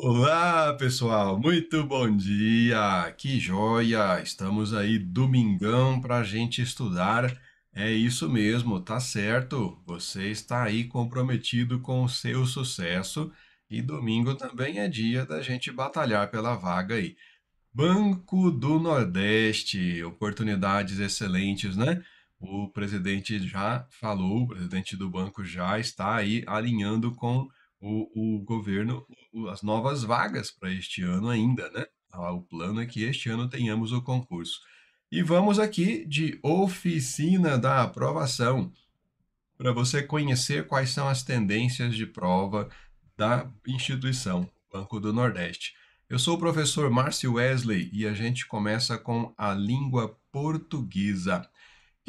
Olá, pessoal, muito bom dia! Que joia! Estamos aí domingão para a gente estudar. É isso mesmo, tá certo? Você está aí comprometido com o seu sucesso e domingo também é dia da gente batalhar pela vaga aí. Banco do Nordeste, oportunidades excelentes, né? O presidente já falou, o presidente do banco já está aí alinhando com o, o governo o, as novas vagas para este ano ainda, né? Ah, o plano é que este ano tenhamos o concurso. E vamos aqui de oficina da aprovação, para você conhecer quais são as tendências de prova da instituição Banco do Nordeste. Eu sou o professor Márcio Wesley e a gente começa com a língua portuguesa.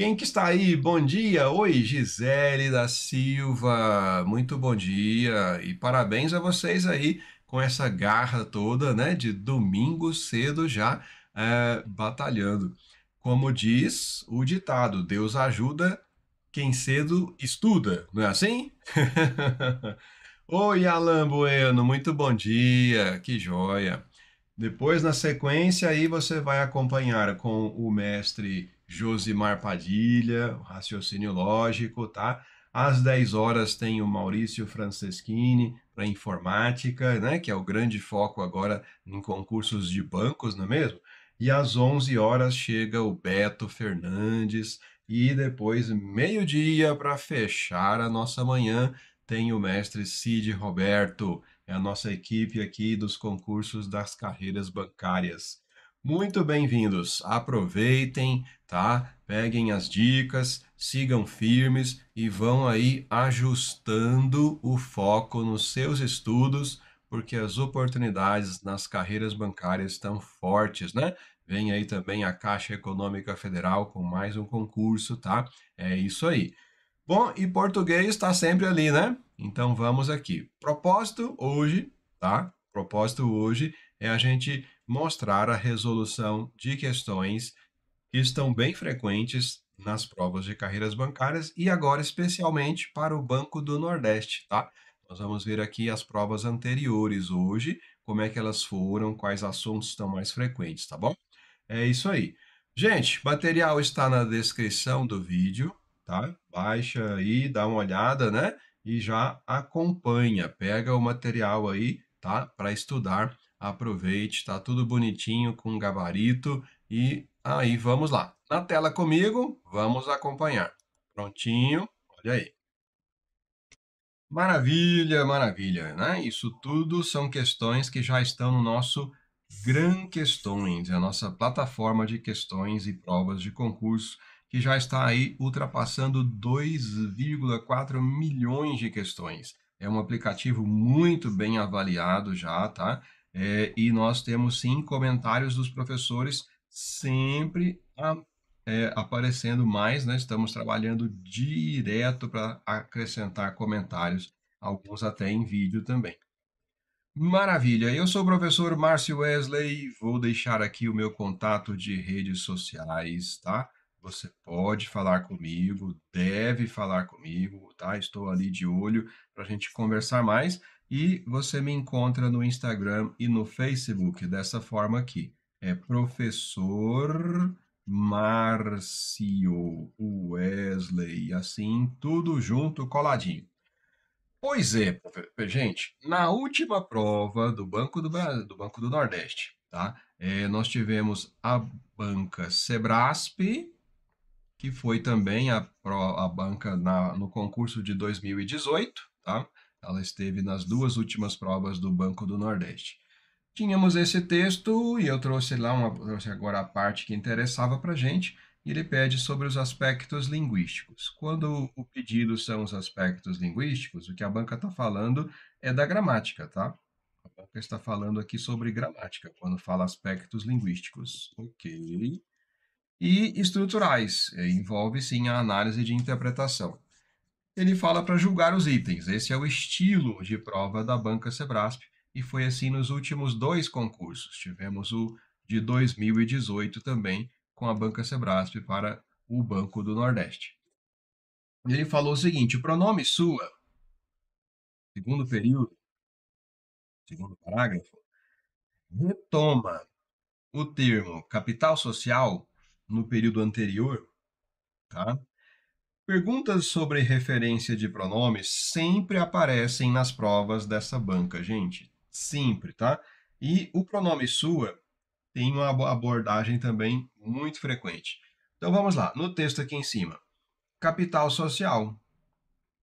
Quem que está aí? Bom dia. Oi, Gisele da Silva. Muito bom dia e parabéns a vocês aí com essa garra toda, né? De domingo cedo já é, batalhando. Como diz o ditado, Deus ajuda quem cedo estuda, não é assim? Oi, Alan Bueno, muito bom dia, que joia. Depois, na sequência, aí você vai acompanhar com o mestre Josimar Padilha, raciocínio lógico, tá? Às 10 horas tem o Maurício Franceschini para informática, né, que é o grande foco agora em concursos de bancos, não é mesmo? E às 11 horas chega o Beto Fernandes e depois meio-dia para fechar a nossa manhã tem o mestre Cid Roberto, é a nossa equipe aqui dos concursos das carreiras bancárias. Muito bem-vindos. Aproveitem, tá? Peguem as dicas, sigam firmes e vão aí ajustando o foco nos seus estudos, porque as oportunidades nas carreiras bancárias estão fortes, né? Vem aí também a Caixa Econômica Federal com mais um concurso, tá? É isso aí. Bom, e português está sempre ali, né? Então vamos aqui. Propósito hoje, tá? Propósito hoje é a gente mostrar a resolução de questões que estão bem frequentes nas provas de carreiras bancárias e agora especialmente para o Banco do Nordeste, tá? Nós vamos ver aqui as provas anteriores hoje, como é que elas foram, quais assuntos estão mais frequentes, tá bom? É isso aí. Gente, material está na descrição do vídeo, tá? Baixa aí, dá uma olhada, né? E já acompanha, pega o material aí, tá? Para estudar aproveite, tá tudo bonitinho com gabarito e aí vamos lá. Na tela comigo, vamos acompanhar. Prontinho, olha aí. Maravilha, maravilha, né? Isso tudo são questões que já estão no nosso Gran Questões, é a nossa plataforma de questões e provas de concurso, que já está aí ultrapassando 2,4 milhões de questões. É um aplicativo muito bem avaliado já, tá? É, e nós temos sim comentários dos professores sempre a, é, aparecendo mais, né? Estamos trabalhando direto para acrescentar comentários, alguns até em vídeo também. Maravilha! Eu sou o professor Márcio Wesley, vou deixar aqui o meu contato de redes sociais, tá? Você pode falar comigo, deve falar comigo, tá? Estou ali de olho para a gente conversar mais. E você me encontra no Instagram e no Facebook dessa forma aqui. É professor Márcio Wesley, assim, tudo junto, coladinho. Pois é, gente, na última prova do Banco do, do, Banco do Nordeste, tá? É, nós tivemos a banca Sebrasp, que foi também a, a banca na, no concurso de 2018, tá? Ela esteve nas duas últimas provas do Banco do Nordeste. Tínhamos esse texto e eu trouxe lá uma, trouxe agora a parte que interessava para gente. E ele pede sobre os aspectos linguísticos. Quando o pedido são os aspectos linguísticos, o que a banca está falando é da gramática, tá? A banca está falando aqui sobre gramática, quando fala aspectos linguísticos. Ok. E estruturais, é, envolve sim a análise de interpretação ele fala para julgar os itens. Esse é o estilo de prova da banca Sebrasp e foi assim nos últimos dois concursos. Tivemos o de 2018 também com a banca Sebrasp para o Banco do Nordeste. Ele falou o seguinte: o pronome sua, segundo período, segundo parágrafo, retoma o termo capital social no período anterior, tá? Perguntas sobre referência de pronomes sempre aparecem nas provas dessa banca, gente. Sempre, tá? E o pronome sua tem uma abordagem também muito frequente. Então vamos lá, no texto aqui em cima. Capital social.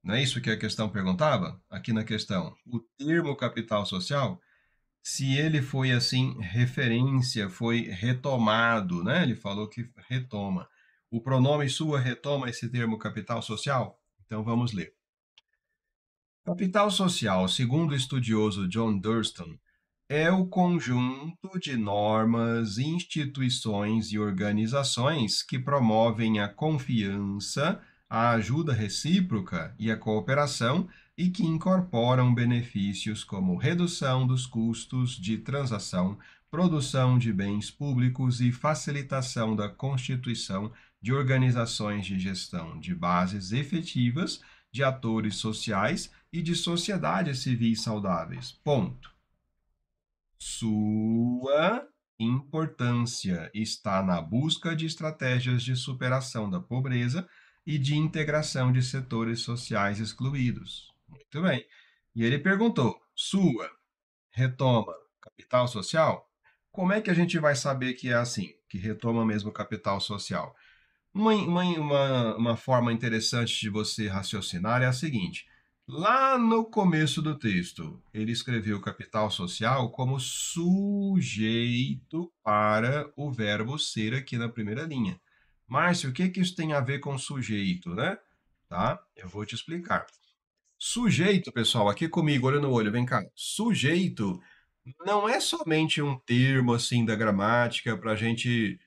Não é isso que a questão perguntava? Aqui na questão, o termo capital social, se ele foi assim referência, foi retomado, né? Ele falou que retoma. O pronome sua retoma esse termo capital social? Então vamos ler. Capital social, segundo o estudioso John Durston, é o conjunto de normas, instituições e organizações que promovem a confiança, a ajuda recíproca e a cooperação e que incorporam benefícios como redução dos custos de transação, produção de bens públicos e facilitação da constituição de organizações de gestão de bases efetivas, de atores sociais e de sociedades civis saudáveis. Ponto. Sua importância está na busca de estratégias de superação da pobreza e de integração de setores sociais excluídos. Muito bem. E ele perguntou: sua, retoma capital social? Como é que a gente vai saber que é assim, que retoma mesmo capital social? Uma, uma, uma forma interessante de você raciocinar é a seguinte. Lá no começo do texto, ele escreveu capital social como sujeito para o verbo ser aqui na primeira linha. Márcio, o que, que isso tem a ver com sujeito, né? Tá? Eu vou te explicar. Sujeito, pessoal, aqui comigo, olho no olho, vem cá. Sujeito não é somente um termo assim da gramática para a gente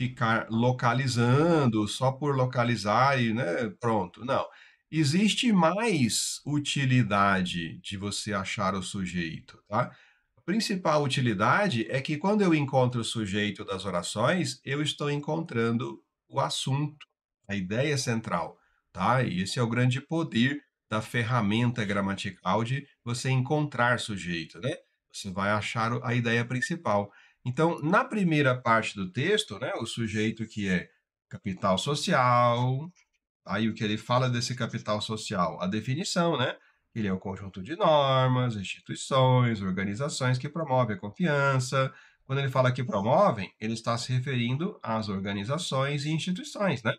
ficar localizando só por localizar e, né, pronto. Não. Existe mais utilidade de você achar o sujeito, tá? A principal utilidade é que quando eu encontro o sujeito das orações, eu estou encontrando o assunto, a ideia central, tá? E esse é o grande poder da ferramenta gramatical de você encontrar sujeito, né? Você vai achar a ideia principal. Então, na primeira parte do texto, né, o sujeito que é capital social, aí o que ele fala desse capital social, a definição, né? Ele é o conjunto de normas, instituições, organizações que promovem a confiança. Quando ele fala que promovem, ele está se referindo às organizações e instituições, né?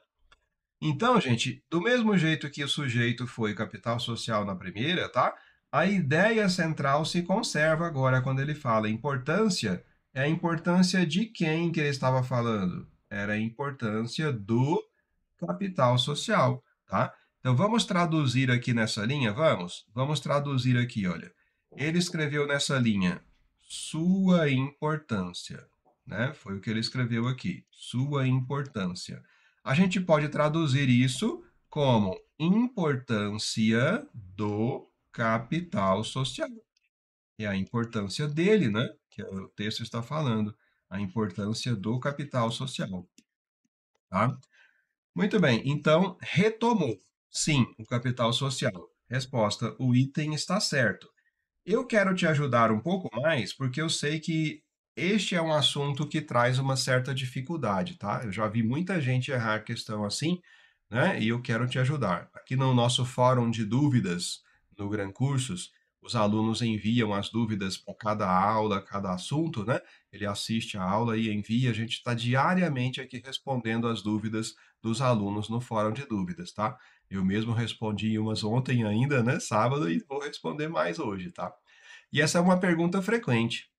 Então, gente, do mesmo jeito que o sujeito foi capital social na primeira, tá? A ideia central se conserva agora quando ele fala importância é a importância de quem que ele estava falando? Era a importância do capital social, tá? Então vamos traduzir aqui nessa linha, vamos? Vamos traduzir aqui, olha. Ele escreveu nessa linha sua importância, né? Foi o que ele escreveu aqui, sua importância. A gente pode traduzir isso como importância do capital social. É a importância dele, né? que o texto está falando, a importância do capital social. Tá? Muito bem, então retomou. Sim, o capital social. Resposta: o item está certo. Eu quero te ajudar um pouco mais, porque eu sei que este é um assunto que traz uma certa dificuldade, tá? Eu já vi muita gente errar questão assim, né? E eu quero te ajudar. Aqui no nosso fórum de dúvidas no Gran Cursos, os alunos enviam as dúvidas para cada aula, cada assunto, né? Ele assiste a aula e envia. A gente está diariamente aqui respondendo as dúvidas dos alunos no fórum de dúvidas, tá? Eu mesmo respondi umas ontem ainda, né? Sábado, e vou responder mais hoje, tá? E essa é uma pergunta frequente.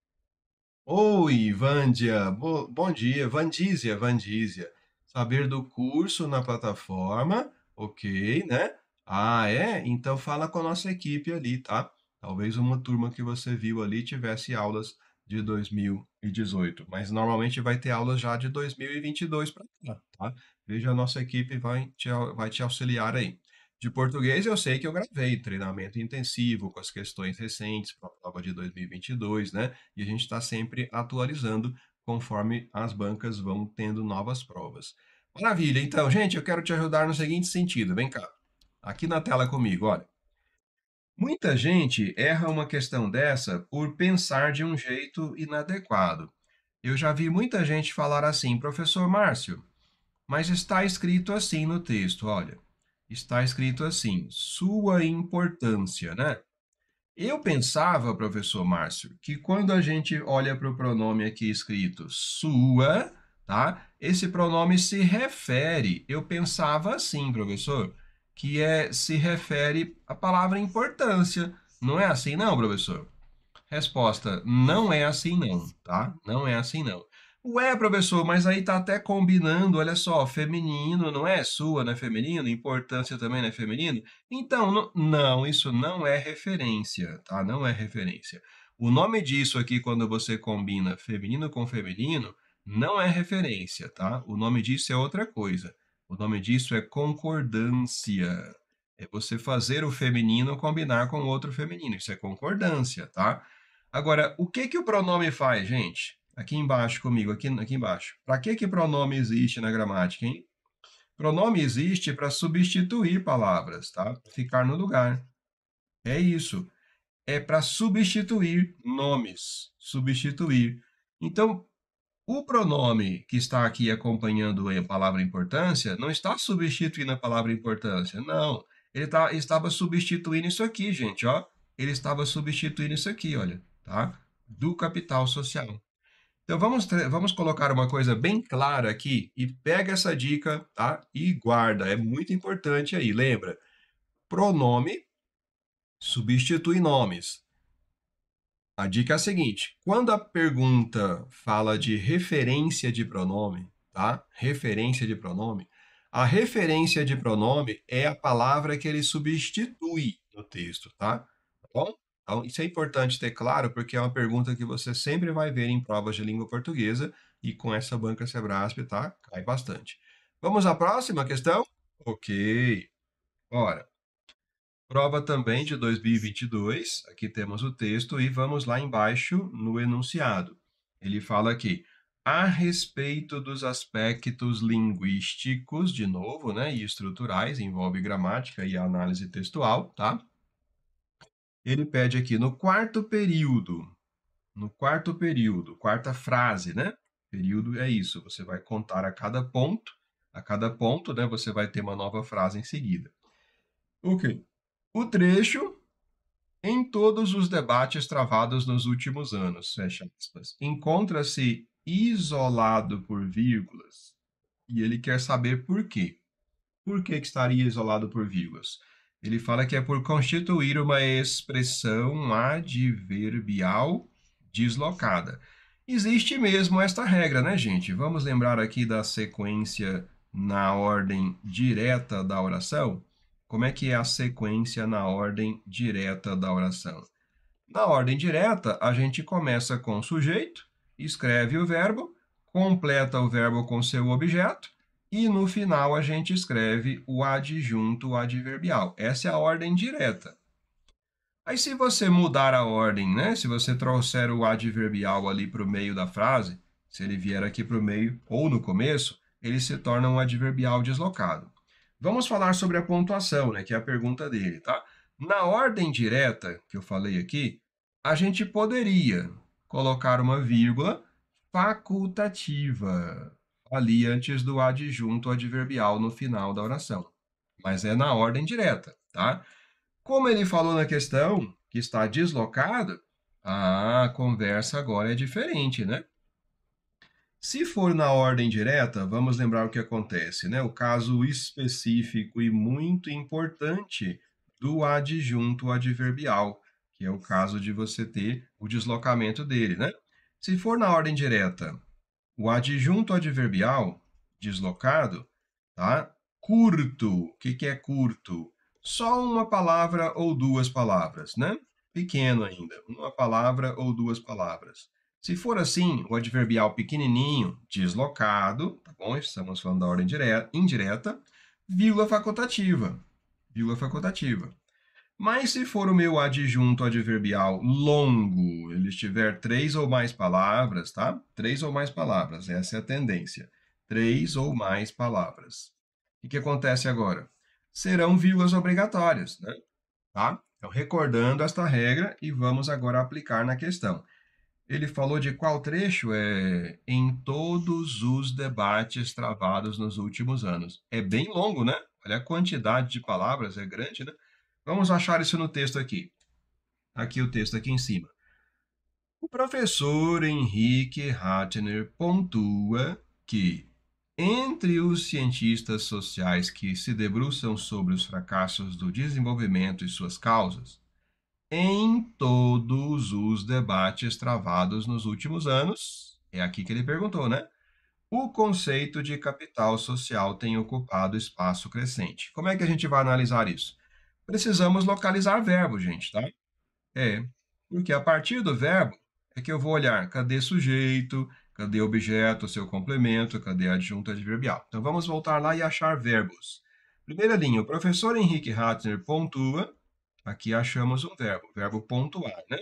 Oi, Vandia. Bo bom dia, Vandízia, Vandízia. Saber do curso na plataforma, ok, né? Ah, é? Então fala com a nossa equipe ali, tá? Talvez uma turma que você viu ali tivesse aulas de 2018, mas normalmente vai ter aulas já de 2022 para cá, tá? Veja, a nossa equipe vai te, vai te auxiliar aí. De português, eu sei que eu gravei treinamento intensivo com as questões recentes para a prova de 2022, né? E a gente está sempre atualizando conforme as bancas vão tendo novas provas. Maravilha! Então, gente, eu quero te ajudar no seguinte sentido. Vem cá. Aqui na tela comigo, olha. Muita gente erra uma questão dessa por pensar de um jeito inadequado. Eu já vi muita gente falar assim, professor Márcio, mas está escrito assim no texto, olha. Está escrito assim, sua importância, né? Eu pensava, professor Márcio, que quando a gente olha para o pronome aqui escrito sua, tá? Esse pronome se refere. Eu pensava assim, professor, que é, se refere à palavra importância. Não é assim não, professor? Resposta, não é assim não, tá? Não é assim não. Ué, professor, mas aí tá até combinando, olha só, feminino não é sua, não é feminino, importância também não é feminino. Então, não, não, isso não é referência, tá? Não é referência. O nome disso aqui, quando você combina feminino com feminino, não é referência, tá? O nome disso é outra coisa. O nome disso é concordância. É você fazer o feminino combinar com outro feminino. Isso é concordância, tá? Agora, o que que o pronome faz, gente? Aqui embaixo comigo, aqui, aqui embaixo. Para que que pronome existe na gramática, hein? Pronome existe para substituir palavras, tá? Ficar no lugar. É isso. É para substituir nomes, substituir. Então, o pronome que está aqui acompanhando a palavra importância não está substituindo a palavra importância, não. Ele tá, estava substituindo isso aqui, gente, ó. Ele estava substituindo isso aqui, olha, tá? Do capital social. Então vamos, vamos colocar uma coisa bem clara aqui e pega essa dica, tá? E guarda, é muito importante aí, lembra? Pronome substitui nomes. A dica é a seguinte: quando a pergunta fala de referência de pronome, tá? Referência de pronome, a referência de pronome é a palavra que ele substitui no texto, tá? Tá bom? Então, isso é importante ter claro, porque é uma pergunta que você sempre vai ver em provas de língua portuguesa e com essa banca Sebrasp, tá? Cai bastante. Vamos à próxima questão? Ok. Ora, Prova também de 2022, aqui temos o texto e vamos lá embaixo no enunciado. Ele fala aqui, a respeito dos aspectos linguísticos, de novo, né, e estruturais, envolve gramática e análise textual, tá? Ele pede aqui no quarto período, no quarto período, quarta frase, né? Período é isso, você vai contar a cada ponto, a cada ponto, né, você vai ter uma nova frase em seguida. Ok, o trecho em todos os debates travados nos últimos anos, fecha aspas. Encontra-se isolado por vírgulas e ele quer saber por quê. Por que, que estaria isolado por vírgulas? Ele fala que é por constituir uma expressão adverbial deslocada. Existe mesmo esta regra, né, gente? Vamos lembrar aqui da sequência na ordem direta da oração? Como é que é a sequência na ordem direta da oração? Na ordem direta, a gente começa com o sujeito, escreve o verbo, completa o verbo com seu objeto e no final a gente escreve o adjunto adverbial. Essa é a ordem direta. Aí, se você mudar a ordem, né? se você trouxer o adverbial ali para o meio da frase, se ele vier aqui para o meio ou no começo, ele se torna um adverbial deslocado. Vamos falar sobre a pontuação, né, que é a pergunta dele, tá? Na ordem direta que eu falei aqui, a gente poderia colocar uma vírgula facultativa ali antes do adjunto adverbial no final da oração. Mas é na ordem direta, tá? Como ele falou na questão que está deslocado, a conversa agora é diferente, né? Se for na ordem direta, vamos lembrar o que acontece, né? O caso específico e muito importante do adjunto adverbial, que é o caso de você ter o deslocamento dele, né? Se for na ordem direta, o adjunto adverbial deslocado, tá? Curto. O que, que é curto? Só uma palavra ou duas palavras, né? Pequeno ainda, uma palavra ou duas palavras. Se for assim, o adverbial pequenininho, deslocado, tá bom? Estamos falando da ordem direta, indireta, vírgula facultativa, vírgula facultativa. Mas se for o meu adjunto adverbial longo, ele tiver três ou mais palavras, tá? Três ou mais palavras, essa é a tendência. Três ou mais palavras. O que acontece agora? Serão vírgulas obrigatórias, né? Tá? Então, recordando esta regra e vamos agora aplicar na questão. Ele falou de qual trecho? É em todos os debates travados nos últimos anos. É bem longo, né? Olha a quantidade de palavras, é grande, né? Vamos achar isso no texto aqui. Aqui o texto aqui em cima. O professor Henrique Ratner pontua que entre os cientistas sociais que se debruçam sobre os fracassos do desenvolvimento e suas causas, em todos os debates travados nos últimos anos, é aqui que ele perguntou, né? O conceito de capital social tem ocupado espaço crescente. Como é que a gente vai analisar isso? Precisamos localizar verbo, gente, tá? É, porque a partir do verbo é que eu vou olhar cadê sujeito, cadê objeto, seu complemento, cadê adjunto adverbial. Então vamos voltar lá e achar verbos. Primeira linha, o professor Henrique Ratner pontua Aqui achamos um verbo, verbo pontuar, né?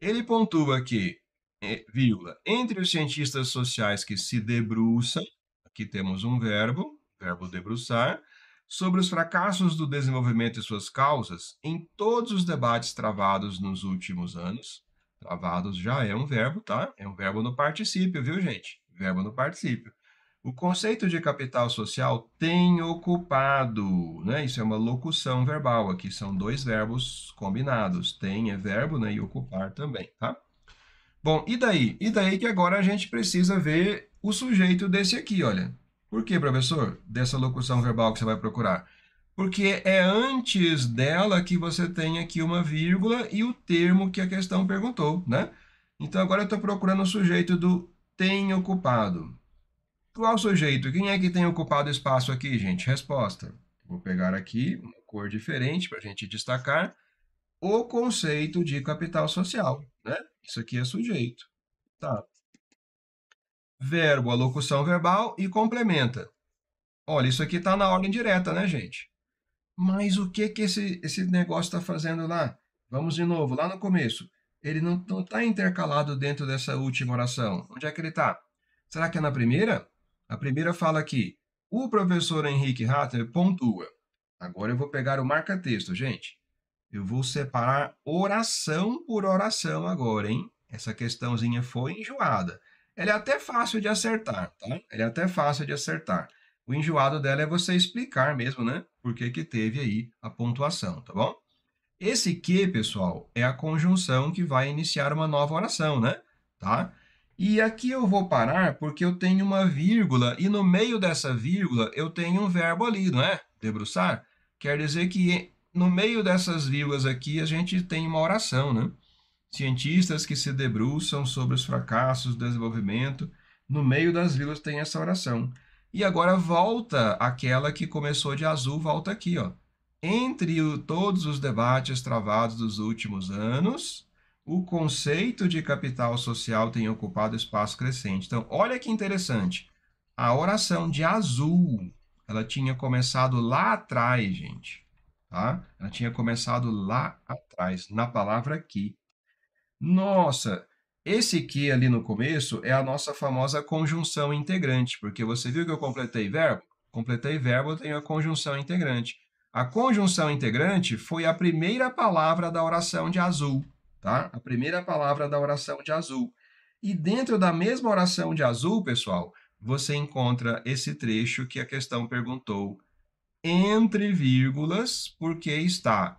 Ele pontua que, eh, vírgula, entre os cientistas sociais que se debruçam, aqui temos um verbo, verbo debruçar, sobre os fracassos do desenvolvimento e suas causas em todos os debates travados nos últimos anos. Travados já é um verbo, tá? É um verbo no particípio, viu, gente? Verbo no particípio. O conceito de capital social tem ocupado, né? Isso é uma locução verbal, aqui são dois verbos combinados. Tem é verbo, né? E ocupar também, tá? Bom, e daí? E daí que agora a gente precisa ver o sujeito desse aqui, olha. Por que, professor? Dessa locução verbal que você vai procurar. Porque é antes dela que você tem aqui uma vírgula e o termo que a questão perguntou, né? Então agora eu estou procurando o sujeito do tem ocupado. Qual sujeito? Quem é que tem ocupado espaço aqui, gente? Resposta. Vou pegar aqui uma cor diferente para a gente destacar o conceito de capital social. Né? Isso aqui é sujeito. Tá. Verbo, a locução verbal e complementa. Olha, isso aqui está na ordem direta, né, gente? Mas o que, que esse, esse negócio está fazendo lá? Vamos de novo, lá no começo. Ele não está intercalado dentro dessa última oração. Onde é que ele está? Será que é na primeira? A primeira fala aqui: o professor Henrique Hatter pontua. Agora eu vou pegar o marca-texto, gente. Eu vou separar oração por oração agora, hein? Essa questãozinha foi enjoada. Ela é até fácil de acertar, tá? Ela é até fácil de acertar. O enjoado dela é você explicar mesmo, né? Por que, que teve aí a pontuação, tá bom? Esse que, pessoal, é a conjunção que vai iniciar uma nova oração, né? Tá? E aqui eu vou parar porque eu tenho uma vírgula e no meio dessa vírgula eu tenho um verbo ali, não é? Debruçar. Quer dizer que no meio dessas vírgulas aqui a gente tem uma oração, né? Cientistas que se debruçam sobre os fracassos do desenvolvimento. No meio das vírgulas tem essa oração. E agora volta aquela que começou de azul, volta aqui, ó. Entre o, todos os debates travados dos últimos anos, o conceito de capital social tem ocupado espaço crescente. Então, olha que interessante. A oração de azul, ela tinha começado lá atrás, gente. Tá? Ela tinha começado lá atrás, na palavra que. Nossa, esse que ali no começo é a nossa famosa conjunção integrante, porque você viu que eu completei verbo? Completei verbo, eu tenho a conjunção integrante. A conjunção integrante foi a primeira palavra da oração de azul tá? A primeira palavra da oração de azul. E dentro da mesma oração de azul, pessoal, você encontra esse trecho que a questão perguntou entre vírgulas, porque está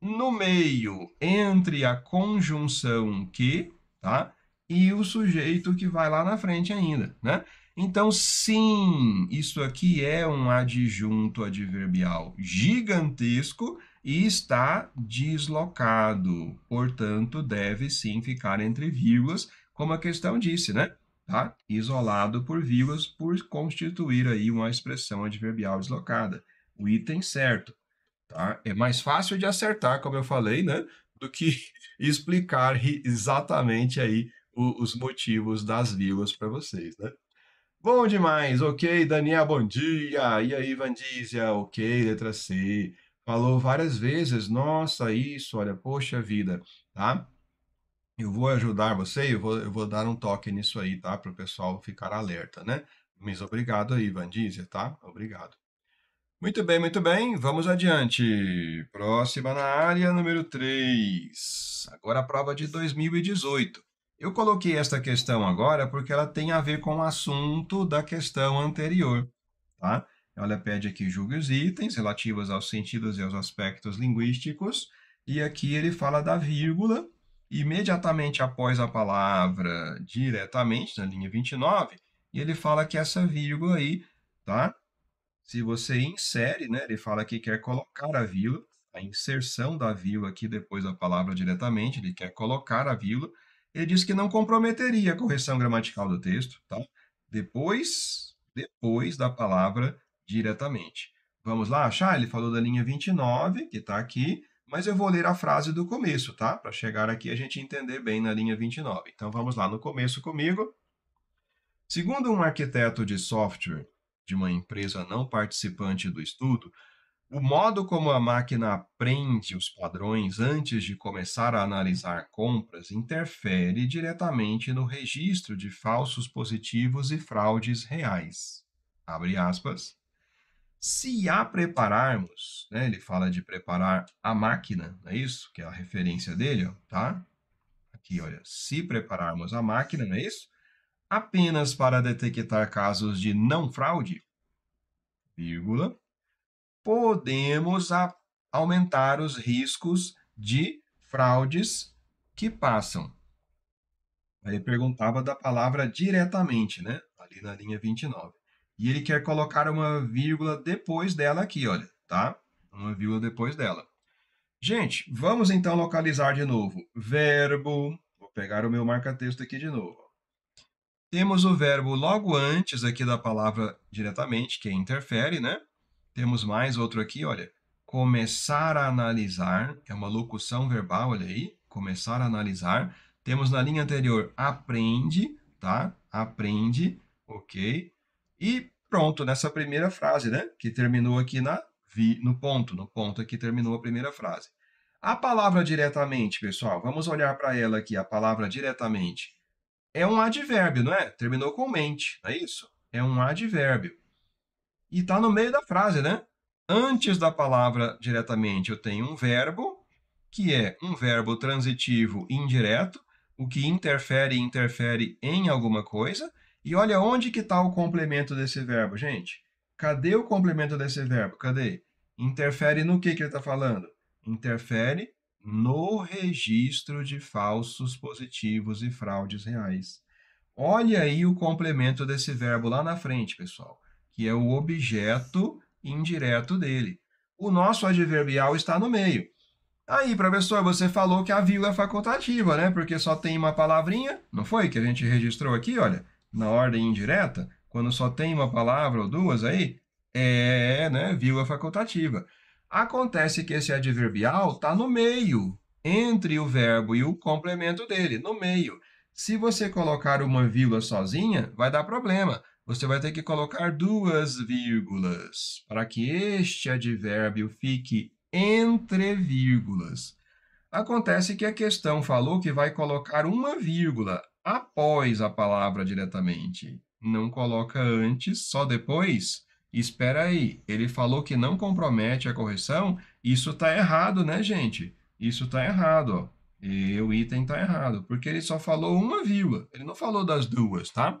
no meio entre a conjunção que, tá? E o sujeito que vai lá na frente ainda, né? Então, sim, isso aqui é um adjunto adverbial gigantesco e está deslocado, portanto, deve sim ficar entre vírgulas, como a questão disse, né? Tá? Isolado por vírgulas por constituir aí uma expressão adverbial deslocada. O item certo, tá? É mais fácil de acertar, como eu falei, né? Do que explicar exatamente aí os motivos das vírgulas para vocês, né? Bom demais, ok, Daniel, bom dia. E aí, Vandízia, ok, letra C falou várias vezes, nossa, isso, olha, poxa vida, tá? Eu vou ajudar você, eu vou, eu vou dar um toque nisso aí, tá? Para o pessoal ficar alerta, né? Mas obrigado aí, Vandízia, tá? Obrigado. Muito bem, muito bem, vamos adiante. Próxima na área, número 3. Agora a prova de 2018. Eu coloquei esta questão agora porque ela tem a ver com o assunto da questão anterior, tá? Ela pede aqui julgue os itens relativos aos sentidos e aos aspectos linguísticos. E aqui ele fala da vírgula. Imediatamente após a palavra diretamente, na linha 29, e ele fala que essa vírgula aí, tá? Se você insere, né? Ele fala que quer colocar a vírgula, a inserção da vírgula aqui depois da palavra diretamente, ele quer colocar a vírgula. Ele diz que não comprometeria a correção gramatical do texto, tá? Depois, depois da palavra diretamente. Vamos lá achar? Ele falou da linha 29, que está aqui, mas eu vou ler a frase do começo, tá? Para chegar aqui a gente entender bem na linha 29. Então vamos lá no começo comigo. Segundo um arquiteto de software de uma empresa não participante do estudo, o modo como a máquina aprende os padrões antes de começar a analisar compras interfere diretamente no registro de falsos positivos e fraudes reais. Abre aspas se a prepararmos, né, ele fala de preparar a máquina, não é isso? Que é a referência dele, ó, tá? Aqui, olha, se prepararmos a máquina, não é isso? Apenas para detectar casos de não fraude, vírgula, podemos aumentar os riscos de fraudes que passam. Aí perguntava da palavra diretamente, né? Ali na linha 29 e ele quer colocar uma vírgula depois dela aqui, olha, tá? Uma vírgula depois dela. Gente, vamos então localizar de novo. Verbo, vou pegar o meu marca-texto aqui de novo. Temos o verbo logo antes aqui da palavra diretamente, que é interfere, né? Temos mais outro aqui, olha. Começar a analisar, é uma locução verbal, olha aí. Começar a analisar. Temos na linha anterior aprende, tá? Aprende, ok. E pronto, nessa primeira frase, né? Que terminou aqui na vi, no ponto. No ponto aqui terminou a primeira frase. A palavra diretamente, pessoal, vamos olhar para ela aqui, a palavra diretamente. É um advérbio, não é? Terminou com mente, não é isso? É um advérbio. E está no meio da frase, né? Antes da palavra diretamente, eu tenho um verbo, que é um verbo transitivo indireto, o que interfere interfere em alguma coisa. E olha onde que está o complemento desse verbo, gente. Cadê o complemento desse verbo? Cadê? Interfere no que, que ele está falando? Interfere no registro de falsos positivos e fraudes reais. Olha aí o complemento desse verbo lá na frente, pessoal, que é o objeto indireto dele. O nosso adverbial está no meio. Aí, professor, você falou que a vírgula é facultativa, né? Porque só tem uma palavrinha, não foi? Que a gente registrou aqui, olha na ordem indireta, quando só tem uma palavra ou duas aí, é né, vírgula facultativa. Acontece que esse adverbial está no meio, entre o verbo e o complemento dele, no meio. Se você colocar uma vírgula sozinha, vai dar problema. Você vai ter que colocar duas vírgulas para que este advérbio fique entre vírgulas. Acontece que a questão falou que vai colocar uma vírgula após a palavra diretamente. Não coloca antes, só depois. Espera aí, ele falou que não compromete a correção. Isso está errado, né, gente? Isso está errado. Ó. E o item está errado, porque ele só falou uma vírgula. Ele não falou das duas, tá?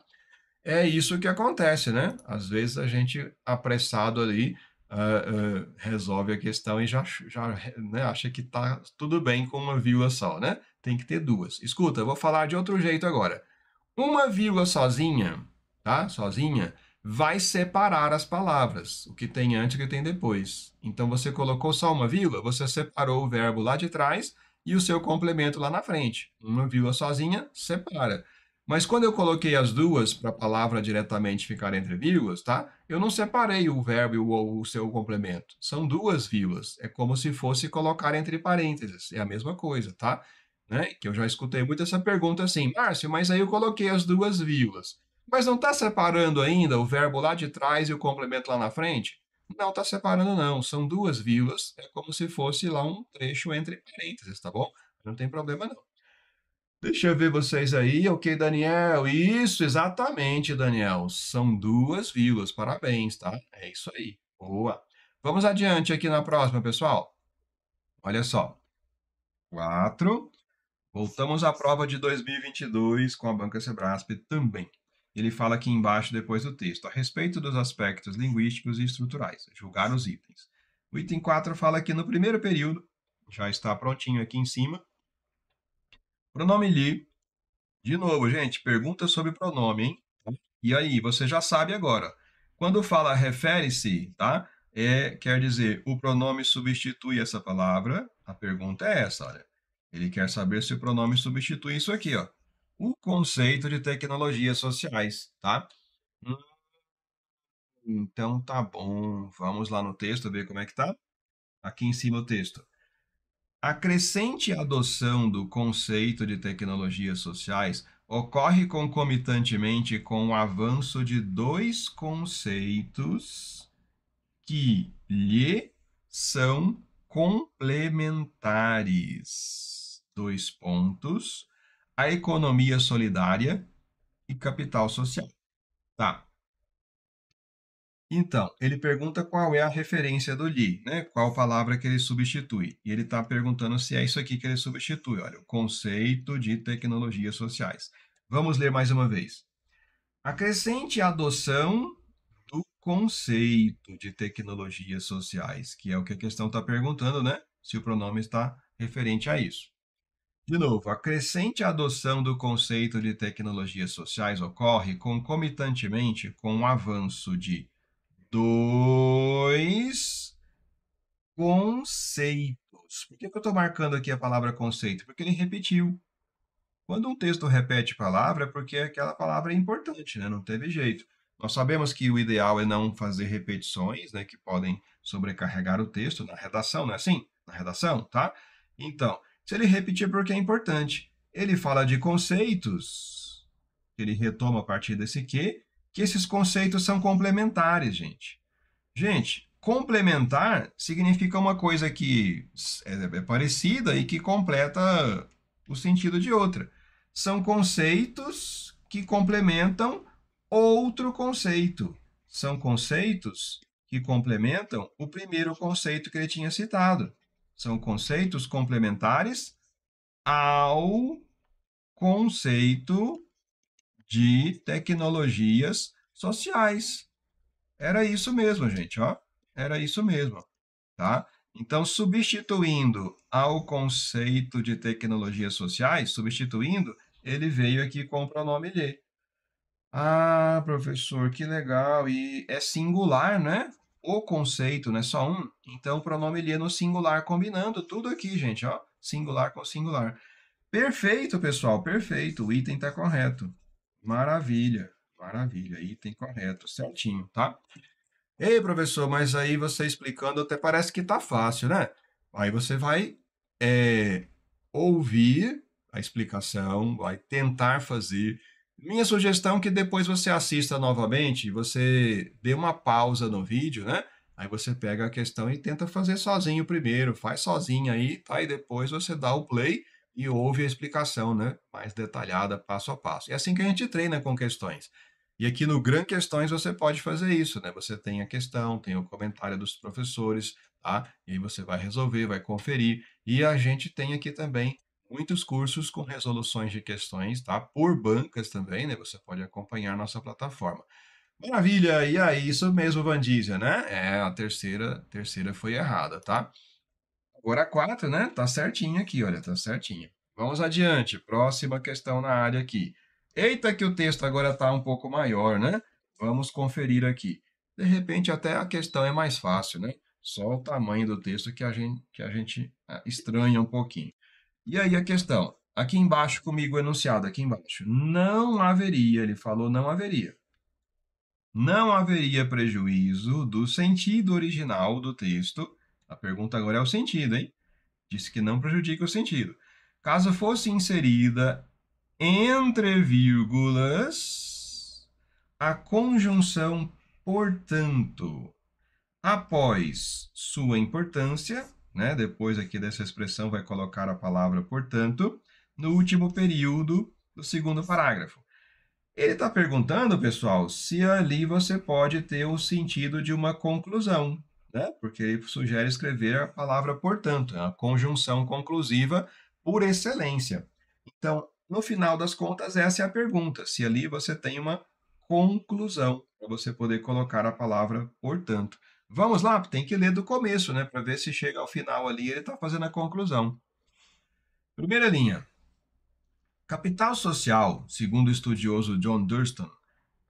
É isso que acontece, né? Às vezes a gente, apressado ali, Uh, uh, resolve a questão e já, já né, acha que está tudo bem com uma vírgula só, né? tem que ter duas. Escuta, eu vou falar de outro jeito agora. Uma vírgula sozinha, tá? Sozinha, vai separar as palavras, o que tem antes e o que tem depois. Então você colocou só uma vírgula, você separou o verbo lá de trás e o seu complemento lá na frente. Uma vírgula sozinha separa. Mas quando eu coloquei as duas para a palavra diretamente ficar entre vírgulas, tá? Eu não separei o verbo ou o seu complemento. São duas vírgulas. É como se fosse colocar entre parênteses. É a mesma coisa, tá? Né? Que eu já escutei muito essa pergunta assim, Márcio, mas aí eu coloquei as duas vírgulas. Mas não está separando ainda o verbo lá de trás e o complemento lá na frente? Não está separando, não. São duas vírgulas. É como se fosse lá um trecho entre parênteses, tá bom? Não tem problema, não. Deixa eu ver vocês aí. Ok, Daniel. Isso, exatamente, Daniel. São duas vírgulas. Parabéns, tá? É isso aí. Boa. Vamos adiante aqui na próxima, pessoal. Olha só. Quatro. Voltamos à prova de 2022 com a Banca Sebrasp também. Ele fala aqui embaixo, depois do texto, a respeito dos aspectos linguísticos e estruturais, julgar os itens. O item 4 fala que no primeiro período, já está prontinho aqui em cima, pronome li. De novo, gente, pergunta sobre pronome, hein? E aí, você já sabe agora. Quando fala refere-se, tá? É, quer dizer, o pronome substitui essa palavra. A pergunta é essa, olha. Ele quer saber se o pronome substitui isso aqui, ó. O conceito de tecnologias sociais, tá? Hum. Então tá bom. Vamos lá no texto ver como é que tá. Aqui em cima o texto. A crescente adoção do conceito de tecnologias sociais ocorre concomitantemente com o avanço de dois conceitos que lhe são complementares dois pontos, a economia solidária e capital social. Tá. Então, ele pergunta qual é a referência do Li, né? Qual palavra que ele substitui. E ele está perguntando se é isso aqui que ele substitui. Olha, o conceito de tecnologias sociais. Vamos ler mais uma vez. Acrescente a adoção do conceito de tecnologias sociais, que é o que a questão está perguntando, né? Se o pronome está referente a isso. De novo, a crescente adoção do conceito de tecnologias sociais ocorre concomitantemente com o avanço de dois conceitos. Por que, que eu estou marcando aqui a palavra conceito? Porque ele repetiu. Quando um texto repete palavra, é porque aquela palavra é importante, né? não teve jeito. Nós sabemos que o ideal é não fazer repetições, né, que podem sobrecarregar o texto na redação, não é assim? Na redação, tá? Então, se ele repetir porque é importante. Ele fala de conceitos, ele retoma a partir desse que, que esses conceitos são complementares, gente. Gente, complementar significa uma coisa que é, é parecida e que completa o sentido de outra. São conceitos que complementam outro conceito. São conceitos que complementam o primeiro conceito que ele tinha citado. São conceitos complementares ao conceito de tecnologias sociais. Era isso mesmo, gente, ó. Era isso mesmo, tá? Então, substituindo ao conceito de tecnologias sociais, substituindo, ele veio aqui com o pronome de. Ah, professor, que legal. E é singular, né? o conceito, né? Só um. Então, o pronome ele é no singular, combinando tudo aqui, gente, ó. Singular com singular. Perfeito, pessoal, perfeito. O item está correto. Maravilha, maravilha. Item correto, certinho, tá? Ei, professor, mas aí você explicando até parece que tá fácil, né? Aí você vai é, ouvir a explicação, vai tentar fazer minha sugestão é que depois você assista novamente, você dê uma pausa no vídeo, né? Aí você pega a questão e tenta fazer sozinho primeiro, faz sozinho aí, tá? E depois você dá o play e ouve a explicação, né? Mais detalhada, passo a passo. É assim que a gente treina com questões. E aqui no Gran Questões você pode fazer isso, né? Você tem a questão, tem o comentário dos professores, tá? E aí você vai resolver, vai conferir. E a gente tem aqui também muitos cursos com resoluções de questões, tá? Por bancas também, né? Você pode acompanhar nossa plataforma. Maravilha! E aí, isso mesmo, Vandízia, né? É, a terceira, terceira foi errada, tá? Agora a quarta, né? Tá certinha aqui, olha, tá certinho Vamos adiante, próxima questão na área aqui. Eita que o texto agora tá um pouco maior, né? Vamos conferir aqui. De repente até a questão é mais fácil, né? Só o tamanho do texto que a gente, que a gente ah, estranha um pouquinho. E aí a questão, aqui embaixo comigo enunciado, aqui embaixo, não haveria, ele falou não haveria. Não haveria prejuízo do sentido original do texto. A pergunta agora é o sentido, hein? Disse que não prejudica o sentido. Caso fosse inserida entre vírgulas a conjunção portanto, após sua importância, né? Depois aqui dessa expressão vai colocar a palavra portanto no último período do segundo parágrafo. Ele está perguntando, pessoal, se ali você pode ter o sentido de uma conclusão, né? Porque ele sugere escrever a palavra portanto, é uma conjunção conclusiva por excelência. Então, no final das contas, essa é a pergunta, se ali você tem uma conclusão para você poder colocar a palavra portanto. Vamos lá, tem que ler do começo, né? Para ver se chega ao final ali, ele está fazendo a conclusão. Primeira linha. Capital social, segundo o estudioso John Durston,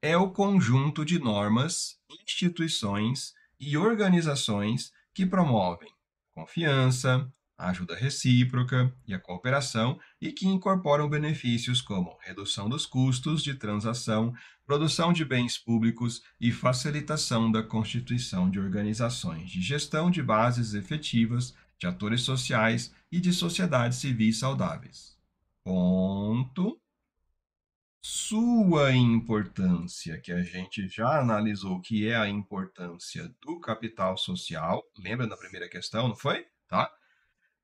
é o conjunto de normas, instituições e organizações que promovem confiança, a ajuda recíproca e a cooperação, e que incorporam benefícios como redução dos custos de transação, produção de bens públicos e facilitação da constituição de organizações de gestão de bases efetivas, de atores sociais e de sociedades civis saudáveis. Ponto. Sua importância, que a gente já analisou que é a importância do capital social, lembra na primeira questão, não foi? Tá?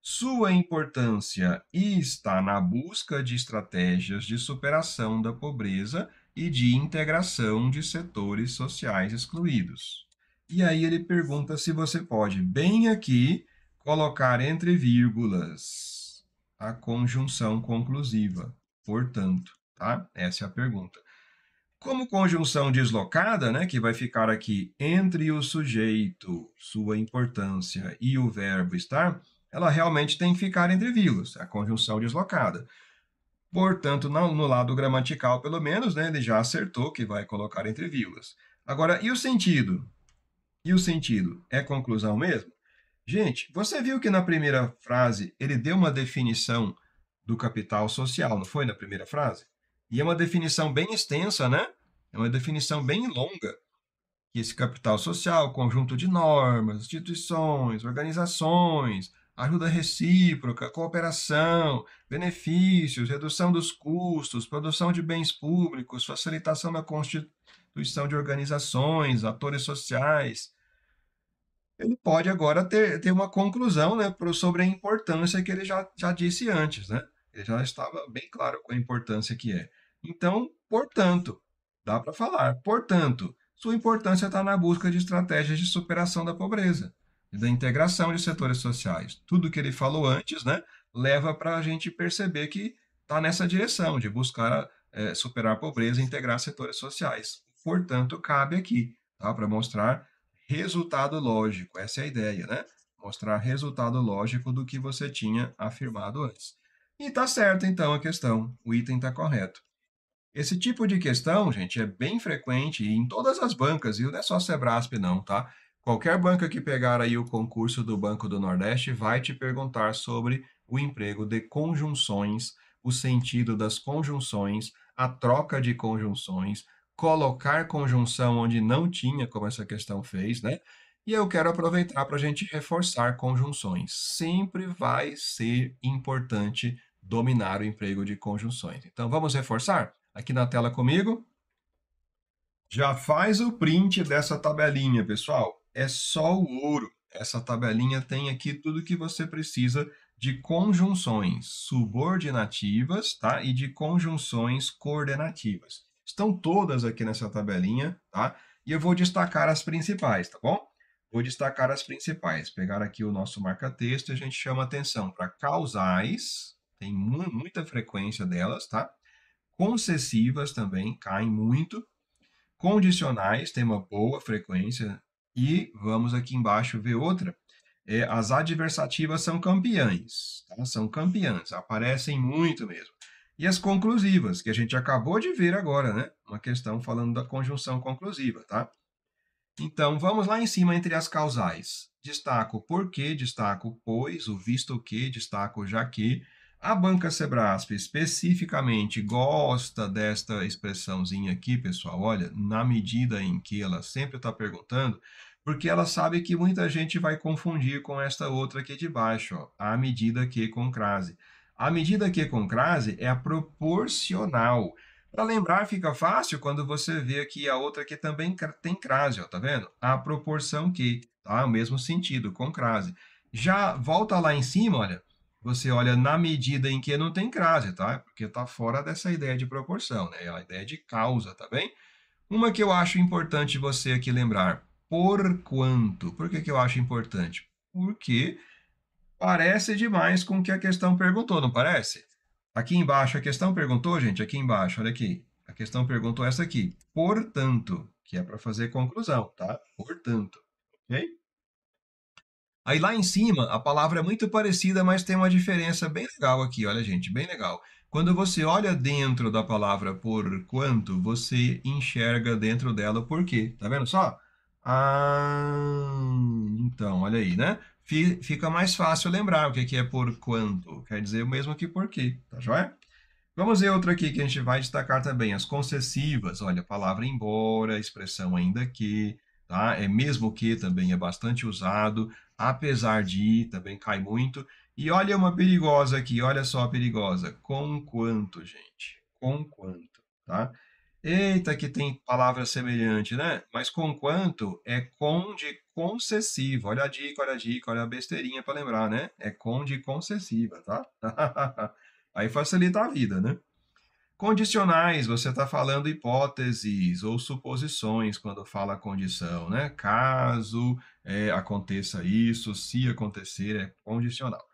Sua importância está na busca de estratégias de superação da pobreza e de integração de setores sociais excluídos. E aí ele pergunta se você pode, bem aqui, colocar entre vírgulas a conjunção conclusiva. Portanto, tá? Essa é a pergunta. Como conjunção deslocada, né, que vai ficar aqui entre o sujeito, sua importância, e o verbo estar, ela realmente tem que ficar entre vírgulas, a conjunção deslocada. Portanto, no lado gramatical, pelo menos, né, ele já acertou que vai colocar entre vírgulas. Agora, e o sentido? E o sentido? É conclusão mesmo? Gente, você viu que na primeira frase ele deu uma definição do capital social, não foi? Na primeira frase? E é uma definição bem extensa, né? É uma definição bem longa. Que esse capital social, conjunto de normas, instituições, organizações, ajuda recíproca, cooperação, benefícios, redução dos custos, produção de bens públicos, facilitação da constituição de organizações, atores sociais. Ele pode agora ter, ter uma conclusão né, sobre a importância que ele já, já disse antes. Né? Ele já estava bem claro com a importância que é. Então, portanto, dá para falar, portanto, sua importância está na busca de estratégias de superação da pobreza da integração de setores sociais. Tudo que ele falou antes, né, leva para a gente perceber que está nessa direção de buscar é, superar a pobreza e integrar setores sociais. Portanto, cabe aqui, tá, para mostrar resultado lógico. Essa é a ideia, né? Mostrar resultado lógico do que você tinha afirmado antes. E tá certa então a questão. O item está correto. Esse tipo de questão, gente, é bem frequente em todas as bancas, e não é só a Sebrasp, não, tá? Qualquer banca que pegar aí o concurso do Banco do Nordeste vai te perguntar sobre o emprego de conjunções, o sentido das conjunções, a troca de conjunções, colocar conjunção onde não tinha, como essa questão fez, né? E eu quero aproveitar para a gente reforçar conjunções. Sempre vai ser importante dominar o emprego de conjunções. Então vamos reforçar? Aqui na tela comigo. Já faz o print dessa tabelinha, pessoal é só o ouro. Essa tabelinha tem aqui tudo que você precisa de conjunções subordinativas tá? e de conjunções coordenativas. Estão todas aqui nessa tabelinha, tá? E eu vou destacar as principais, tá bom? Vou destacar as principais. Pegar aqui o nosso marca-texto e a gente chama atenção para causais, tem muita frequência delas, tá? Concessivas também, caem muito. Condicionais, tem uma boa frequência e vamos aqui embaixo ver outra. É, as adversativas são campeãs, tá? são campeãs, aparecem muito mesmo. E as conclusivas, que a gente acabou de ver agora, né? Uma questão falando da conjunção conclusiva, tá? Então, vamos lá em cima entre as causais. Destaco que destaco pois, o visto que, destaco já que. A banca Sebrasp especificamente gosta desta expressãozinha aqui, pessoal. Olha, na medida em que ela sempre está perguntando, porque ela sabe que muita gente vai confundir com esta outra aqui de baixo, ó, medida que com crase. A medida que com crase é a proporcional. Para lembrar, fica fácil quando você vê aqui a outra que também tem crase, ó, tá vendo? A proporção que, tá? O mesmo sentido, com crase. Já volta lá em cima, olha você olha na medida em que não tem crase, tá? Porque tá fora dessa ideia de proporção, né? É A ideia de causa, tá bem? Uma que eu acho importante você aqui lembrar, por quanto? Por que, que eu acho importante? Porque parece demais com o que a questão perguntou, não parece? Aqui embaixo a questão perguntou, gente, aqui embaixo, olha aqui. A questão perguntou essa aqui, portanto, que é para fazer conclusão, tá? Portanto, ok? Aí lá em cima, a palavra é muito parecida, mas tem uma diferença bem legal aqui, olha gente, bem legal. Quando você olha dentro da palavra por quanto, você enxerga dentro dela por quê, tá vendo só? Ah, então, olha aí, né? Fica mais fácil lembrar o que é por quanto, quer dizer o mesmo que por quê, tá joia? Vamos ver outra aqui que a gente vai destacar também, as concessivas. Olha, palavra embora, expressão ainda que, tá? É mesmo que também é bastante usado, apesar de também cai muito. E olha uma perigosa aqui, olha só a perigosa. Com quanto, gente? Com quanto, tá? Eita, que tem palavra semelhante, né? Mas com quanto é com de concessiva. Olha a dica, olha a dica, olha a besteirinha para lembrar, né? É com de concessiva, tá? Aí facilita a vida, né? Condicionais, você está falando hipóteses ou suposições quando fala condição, né? Caso é, aconteça isso, se acontecer, é condicional.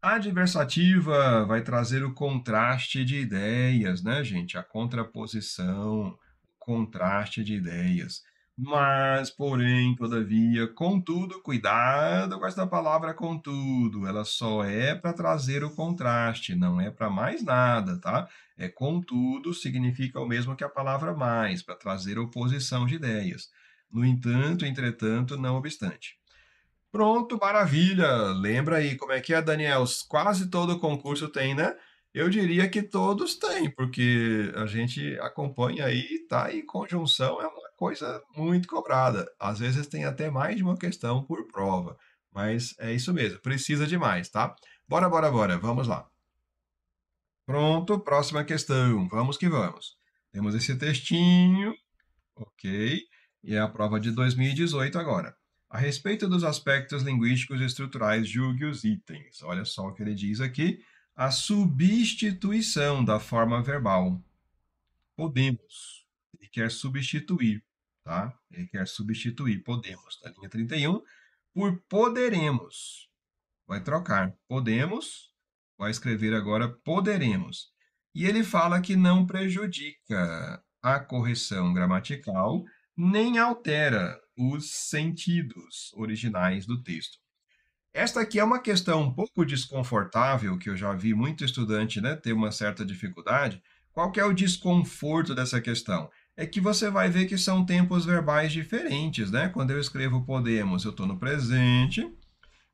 Adversativa vai trazer o contraste de ideias, né, gente? A contraposição, contraste de ideias. Mas, porém, todavia, contudo, cuidado com esta palavra contudo, ela só é para trazer o contraste, não é para mais nada, tá? É contudo significa o mesmo que a palavra mais, para trazer oposição de ideias. No entanto, entretanto, não obstante. Pronto, maravilha! Lembra aí como é que é, Daniel? Quase todo concurso tem, né? Eu diria que todos têm, porque a gente acompanha aí, tá? E conjunção é uma coisa muito cobrada. Às vezes tem até mais de uma questão por prova. Mas é isso mesmo, precisa de mais, tá? Bora, bora, bora, vamos lá. Pronto, próxima questão. Vamos que vamos. Temos esse textinho, ok? E é a prova de 2018 agora. A respeito dos aspectos linguísticos e estruturais, julgue os itens. Olha só o que ele diz aqui. A substituição da forma verbal. Podemos. Ele quer substituir. Tá? Ele quer substituir podemos da linha 31 por poderemos. Vai trocar podemos, vai escrever agora poderemos. E ele fala que não prejudica a correção gramatical nem altera os sentidos originais do texto. Esta aqui é uma questão um pouco desconfortável, que eu já vi muito estudante né, ter uma certa dificuldade. Qual que é o desconforto dessa questão? é que você vai ver que são tempos verbais diferentes, né? Quando eu escrevo podemos, eu estou no presente.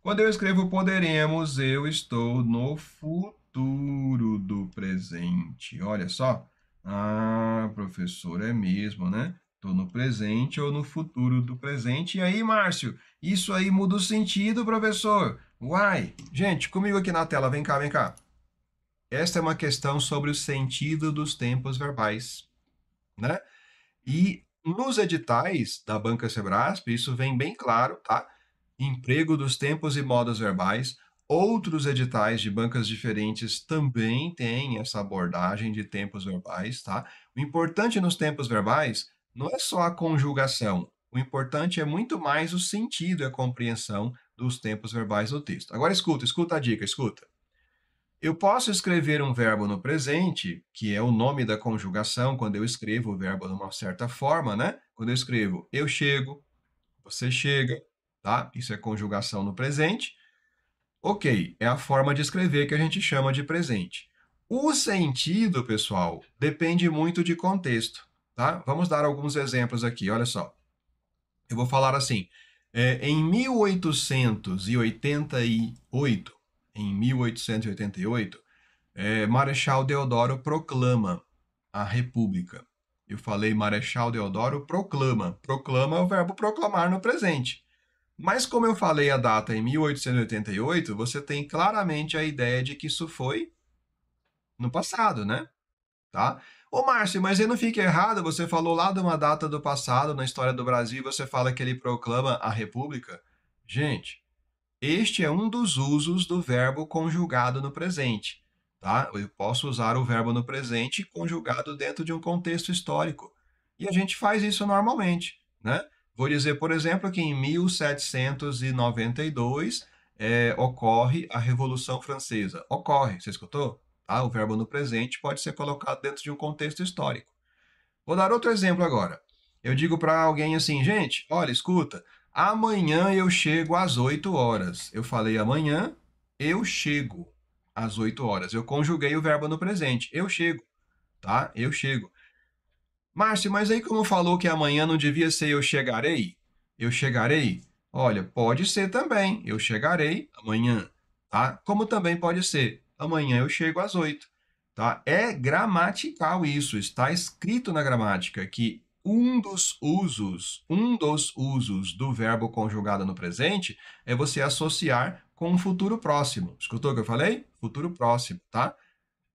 Quando eu escrevo poderemos, eu estou no futuro do presente. Olha só. Ah, professor, é mesmo, né? Estou no presente ou no futuro do presente. E aí, Márcio, isso aí muda o sentido, professor. Uai! Gente, comigo aqui na tela, vem cá, vem cá. Esta é uma questão sobre o sentido dos tempos verbais, né? E nos editais da Banca Sebrasp, isso vem bem claro, tá? Emprego dos tempos e modos verbais. Outros editais de bancas diferentes também têm essa abordagem de tempos verbais, tá? O importante nos tempos verbais não é só a conjugação. O importante é muito mais o sentido e a compreensão dos tempos verbais no texto. Agora escuta, escuta a dica, escuta. Eu posso escrever um verbo no presente, que é o nome da conjugação, quando eu escrevo o verbo de uma certa forma, né? Quando eu escrevo eu chego, você chega, tá? Isso é conjugação no presente. Ok, é a forma de escrever que a gente chama de presente. O sentido, pessoal, depende muito de contexto, tá? Vamos dar alguns exemplos aqui, olha só. Eu vou falar assim, é, em 1888, em 1888, é, Marechal Deodoro proclama a República. Eu falei Marechal Deodoro proclama. Proclama é o verbo proclamar no presente. Mas como eu falei a data em 1888, você tem claramente a ideia de que isso foi no passado, né? Tá? Ô Márcio, mas eu não fica errado, você falou lá de uma data do passado na história do Brasil, você fala que ele proclama a República. Gente, este é um dos usos do verbo conjugado no presente. Tá? Eu posso usar o verbo no presente conjugado dentro de um contexto histórico. E a gente faz isso normalmente. Né? Vou dizer, por exemplo, que em 1792 é, ocorre a Revolução Francesa. Ocorre, você escutou? Tá? O verbo no presente pode ser colocado dentro de um contexto histórico. Vou dar outro exemplo agora. Eu digo para alguém assim, gente, olha, escuta, Amanhã eu chego às 8 horas. Eu falei amanhã, eu chego às 8 horas. Eu conjuguei o verbo no presente. Eu chego, tá? Eu chego. Márcio, mas aí como falou que amanhã não devia ser eu chegarei? Eu chegarei? Olha, pode ser também. Eu chegarei amanhã, tá? Como também pode ser amanhã eu chego às 8, tá? É gramatical isso, está escrito na gramática que um dos usos, um dos usos do verbo conjugado no presente é você associar com um futuro próximo. Escutou o que eu falei? Futuro próximo, tá?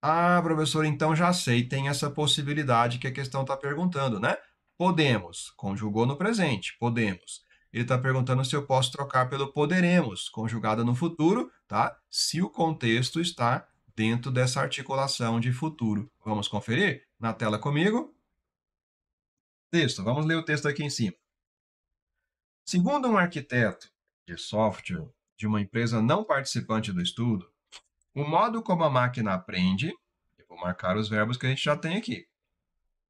Ah, professor, então já sei, tem essa possibilidade que a questão está perguntando, né? Podemos, conjugou no presente, podemos. Ele está perguntando se eu posso trocar pelo poderemos, conjugada no futuro, tá? Se o contexto está dentro dessa articulação de futuro. Vamos conferir na tela comigo? texto. Vamos ler o texto aqui em cima. Segundo um arquiteto de software de uma empresa não participante do estudo, o modo como a máquina aprende, eu vou marcar os verbos que a gente já tem aqui.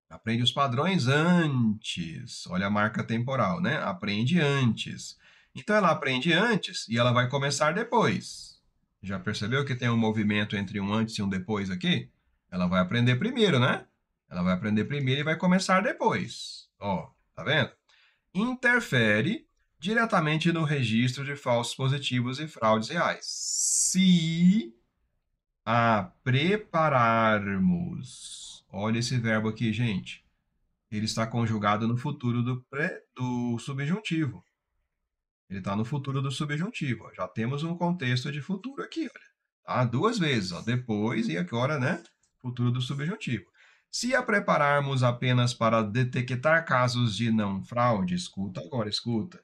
Aprende os padrões antes. Olha a marca temporal, né? Aprende antes. Então ela aprende antes e ela vai começar depois. Já percebeu que tem um movimento entre um antes e um depois aqui? Ela vai aprender primeiro, né? Ela vai aprender primeiro e vai começar depois. Ó, tá vendo? Interfere diretamente no registro de falsos positivos e fraudes reais. Se a prepararmos. Olha esse verbo aqui, gente. Ele está conjugado no futuro do, pré, do subjuntivo. Ele está no futuro do subjuntivo. Já temos um contexto de futuro aqui, olha. Tá? Duas vezes, ó. depois e agora, né? Futuro do subjuntivo. Se a prepararmos apenas para detectar casos de não fraude, escuta agora, escuta.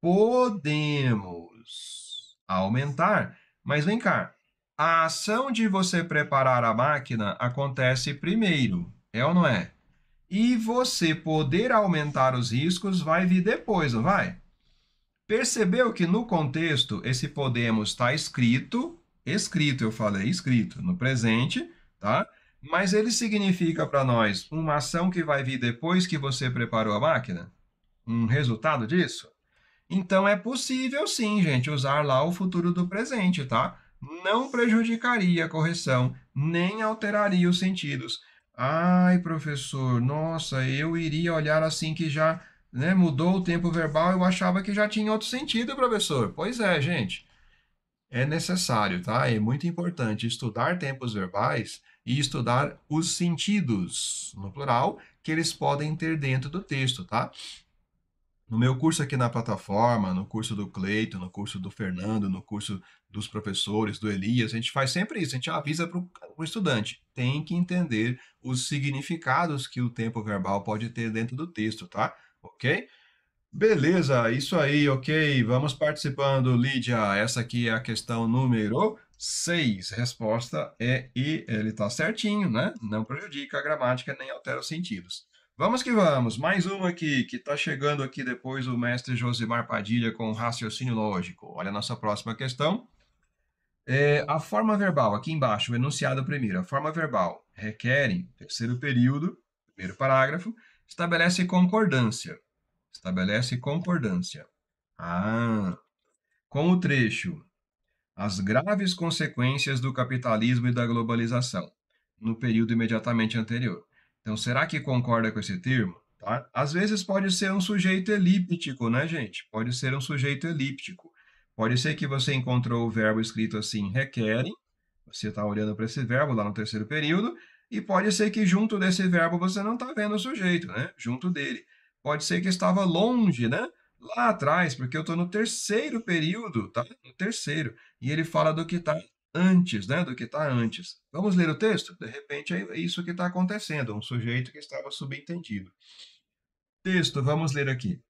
Podemos aumentar. Mas vem cá. A ação de você preparar a máquina acontece primeiro, é ou não é? E você poder aumentar os riscos vai vir depois, não vai? Percebeu que no contexto esse podemos está escrito, escrito eu falei, escrito no presente, tá? Mas ele significa para nós uma ação que vai vir depois que você preparou a máquina? Um resultado disso? Então é possível sim, gente, usar lá o futuro do presente, tá? Não prejudicaria a correção, nem alteraria os sentidos. Ai, professor, nossa, eu iria olhar assim que já né, mudou o tempo verbal, eu achava que já tinha outro sentido, professor. Pois é, gente. É necessário, tá? É muito importante estudar tempos verbais e estudar os sentidos, no plural, que eles podem ter dentro do texto, tá? No meu curso aqui na plataforma, no curso do Cleito, no curso do Fernando, no curso dos professores, do Elias, a gente faz sempre isso, a gente avisa para o estudante, tem que entender os significados que o tempo verbal pode ter dentro do texto, tá? Ok? Beleza, isso aí, ok. Vamos participando, Lídia. Essa aqui é a questão número 6. Resposta é E, ele está certinho, né? Não prejudica a gramática nem altera os sentidos. Vamos que vamos, mais uma aqui, que está chegando aqui depois o mestre Josimar Padilha com raciocínio lógico. Olha a nossa próxima questão. É, a forma verbal, aqui embaixo, o enunciado primeiro. A forma verbal requerem, terceiro período, primeiro parágrafo, estabelece concordância. Estabelece concordância. Ah, com o trecho as graves consequências do capitalismo e da globalização, no período imediatamente anterior. Então, será que concorda com esse termo? Tá? Às vezes pode ser um sujeito elíptico, né, gente? Pode ser um sujeito elíptico. Pode ser que você encontrou o verbo escrito assim, requerem, você está olhando para esse verbo lá no terceiro período, e pode ser que junto desse verbo você não está vendo o sujeito, né? Junto dele. Pode ser que estava longe, né? lá atrás, porque eu estou no terceiro período, tá? No terceiro. E ele fala do que está antes, né? Do que está antes. Vamos ler o texto? De repente é isso que está acontecendo, um sujeito que estava subentendido. Texto, vamos ler aqui.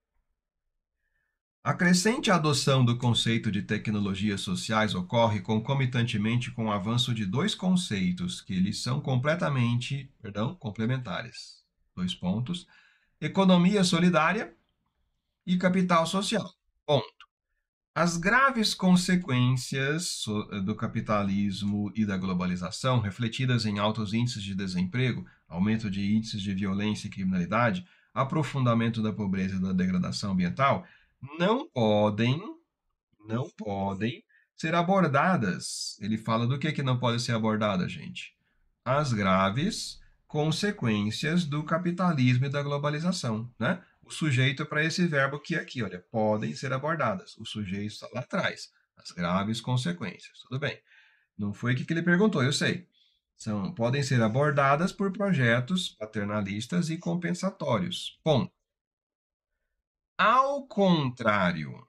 A crescente adoção do conceito de tecnologias sociais ocorre concomitantemente com o avanço de dois conceitos que eles são completamente, perdão, complementares. Dois pontos. Economia solidária e capital social. Ponto. As graves consequências eh, do capitalismo e da globalização, refletidas em altos índices de desemprego, aumento de índices de violência e criminalidade, aprofundamento da pobreza e da degradação ambiental, não podem, não podem ser abordadas. Ele fala do que, que não pode ser abordada, gente? As graves consequências do capitalismo e da globalização, né? O sujeito é para esse verbo que é aqui, olha, podem ser abordadas. O sujeito está lá atrás, as graves consequências, tudo bem. Não foi o que ele perguntou, eu sei. São, podem ser abordadas por projetos paternalistas e compensatórios. Ponto. Ao contrário,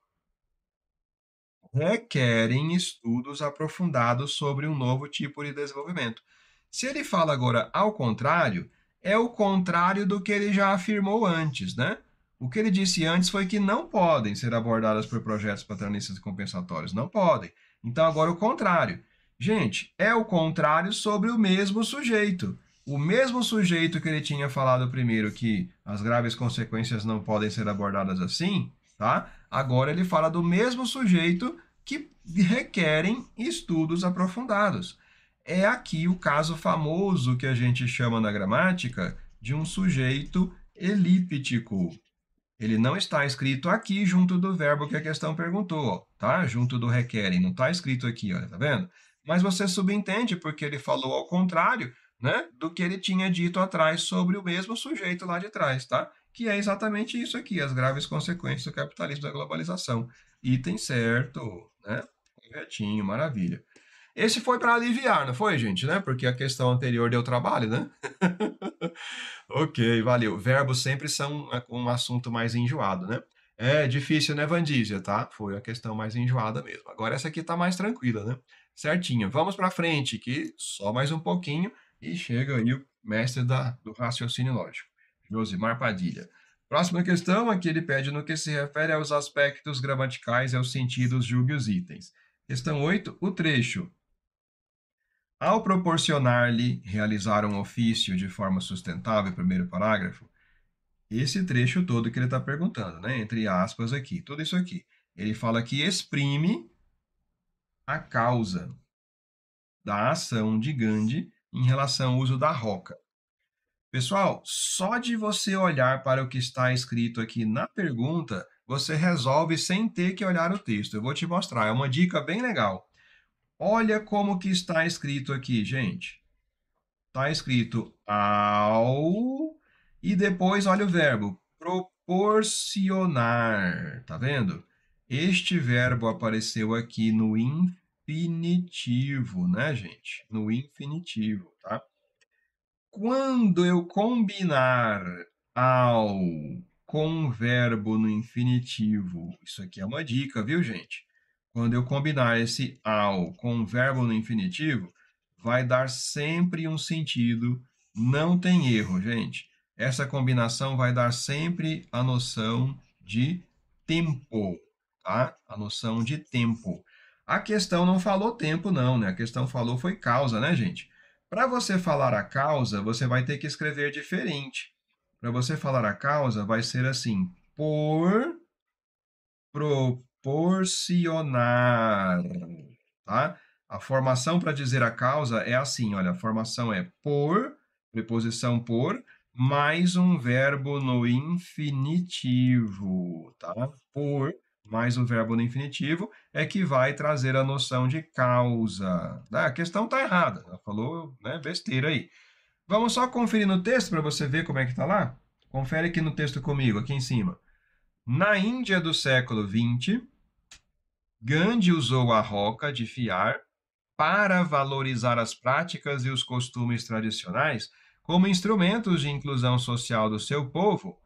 requerem estudos aprofundados sobre um novo tipo de desenvolvimento. Se ele fala agora ao contrário, é o contrário do que ele já afirmou antes, né? O que ele disse antes foi que não podem ser abordadas por projetos paternistas e compensatórios. Não podem. Então, agora o contrário. Gente, é o contrário sobre o mesmo sujeito. O mesmo sujeito que ele tinha falado primeiro que as graves consequências não podem ser abordadas assim, tá? Agora ele fala do mesmo sujeito que requerem estudos aprofundados. É aqui o caso famoso que a gente chama na gramática de um sujeito elíptico, ele não está escrito aqui junto do verbo que a questão perguntou, tá? Junto do requerem, não está escrito aqui, olha, tá vendo? Mas você subentende porque ele falou ao contrário, né, do que ele tinha dito atrás sobre o mesmo sujeito lá de trás, tá? Que é exatamente isso aqui, as graves consequências do capitalismo da globalização. Item certo, né? Corretinho, maravilha. Esse foi para aliviar, não foi, gente, né? Porque a questão anterior deu trabalho, né? ok, valeu. Verbos sempre são um assunto mais enjoado, né? É difícil, né, Vandízia, tá? Foi a questão mais enjoada mesmo. Agora essa aqui tá mais tranquila, né? Certinho. Vamos para frente, que só mais um pouquinho e chega aí o mestre da, do raciocínio lógico, Josimar Padilha. Próxima questão, aqui ele pede no que se refere aos aspectos gramaticais e aos sentidos, julgue os itens. Questão 8, o trecho ao proporcionar-lhe realizar um ofício de forma sustentável, primeiro parágrafo, esse trecho todo que ele está perguntando, né? entre aspas aqui, tudo isso aqui. Ele fala que exprime a causa da ação de Gandhi em relação ao uso da roca. Pessoal, só de você olhar para o que está escrito aqui na pergunta, você resolve sem ter que olhar o texto. Eu vou te mostrar, é uma dica bem legal. Olha como que está escrito aqui, gente. Está escrito ao e depois olha o verbo proporcionar, tá vendo? Este verbo apareceu aqui no infinitivo, né, gente? No infinitivo, tá? Quando eu combinar ao com verbo no infinitivo, isso aqui é uma dica, viu, gente? Quando eu combinar esse ao com um verbo no infinitivo, vai dar sempre um sentido, não tem erro, gente. Essa combinação vai dar sempre a noção de tempo, tá? A noção de tempo. A questão não falou tempo, não, né? A questão falou foi causa, né, gente? Para você falar a causa, você vai ter que escrever diferente. Para você falar a causa, vai ser assim: por, pro, porcionar, tá? A formação para dizer a causa é assim, olha, a formação é por, preposição por, mais um verbo no infinitivo, tá? Por mais um verbo no infinitivo é que vai trazer a noção de causa. Tá? A questão tá errada, ela falou né, besteira aí. Vamos só conferir no texto para você ver como é que tá lá? Confere aqui no texto comigo, aqui em cima. Na Índia do século XX, Gandhi usou a roca de fiar para valorizar as práticas e os costumes tradicionais como instrumentos de inclusão social do seu povo,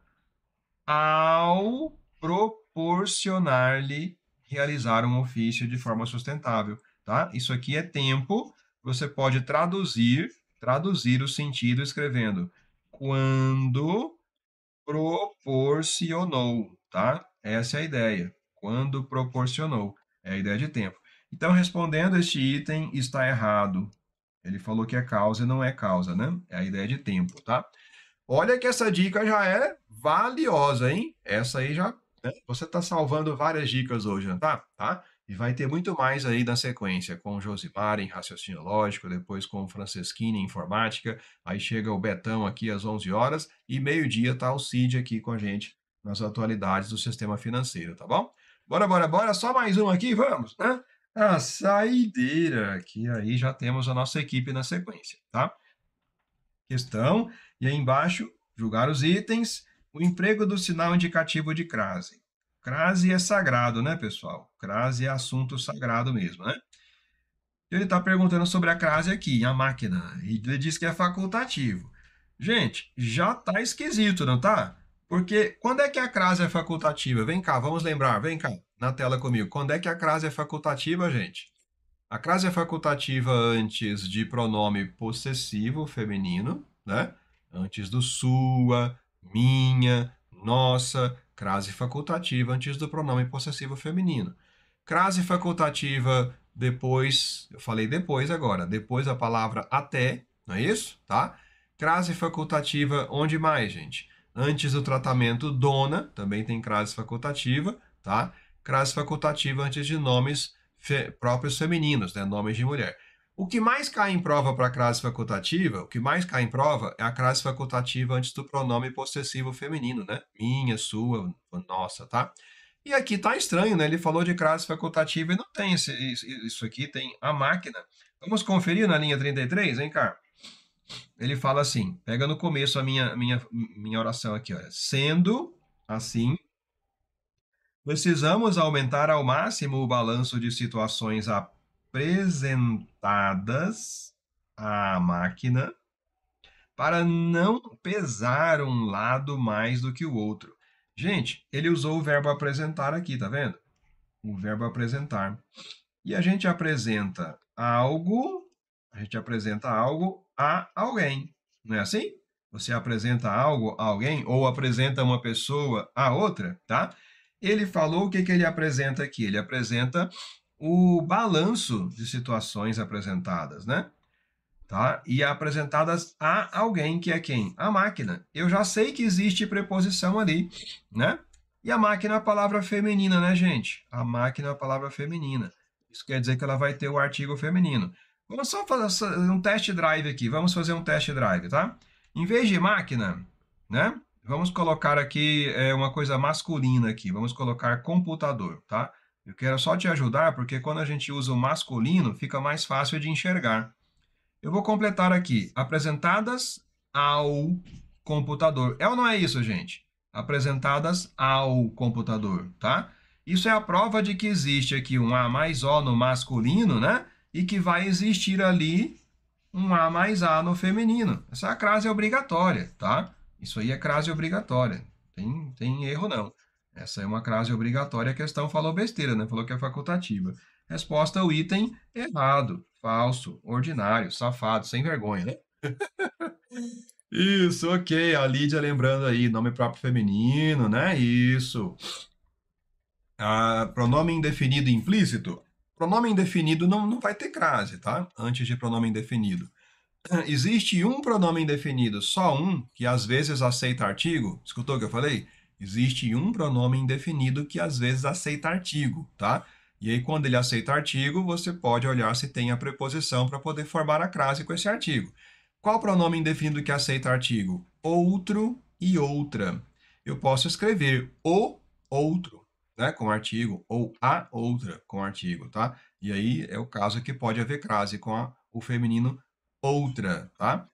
ao proporcionar-lhe realizar um ofício de forma sustentável, tá? Isso aqui é tempo, você pode traduzir, traduzir o sentido escrevendo quando proporcionou, tá? Essa é a ideia, quando proporcionou. É a ideia de tempo. Então, respondendo este item, está errado. Ele falou que é causa e não é causa, né? É a ideia de tempo, tá? Olha que essa dica já é valiosa, hein? Essa aí já. Né? Você está salvando várias dicas hoje, não tá? tá? E vai ter muito mais aí na sequência, com o Josimar em raciocínio lógico, depois com o Franceschini em informática, aí chega o Betão aqui às 11 horas e meio-dia está o Cid aqui com a gente nas atualidades do sistema financeiro, tá bom? Bora, bora, bora, só mais um aqui, vamos, né? A saideira, que aí já temos a nossa equipe na sequência, tá? Questão, e aí embaixo, julgar os itens, o emprego do sinal indicativo de crase. Crase é sagrado, né, pessoal? Crase é assunto sagrado mesmo, né? Ele está perguntando sobre a crase aqui, a máquina, e ele diz que é facultativo. Gente, já tá esquisito, não tá? Porque quando é que a crase é facultativa? Vem cá, vamos lembrar, vem cá, na tela comigo. Quando é que a crase é facultativa, gente? A crase é facultativa antes de pronome possessivo feminino, né? Antes do sua, minha, nossa. Crase facultativa antes do pronome possessivo feminino. Crase facultativa depois, eu falei depois agora, depois a palavra até, não é isso? Tá? Crase facultativa onde mais, gente? antes do tratamento dona, também tem crase facultativa, tá? Crase facultativa antes de nomes fe próprios femininos, né? Nomes de mulher. O que mais cai em prova para a crase facultativa, o que mais cai em prova é a crase facultativa antes do pronome possessivo feminino, né? Minha, sua, nossa, tá? E aqui tá estranho, né? Ele falou de crase facultativa e não tem esse, isso aqui, tem a máquina. Vamos conferir na linha 33, hein, Carlos? ele fala assim, pega no começo a minha, minha, minha oração aqui, olha. Sendo assim, precisamos aumentar ao máximo o balanço de situações apresentadas à máquina para não pesar um lado mais do que o outro. Gente, ele usou o verbo apresentar aqui, tá vendo? O verbo apresentar. E a gente apresenta algo, a gente apresenta algo a alguém. Não é assim? Você apresenta algo a alguém ou apresenta uma pessoa a outra, tá? Ele falou o que, que ele apresenta aqui? Ele apresenta o balanço de situações apresentadas, né? Tá? E apresentadas a alguém que é quem? A máquina. Eu já sei que existe preposição ali, né? E a máquina é a palavra feminina, né, gente? A máquina é a palavra feminina. Isso quer dizer que ela vai ter o artigo feminino. Vamos só fazer um test drive aqui. Vamos fazer um test drive, tá? Em vez de máquina, né? Vamos colocar aqui é, uma coisa masculina aqui. Vamos colocar computador, tá? Eu quero só te ajudar, porque quando a gente usa o masculino, fica mais fácil de enxergar. Eu vou completar aqui. Apresentadas ao computador. É ou não é isso, gente? Apresentadas ao computador, tá? Isso é a prova de que existe aqui um A mais O no masculino, né? e que vai existir ali um A mais A no feminino. Essa é a obrigatória, tá? Isso aí é crase obrigatória. Tem, tem erro, não. Essa é uma crase obrigatória. A questão falou besteira, né? Falou que é facultativa. Resposta o item errado, falso, ordinário, safado, sem vergonha, né? Isso, ok. A Lídia lembrando aí, nome próprio feminino, né? Isso. Ah, pronome indefinido implícito. Pronome indefinido não, não vai ter crase, tá? Antes de pronome indefinido. Existe um pronome indefinido, só um, que às vezes aceita artigo. Escutou o que eu falei? Existe um pronome indefinido que às vezes aceita artigo, tá? E aí, quando ele aceita artigo, você pode olhar se tem a preposição para poder formar a crase com esse artigo. Qual pronome indefinido que aceita artigo? Outro e outra. Eu posso escrever o outro né, com artigo, ou a outra com artigo, tá? E aí é o caso que pode haver crase com a, o feminino outra, tá?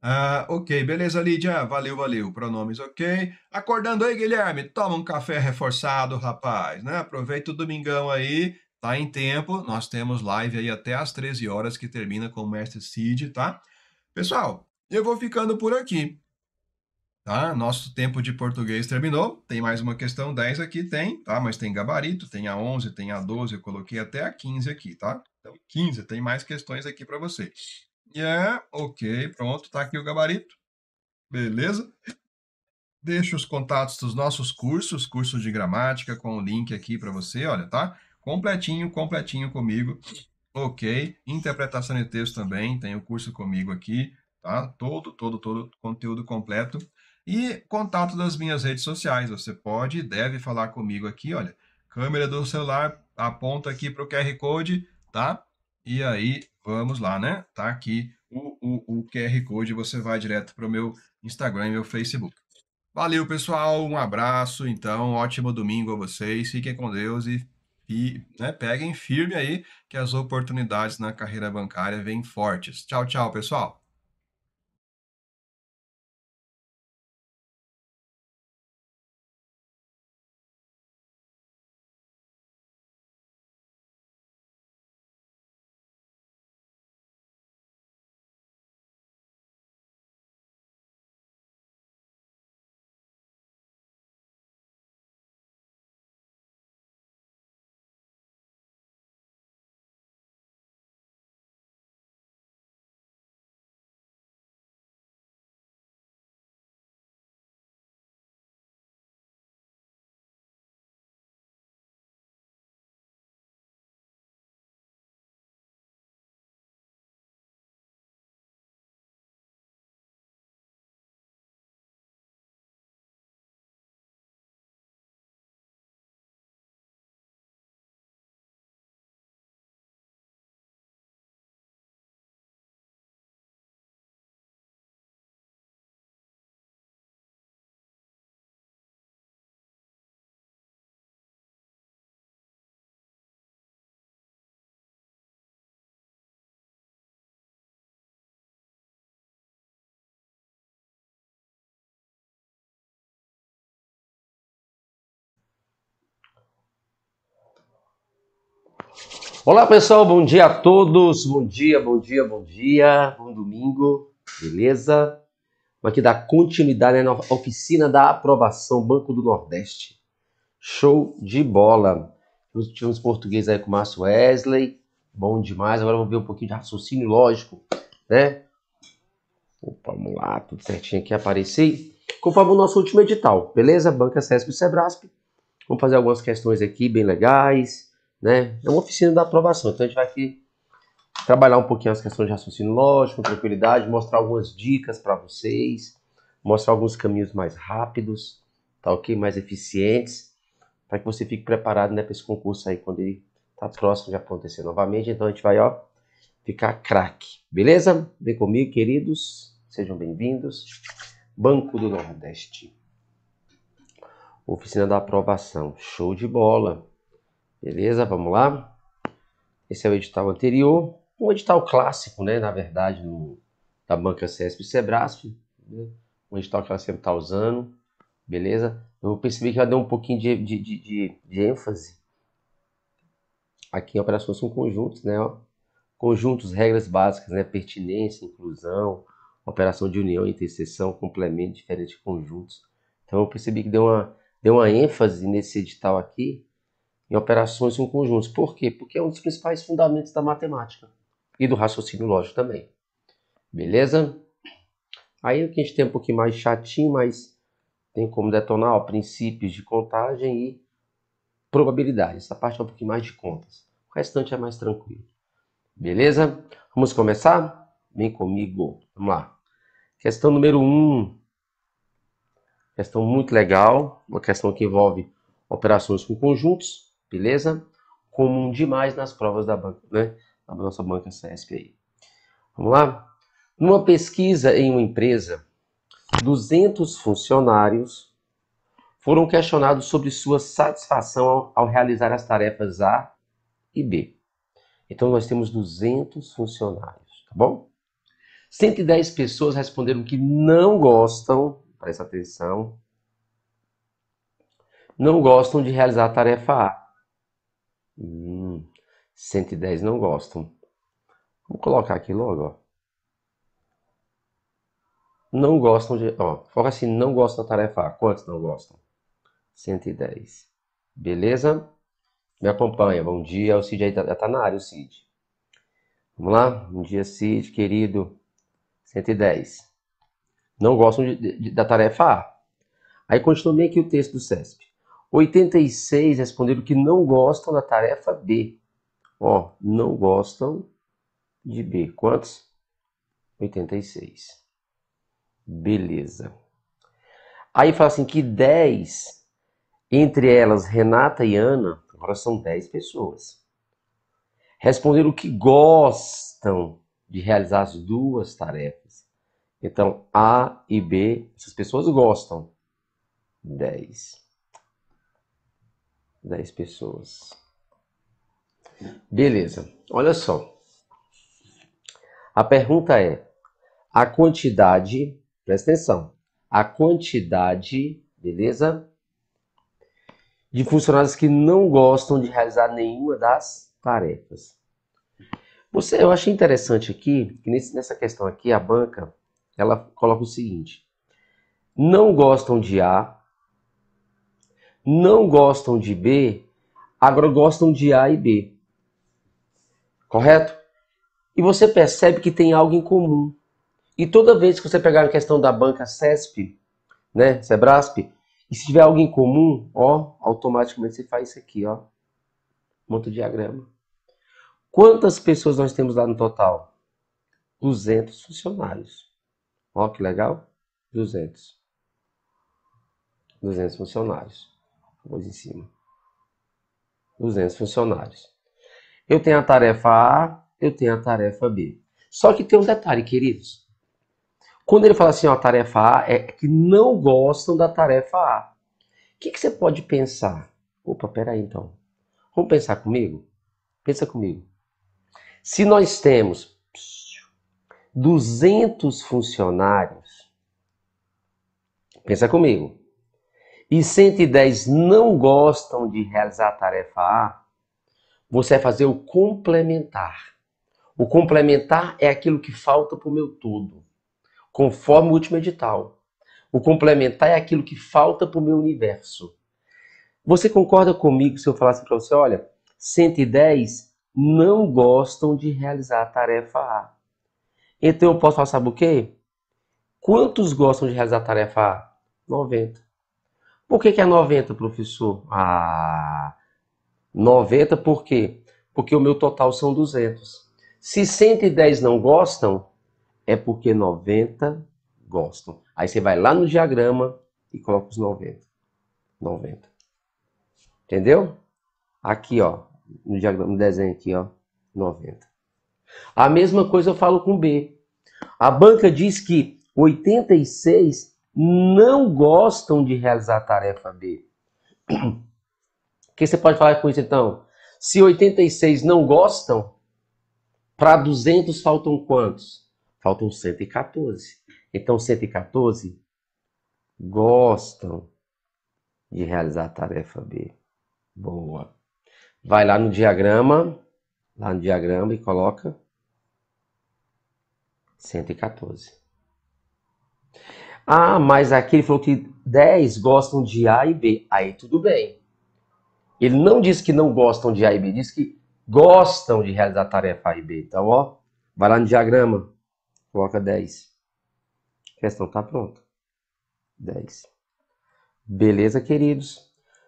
Ah, ok, beleza, Lídia. Valeu, valeu. Pronomes, ok. Acordando aí, Guilherme. Toma um café reforçado, rapaz, né? Aproveita o domingão aí. Tá em tempo. Nós temos live aí até às 13 horas que termina com o Mestre Cid, tá? Pessoal, eu vou ficando por aqui. Tá? Nosso tempo de português terminou. Tem mais uma questão 10 aqui, tem, tá? Mas tem gabarito, tem a 11, tem a 12, eu coloquei até a 15 aqui, tá? Então, 15, tem mais questões aqui para você. É, yeah, ok, pronto, tá aqui o gabarito. Beleza? Deixa os contatos dos nossos cursos, cursos de gramática, com o link aqui para você, olha, tá? Completinho, completinho comigo. Ok, interpretação de texto também, tem o curso comigo aqui, tá? Todo, todo, todo conteúdo completo e contato das minhas redes sociais. Você pode e deve falar comigo aqui, olha. Câmera do celular, aponta aqui para o QR Code, tá? E aí, vamos lá, né? Tá aqui o, o, o QR Code, você vai direto para o meu Instagram e meu Facebook. Valeu, pessoal. Um abraço, então. Ótimo domingo a vocês. Fiquem com Deus e, e né, peguem firme aí que as oportunidades na carreira bancária vêm fortes. Tchau, tchau, pessoal. Olá pessoal, bom dia a todos, bom dia, bom dia, bom dia, bom domingo, beleza? Vamos aqui dar continuidade na oficina da aprovação Banco do Nordeste. Show de bola! Tivemos português aí com o Márcio Wesley, bom demais. Agora vamos ver um pouquinho de raciocínio lógico, né? Opa, vamos lá, tudo certinho aqui, apareci. Conforme o nosso último edital, beleza? Banca Sesc e Sebrasp. Vamos fazer algumas questões aqui bem legais né? É uma oficina da aprovação. Então a gente vai aqui trabalhar um pouquinho as questões de raciocínio lógico, tranquilidade, mostrar algumas dicas para vocês, mostrar alguns caminhos mais rápidos, tá ok? Mais eficientes, para que você fique preparado né, para esse concurso aí quando ele tá próximo de acontecer novamente. Então a gente vai, ó, ficar craque, beleza? Vem comigo, queridos, sejam bem-vindos. Banco do Nordeste. Oficina da aprovação, show de bola. Beleza? Vamos lá. Esse é o edital anterior, um edital clássico, né? Na verdade, no, da banca CESP e Sebrasp, né? um edital que ela sempre está usando, beleza? Eu percebi que ela deu um pouquinho de, de, de, de ênfase aqui em operações com conjuntos, né? Conjuntos, regras básicas, né? Pertinência, inclusão, operação de união, interseção, complemento, diferentes conjuntos. Então eu percebi que deu uma, deu uma ênfase nesse edital aqui, em operações com conjuntos. Por quê? Porque é um dos principais fundamentos da matemática e do raciocínio lógico também. Beleza? Aí o que a gente tem um pouquinho mais chatinho, mas tem como detonar ó, princípios de contagem e probabilidade. Essa parte é um pouquinho mais de contas. O restante é mais tranquilo. Beleza? Vamos começar? Vem comigo. Vamos lá. Questão número 1. Um. Questão muito legal. Uma questão que envolve operações com conjuntos beleza? Comum demais nas provas da banca, né? Da nossa banca CESP aí. Vamos lá? Numa pesquisa em uma empresa, 200 funcionários foram questionados sobre sua satisfação ao, ao realizar as tarefas A e B. Então nós temos 200 funcionários, tá bom? 110 pessoas responderam que não gostam, presta atenção, não gostam de realizar a tarefa A. Hum, 110 não gostam. Vou colocar aqui logo, ó. Não gostam de... Ó, foca assim, não gostam da tarefa A. Quantos não gostam? 110. Beleza? Me acompanha. Bom dia. O Cid aí tá, já tá na área, o Cid. Vamos lá? Bom dia, Cid, querido. 110. Não gostam de, de, da tarefa A. Aí continua bem aqui o texto do CESP. 86 responderam que não gostam da tarefa B. Ó, não gostam de B. Quantos? 86. Beleza. Aí fala assim que 10, entre elas Renata e Ana, agora são 10 pessoas, responderam que gostam de realizar as duas tarefas. Então, A e B, essas pessoas gostam. 10. 10 pessoas. Beleza, olha só. A pergunta é: a quantidade, presta atenção, a quantidade, beleza? De funcionários que não gostam de realizar nenhuma das tarefas. Você, eu achei interessante aqui, que nesse, nessa questão aqui, a banca, ela coloca o seguinte: não gostam de A, não gostam de B, agora gostam de A e B. Correto? E você percebe que tem algo em comum. E toda vez que você pegar a questão da banca CESP, né, Sebrasp, e se tiver algo em comum, ó, automaticamente você faz isso aqui, ó. Monta o diagrama. Quantas pessoas nós temos lá no total? 200 funcionários. Ó, que legal. 200. 200 funcionários pois em cima. 200 funcionários. Eu tenho a tarefa A, eu tenho a tarefa B. Só que tem um detalhe, queridos. Quando ele fala assim, ó, a tarefa A é que não gostam da tarefa A. O que, que você pode pensar? Opa, peraí então. Vamos pensar comigo? Pensa comigo. Se nós temos 200 funcionários, pensa comigo e 110 não gostam de realizar a tarefa A, você vai fazer o complementar. O complementar é aquilo que falta para o meu todo, conforme o último edital. O complementar é aquilo que falta para o meu universo. Você concorda comigo se eu falasse para você, olha, 110 não gostam de realizar a tarefa A. Então eu posso falar, sabe o quê? Quantos gostam de realizar a tarefa A? 90. Por que, que é 90, professor? Ah, 90 por quê? Porque o meu total são 200. Se 110 não gostam, é porque 90 gostam. Aí você vai lá no diagrama e coloca os 90. 90. Entendeu? Aqui, ó, no diagrama, no desenho aqui, ó, 90. A mesma coisa eu falo com B. A banca diz que 86 não gostam de realizar a tarefa B. O que você pode falar com isso então? Se 86 não gostam, para 200 faltam quantos? Faltam 114. Então 114 gostam de realizar a tarefa B. Boa. Vai lá no diagrama, lá no diagrama e coloca 114. Ah, mas aqui ele falou que 10 gostam de A e B. Aí tudo bem. Ele não disse que não gostam de A e B, disse que gostam de realizar a tarefa A e B. Então, ó, vai lá no diagrama, coloca 10. A questão está pronta. 10. Beleza, queridos?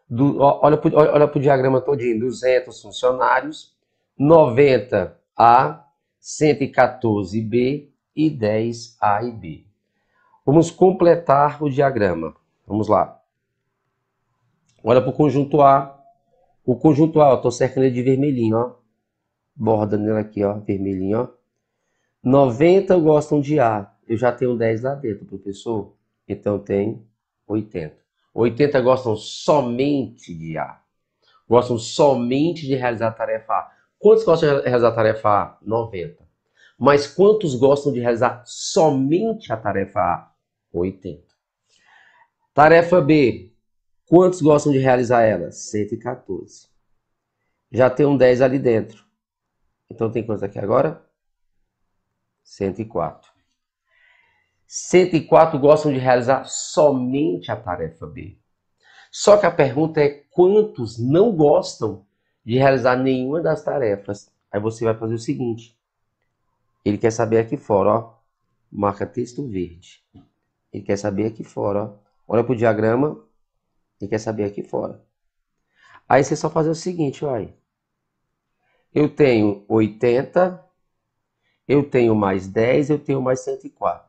Do, ó, olha para olha o diagrama todinho. 200 funcionários, 90 A, 114 B e 10 A e B. Vamos completar o diagrama. Vamos lá. Olha para o conjunto A. O conjunto A, estou cercando ele de vermelhinho, ó. Borda nele aqui, ó, vermelhinho, ó. 90 gostam de A. Eu já tenho 10 lá dentro, professor. Então tem 80. 80 gostam somente de A. Gostam somente de realizar a tarefa A. Quantos gostam de realizar a tarefa A? 90. Mas quantos gostam de realizar somente a tarefa A? 80. Tarefa B. Quantos gostam de realizar ela? 114. Já tem um 10 ali dentro. Então tem quantos aqui agora? 104. 104 gostam de realizar somente a tarefa B. Só que a pergunta é quantos não gostam de realizar nenhuma das tarefas. Aí você vai fazer o seguinte. Ele quer saber aqui fora, ó. Marca texto verde ele quer saber aqui fora. Ó. Olha para o diagrama, ele quer saber aqui fora. Aí você só fazer o seguinte, olha. Eu tenho 80, eu tenho mais 10, eu tenho mais 104.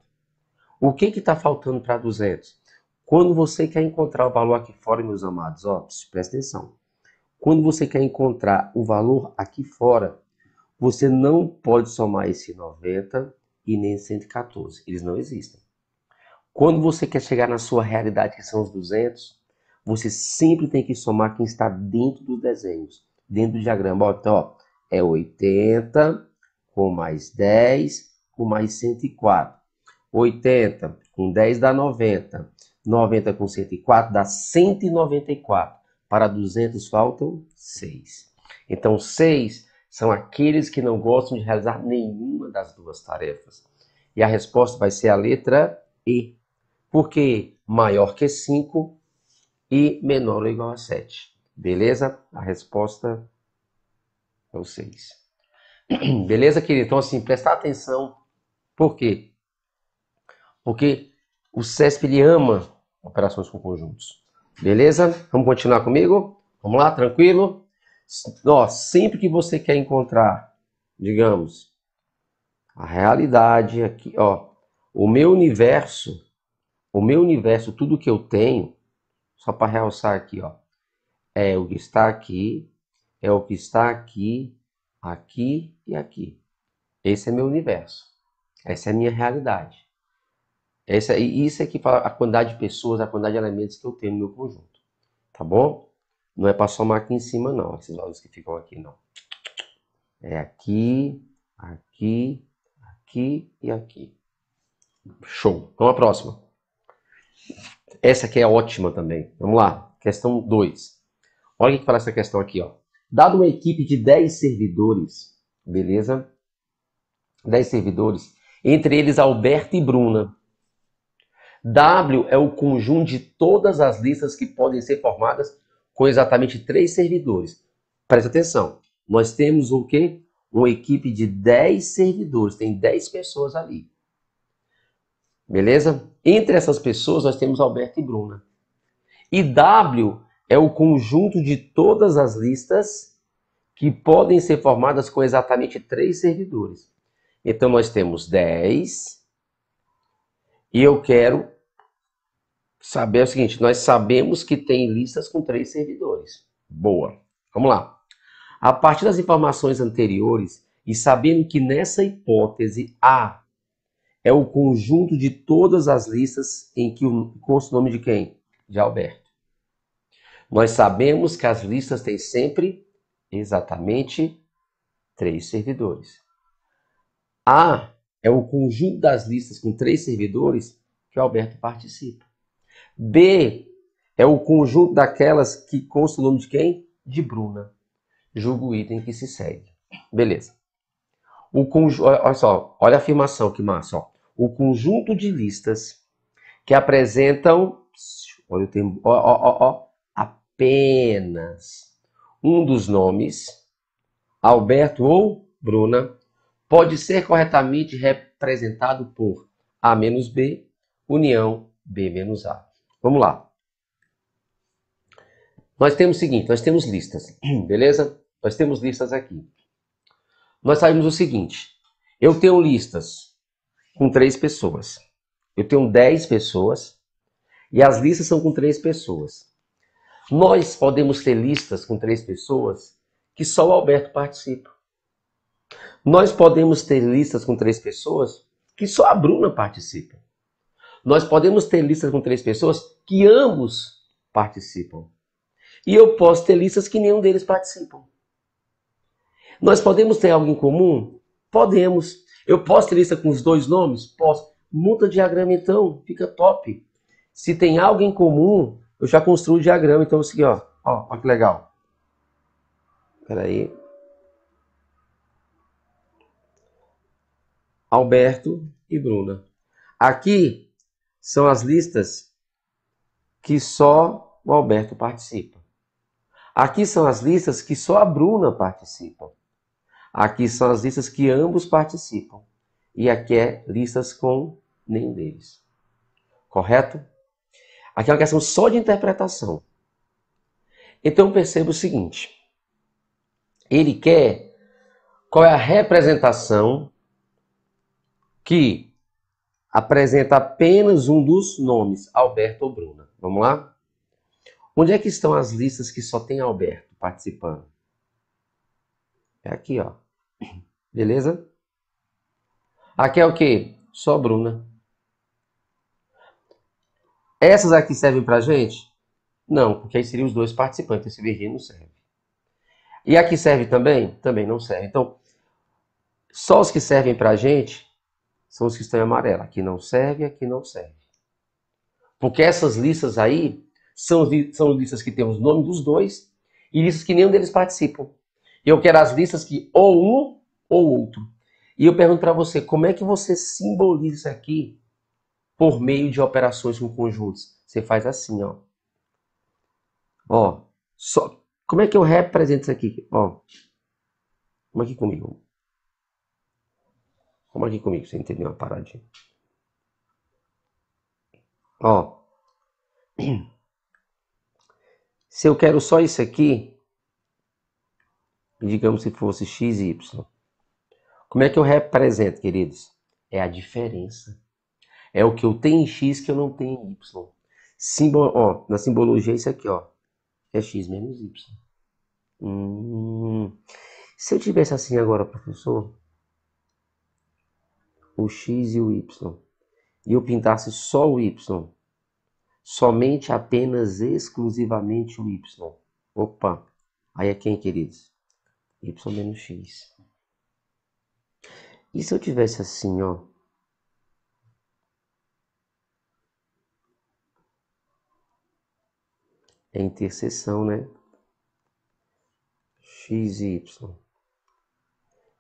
O que está faltando para 200? Quando você quer encontrar o valor aqui fora, meus amados, ó, presta atenção. Quando você quer encontrar o valor aqui fora, você não pode somar esse 90 e nem 114. Eles não existem. Quando você quer chegar na sua realidade, que são os 200, você sempre tem que somar quem está dentro dos desenhos, dentro do diagrama. Então, ó, é 80 com mais 10 com mais 104. 80 com 10 dá 90. 90 com 104 dá 194. Para 200 faltam 6. Então, 6 são aqueles que não gostam de realizar nenhuma das duas tarefas. E a resposta vai ser a letra E porque maior que 5 e menor ou igual a 7. Beleza? A resposta é o 6. Beleza, querido? Então, assim, prestar atenção. Por quê? Porque o CESP ele ama operações com conjuntos. Beleza? Vamos continuar comigo? Vamos lá, tranquilo? Ó, sempre que você quer encontrar, digamos, a realidade aqui, ó, o meu universo o meu universo, tudo que eu tenho, só para realçar aqui, ó, é o que está aqui, é o que está aqui, aqui e aqui. Esse é meu universo. Essa é a minha realidade. Essa, isso é que fala a quantidade de pessoas, a quantidade de elementos que eu tenho no meu conjunto. Tá bom? Não é para somar aqui em cima, não. Esses olhos que ficam aqui, não. É aqui, aqui, aqui e aqui. Show. Vamos então, à próxima. Essa aqui é ótima também. Vamos lá, questão 2. Olha o que fala essa questão aqui, ó. Dado uma equipe de 10 servidores, beleza? 10 servidores, entre eles Alberto e Bruna. W é o conjunto de todas as listas que podem ser formadas com exatamente três servidores. Presta atenção, nós temos o quê? Uma equipe de 10 servidores, tem 10 pessoas ali. Beleza? Entre essas pessoas nós temos Alberto e Bruna. E W é o conjunto de todas as listas que podem ser formadas com exatamente três servidores. Então nós temos 10 e eu quero saber o seguinte, nós sabemos que tem listas com três servidores. Boa. Vamos lá. A partir das informações anteriores e sabendo que nessa hipótese A é o conjunto de todas as listas em que consta o nome de quem? De Alberto. Nós sabemos que as listas têm sempre exatamente três servidores. A é o conjunto das listas com três servidores que o Alberto participa. B é o conjunto daquelas que consta o nome de quem? De Bruna. Julgo o item que se segue. Beleza. O conjunto, olha só, olha a afirmação que massa, ó o conjunto de listas que apresentam, olha o termo, ó, ó, ó, apenas um dos nomes, Alberto ou Bruna, pode ser corretamente representado por A menos B, união B menos A. Vamos lá. Nós temos o seguinte, nós temos listas, beleza? Nós temos listas aqui. Nós sabemos o seguinte, eu tenho listas com três pessoas. Eu tenho dez pessoas e as listas são com três pessoas. Nós podemos ter listas com três pessoas que só o Alberto participa. Nós podemos ter listas com três pessoas que só a Bruna participa. Nós podemos ter listas com três pessoas que ambos participam. E eu posso ter listas que nenhum deles participam. Nós podemos ter algo em comum? Podemos. Eu posso ter lista com os dois nomes? Posso. Muda o diagrama então, fica top. Se tem algo em comum, eu já construo o diagrama. Então, assim ó. Ó, olha que legal. Peraí, Alberto e Bruna. Aqui são as listas que só o Alberto participa. Aqui são as listas que só a Bruna participa. Aqui são as listas que ambos participam. E aqui é listas com nenhum deles. Correto? Aqui é uma questão só de interpretação. Então perceba o seguinte. Ele quer qual é a representação que apresenta apenas um dos nomes, Alberto ou Bruna. Vamos lá? Onde é que estão as listas que só tem Alberto participando? É aqui, ó. Beleza? Aqui é o que? Só Bruna. Essas aqui servem pra gente? Não, porque aí seriam os dois participantes. Esse verdinho não serve. E aqui serve também? Também não serve. Então, só os que servem pra gente são os que estão em amarelo. Aqui não serve, aqui não serve. Porque essas listas aí são, são listas que têm os nomes dos dois e listas que nenhum deles participam. Eu quero as listas que ou um ou outro. E eu pergunto para você, como é que você simboliza isso aqui por meio de operações com conjuntos? Você faz assim, ó. Ó, só. Como é que eu represento isso aqui? Ó. Como aqui comigo. Como aqui comigo, você entendeu a paradinha. Ó. Se eu quero só isso aqui, digamos se fosse x e y. Como é que eu represento, queridos? É a diferença. É o que eu tenho em X que eu não tenho em Y. Simbol, ó, na simbologia é isso aqui, ó. É X menos Y. Hum, se eu tivesse assim agora, professor, o X e o Y, e eu pintasse só o Y, somente, apenas, exclusivamente o Y. Opa! Aí é quem, queridos? Y menos X. E se eu tivesse assim, ó? É interseção, né? X e Y.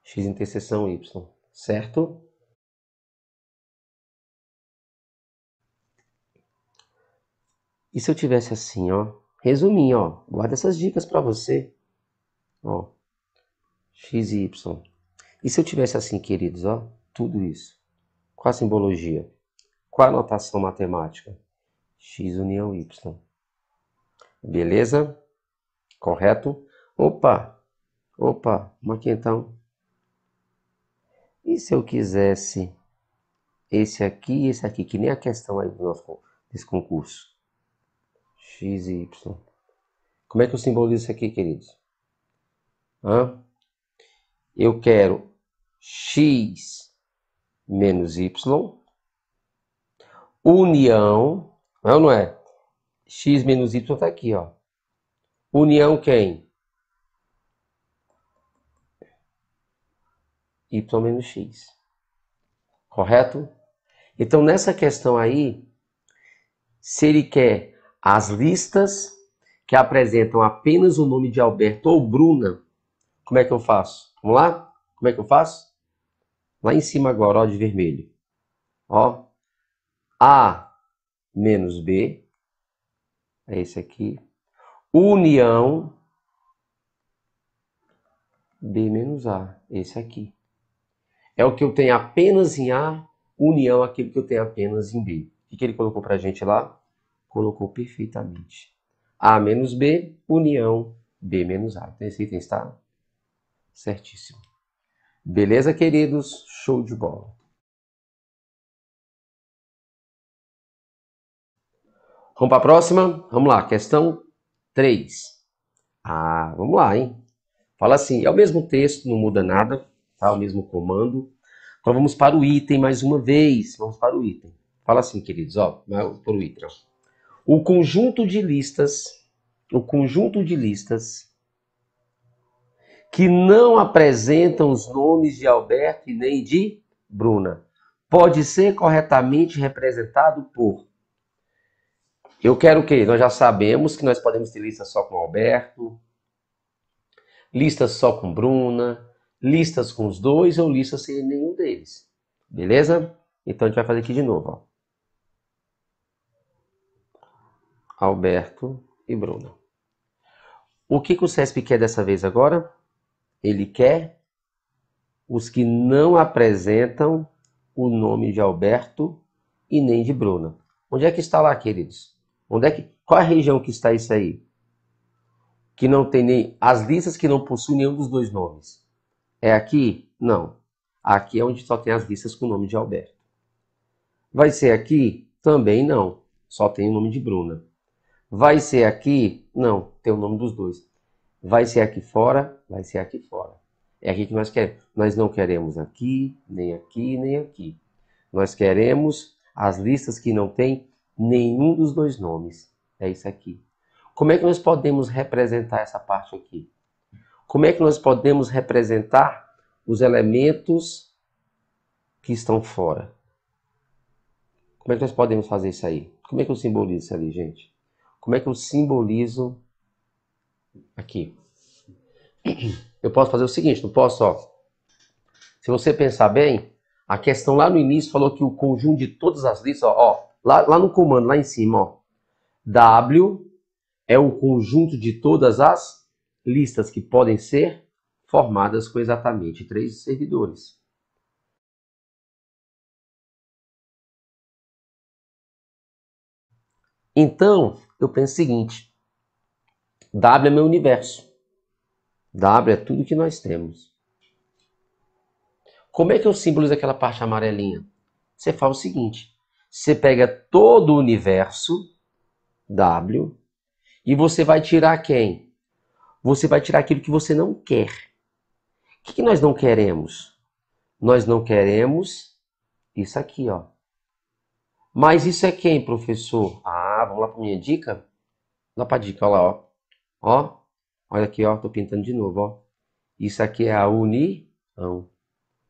X interseção Y, certo? E se eu tivesse assim, ó? Resuminho, ó. Guarda essas dicas para você. Ó. X e Y. E se eu tivesse assim, queridos, ó, tudo isso? Qual a simbologia? Qual a notação matemática? X união Y. Beleza? Correto? Opa! Opa, Vamos aqui então. E se eu quisesse esse aqui e esse aqui, que nem a questão aí do nosso, desse concurso? X e Y. Como é que eu simbolizo isso aqui, queridos? Hã? Eu quero x menos y, união, não, é não é? x menos y está aqui, ó. União quem? y menos x. Correto? Então, nessa questão aí, se ele quer as listas que apresentam apenas o nome de Alberto ou Bruna, como é que eu faço? Vamos lá? Como é que eu faço? Lá em cima agora, ó, de vermelho. Ó, A menos B, é esse aqui, união B menos A, esse aqui. É o que eu tenho apenas em A, união aquilo que eu tenho apenas em B. O que ele colocou para a gente lá? Colocou perfeitamente. A menos B, união B menos A. Então esse item está certíssimo. Beleza, queridos? Show de bola. Vamos para a próxima? Vamos lá, questão 3. Ah, vamos lá, hein? Fala assim, é o mesmo texto, não muda nada, tá? O mesmo comando. Então vamos para o item mais uma vez. Vamos para o item. Fala assim, queridos, ó, para o item. O conjunto de listas, o conjunto de listas que não apresentam os nomes de Alberto e nem de Bruna, pode ser corretamente representado por. Eu quero o quê? Nós já sabemos que nós podemos ter lista só com Alberto, listas só com Bruna, listas com os dois ou listas sem nenhum deles. Beleza? Então a gente vai fazer aqui de novo. Ó. Alberto e Bruna. O que, que o CESP quer dessa vez agora? Ele quer os que não apresentam o nome de Alberto e nem de Bruna. Onde é que está lá, queridos? Onde é que, qual é a região que está isso aí? Que não tem nem as listas que não possuem nenhum dos dois nomes. É aqui? Não. Aqui é onde só tem as listas com o nome de Alberto. Vai ser aqui? Também não. Só tem o nome de Bruna. Vai ser aqui? Não, tem o nome dos dois. Vai ser aqui fora, vai ser aqui fora. É aqui que nós queremos. Nós não queremos aqui, nem aqui, nem aqui. Nós queremos as listas que não tem nenhum dos dois nomes. É isso aqui. Como é que nós podemos representar essa parte aqui? Como é que nós podemos representar os elementos que estão fora? Como é que nós podemos fazer isso aí? Como é que eu simbolizo isso ali, gente? Como é que eu simbolizo aqui. Eu posso fazer o seguinte, não posso, ó. Se você pensar bem, a questão lá no início falou que o conjunto de todas as listas, ó, ó lá, lá no comando, lá em cima, ó. W é o conjunto de todas as listas que podem ser formadas com exatamente três servidores. Então, eu penso o seguinte, W é meu universo. W é tudo que nós temos. Como é que eu simbolizo aquela parte amarelinha? Você faz o seguinte: você pega todo o universo, W, e você vai tirar quem? Você vai tirar aquilo que você não quer. O que, que nós não queremos? Nós não queremos isso aqui, ó. Mas isso é quem, professor? Ah, vamos lá para minha dica? Lá para a dica, olha lá, ó. Ó, olha aqui, ó, tô pintando de novo, ó. Isso aqui é a união.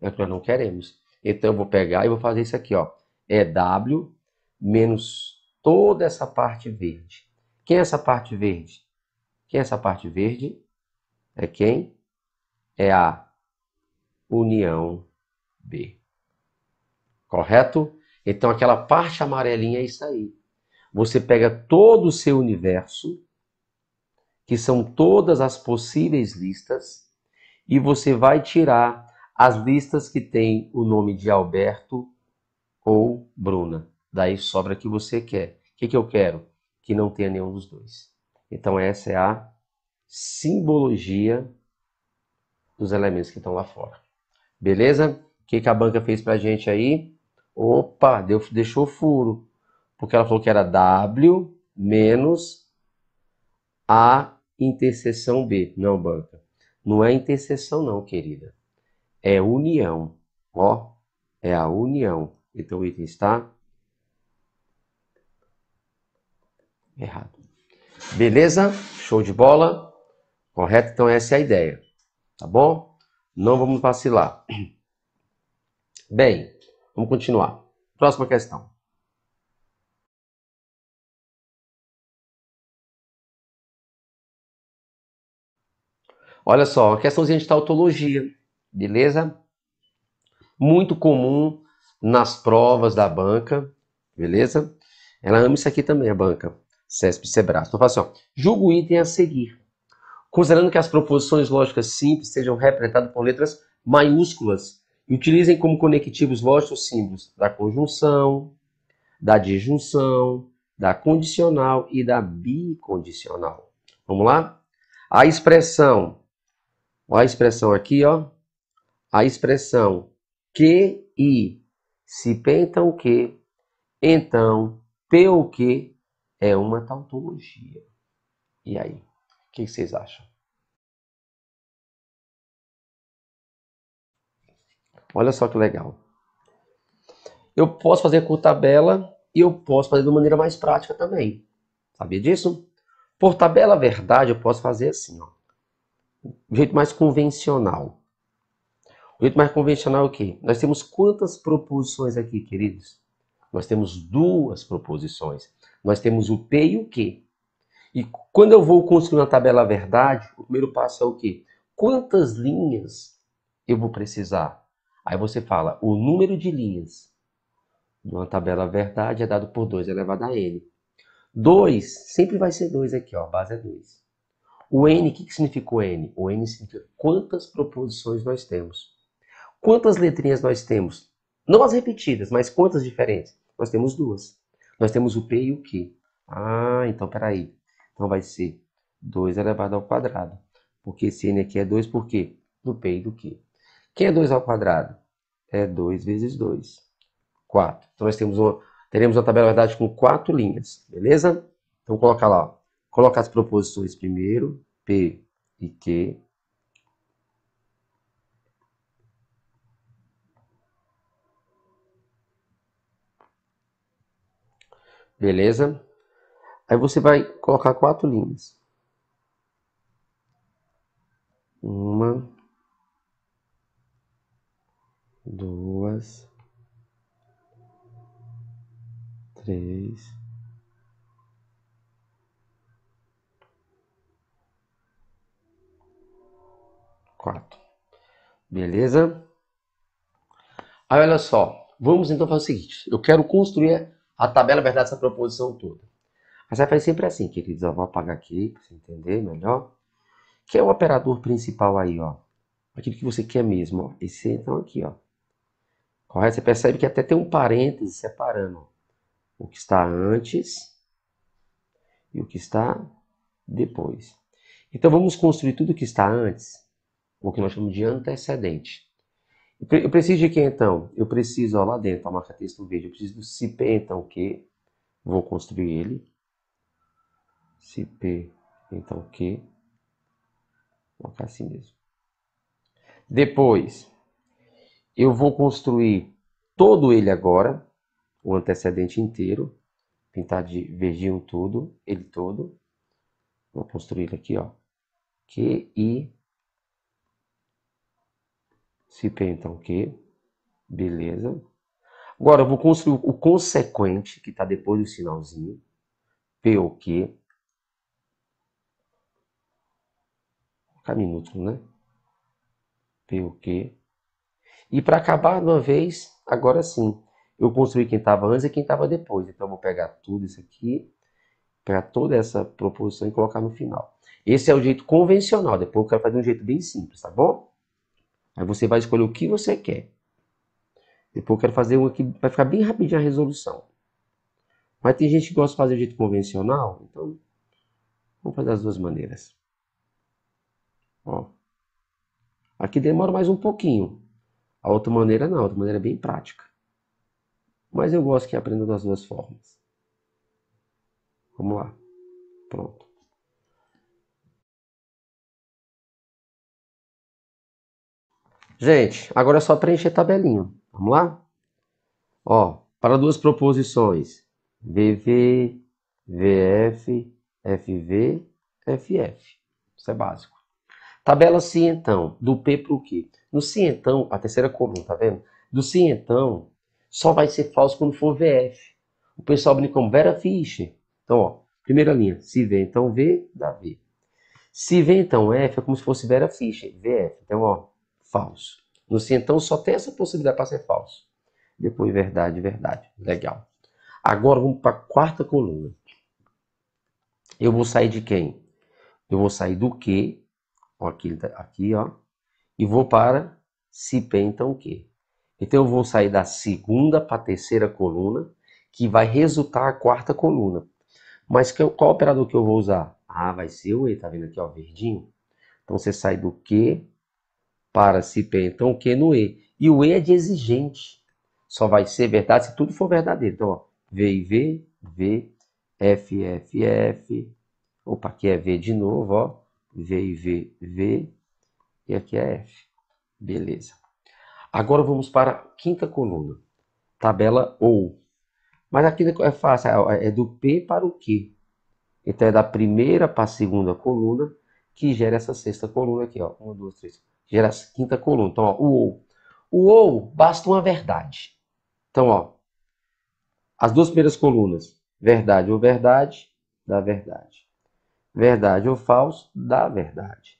É o que nós não queremos. Então eu vou pegar e vou fazer isso aqui, ó. É W menos toda essa parte verde. Quem é essa parte verde? Quem é essa parte verde? É quem? É a união B. Correto? Então aquela parte amarelinha é isso aí. Você pega todo o seu universo que são todas as possíveis listas, e você vai tirar as listas que têm o nome de Alberto ou Bruna. Daí sobra que você quer. O que, que eu quero? Que não tenha nenhum dos dois. Então essa é a simbologia dos elementos que estão lá fora. Beleza? O que, que a banca fez a gente aí? Opa, deu, deixou furo. Porque ela falou que era W menos A interseção B. Não, banca. Não é interseção, não, querida. É união. Ó, é a união. Então o item está errado. Beleza? Show de bola? Correto? Então essa é a ideia. Tá bom? Não vamos vacilar. Bem, vamos continuar. Próxima questão. Olha só, questãozinha de tautologia, beleza? Muito comum nas provas da banca, beleza? Ela ama isso aqui também, a banca, CESP e Sebrae. Então, fala assim, ó, o item a seguir. Considerando que as proposições lógicas simples sejam representadas por letras maiúsculas e utilizem como conectivos lógicos símbolos da conjunção, da disjunção, da condicional e da bicondicional. Vamos lá? A expressão Olha a expressão aqui, ó. A expressão que e se pentam que, então teu que é uma tautologia. E aí, o que vocês acham? Olha só que legal. Eu posso fazer com tabela e eu posso fazer de maneira mais prática também. Sabia disso? Por tabela verdade, eu posso fazer assim, ó o jeito mais convencional. O jeito mais convencional é o quê? Nós temos quantas proposições aqui, queridos? Nós temos duas proposições. Nós temos o P e o Q. E quando eu vou construir uma tabela verdade, o primeiro passo é o quê? Quantas linhas eu vou precisar? Aí você fala o número de linhas. Numa tabela verdade é dado por 2 elevado a n. 2 sempre vai ser 2 aqui, ó, a base é 2. O N, o que, que o N? O N significa quantas proposições nós temos. Quantas letrinhas nós temos? Não as repetidas, mas quantas diferentes? Nós temos duas. Nós temos o P e o Q. Ah, então peraí. Então vai ser 2 elevado ao quadrado. Porque esse N aqui é 2 por quê? Do P e do Q. Quem é 2 ao quadrado? É 2 vezes 2. 4. Então nós temos uma, teremos uma tabela, na verdade, com quatro linhas. Beleza? Então coloca lá, ó colocar as proposições primeiro, P e Q. Beleza? Aí você vai colocar quatro linhas. Uma, duas, três, 4. Beleza? Aí olha só, vamos então fazer o seguinte, eu quero construir a tabela verdade dessa proposição toda. Mas você faz sempre assim, queridos, eu vou apagar aqui para você entender melhor. Que é o operador principal aí, ó. Aquilo que você quer mesmo, ó. Esse então aqui, ó. Correto? Você percebe que até tem um parêntese separando o que está antes e o que está depois. Então vamos construir tudo o que está antes o que nós chamamos de antecedente. Eu preciso de quê então? Eu preciso, ó, lá dentro, a marca texto verde, eu preciso do CP então que, vou construir ele, CP então que, vou colocar assim mesmo. Depois, eu vou construir todo ele agora, o antecedente inteiro, pintar de verdinho tudo, ele todo. Vou construir ele aqui, ó, Q, I, se Fica então que, beleza. Agora eu vou construir o consequente, que está depois do sinalzinho, P ou Q. Ficar minúsculo, né? P ou Q. E para acabar de uma vez, agora sim, eu construí quem estava antes e quem estava depois. Então eu vou pegar tudo isso aqui, pegar toda essa proposição e colocar no final. Esse é o jeito convencional, depois eu quero fazer de um jeito bem simples, tá bom? Aí você vai escolher o que você quer. Depois eu quero fazer um aqui, vai ficar bem rapidinho a resolução. Mas tem gente que gosta de fazer de jeito convencional, então vamos fazer das duas maneiras. Ó. Aqui demora mais um pouquinho. A outra maneira não, a outra maneira é bem prática. Mas eu gosto que aprenda das duas formas. Vamos lá. Pronto. Gente, agora é só preencher tabelinha. Vamos lá? Ó, para duas proposições, VV, VF, FV, FF. Isso é básico. Tabela sim então, do P para o Q. No sim então, a terceira coluna, tá vendo? Do sim então, só vai ser falso quando for VF. O pessoal brinca como Vera Fischer. Então, ó, primeira linha, se V então V, dá V. Se V então F, é como se fosse Vera Fischer, VF. Então, ó, falso. No então só tem essa possibilidade para ser falso. Depois verdade, verdade. Legal. Agora vamos para a quarta coluna. Eu vou sair de quem? Eu vou sair do que, aqui, tá, aqui ó, e vou para se P então que. Então eu vou sair da segunda para a terceira coluna, que vai resultar a quarta coluna. Mas que, qual operador que eu vou usar? Ah, vai ser o E, tá vendo aqui, ó, verdinho? Então você sai do que para se ter então o que é no E. E o E é de exigente. Só vai ser verdade se tudo for verdadeiro. Então, ó, V e V, V, F, F, F. Opa, aqui é V de novo, ó. V e V, V. E aqui é F. Beleza. Agora vamos para a quinta coluna. Tabela OU. Mas aqui é fácil, é, é do P para o Q. Então é da primeira para a segunda coluna que gera essa sexta coluna aqui, ó. Uma, duas, três. Gera a quinta coluna. Então, ó, o ou. O ou basta uma verdade. Então, ó. As duas primeiras colunas, verdade ou verdade, dá verdade. Verdade ou falso, dá verdade.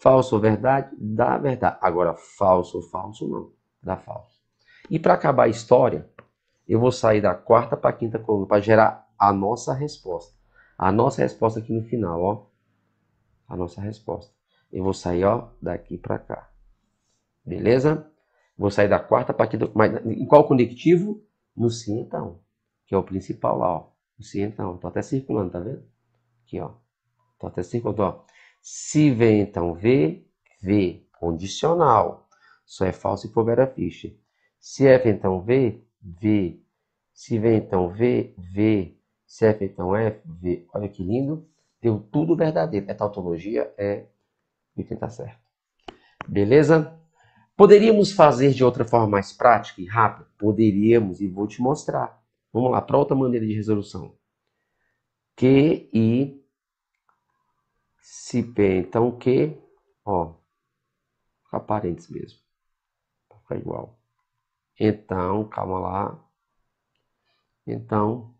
Falso ou verdade, dá verdade. Agora, falso ou falso, não. Dá falso. E para acabar a história, eu vou sair da quarta para a quinta coluna para gerar a nossa resposta. A nossa resposta aqui no final, ó a nossa resposta. Eu vou sair ó, daqui para cá. Beleza? Vou sair da quarta partida. Mas em qual conectivo? No sim então que é o principal lá, ó. sim então Tô até circulando, tá vendo? Aqui, ó. Tô até circulando, ó. Se V, então V, V, condicional. Só é falso se for vera ficha. Se F, então V, V. Se V, então V, V. Se F, então F, V. Olha que lindo. Deu tudo verdadeiro. É tautologia, é quem está certo. Beleza? Poderíamos fazer de outra forma mais prática e rápida? Poderíamos, e vou te mostrar. Vamos lá, para outra maneira de resolução. Q, e se P. Então, Q, ó, ficar parênteses mesmo. Pra ficar igual. Então, calma lá. Então,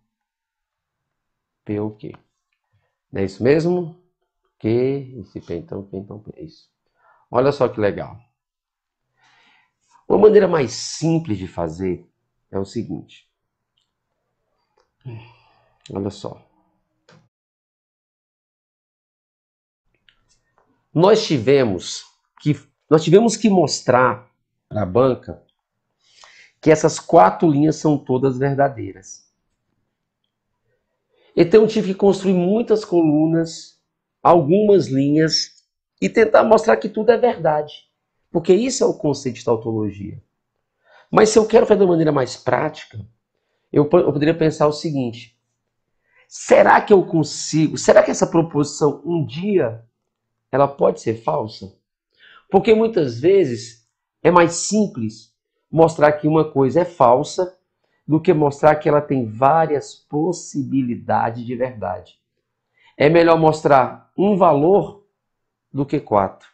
P é o quê? Não é isso mesmo? Que esse então, pentão, é isso. Olha só que legal. Uma maneira mais simples de fazer é o seguinte. Olha só. Nós tivemos que nós tivemos que mostrar para a banca que essas quatro linhas são todas verdadeiras. Então eu tive que construir muitas colunas, algumas linhas e tentar mostrar que tudo é verdade. Porque isso é o conceito de tautologia. Mas se eu quero fazer de uma maneira mais prática, eu, eu poderia pensar o seguinte: será que eu consigo? Será que essa proposição um dia ela pode ser falsa? Porque muitas vezes é mais simples mostrar que uma coisa é falsa do que mostrar que ela tem várias possibilidades de verdade. É melhor mostrar um valor do que quatro.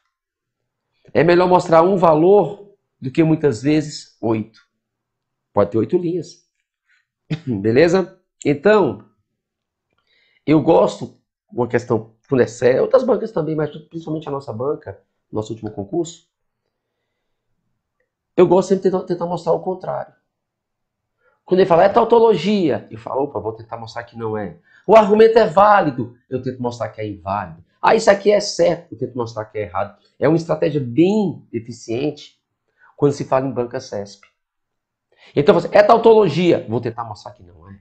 É melhor mostrar um valor do que muitas vezes oito. Pode ter oito linhas. Beleza? Então, eu gosto, uma questão Fundecé, outras bancas também, mas principalmente a nossa banca, nosso último concurso, eu gosto sempre de tentar, tentar mostrar o contrário. Quando ele fala, é tautologia, eu falo, opa, vou tentar mostrar que não é. O argumento é válido, eu tento mostrar que é inválido. Ah, isso aqui é certo, eu tento mostrar que é errado. É uma estratégia bem eficiente quando se fala em banca CESP. Então, você, assim, é tautologia, vou tentar mostrar que não é.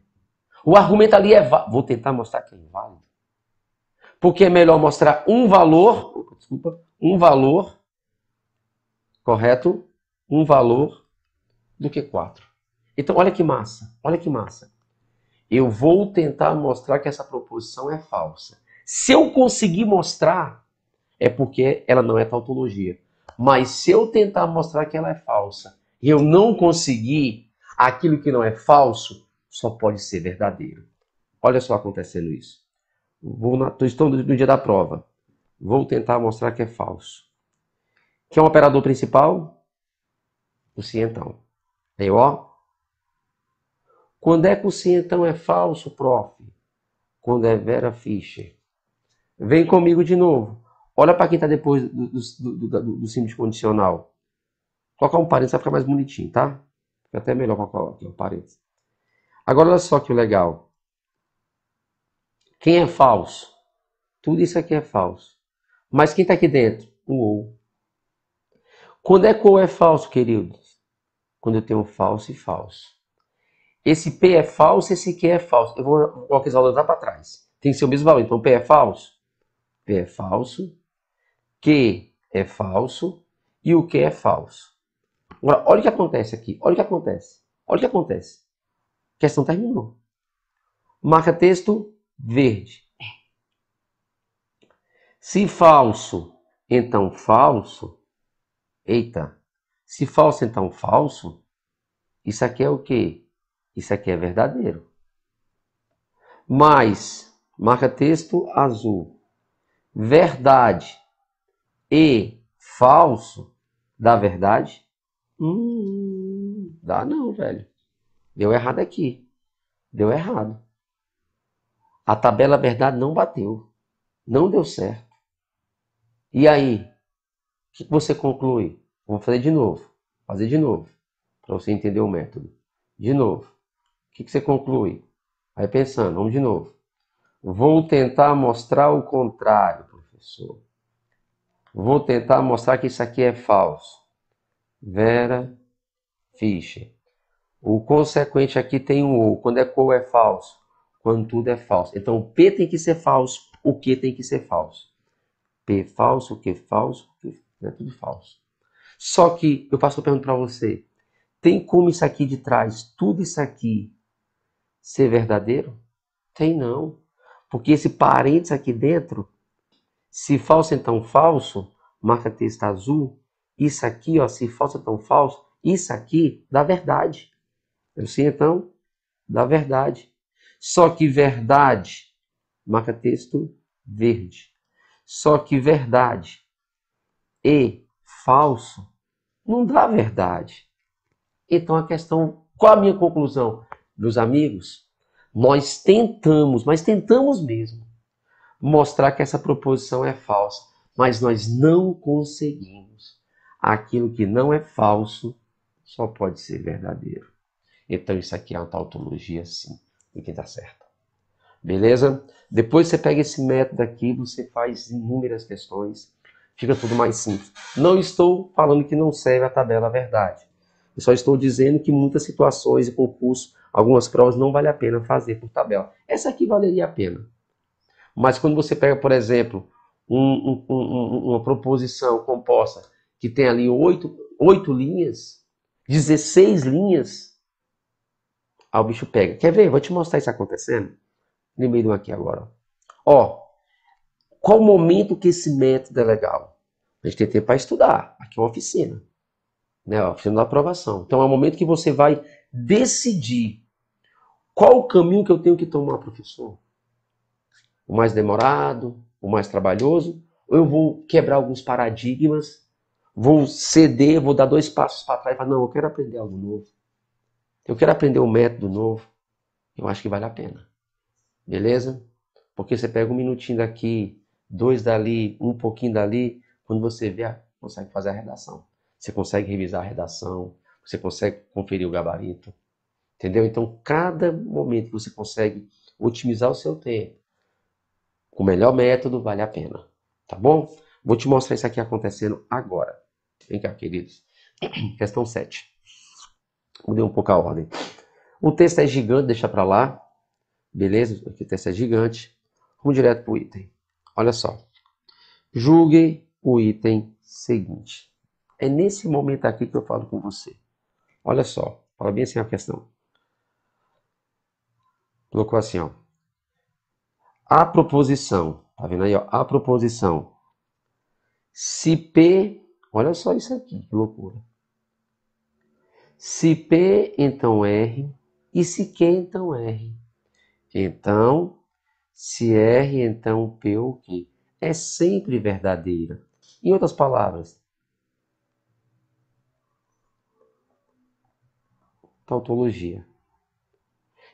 O argumento ali é válido, vou tentar mostrar que é inválido. Porque é melhor mostrar um valor, desculpa, um valor, correto? Um valor do que quatro. Então, olha que massa, olha que massa. Eu vou tentar mostrar que essa proposição é falsa. Se eu conseguir mostrar, é porque ela não é tautologia. Mas se eu tentar mostrar que ela é falsa e eu não conseguir, aquilo que não é falso só pode ser verdadeiro. Olha só acontecendo isso. Vou na, estou no dia da prova. Vou tentar mostrar que é falso. Que é um operador principal? O cientão. Aí, ó, quando é que o sim então é falso, prof? Quando é Vera Fischer. Vem comigo de novo. Olha para quem está depois do, do, do, do simples condicional. Colocar um parênteses vai ficar mais bonitinho, tá? Fica até melhor colocar aqui um parênteses. Agora olha só que legal. Quem é falso? Tudo isso aqui é falso. Mas quem está aqui dentro? O ou. Quando é que o é falso, queridos? Quando eu tenho falso e falso. Esse P é falso, esse Q é falso. Eu vou colocar esse valor lá para trás. Tem que ser o mesmo valor. Então, P é falso? P é falso. Q é falso. E o Q é falso. Agora, olha o que acontece aqui. Olha o que acontece. Olha o que acontece. A questão terminou. Marca texto verde. Se falso, então falso. Eita. Se falso, então falso. Isso aqui é o quê? Isso aqui é verdadeiro. Mas marca texto azul. Verdade e falso dá verdade? Hum, dá não, velho. Deu errado aqui. Deu errado. A tabela verdade não bateu. Não deu certo. E aí? O que você conclui? Vamos fazer de novo. Fazer de novo. Para você entender o método. De novo que, que você conclui? Aí pensando, vamos de novo. Vou tentar mostrar o contrário, professor. Vou tentar mostrar que isso aqui é falso. Vera Fischer. O consequente aqui tem um ou. Quando é qual é falso? Quando tudo é falso. Então o P tem que ser falso, o Q tem que ser falso. P falso, o Q falso, Q, é tudo falso. Só que eu passo a pergunta para você. Tem como isso aqui de trás, tudo isso aqui ser verdadeiro? Tem não. Porque esse parênteses aqui dentro, se falso então falso, marca texto azul, isso aqui, ó, se falso então falso, isso aqui dá verdade. Eu sei então, dá verdade. Só que verdade, marca texto verde. Só que verdade e falso não dá verdade. Então a questão, qual a minha conclusão? meus amigos, nós tentamos, mas tentamos mesmo, mostrar que essa proposição é falsa, mas nós não conseguimos. Aquilo que não é falso só pode ser verdadeiro. Então isso aqui é uma tautologia, sim, e que dá certo. Beleza? Depois você pega esse método aqui, você faz inúmeras questões, fica tudo mais simples. Não estou falando que não serve a tabela verdade. Eu só estou dizendo que muitas situações e concursos Algumas provas não vale a pena fazer por tabela. Essa aqui valeria a pena. Mas quando você pega, por exemplo, um, um, um, uma proposição composta que tem ali oito, oito linhas, 16 linhas, o bicho pega. Quer ver? Vou te mostrar isso acontecendo. Lembrei um aqui agora. Ó, qual o momento que esse método é legal? A gente tem tempo para estudar. Aqui é uma oficina. Né? oficina da aprovação. Então é o momento que você vai decidir qual o caminho que eu tenho que tomar, professor? O mais demorado, o mais trabalhoso? Ou eu vou quebrar alguns paradigmas, vou ceder, vou dar dois passos para trás e falar: não, eu quero aprender algo novo. Eu quero aprender um método novo. Eu acho que vale a pena. Beleza? Porque você pega um minutinho daqui, dois dali, um pouquinho dali, quando você vê, consegue fazer a redação. Você consegue revisar a redação, você consegue conferir o gabarito. Entendeu? Então, cada momento que você consegue otimizar o seu tempo com o melhor método, vale a pena. Tá bom? Vou te mostrar isso aqui acontecendo agora. Vem cá, queridos. Questão 7. Mudei um pouco a ordem. O texto é gigante, deixa para lá. Beleza? Aqui o texto é gigante. Vamos direto pro item. Olha só. Julgue o item seguinte. É nesse momento aqui que eu falo com você. Olha só. Fala bem assim a questão colocou assim, ó. A proposição, tá vendo aí, ó? A proposição. Se P, olha só isso aqui, que loucura. Se P, então R. E se Q, então R. Então, se R, então P ou Q. É sempre verdadeira. Em outras palavras, tautologia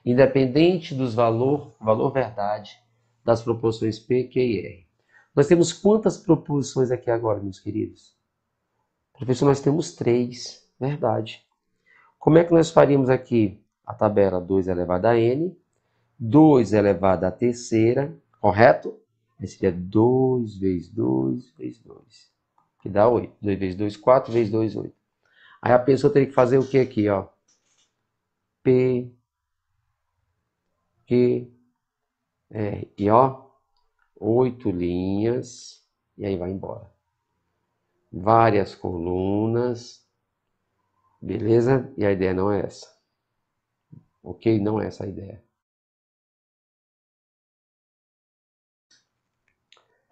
independente dos valor, valor verdade das proporções P, Q e R. Nós temos quantas proporções aqui agora, meus queridos? Professor, nós temos três, verdade. Como é que nós faríamos aqui a tabela 2 elevado a n, 2 elevado a terceira, correto? Esse é seria 2 vezes 2 vezes 2, que dá 8. 2 vezes 2, 4, vezes 2, 8. Aí a pessoa teria que fazer o que aqui, ó? P, Q, R é, e ó, oito linhas, e aí vai embora. Várias colunas, beleza? E a ideia não é essa. Ok? Não é essa a ideia.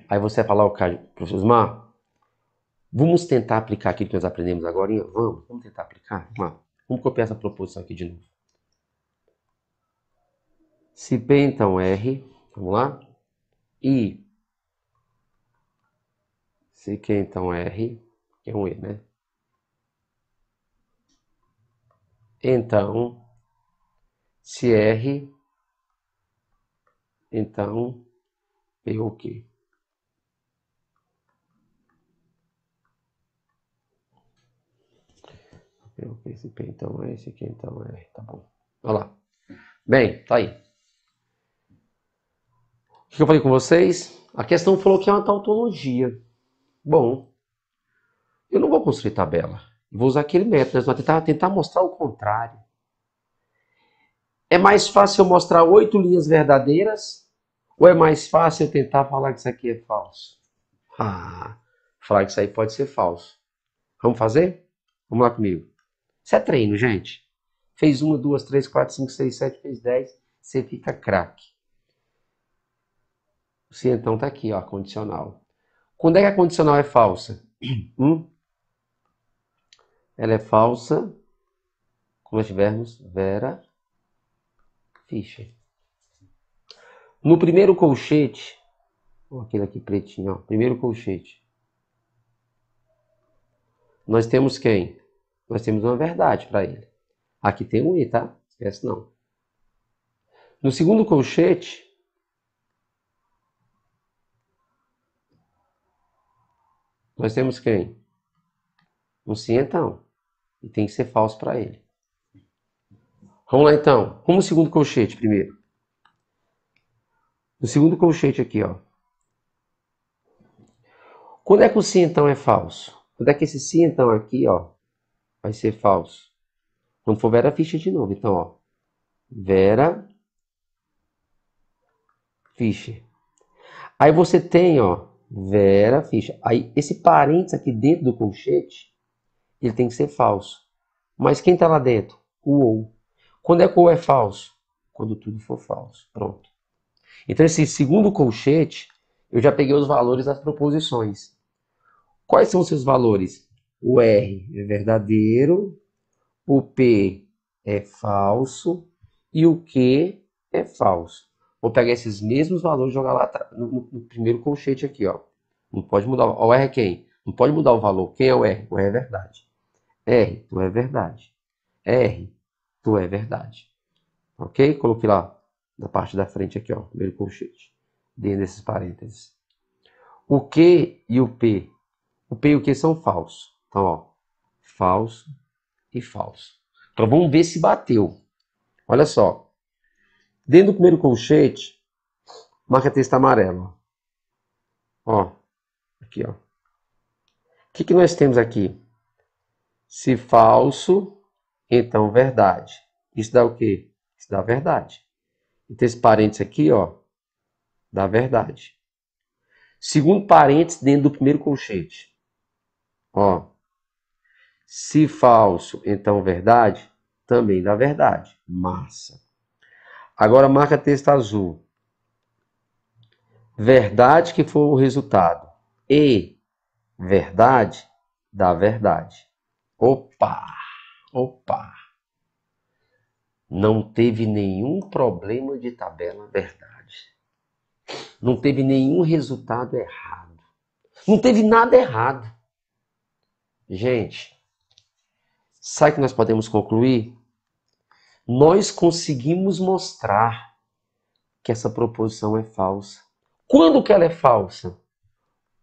Aí você vai falar, o professor Osmar, vamos tentar aplicar aquilo que nós aprendemos agora? Vamos, vamos tentar aplicar? Vamos, vamos copiar essa proposição aqui de novo. Se P então R, vamos lá, I, se Q então R, é um E, né? Então, se R, então P o Q. Eu p então é esse aqui, então é, tá bom. Olha lá. Bem, tá aí. O que eu falei com vocês? A questão falou que é uma tautologia. Bom, eu não vou construir tabela. Vou usar aquele método, vou tentar, tentar mostrar o contrário. É mais fácil eu mostrar oito linhas verdadeiras ou é mais fácil eu tentar falar que isso aqui é falso? Ah, falar que isso aí pode ser falso. Vamos fazer? Vamos lá comigo. Isso é treino, gente. Fez uma, duas, três, quatro, cinco, seis, sete, fez dez. Você fica craque se então tá aqui, ó, condicional. Quando é que a condicional é falsa? Hum? Ela é falsa quando nós tivermos Vera Fischer. No primeiro colchete, aquele aqui pretinho, ó, primeiro colchete, nós temos quem? Nós temos uma verdade para ele. Aqui tem um i, tá? Esquece não. No segundo colchete, Nós temos quem? Um sim então E tem que ser falso para ele. Vamos lá então. Como o segundo colchete primeiro. No segundo colchete aqui, ó. Quando é que o sim então é falso? Quando é que esse sim então aqui, ó, vai ser falso? Quando for Vera Fischer de novo. Então, ó. Vera Fischer. Aí você tem, ó, Vera Fischer. Aí, esse parênteses aqui dentro do colchete, ele tem que ser falso. Mas quem está lá dentro? O ou. Quando é que o ou é falso? Quando tudo for falso. Pronto. Então, esse segundo colchete, eu já peguei os valores das proposições. Quais são os seus valores? O R é verdadeiro, o P é falso e o Q é falso. Vou pegar esses mesmos valores e jogar lá no, no primeiro colchete aqui, ó. Não pode mudar. o R é quem? Não pode mudar o valor. Quem é o R? O R é verdade. R, tu é verdade. R, tu é verdade. Ok? Coloquei lá na parte da frente aqui, ó. Primeiro colchete. Dentro desses parênteses. O Q e o P. O P e o Q são falsos. Então, ó. Falso e falso. Então vamos ver se bateu. Olha só. Dentro do primeiro colchete, marca texto amarelo. Ó, aqui, ó. O que, que nós temos aqui? Se falso, então verdade. Isso dá o quê? Isso dá verdade. Então esse parênteses aqui, ó, dá verdade. Segundo parênteses dentro do primeiro colchete. Ó, se falso, então verdade, também dá verdade. Massa. Agora marca texto azul. Verdade que foi o resultado. E verdade da verdade. Opa! Opa! Não teve nenhum problema de tabela verdade. Não teve nenhum resultado errado. Não teve nada errado. Gente, sabe que nós podemos concluir? nós conseguimos mostrar que essa proposição é falsa. Quando que ela é falsa?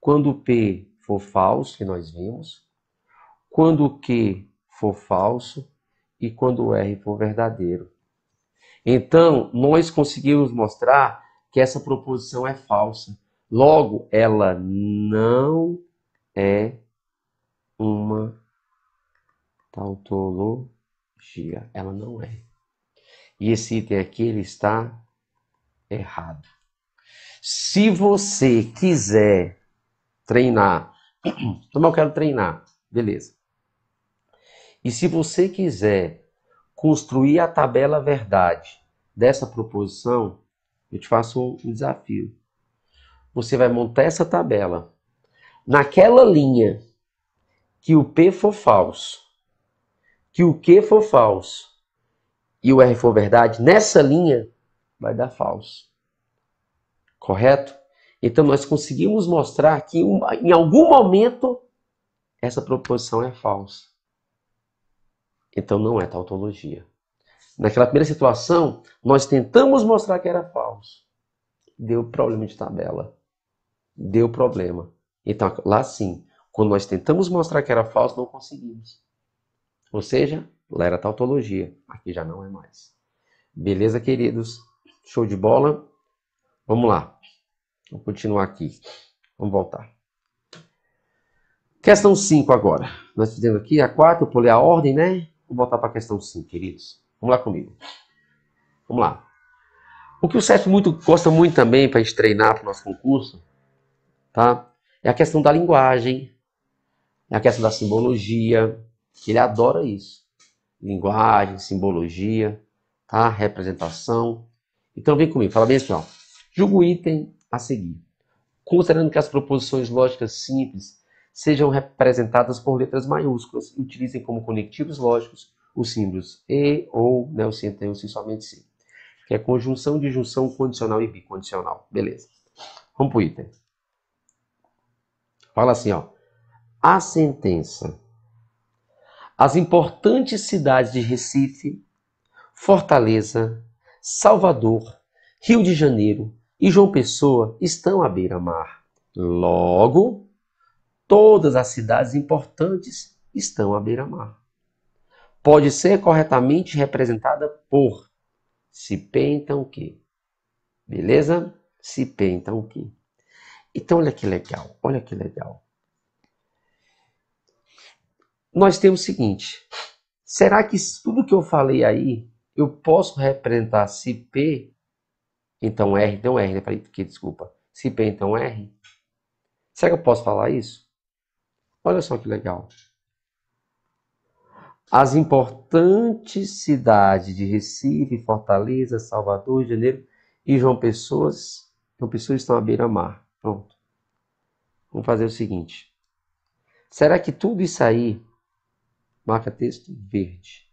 Quando o P for falso, que nós vimos, quando o Q for falso e quando o R for verdadeiro. Então, nós conseguimos mostrar que essa proposição é falsa. Logo, ela não é uma tautologia. Ela não é. E esse item aqui ele está errado. Se você quiser treinar, então eu quero treinar, beleza. E se você quiser construir a tabela verdade dessa proposição, eu te faço um desafio. Você vai montar essa tabela. Naquela linha que o P for falso, que o Q for falso e o R for verdade, nessa linha vai dar falso. Correto? Então nós conseguimos mostrar que em algum momento essa proposição é falsa. Então não é tautologia. Naquela primeira situação, nós tentamos mostrar que era falso. Deu problema de tabela. Deu problema. Então lá sim, quando nós tentamos mostrar que era falso, não conseguimos. Ou seja, Lá era tautologia, aqui já não é mais. Beleza, queridos? Show de bola? Vamos lá. Vou continuar aqui. Vamos voltar. Questão 5 agora. Nós fizemos aqui a 4, eu pulei a ordem, né? Vou voltar para a questão 5, queridos. Vamos lá comigo. Vamos lá. O que o CEF muito gosta muito também para a gente treinar para o nosso concurso, tá? É a questão da linguagem, é a questão da simbologia. Ele adora isso linguagem, simbologia, tá? representação. Então vem comigo, fala bem assim, ó. o item a seguir. Considerando que as proposições lógicas simples sejam representadas por letras maiúsculas e utilizem como conectivos lógicos os símbolos E ou, né, o se se somente se. Que é conjunção de junção condicional e bicondicional. Beleza. Vamos pro item. Fala assim, ó. A sentença as importantes cidades de Recife, Fortaleza, Salvador, Rio de Janeiro e João Pessoa estão à beira-mar. Logo, todas as cidades importantes estão à beira-mar. Pode ser corretamente representada por se o que. Beleza? Se o que. Então olha que legal, olha que legal nós temos o seguinte: será que tudo que eu falei aí eu posso representar se P então R, então R, né? que desculpa. Se P então R? Será que eu posso falar isso? Olha só que legal. As importantes cidades de Recife, Fortaleza, Salvador, Rio de Janeiro e João Pessoa, João Pessoa estão à beira-mar. Pronto. Vamos fazer o seguinte. Será que tudo isso aí marca texto verde.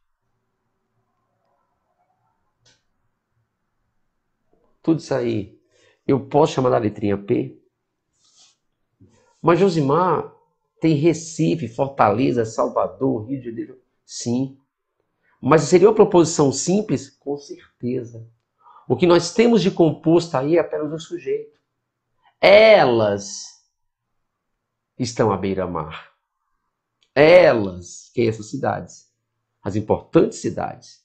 Tudo isso aí, eu posso chamar da letrinha P? Mas Josimar tem Recife, Fortaleza, Salvador, Rio de Janeiro. Sim. Mas seria uma proposição simples? Com certeza. O que nós temos de composto aí é apenas o sujeito. Elas estão à beira-mar. Elas, que é essas cidades, as importantes cidades.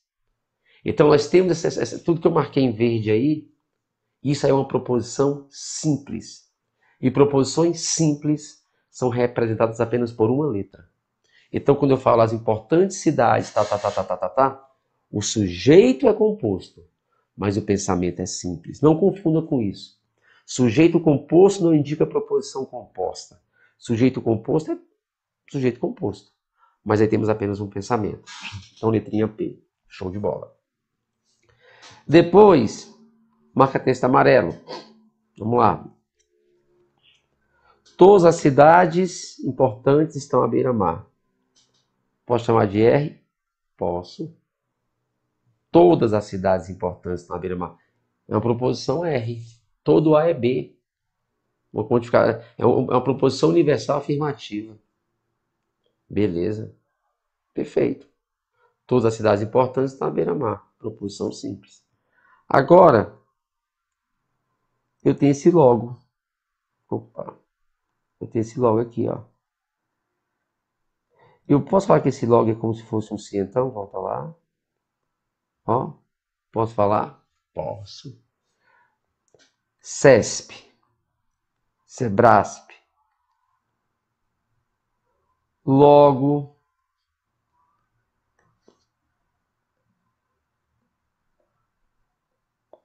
Então nós temos essa, essa, tudo que eu marquei em verde aí, isso aí é uma proposição simples. E proposições simples são representadas apenas por uma letra. Então quando eu falo as importantes cidades, tá, tá, tá, tá, tá, tá, tá o sujeito é composto, mas o pensamento é simples. Não confunda com isso. Sujeito composto não indica proposição composta. Sujeito composto é sujeito composto. Mas aí temos apenas um pensamento. Então, letrinha P. Show de bola. Depois, marca texto amarelo. Vamos lá. Todas as cidades importantes estão à beira-mar. Posso chamar de R? Posso. Todas as cidades importantes estão à beira-mar. É uma proposição R. Todo A é B. Uma é, é uma proposição universal afirmativa. Beleza. Perfeito. Todas as cidades importantes estão à beira-mar. Proposição simples. Agora, eu tenho esse logo. Opa. Eu tenho esse logo aqui, ó. Eu posso falar que esse logo é como se fosse um sim. então? Volta lá. Ó. Posso falar? Posso. CESP. SEBRASP logo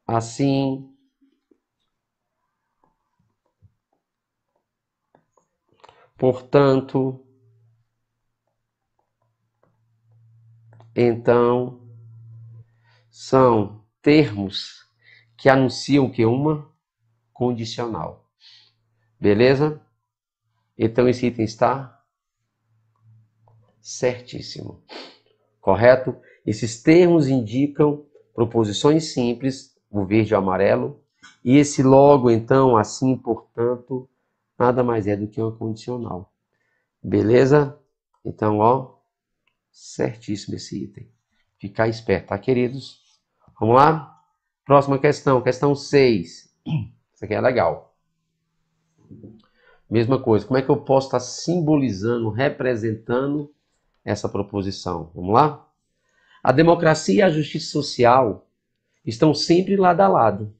assim. Portanto, então, são termos que anunciam que uma condicional. Beleza? Então esse item está certíssimo. Correto? Esses termos indicam proposições simples, o verde e o amarelo, e esse logo, então, assim, portanto, nada mais é do que uma condicional. Beleza? Então, ó, certíssimo esse item. Ficar esperto, tá, queridos? Vamos lá? Próxima questão, questão 6. Isso aqui é legal. Mesma coisa, como é que eu posso estar tá simbolizando, representando essa proposição. Vamos lá? A democracia e a justiça social estão sempre lado a lado.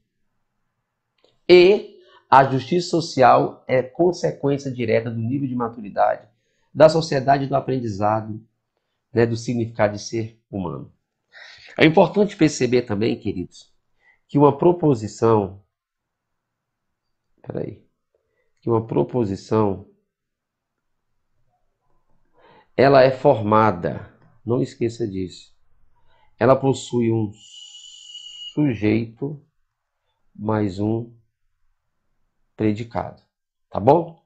E a justiça social é consequência direta do nível de maturidade da sociedade do aprendizado, né, do significado de ser humano. É importante perceber também, queridos, que uma proposição peraí, que uma proposição ela é formada, não esqueça disso. Ela possui um sujeito mais um predicado, tá bom?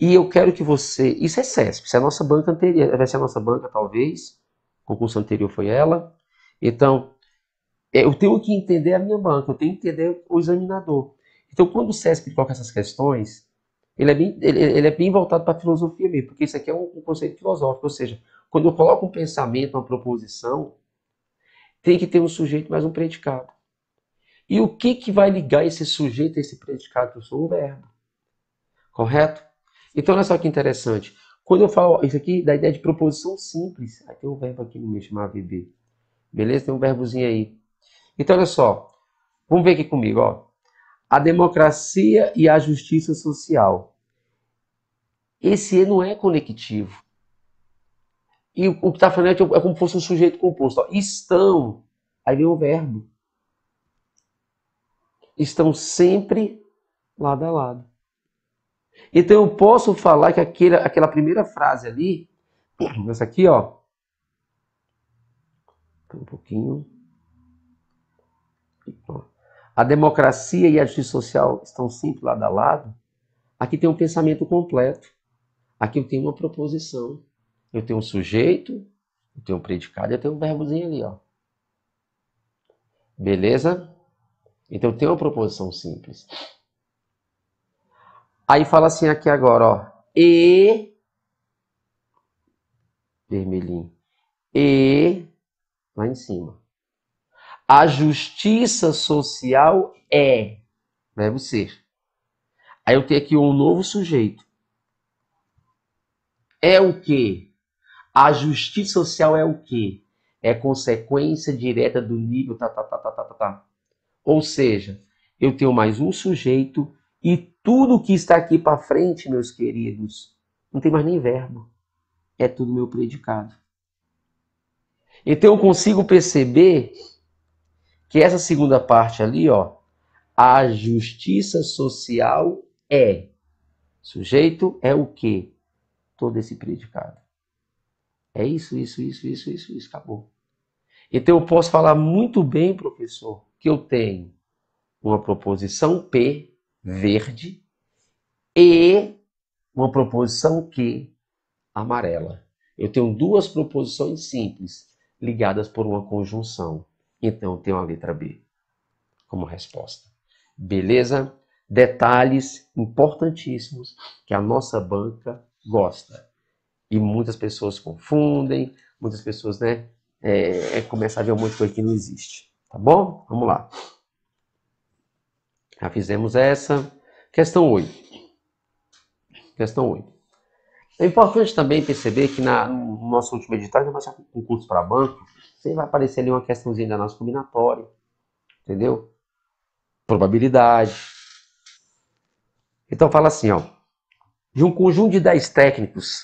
E eu quero que você, isso é CESP, isso é a nossa banca anterior, vai ser a nossa banca talvez, o concurso anterior foi ela. Então, é, eu tenho que entender a minha banca, eu tenho que entender o examinador. Então, quando o CESP coloca essas questões, ele é bem, ele, ele é bem voltado para a filosofia mesmo, porque isso aqui é um, um, conceito filosófico, ou seja, quando eu coloco um pensamento, uma proposição, tem que ter um sujeito mais um predicado. E o que, que vai ligar esse sujeito a esse predicado eu sou? Um verbo. Correto? Então, olha só que interessante. Quando eu falo isso aqui, da ideia de proposição simples, aí tem um verbo aqui no meio chamado VB. Beleza? Tem um verbozinho aí. Então, olha só. Vamos ver aqui comigo, ó a democracia e a justiça social. Esse E não é conectivo. E o que está falando é, é como se fosse um sujeito composto. estão, aí vem o verbo. Estão sempre lado a lado. Então eu posso falar que aquela, aquela primeira frase ali, essa aqui, ó. Um pouquinho. Pronto a democracia e a justiça social estão sempre lado a lado, aqui tem um pensamento completo. Aqui eu tenho uma proposição. Eu tenho um sujeito, eu tenho um predicado, eu tenho um verbozinho ali, ó. Beleza? Então eu tenho uma proposição simples. Aí fala assim aqui agora, ó. E vermelhinho. E lá em cima. A justiça social é verbo ser. Aí eu tenho aqui um novo sujeito. É o que? A justiça social é o que? É consequência direta do nível tá, tá, tá, tá, tá, tá, tá. Ou seja, eu tenho mais um sujeito e tudo que está aqui para frente, meus queridos, não tem mais nem verbo. É tudo meu predicado. Então eu consigo perceber que essa segunda parte ali, ó, a justiça social é. Sujeito é o quê? Todo esse predicado. É isso, isso, isso, isso, isso, isso, acabou. Então eu posso falar muito bem, professor, que eu tenho uma proposição P, né? verde, e uma proposição Q, amarela. Eu tenho duas proposições simples ligadas por uma conjunção. Então tem uma letra B como resposta. Beleza? Detalhes importantíssimos que a nossa banca gosta. E muitas pessoas confundem, muitas pessoas né, é, é começam a ver um monte de coisa que não existe. Tá bom? Vamos lá. Já fizemos essa. Questão 8. Questão 8. É importante também perceber que na, no nosso último edital, nós já concurso para banco, sempre vai aparecer ali uma questãozinha da nossa combinatória, entendeu? Probabilidade. Então fala assim, ó, de um conjunto de 10 técnicos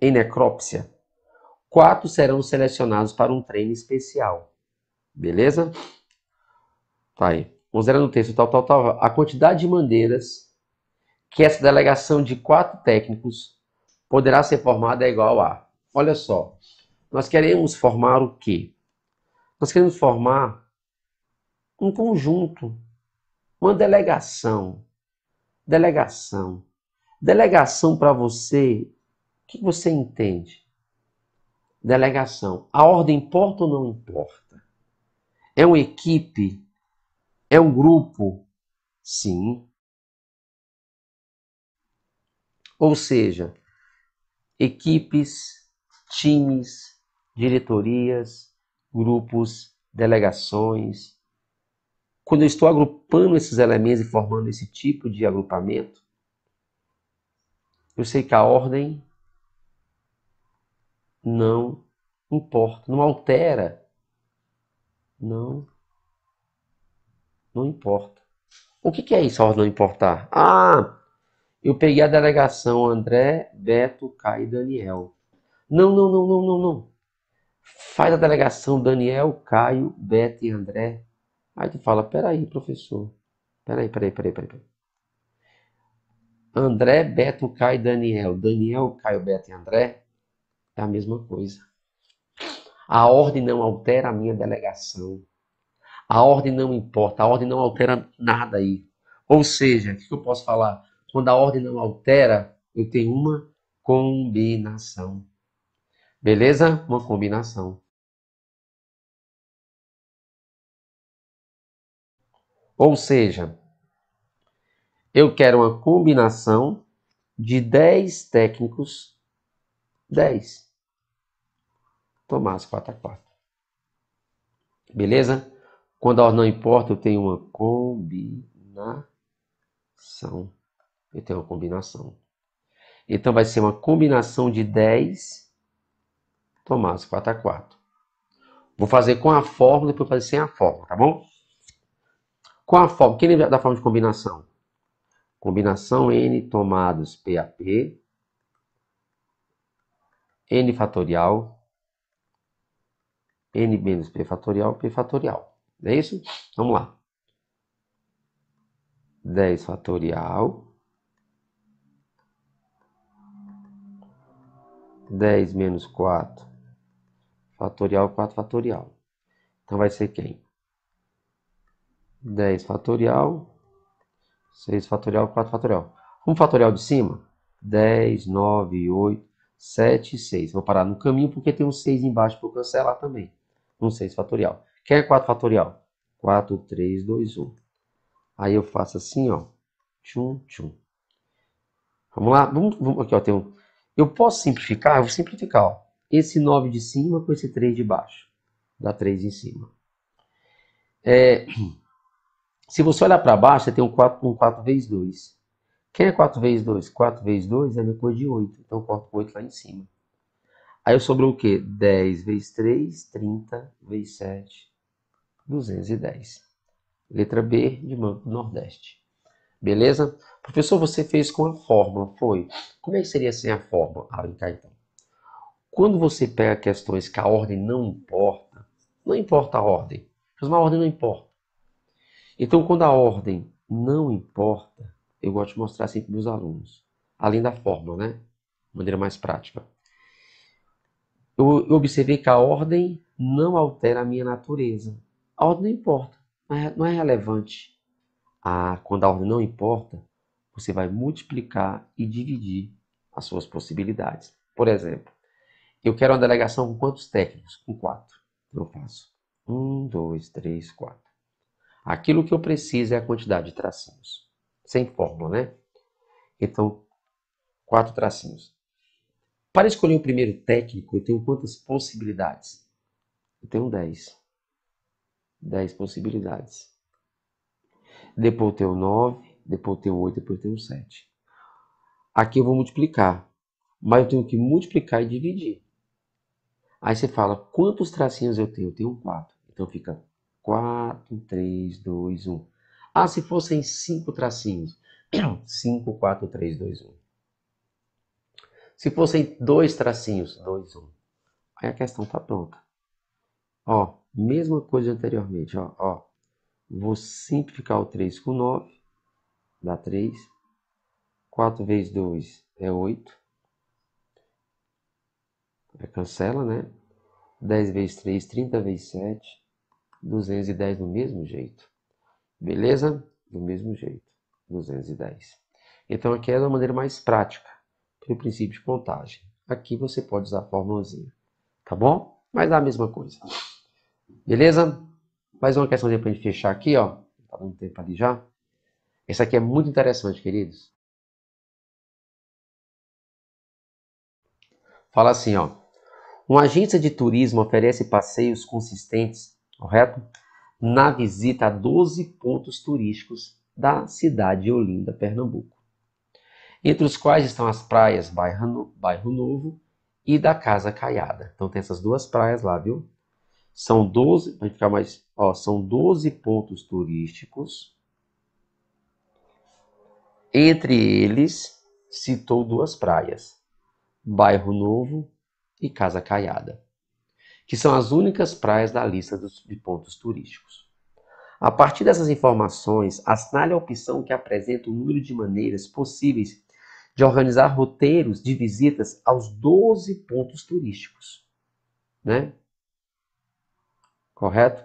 em necrópsia, quatro serão selecionados para um treino especial. Beleza? Tá aí. Considerando o texto tal, tal, tal, a quantidade de maneiras que essa delegação de quatro técnicos poderá ser formada é igual a. Olha só, nós queremos formar o quê? Nós queremos formar um conjunto, uma delegação. Delegação. Delegação para você, o que você entende? Delegação. A ordem importa ou não importa? É uma equipe? É um grupo? Sim. Ou seja, equipes, times, diretorias, grupos, delegações. Quando eu estou agrupando esses elementos e formando esse tipo de agrupamento, eu sei que a ordem não importa, não altera, não, não importa. O que, é isso, a ordem não importar? Ah, eu peguei a delegação André, Beto, Caio e Daniel. Não, não, não, não, não, não. Faz a delegação Daniel, Caio, Beto e André. Aí tu fala, peraí, professor. Peraí, peraí, peraí, peraí. peraí. André, Beto, Caio e Daniel. Daniel, Caio, Beto e André é a mesma coisa. A ordem não altera a minha delegação. A ordem não importa, a ordem não altera nada aí. Ou seja, o que eu posso falar? Quando a ordem não altera, eu tenho uma combinação. Beleza? Uma combinação. Ou seja, eu quero uma combinação de 10 técnicos. 10. Tomás 4 a 4. Beleza? Quando a ordem não importa, eu tenho uma combinação. Eu tenho uma combinação. Então vai ser uma combinação de 10 tomadas, 4 a 4. Vou fazer com a fórmula, depois fazer sem a fórmula, tá bom? Com a fórmula, quem lembra da forma de combinação? Combinação N a PAP, N fatorial, N menos P fatorial, P fatorial. Não é isso? Vamos lá. 10 fatorial 10 menos 4 fatorial 4 fatorial. Então vai ser quem? 10 fatorial, 6 fatorial, 4 fatorial. Um fatorial de cima, 10, 9, 8, 7 e 6. Vou parar no caminho porque tem um 6 embaixo para cancelar também. Um 6 fatorial. Quer 4 fatorial? 4, 3, 2, 1. Aí eu faço assim, ó. Tchum, tchum. Vamos lá? Vamos, vamos aqui, ó. Tem um eu posso simplificar? Eu vou simplificar. Ó. Esse 9 de cima com esse 3 de baixo. Dá 3 em cima. É, se você olhar para baixo, você tem um 4 com 4 vezes 2. Quem é 4 vezes 2? 4 vezes 2 é a mesma coisa de 8. Então, eu corto 8 lá em cima. Aí sobrou o quê? 10 vezes 3, 30 vezes 7, 210. Letra B de Banco do Nordeste. Beleza? Professor, você fez com a fórmula, foi? Como é que seria sem a fórmula? Ah, cá, então. Quando você pega questões que a ordem não importa, não importa a ordem. mas Uma ordem não importa. Então, quando a ordem não importa, eu gosto de mostrar assim para meus alunos. Além da fórmula, né? De maneira mais prática. Eu, eu observei que a ordem não altera a minha natureza. A ordem não importa, não é, não é relevante a, quando a ordem não importa, você vai multiplicar e dividir as suas possibilidades. Por exemplo, eu quero uma delegação com quantos técnicos? Com quatro. Então, eu faço um, dois, três, quatro. Aquilo que eu preciso é a quantidade de tracinhos. Sem fórmula, né? Então, quatro tracinhos. Para escolher o primeiro técnico, eu tenho quantas possibilidades? Eu tenho dez. Dez possibilidades depois eu tenho 9, depois eu tenho 8, depois eu tenho 7. Aqui eu vou multiplicar, mas eu tenho que multiplicar e dividir. Aí você fala, quantos tracinhos eu tenho? Eu tenho 4. Então fica 4, 3, 2, 1. Ah, se fossem 5 tracinhos. 5, 4, 3, 2, 1. Se fossem 2 tracinhos, 2, 1. Aí a questão está pronta. Ó, mesma coisa anteriormente, ó, ó. Vou simplificar o 3 com 9, dá 3. 4 vezes 2 é 8. É cancela, né? 10 vezes 3, 30 vezes 7, 210 do mesmo jeito. Beleza? Do mesmo jeito, 210. Então aqui é da maneira mais prática, pelo princípio de contagem. Aqui você pode usar a formulazinha, tá bom? Mas dá é a mesma coisa. Beleza? Mais uma questão para a gente fechar aqui, ó. Tá dando tempo ali já. Essa aqui é muito interessante, queridos. Fala assim, ó. Uma agência de turismo oferece passeios consistentes, correto? Na visita a 12 pontos turísticos da cidade de Olinda, Pernambuco. Entre os quais estão as praias Bairro Novo e da Casa Caiada. Então tem essas duas praias lá, viu? São 12, para ficar mais, ó, são 12 pontos turísticos. Entre eles, citou duas praias, Bairro Novo e Casa Caiada, que são as únicas praias da lista dos, de pontos turísticos. A partir dessas informações, assinale a opção que apresenta o número de maneiras possíveis de organizar roteiros de visitas aos 12 pontos turísticos. Né? correto?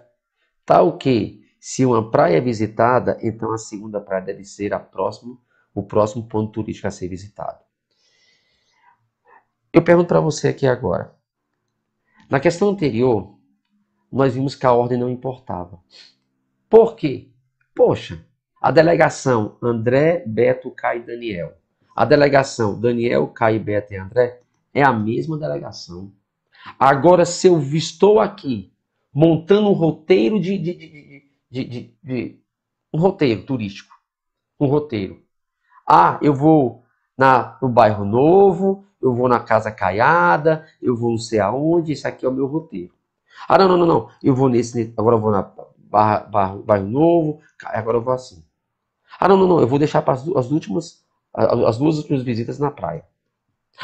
Tal que, se uma praia é visitada, então a segunda praia deve ser a próxima, o próximo ponto turístico a ser visitado. Eu pergunto para você aqui agora. Na questão anterior, nós vimos que a ordem não importava. Por quê? Poxa, a delegação André, Beto, Caio e Daniel. A delegação Daniel, Caio, Beto e André é a mesma delegação. Agora, se eu estou aqui montando um roteiro de, de, de, de, um roteiro turístico, um roteiro. Ah, eu vou na, no bairro novo, eu vou na casa caiada, eu vou não sei aonde, isso aqui é o meu roteiro. Ah, não, não, não, não, eu vou nesse, agora eu vou na barra, barra, bairro novo, agora eu vou assim. Ah, não, não, não, eu vou deixar para as, as últimas, as duas últimas visitas na praia.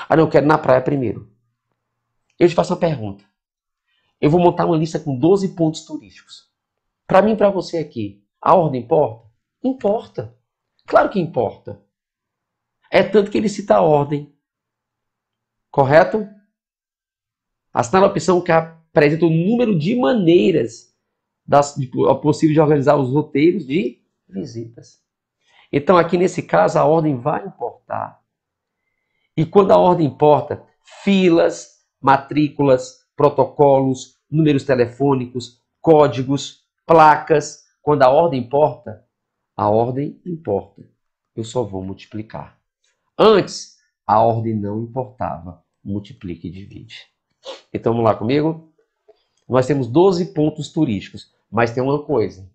Ah, não, eu quero ir na praia primeiro. Eu te faço uma pergunta. Eu vou montar uma lista com 12 pontos turísticos. Para mim e para você aqui, a ordem importa? Importa. Claro que importa. É tanto que ele cita a ordem. Correto? Assinala a opção que apresenta o número de maneiras das, de, é possível de organizar os roteiros de visitas. Então, aqui nesse caso, a ordem vai importar. E quando a ordem importa, filas, matrículas, protocolos, números telefônicos, códigos, placas. Quando a ordem importa, a ordem importa. Eu só vou multiplicar. Antes, a ordem não importava. Multiplique e divide. Então vamos lá comigo? Nós temos 12 pontos turísticos, mas tem uma coisa.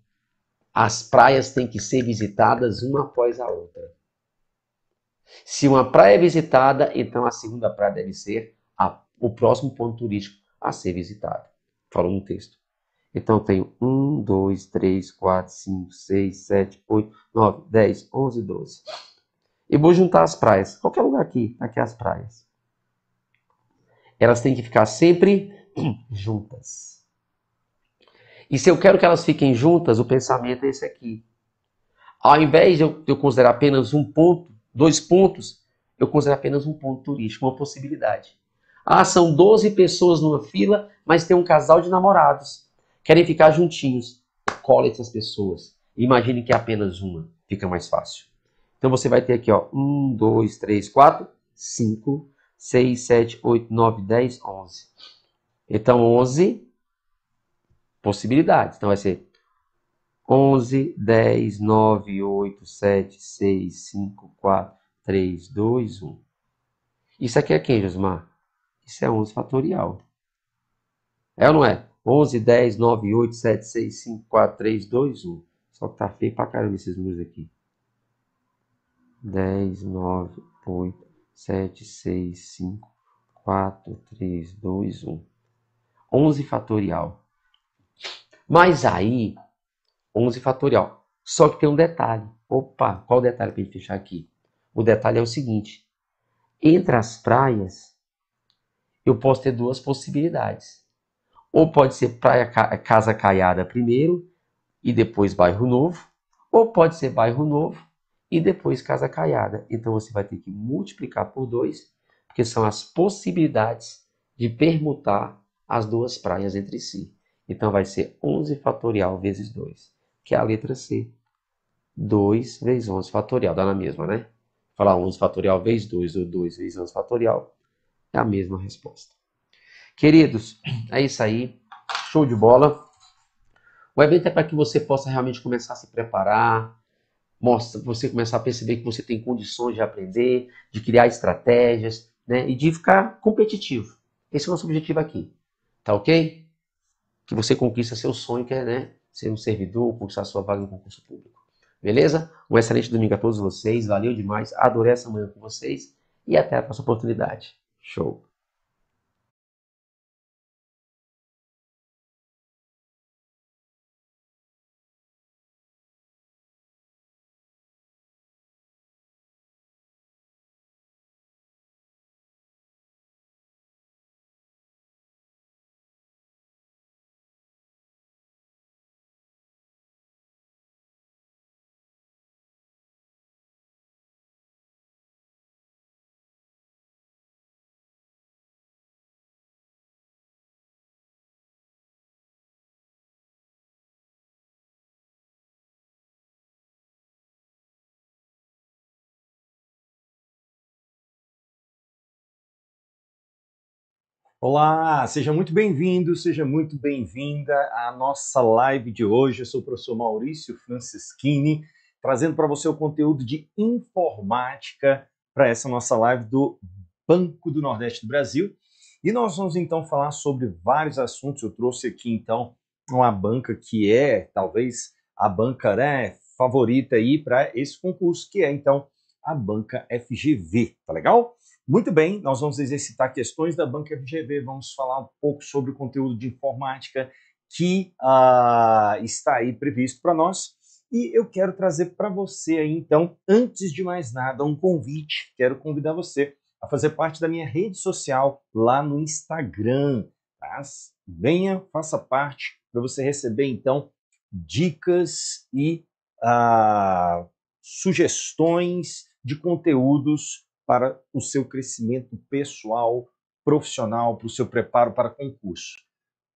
As praias têm que ser visitadas uma após a outra. Se uma praia é visitada, então a segunda praia deve ser a, o próximo ponto turístico a ser visitado. Falou no texto. Então, eu tenho 1, 2, 3, 4, 5, 6, 7, 8, 9, 10, 11, 12. E vou juntar as praias. Qualquer lugar aqui, aqui é as praias. Elas têm que ficar sempre juntas. E se eu quero que elas fiquem juntas, o pensamento é esse aqui. Ao invés de eu, de eu considerar apenas um ponto, dois pontos, eu considero apenas um ponto turístico, uma possibilidade. Ah, são 12 pessoas numa fila, mas tem um casal de namorados. Querem ficar juntinhos. Cola essas pessoas. Imagine que é apenas uma. Fica mais fácil. Então você vai ter aqui, ó, 1, 2, 3, 4, 5, 6, 7, 8, 9, 10, 11. Então, 11 possibilidades. Então vai ser 11, 10, 9, 8, 7, 6, 5, 4, 3, 2, 1. Isso aqui é quem, Josmar? Isso é 11 fatorial. É ou não é? 11, 10, 9, 8, 7, 6, 5, 4, 3, 2, 1. Só que tá feio pra caramba esses números aqui. 10, 9, 8, 7, 6, 5, 4, 3, 2, 1. 11 fatorial. Mas aí, 11 fatorial. Só que tem um detalhe. Opa, qual o detalhe pra gente fechar aqui? O detalhe é o seguinte: entre as praias eu posso ter duas possibilidades. Ou pode ser praia, Casa Caiada primeiro e depois Bairro Novo, ou pode ser Bairro Novo e depois Casa Caiada. Então você vai ter que multiplicar por dois, porque são as possibilidades de permutar as duas praias entre si. Então vai ser 11 fatorial vezes 2, que é a letra C. 2 vezes 11 fatorial, dá na mesma, né? Falar 11 fatorial vezes 2 ou 2 vezes 11 fatorial é a mesma resposta. Queridos, é isso aí. Show de bola. O evento é para que você possa realmente começar a se preparar, mostra você começar a perceber que você tem condições de aprender, de criar estratégias, né, e de ficar competitivo. Esse é o nosso objetivo aqui, tá ok? Que você conquista seu sonho, que é né, ser um servidor, conquistar sua vaga no concurso público. Beleza? Um excelente domingo a todos vocês, valeu demais, adorei essa manhã com vocês e até a próxima oportunidade. show. Olá, seja muito bem-vindo, seja muito bem-vinda à nossa live de hoje. Eu sou o professor Maurício Franceschini, trazendo para você o conteúdo de informática para essa nossa live do Banco do Nordeste do Brasil. E nós vamos então falar sobre vários assuntos. Eu trouxe aqui então uma banca que é talvez a banca né, favorita aí para esse concurso, que é então a banca FGV, tá legal? Muito bem, nós vamos exercitar questões da banca FGV, vamos falar um pouco sobre o conteúdo de informática que uh, está aí previsto para nós. E eu quero trazer para você aí, então, antes de mais nada, um convite. Quero convidar você a fazer parte da minha rede social lá no Instagram. Tá? Venha, faça parte para você receber, então, dicas e uh, sugestões de conteúdos para o seu crescimento pessoal, profissional, para o seu preparo para concurso.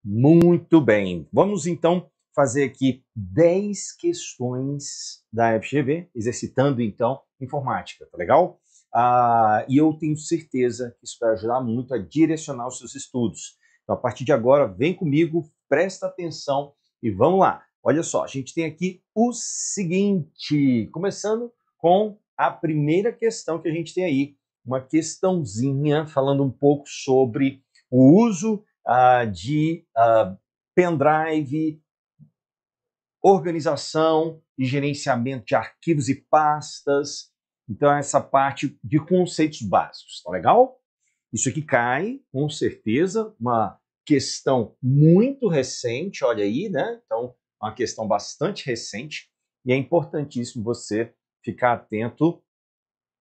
Muito bem, vamos então fazer aqui 10 questões da FGV, exercitando então informática, tá legal? Ah, e eu tenho certeza que isso vai ajudar muito a direcionar os seus estudos. Então, a partir de agora, vem comigo, presta atenção e vamos lá. Olha só, a gente tem aqui o seguinte, começando com a primeira questão que a gente tem aí, uma questãozinha falando um pouco sobre o uso uh, de uh, pendrive, organização e gerenciamento de arquivos e pastas. Então, essa parte de conceitos básicos, tá legal? Isso aqui cai, com certeza, uma questão muito recente, olha aí, né? Então, uma questão bastante recente e é importantíssimo você ficar atento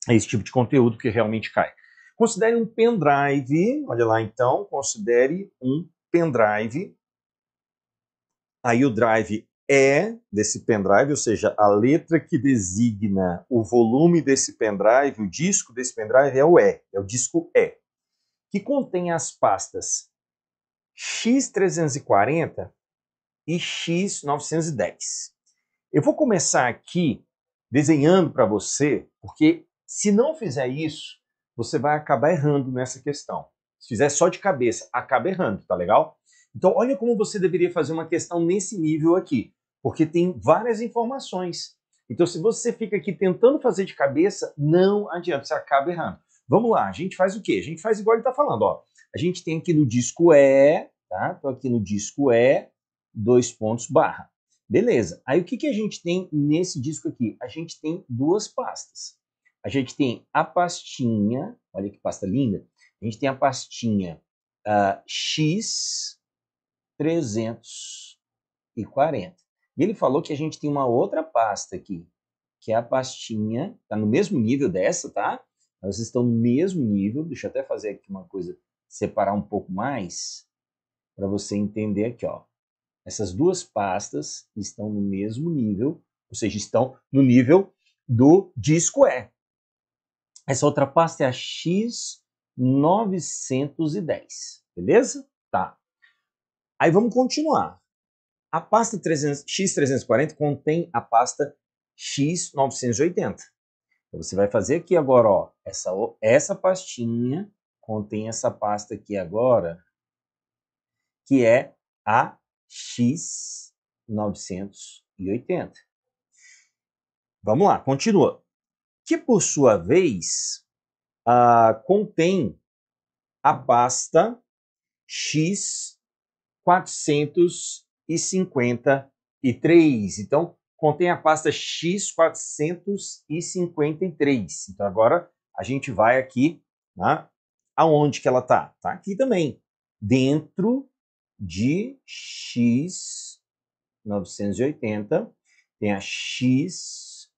a esse tipo de conteúdo que realmente cai. Considere um pendrive, olha lá então, considere um pendrive. Aí o drive é desse pendrive, ou seja, a letra que designa o volume desse pendrive, o disco desse pendrive é o E, é o disco E, que contém as pastas X340 e X910. Eu vou começar aqui desenhando para você, porque se não fizer isso, você vai acabar errando nessa questão. Se fizer só de cabeça, acaba errando, tá legal? Então, olha como você deveria fazer uma questão nesse nível aqui, porque tem várias informações. Então, se você fica aqui tentando fazer de cabeça, não adianta, você acaba errando. Vamos lá, a gente faz o quê? A gente faz igual ele está falando, ó. A gente tem aqui no disco E, tá? Estou aqui no disco E, dois pontos, barra. Beleza. Aí o que, que a gente tem nesse disco aqui? A gente tem duas pastas. A gente tem a pastinha, olha que pasta linda. A gente tem a pastinha uh, ah, X340. E ele falou que a gente tem uma outra pasta aqui, que é a pastinha, Está no mesmo nível dessa, tá? Elas estão no mesmo nível. Deixa eu até fazer aqui uma coisa, separar um pouco mais, para você entender aqui, ó. Essas duas pastas estão no mesmo nível, ou seja, estão no nível do disco E. Essa outra pasta é a X910, beleza? Tá. Aí vamos continuar. A pasta 300, X340 contém a pasta X980. Então você vai fazer aqui agora, ó, essa, essa pastinha contém essa pasta aqui agora, que é a x 980. Vamos lá, continua. Que por sua vez ah, contém a pasta x 453. Então, contém a pasta X453. Então, agora a gente vai aqui, né? aonde que ela está? Está aqui também, dentro de X 980, tem a X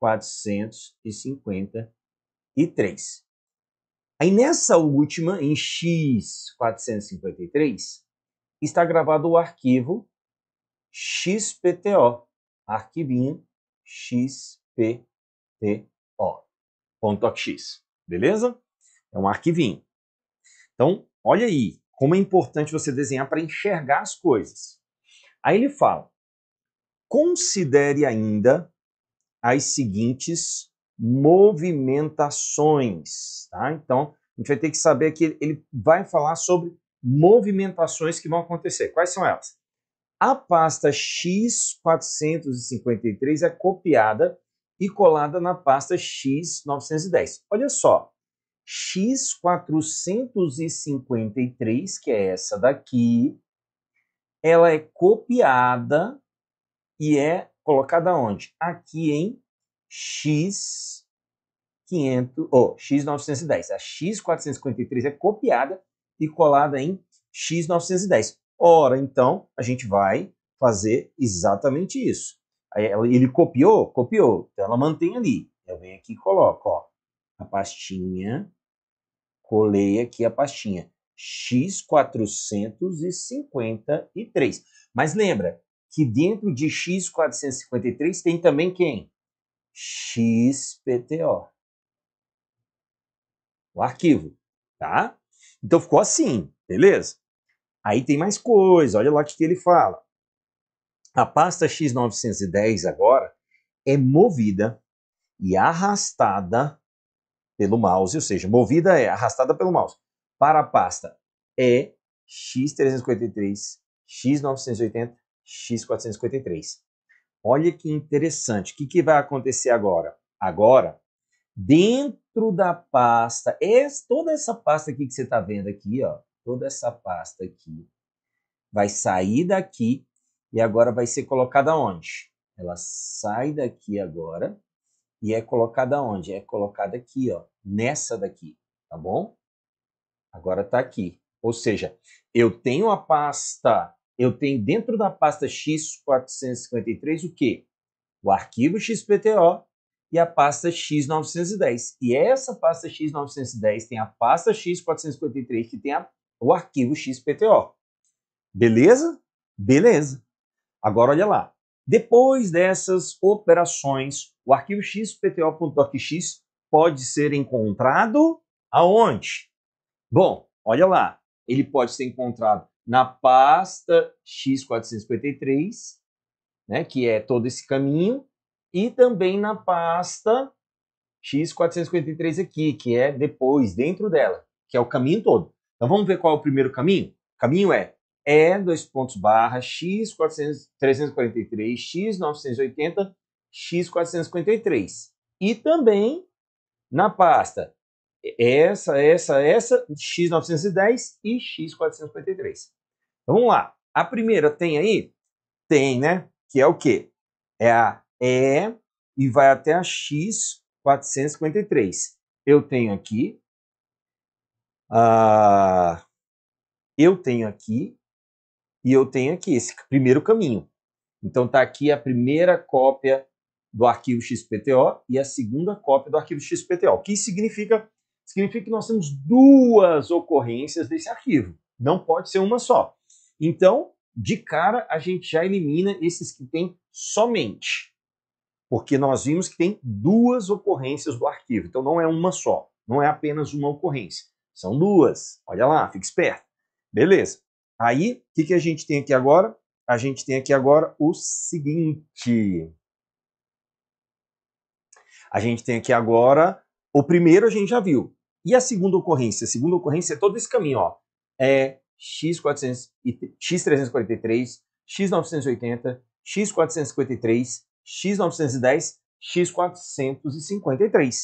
453. Aí nessa última, em X 453, está gravado o arquivo XPTO, arquivinho XPTO.txt, beleza? É um arquivinho. Então, olha aí, como é importante você desenhar para enxergar as coisas. Aí ele fala: considere ainda as seguintes movimentações. Tá? Então, a gente vai ter que saber que ele vai falar sobre movimentações que vão acontecer. Quais são elas? A pasta X453 é copiada e colada na pasta X910. Olha só, X453, que é essa daqui, ela é copiada e é colocada onde? Aqui em X500, oh, X910. A X453 é copiada e colada em X910. Ora, então, a gente vai fazer exatamente isso. Ele copiou? Copiou. Então, ela mantém ali. Eu venho aqui e coloco, ó a pastinha, colei aqui a pastinha X453. Mas lembra que dentro de X453 tem também quem? XPTO. O arquivo, tá? Então ficou assim, beleza? Aí tem mais coisa, olha lá o que ele fala. A pasta X910 agora é movida e arrastada pelo mouse, ou seja, movida é arrastada pelo mouse, para a pasta é X353, X980, X453. Olha que interessante. O que, que vai acontecer agora? Agora, dentro da pasta, toda essa pasta aqui que você está vendo aqui, ó, toda essa pasta aqui, vai sair daqui e agora vai ser colocada onde? Ela sai daqui agora e é colocada onde? É colocada aqui, ó, nessa daqui, tá bom? Agora está aqui. Ou seja, eu tenho a pasta, eu tenho dentro da pasta X453 o quê? O arquivo XPTO e a pasta X910. E essa pasta X910 tem a pasta X453 que tem a, o arquivo XPTO. Beleza? Beleza. Agora olha lá. Depois dessas operações, o arquivo xpto.docx pode ser encontrado aonde? Bom, olha lá, ele pode ser encontrado na pasta X453, né, que é todo esse caminho, e também na pasta X453 aqui, que é depois, dentro dela, que é o caminho todo. Então vamos ver qual é o primeiro caminho? O caminho é E, dois pontos, barra, X343, X980, X453. E também na pasta essa, essa, essa, X910 e X453. Então, vamos lá. A primeira tem aí? Tem, né? Que é o quê? É a E e vai até a X453. Eu tenho aqui. Uh, eu tenho aqui. E eu tenho aqui esse primeiro caminho. Então, está aqui a primeira cópia do arquivo XPTO e a segunda cópia do arquivo XPTO. O que significa? Significa que nós temos duas ocorrências desse arquivo. Não pode ser uma só. Então, de cara, a gente já elimina esses que tem somente. Porque nós vimos que tem duas ocorrências do arquivo. Então, não é uma só. Não é apenas uma ocorrência. São duas. Olha lá, fique esperto. Beleza. Aí, o que, que a gente tem aqui agora? A gente tem aqui agora o seguinte. A gente tem aqui agora, o primeiro a gente já viu. E a segunda ocorrência? A segunda ocorrência é todo esse caminho, ó. É X400, X343, X980, X453, X910, X453.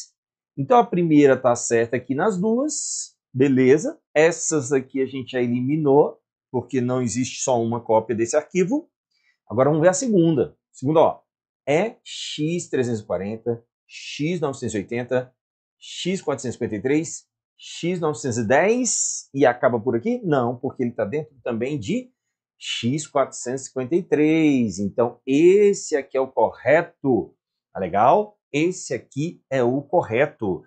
Então a primeira tá certa aqui nas duas, beleza. Essas aqui a gente já eliminou, porque não existe só uma cópia desse arquivo. Agora vamos ver a segunda. Segunda, ó, é X340, X980, X453, X910 e acaba por aqui? Não, porque ele está dentro também de X453. Então, esse aqui é o correto. Tá legal? Esse aqui é o correto.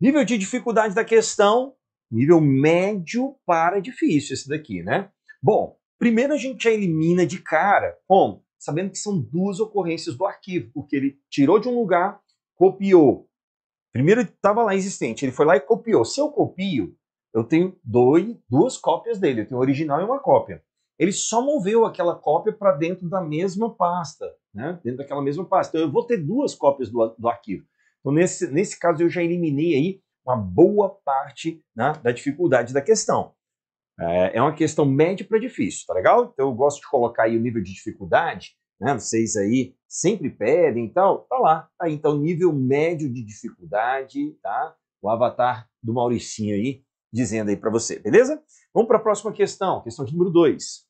Nível de dificuldade da questão, nível médio para difícil esse daqui, né? Bom, primeiro a gente já elimina de cara, como? Sabendo que são duas ocorrências do arquivo, porque ele tirou de um lugar copiou. Primeiro estava lá existente, ele foi lá e copiou. Se eu copio, eu tenho dois, duas cópias dele, eu tenho o original e uma cópia. Ele só moveu aquela cópia para dentro da mesma pasta, né? dentro daquela mesma pasta. Então eu vou ter duas cópias do, do arquivo. Então nesse, nesse caso eu já eliminei aí uma boa parte né, da dificuldade da questão. É, é uma questão média para difícil, tá legal? Então eu gosto de colocar aí o nível de dificuldade, né? Vocês aí sempre pedem e tal, tá lá. Tá então, nível médio de dificuldade, tá? O avatar do Mauricinho aí, dizendo aí para você, beleza? Vamos para a próxima questão, questão número 2.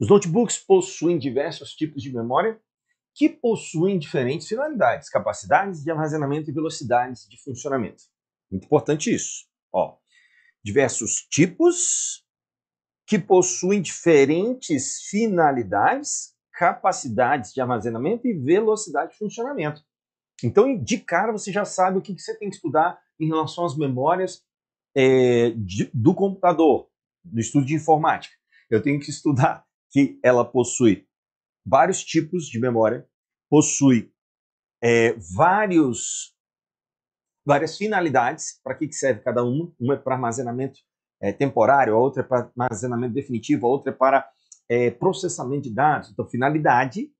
Os notebooks possuem diversos tipos de memória que possuem diferentes finalidades, capacidades de armazenamento e velocidades de funcionamento. Muito importante isso. Ó, diversos tipos que possuem diferentes finalidades, capacidades de armazenamento e velocidade de funcionamento. Então, de cara, você já sabe o que, você tem que estudar em relação às memórias é, de, do computador, do estudo de informática. Eu tenho que estudar que ela possui vários tipos de memória, possui é, vários, várias finalidades, para que, que serve cada uma. Uma é para armazenamento é, temporário, a outra é para armazenamento definitivo, a outra é para é, processamento de dados. Então, finalidade,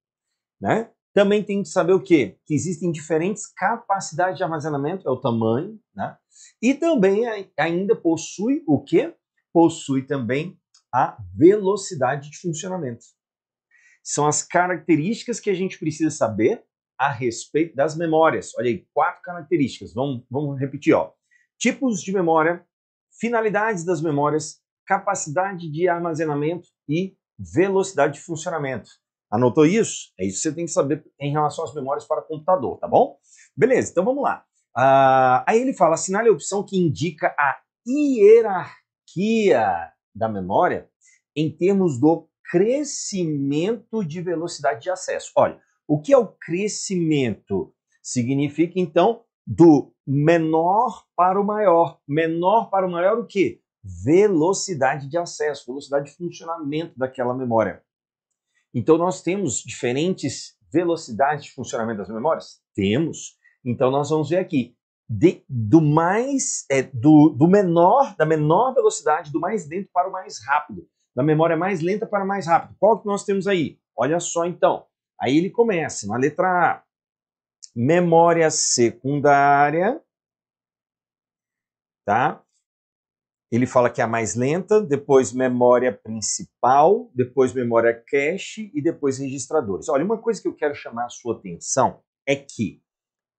né? Também tem que saber o quê? Que existem diferentes capacidades de armazenamento, é o tamanho, né? E também ainda possui o quê? Possui também a velocidade de funcionamento. São as características que a gente precisa saber a respeito das memórias. Olha aí, quatro características. Vamos, vamos repetir, ó. Tipos de memória, finalidades das memórias, capacidade de armazenamento e velocidade de funcionamento. Anotou isso? É isso que você tem que saber em relação às memórias para computador, tá bom? Beleza, então vamos lá. Uh, aí ele fala, assinale a opção que indica a hierarquia da memória em termos do crescimento de velocidade de acesso. Olha, o que é o crescimento? Significa, então, do menor para o maior. Menor para o maior o quê? Velocidade de acesso, velocidade de funcionamento daquela memória. Então nós temos diferentes velocidades de funcionamento das memórias? Temos. Então nós vamos ver aqui de, do mais é, do, do menor, da menor velocidade, do mais lento para o mais rápido, da memória mais lenta para mais rápido. Qual que nós temos aí? Olha só então. Aí ele começa na letra A, memória secundária, tá? Ele fala que é a mais lenta, depois memória principal, depois memória cache e depois registradores. Olha, uma coisa que eu quero chamar a sua atenção é que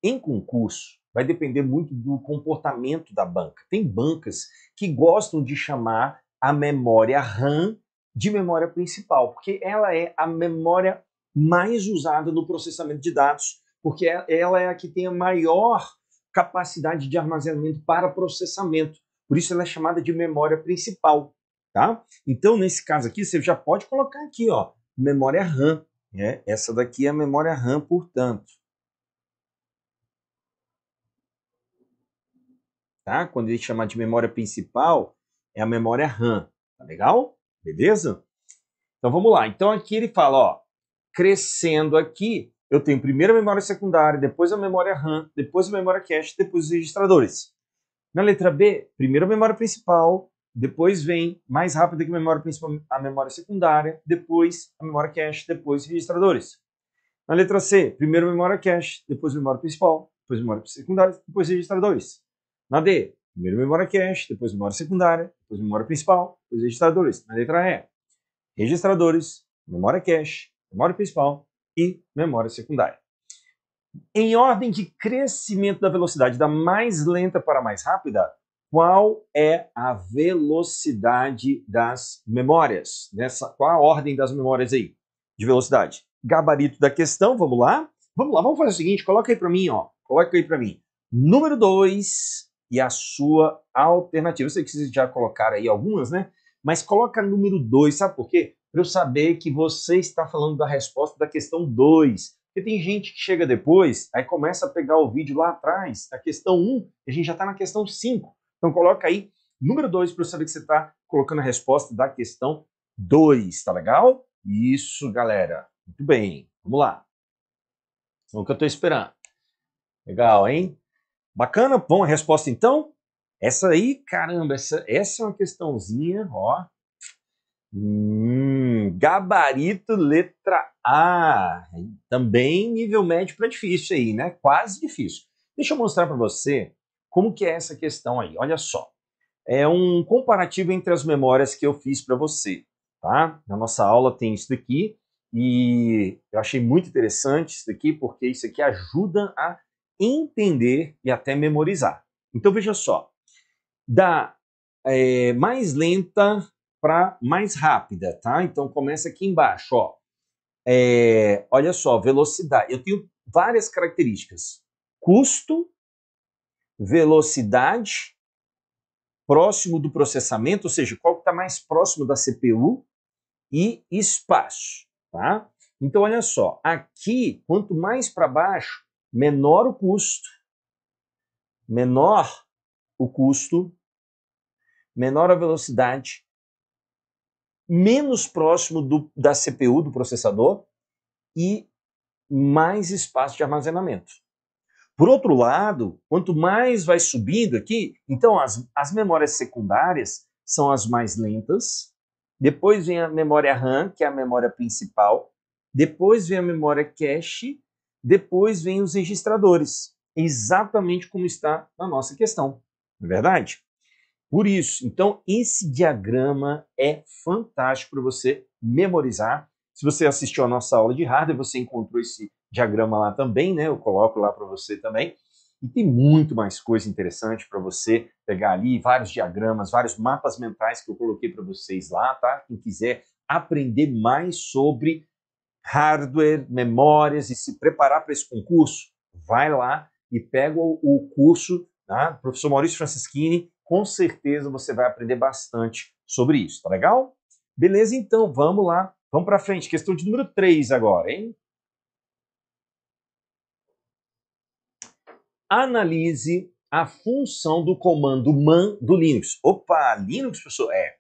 em concurso vai depender muito do comportamento da banca. Tem bancas que gostam de chamar a memória RAM de memória principal, porque ela é a memória mais usada no processamento de dados porque é, ela é a que tem a maior capacidade de armazenamento para processamento. Por isso ela é chamada de memória principal, tá? Então, nesse caso aqui, você já pode colocar aqui, ó, memória RAM, né? Essa daqui é a memória RAM, portanto. Tá? Quando ele chamar de memória principal, é a memória RAM, tá legal? Beleza? Então vamos lá. Então aqui ele fala, ó, crescendo aqui, eu tenho primeiro a memória secundária, depois a memória RAM, depois a memória cache, depois os registradores. Na letra B, primeiro a memória principal, depois vem, mais rápido que a memória principal, a memória secundária, depois a memória cache, depois registradores. Na letra C, primeiro a memória cache, depois a memória principal, depois a memória secundária, depois registradores. Na D, primeiro a memória cache, depois a memória secundária, depois a memória principal, depois registradores. Na letra E, registradores, memória cache, memória principal, e memória secundária. Em ordem de crescimento da velocidade da mais lenta para a mais rápida, qual é a velocidade das memórias? Nessa, qual a ordem das memórias aí de velocidade? Gabarito da questão, vamos lá? Vamos lá, vamos fazer o seguinte, coloca aí para mim, ó. Coloca aí para mim. Número 2 e a sua alternativa. Eu sei que vocês já colocaram aí algumas, né? Mas coloca número 2, sabe por quê? para eu saber que você está falando da resposta da questão 2. Porque tem gente que chega depois, aí começa a pegar o vídeo lá atrás, da questão 1, um, e a gente já está na questão 5. Então coloca aí número 2 para eu saber que você está colocando a resposta da questão 2, tá legal? Isso, galera. Muito bem, vamos lá. Então, o que eu estou esperando. Legal, hein? Bacana, bom a resposta então. Essa aí, caramba, essa, essa é uma questãozinha, ó, Hum, gabarito letra A. Também nível médio para difícil aí, né? Quase difícil. Deixa eu mostrar para você como que é essa questão aí. Olha só. É um comparativo entre as memórias que eu fiz para você, tá? Na nossa aula tem isso aqui e eu achei muito interessante isso aqui porque isso aqui ajuda a entender e até memorizar. Então veja só. Da é, mais lenta para mais rápida, tá? Então começa aqui embaixo, ó. É, olha só, velocidade. Eu tenho várias características: custo, velocidade, próximo do processamento, ou seja, qual que está mais próximo da CPU e espaço, tá? Então olha só, aqui quanto mais para baixo, menor o custo, menor o custo, menor a velocidade menos próximo do, da CPU, do processador, e mais espaço de armazenamento. Por outro lado, quanto mais vai subindo aqui, então as, as memórias secundárias são as mais lentas, depois vem a memória RAM, que é a memória principal, depois vem a memória cache, depois vem os registradores, exatamente como está na nossa questão, não é verdade? Por isso, então, esse diagrama é fantástico para você memorizar. Se você assistiu a nossa aula de hardware, você encontrou esse diagrama lá também, né? Eu coloco lá para você também. E tem muito mais coisa interessante para você pegar ali, vários diagramas, vários mapas mentais que eu coloquei para vocês lá, tá? Quem quiser aprender mais sobre hardware, memórias e se preparar para esse concurso, vai lá e pega o curso, tá? professor Maurício Franceschini com certeza você vai aprender bastante sobre isso, tá legal? Beleza, então, vamos lá. Vamos para frente, questão de número 3 agora, hein? Analise a função do comando man do Linux. Opa, Linux, professor? É.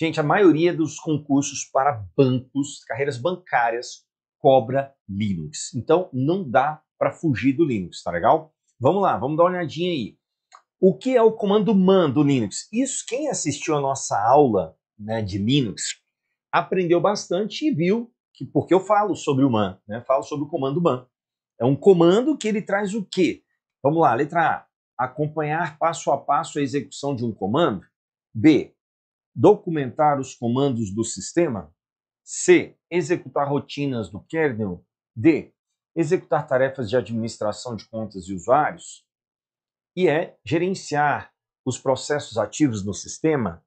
Gente, a maioria dos concursos para bancos, carreiras bancárias, cobra Linux. Então, não dá para fugir do Linux, tá legal? Vamos lá, vamos dar uma olhadinha aí. O que é o comando man do Linux? Isso, quem assistiu a nossa aula né, de Linux aprendeu bastante e viu que porque eu falo sobre o man, né, falo sobre o comando man. É um comando que ele traz o quê? Vamos lá, letra A, acompanhar passo a passo a execução de um comando. B, documentar os comandos do sistema. C, executar rotinas do kernel. D, executar tarefas de administração de contas e usuários e é gerenciar os processos ativos no sistema.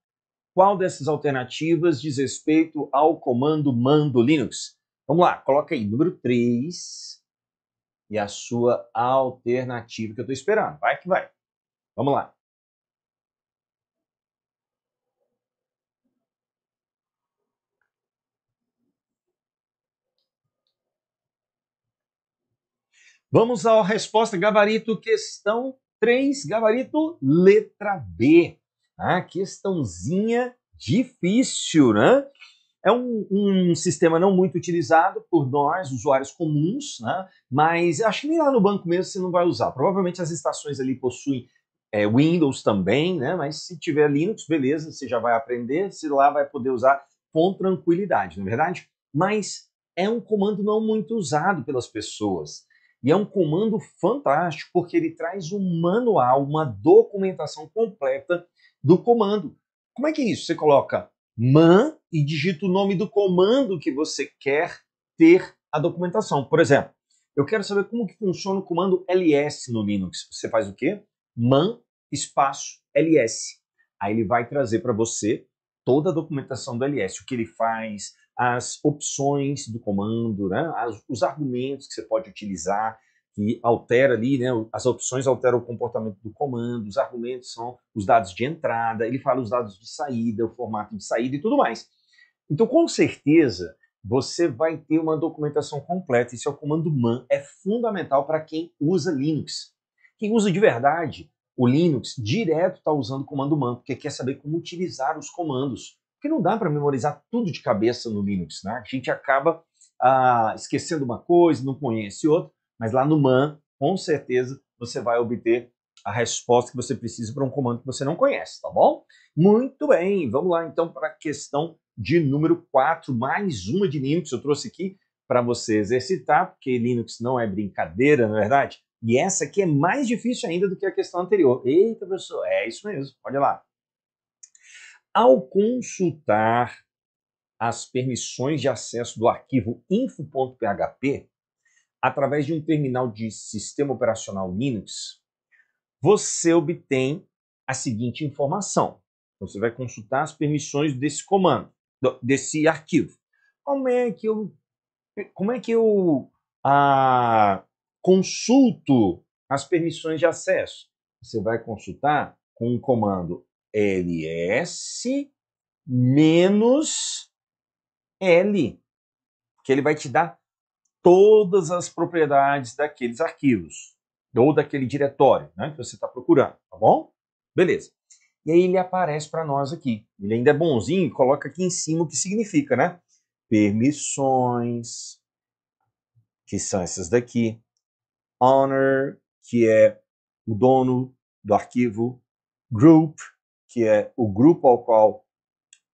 Qual dessas alternativas diz respeito ao comando mando Linux? Vamos lá, coloca aí número 3 e a sua alternativa que eu estou esperando. Vai que vai. Vamos lá. Vamos à resposta gabarito questão 3, gabarito letra B. Ah, questãozinha difícil, né? É um, um, sistema não muito utilizado por nós, usuários comuns, né? mas acho que nem lá no banco mesmo você não vai usar. Provavelmente as estações ali possuem é, Windows também, né? mas se tiver Linux, beleza, você já vai aprender, se lá vai poder usar com tranquilidade, não é verdade? Mas é um comando não muito usado pelas pessoas. E é um comando fantástico, porque ele traz um manual, uma documentação completa do comando. Como é que é isso? Você coloca man e digita o nome do comando que você quer ter a documentação. Por exemplo, eu quero saber como que funciona o comando ls no Linux. Você faz o quê? man espaço ls. Aí ele vai trazer para você toda a documentação do ls, o que ele faz, as opções do comando, né? as, os argumentos que você pode utilizar, que altera ali, né? as opções alteram o comportamento do comando, os argumentos são os dados de entrada, ele fala os dados de saída, o formato de saída e tudo mais. Então, com certeza, você vai ter uma documentação completa. Esse é o comando man, é fundamental para quem usa Linux. Quem usa de verdade o Linux direto está usando o comando man, porque quer saber como utilizar os comandos. Porque não dá para memorizar tudo de cabeça no Linux, né? A gente acaba ah, esquecendo uma coisa, não conhece outra, mas lá no MAN, com certeza, você vai obter a resposta que você precisa para um comando que você não conhece, tá bom? Muito bem, vamos lá então para a questão de número 4, mais uma de Linux. Eu trouxe aqui para você exercitar, porque Linux não é brincadeira, na é verdade. E essa aqui é mais difícil ainda do que a questão anterior. Eita, professor, é isso mesmo, olha lá ao consultar as permissões de acesso do arquivo info.php, através de um terminal de sistema operacional Linux, você obtém a seguinte informação. Você vai consultar as permissões desse comando, desse arquivo. Como é que eu, como é que eu ah, consulto as permissões de acesso? Você vai consultar com o comando LS menos L, que ele vai te dar todas as propriedades daqueles arquivos ou daquele diretório né, que você está procurando, tá bom? Beleza. E aí ele aparece para nós aqui. Ele ainda é bonzinho, coloca aqui em cima o que significa, né? Permissões, que são essas daqui. Honor, que é o dono do arquivo. Group, que é o grupo ao qual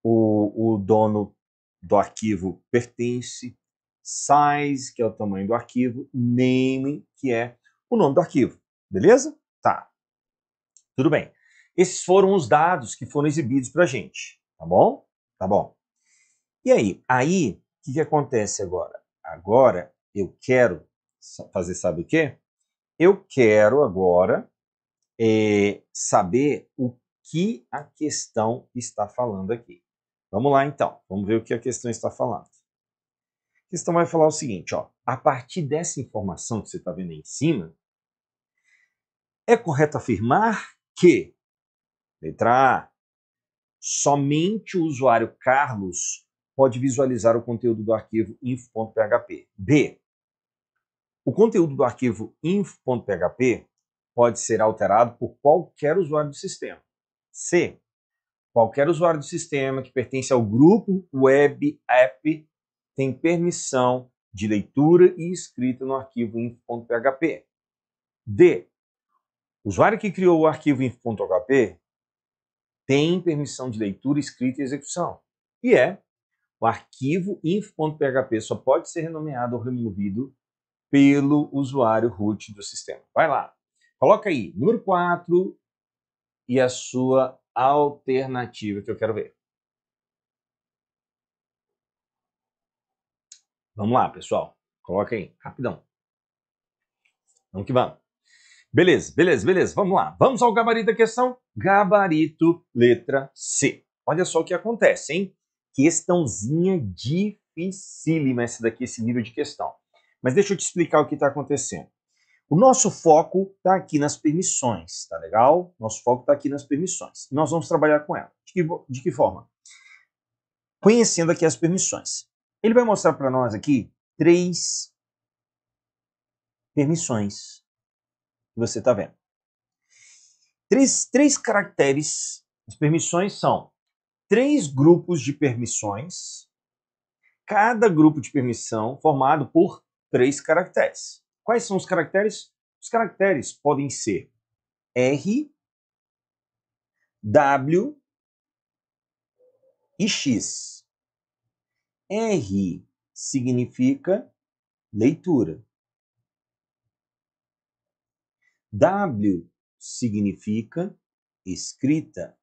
o, o dono do arquivo pertence, size, que é o tamanho do arquivo, name, que é o nome do arquivo. Beleza? Tá. Tudo bem. Esses foram os dados que foram exibidos para a gente. Tá bom? Tá bom. E aí? Aí, o que, que acontece agora? Agora, eu quero fazer sabe o quê? Eu quero agora é, saber o que a questão está falando aqui. Vamos lá então, vamos ver o que a questão está falando. A questão vai falar o seguinte, ó, a partir dessa informação que você está vendo aí em cima, é correto afirmar que, letra A, somente o usuário Carlos pode visualizar o conteúdo do arquivo info.php. B, o conteúdo do arquivo info.php pode ser alterado por qualquer usuário do sistema. C. Qualquer usuário do sistema que pertence ao grupo Web App tem permissão de leitura e escrita no arquivo info.php. D. O usuário que criou o arquivo info.php tem permissão de leitura, escrita e execução. E é o arquivo info.php só pode ser renomeado ou removido pelo usuário root do sistema. Vai lá. Coloca aí, número 4, e a sua alternativa, que eu quero ver. Vamos lá, pessoal. Coloca aí, rapidão. Vamos que vamos. Beleza, beleza, beleza. Vamos lá. Vamos ao gabarito da questão. Gabarito, letra C. Olha só o que acontece, hein? Questãozinha dificílima essa daqui, esse nível de questão. Mas deixa eu te explicar o que está acontecendo. O nosso foco está aqui nas permissões, tá legal? Nosso foco está aqui nas permissões. Nós vamos trabalhar com ela. De que, de que forma? Conhecendo aqui as permissões. Ele vai mostrar para nós aqui três permissões que você está vendo. Três, três caracteres. As permissões são três grupos de permissões. Cada grupo de permissão formado por três caracteres. Quais são os caracteres? Os caracteres podem ser R, W e X. R significa leitura. W significa escrita.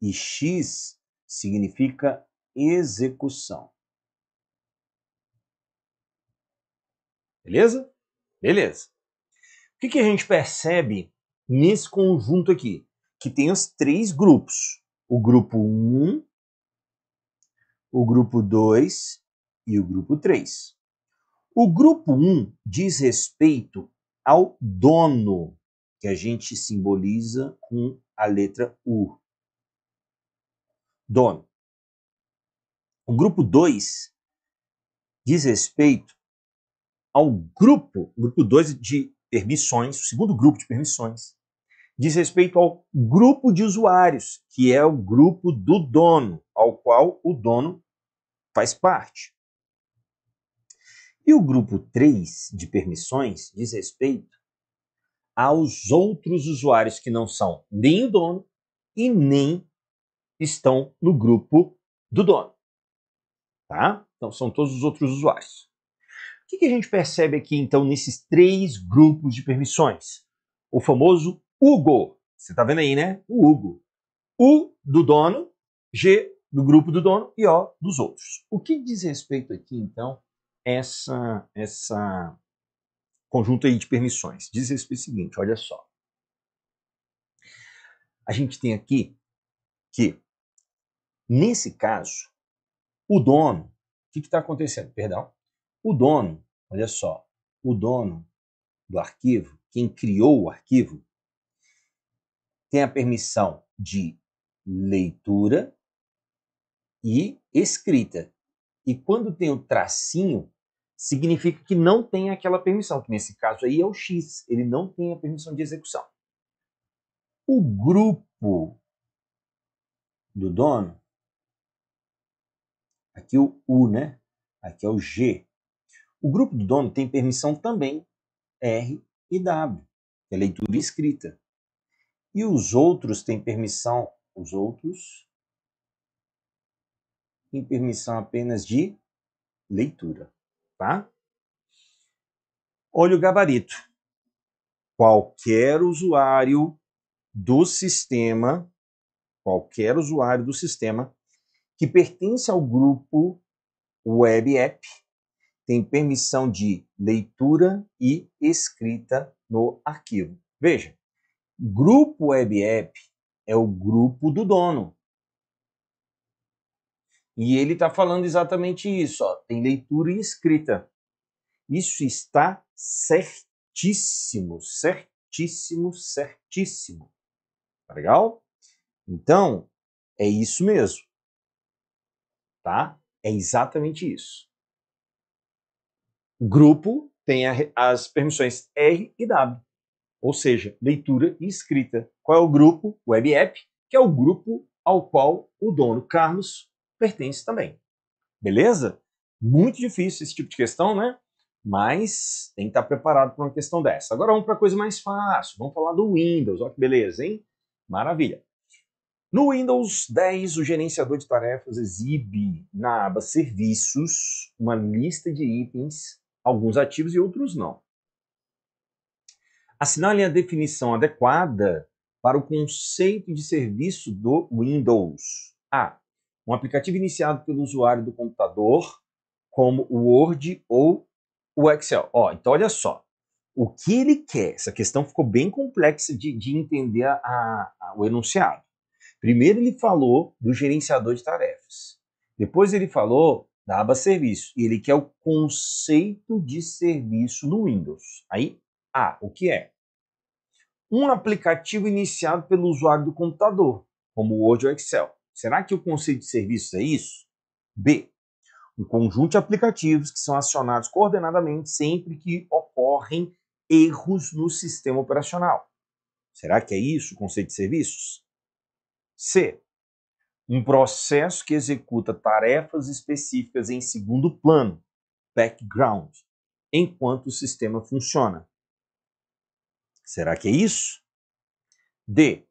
E X significa execução. Beleza? Beleza. O que, que a gente percebe nesse conjunto aqui? Que tem os três grupos. O grupo 1, o grupo 2 e o grupo 3. O grupo 1 diz respeito ao dono, que a gente simboliza com a letra U. Dono. O grupo 2 diz respeito ao grupo, o grupo 2 de permissões, o segundo grupo de permissões, diz respeito ao grupo de usuários, que é o grupo do dono, ao qual o dono faz parte. E o grupo 3 de permissões diz respeito aos outros usuários que não são nem o dono e nem estão no grupo do dono. Tá? Então são todos os outros usuários. O que, que a gente percebe aqui, então, nesses três grupos de permissões? O famoso Hugo. Você está vendo aí, né? O Hugo. U do dono, G do grupo do dono e O dos outros. O que diz respeito aqui, então, essa essa conjunto aí de permissões? Diz respeito ao seguinte, olha só. A gente tem aqui que, nesse caso, o dono, o que está acontecendo? Perdão. O dono, olha só, o dono do arquivo, quem criou o arquivo, tem a permissão de leitura e escrita. E quando tem o tracinho, significa que não tem aquela permissão, que nesse caso aí é o X, ele não tem a permissão de execução. O grupo do dono, aqui o U, né? Aqui é o G. O grupo do dono tem permissão também R e W, que é leitura e escrita. E os outros têm permissão, os outros têm permissão apenas de leitura, tá? Olha o gabarito. Qualquer usuário do sistema, qualquer usuário do sistema que pertence ao grupo Web App tem permissão de leitura e escrita no arquivo. Veja, grupo web app é o grupo do dono. E ele está falando exatamente isso, ó, tem leitura e escrita. Isso está certíssimo, certíssimo, certíssimo. Tá legal? Então, é isso mesmo. Tá? É exatamente isso grupo tem a, as permissões R e W, ou seja, leitura e escrita. Qual é o grupo? Web App, que é o grupo ao qual o dono Carlos pertence também. Beleza? Muito difícil esse tipo de questão, né? Mas tem que estar preparado para uma questão dessa. Agora vamos para coisa mais fácil. Vamos falar do Windows. Olha que beleza, hein? Maravilha. No Windows 10, o gerenciador de tarefas exibe na aba Serviços uma lista de itens alguns ativos e outros não. Assinale a definição adequada para o conceito de serviço do Windows. A. Um aplicativo iniciado pelo usuário do computador, como o Word ou o Excel. Ó, então, olha só. O que ele quer? Essa questão ficou bem complexa de, de entender a, a, o enunciado. Primeiro, ele falou do gerenciador de tarefas. Depois, ele falou da aba serviço, e ele quer o conceito de serviço no Windows. Aí, ah, o que é? Um aplicativo iniciado pelo usuário do computador, como Word ou Excel. Será que o conceito de serviço é isso? B. Um conjunto de aplicativos que são acionados coordenadamente sempre que ocorrem erros no sistema operacional. Será que é isso o conceito de serviços? C um processo que executa tarefas específicas em segundo plano, background, enquanto o sistema funciona. Será que é isso? D.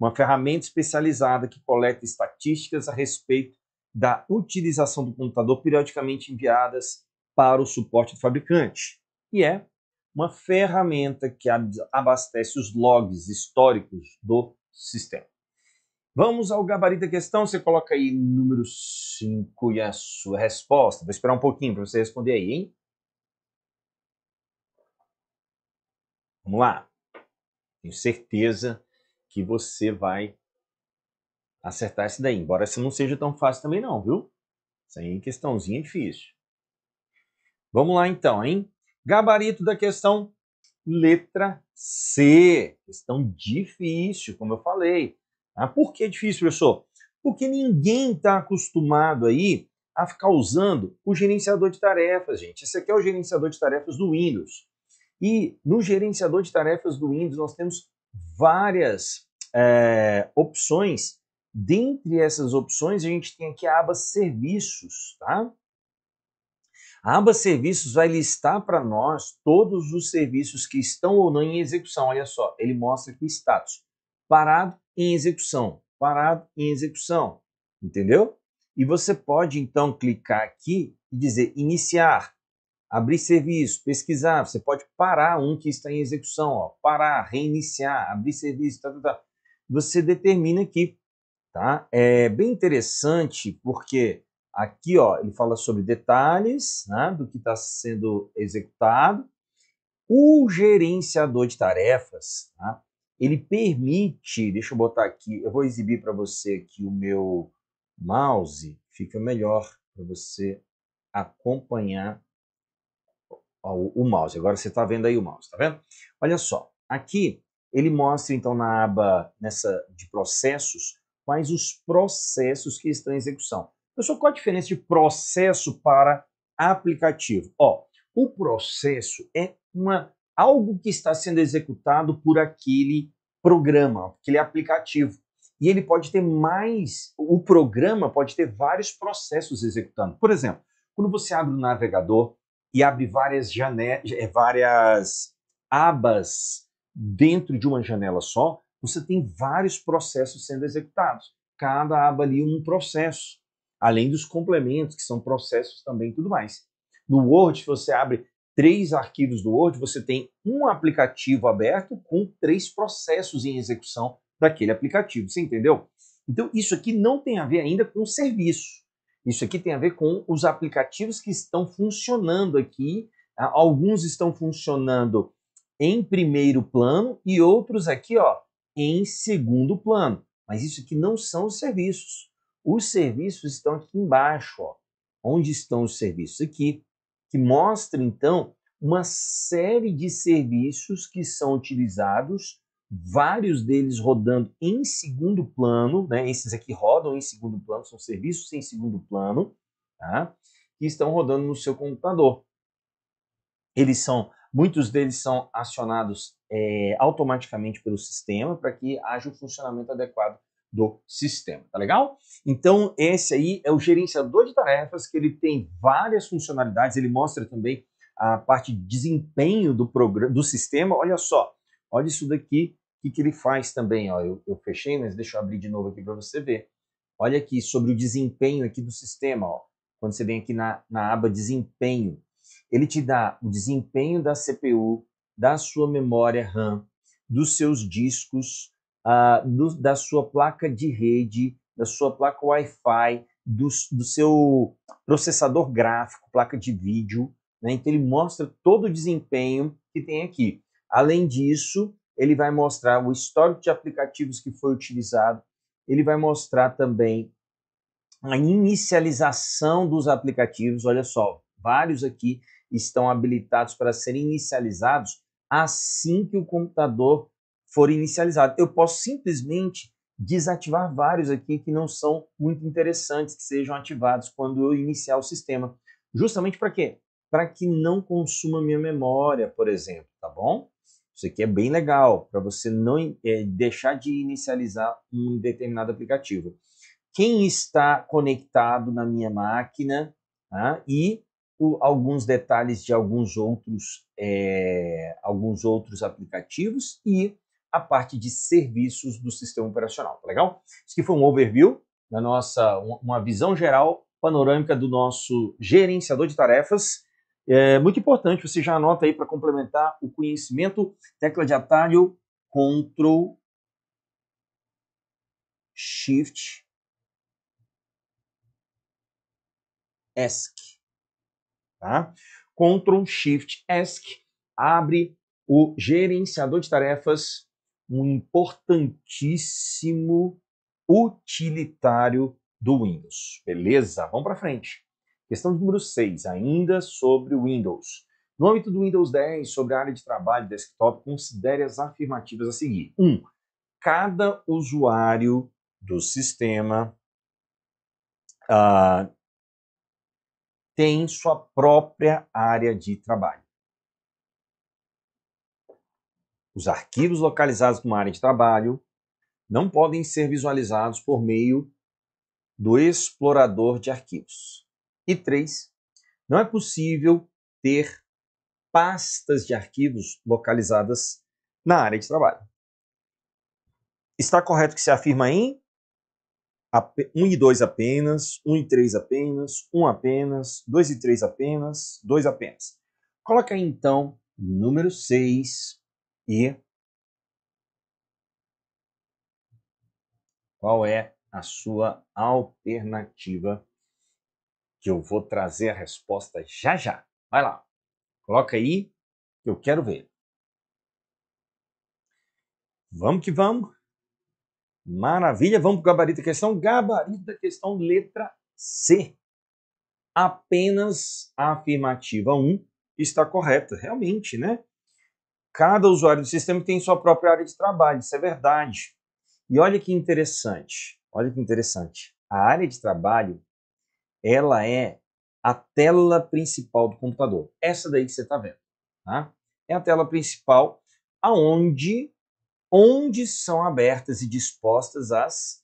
Uma ferramenta especializada que coleta estatísticas a respeito da utilização do computador periodicamente enviadas para o suporte do fabricante. E é uma ferramenta que abastece os logs históricos do sistema. Vamos ao gabarito da questão. Você coloca aí número 5 e a sua resposta. Vou esperar um pouquinho para você responder aí, hein? Vamos lá. Tenho certeza que você vai acertar isso daí. Embora isso não seja tão fácil também não, viu? Isso aí é questãozinha difícil. Vamos lá então, hein? Gabarito da questão letra C. Questão difícil, como eu falei. Tá? Por que é difícil, professor? Porque ninguém está acostumado aí a ficar usando o gerenciador de tarefas, gente. Esse aqui é o gerenciador de tarefas do Windows. E no gerenciador de tarefas do Windows nós temos várias é, opções. Dentre essas opções, a gente tem aqui a aba Serviços, tá? A aba Serviços vai listar para nós todos os serviços que estão ou não em execução. Olha só, ele mostra aqui o status. Parado, em execução, parado em execução, entendeu? E você pode então clicar aqui e dizer iniciar, abrir serviço, pesquisar, você pode parar um que está em execução, ó, parar, reiniciar, abrir serviço, tá, tá, tá. você determina aqui, tá? É bem interessante porque aqui, ó, ele fala sobre detalhes né, do que está sendo executado, o gerenciador de tarefas, tá? ele permite, deixa eu botar aqui, eu vou exibir para você aqui o meu mouse, fica melhor para você acompanhar o, mouse. Agora você está vendo aí o mouse, tá vendo? Olha só, aqui ele mostra então na aba nessa de processos quais os processos que estão em execução. Pessoal, qual a diferença de processo para aplicativo? Ó, o processo é uma algo que está sendo executado por aquele programa, aquele aplicativo. E ele pode ter mais, o programa pode ter vários processos executando. Por exemplo, quando você abre o um navegador e abre várias, janelas, é, várias abas dentro de uma janela só, você tem vários processos sendo executados. Cada aba ali é um processo, além dos complementos, que são processos também e tudo mais. No Word, você abre três arquivos do Word, você tem um aplicativo aberto com três processos em execução daquele aplicativo. Você entendeu? Então, isso aqui não tem a ver ainda com o serviço. Isso aqui tem a ver com os aplicativos que estão funcionando aqui. Ah, alguns estão funcionando em primeiro plano e outros aqui ó, em segundo plano. Mas isso aqui não são os serviços. Os serviços estão aqui embaixo. Ó. Onde estão os serviços? Aqui que mostra então uma série de serviços que são utilizados, vários deles rodando em segundo plano, né? esses aqui rodam em segundo plano, são serviços em segundo plano, tá? que estão rodando no seu computador. Eles são, muitos deles são acionados é, automaticamente pelo sistema para que haja o um funcionamento adequado do sistema, tá legal? Então, esse aí é o gerenciador de tarefas, que ele tem várias funcionalidades, ele mostra também a parte de desempenho do programa, do sistema. Olha só, olha isso daqui, o que, que ele faz também, ó, eu, eu fechei, mas deixa eu abrir de novo aqui para você ver. Olha aqui, sobre o desempenho aqui do sistema, ó. quando você vem aqui na, na aba desempenho, ele te dá o desempenho da CPU, da sua memória RAM, dos seus discos, do, da sua placa de rede, da sua placa Wi-Fi, do, do seu processador gráfico, placa de vídeo. Né? Então, ele mostra todo o desempenho que tem aqui. Além disso, ele vai mostrar o histórico de aplicativos que foi utilizado, ele vai mostrar também a inicialização dos aplicativos. Olha só, vários aqui estão habilitados para serem inicializados assim que o computador for inicializado, Eu posso simplesmente desativar vários aqui que não são muito interessantes que sejam ativados quando eu iniciar o sistema. Justamente para quê? Para que não consuma minha memória, por exemplo, tá bom? Isso aqui é bem legal, para você não é, deixar de inicializar um determinado aplicativo. Quem está conectado na minha máquina tá? e o, alguns detalhes de alguns outros, é, alguns outros aplicativos e a parte de serviços do sistema operacional, tá legal? Isso aqui foi um overview da nossa, uma visão geral panorâmica do nosso gerenciador de tarefas. É muito importante, você já anota aí para complementar o conhecimento, tecla de atalho, Ctrl, Shift, ESC. Tá? Ctrl, Shift, ESC, abre o gerenciador de tarefas um importantíssimo utilitário do Windows. Beleza? Vamos para frente. Questão número 6, ainda sobre o Windows. No âmbito do Windows 10, sobre a área de trabalho desktop, considere as afirmativas a seguir. 1. Um, cada usuário do sistema uh, tem sua própria área de trabalho. Os arquivos localizados numa área de trabalho não podem ser visualizados por meio do explorador de arquivos. E três, não é possível ter pastas de arquivos localizadas na área de trabalho. Está correto que se afirma em 1 e 2 apenas, 1 e 3 apenas, 1 apenas, 2 e 3 apenas, 2 apenas. Coloca aí, então número 6 e qual é a sua alternativa, que eu vou trazer a resposta já já. Vai lá, coloca aí, eu quero ver. Vamos que vamos. Maravilha, vamos para o gabarito da questão. Gabarito da questão, letra C. Apenas a afirmativa 1 está correta, realmente, né? cada usuário do sistema tem sua própria área de trabalho, isso é verdade. E olha que interessante, olha que interessante. A área de trabalho, ela é a tela principal do computador. Essa daí que você está vendo, tá? É a tela principal aonde onde são abertas e dispostas as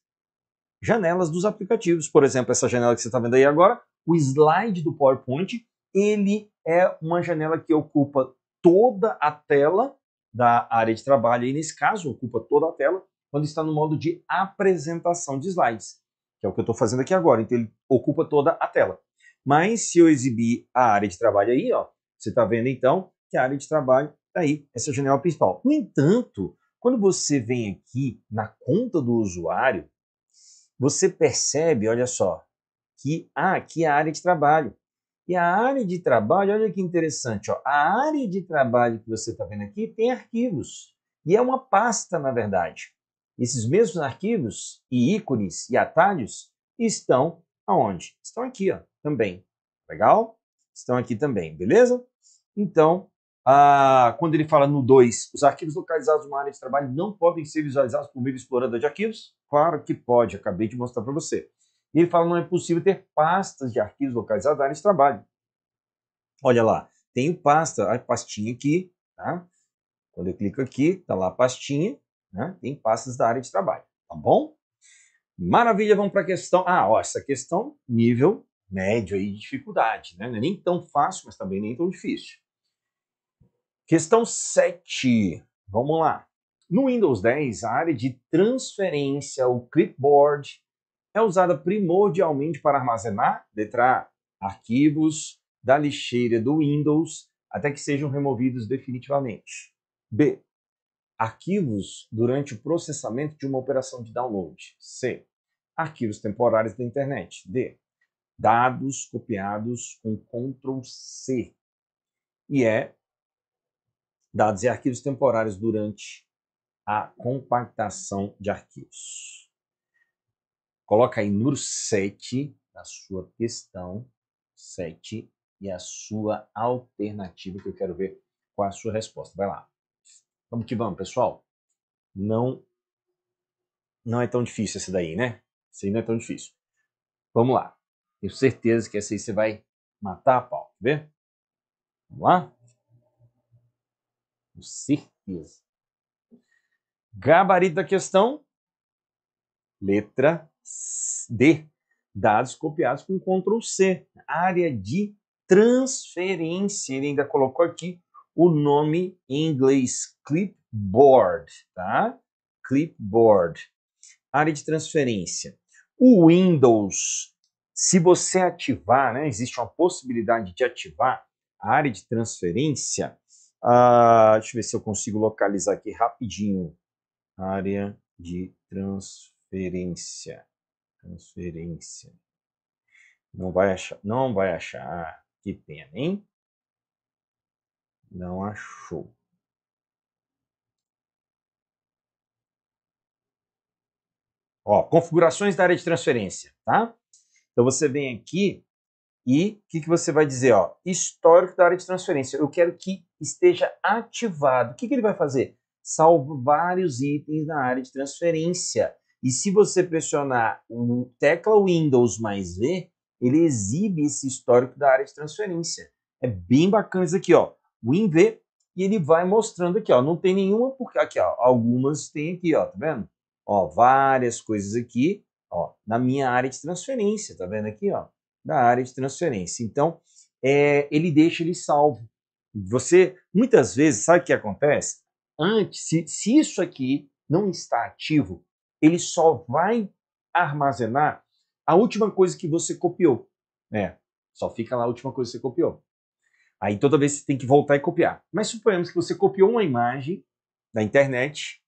janelas dos aplicativos. Por exemplo, essa janela que você está vendo aí agora, o slide do PowerPoint, ele é uma janela que ocupa toda a tela da área de trabalho, e nesse caso ocupa toda a tela, quando está no modo de apresentação de slides, que é o que eu estou fazendo aqui agora, então ele ocupa toda a tela. Mas se eu exibir a área de trabalho aí, ó, você está vendo então que a área de trabalho está aí, essa é janela principal. No entanto, quando você vem aqui na conta do usuário, você percebe, olha só, que ah, aqui é a área de trabalho. E a área de trabalho, olha que interessante, ó, a área de trabalho que você está vendo aqui tem arquivos. E é uma pasta, na verdade. Esses mesmos arquivos e ícones e atalhos estão aonde? Estão aqui ó, também. Legal? Estão aqui também, beleza? Então, ah, quando ele fala no 2, os arquivos localizados uma área de trabalho não podem ser visualizados por meio de explorador de arquivos? Claro que pode, acabei de mostrar para você. E ele fala: não é possível ter pastas de arquivos localizados na área de trabalho. Olha lá, tenho pasta, a pastinha aqui, tá? Quando eu clico aqui, tá lá a pastinha, né? Tem pastas da área de trabalho, tá bom? Maravilha, vamos para a questão. Ah, ó, essa questão nível médio aí de dificuldade, né? Não é nem tão fácil, mas também nem tão difícil. Questão 7. Vamos lá. No Windows 10, a área de transferência, o clipboard, é usada primordialmente para armazenar, letra A, arquivos da lixeira do Windows até que sejam removidos definitivamente. B. Arquivos durante o processamento de uma operação de download. C. Arquivos temporários da internet. D. Dados copiados com Ctrl C. E E. Dados e arquivos temporários durante a compactação de arquivos. Coloca aí número 7 na sua questão, 7, e a sua alternativa, que eu quero ver qual é a sua resposta. Vai lá. Vamos que vamos, pessoal. Não, não é tão difícil essa daí, né? Isso aí não é tão difícil. Vamos lá. Tenho certeza que essa aí você vai matar a pau. Quer ver? Vamos lá? Com certeza. Gabarito da questão. Letra D, dados copiados com Ctrl C, área de transferência. Ele ainda colocou aqui o nome em inglês, clipboard, tá? Clipboard. Área de transferência. O Windows, se você ativar, né, existe uma possibilidade de ativar a área de transferência. Ah, deixa eu ver se eu consigo localizar aqui rapidinho. Área de transferência. Transferência. Não vai achar. Não vai achar. Ah, que pena, hein? Não achou. Ó, configurações da área de transferência, tá? Então você vem aqui e o que, que você vai dizer? Ó, histórico da área de transferência. Eu quero que esteja ativado. O que, que ele vai fazer? Salvo vários itens na área de transferência. E se você pressionar um tecla Windows mais V, ele exibe esse histórico da área de transferência. É bem bacana isso aqui, ó. V, e ele vai mostrando aqui, ó. Não tem nenhuma, porque aqui, ó, algumas tem aqui, ó, tá vendo? Ó, várias coisas aqui, ó, na minha área de transferência, tá vendo aqui, ó? Da área de transferência. Então, é, ele deixa ele salvo. Você, muitas vezes, sabe o que acontece? Antes, se, se isso aqui não está ativo, ele só vai armazenar a última coisa que você copiou. Né? Só fica lá a última coisa que você copiou. Aí toda vez você tem que voltar e copiar. Mas suponhamos que você copiou uma imagem da internet,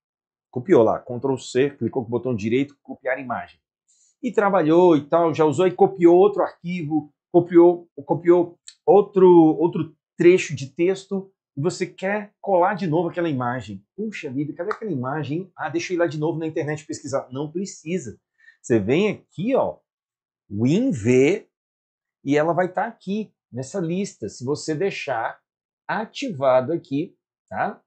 copiou lá, Ctrl C, clicou com o botão direito, copiar imagem. E trabalhou e tal, já usou e copiou outro arquivo, copiou, copiou outro, outro trecho de texto e você quer colar de novo aquela imagem. Puxa vida, cadê aquela imagem? Ah, deixa eu ir lá de novo na internet pesquisar. Não precisa. Você vem aqui, ó, WinV, e ela vai estar tá aqui nessa lista. Se você deixar ativado aqui, tá?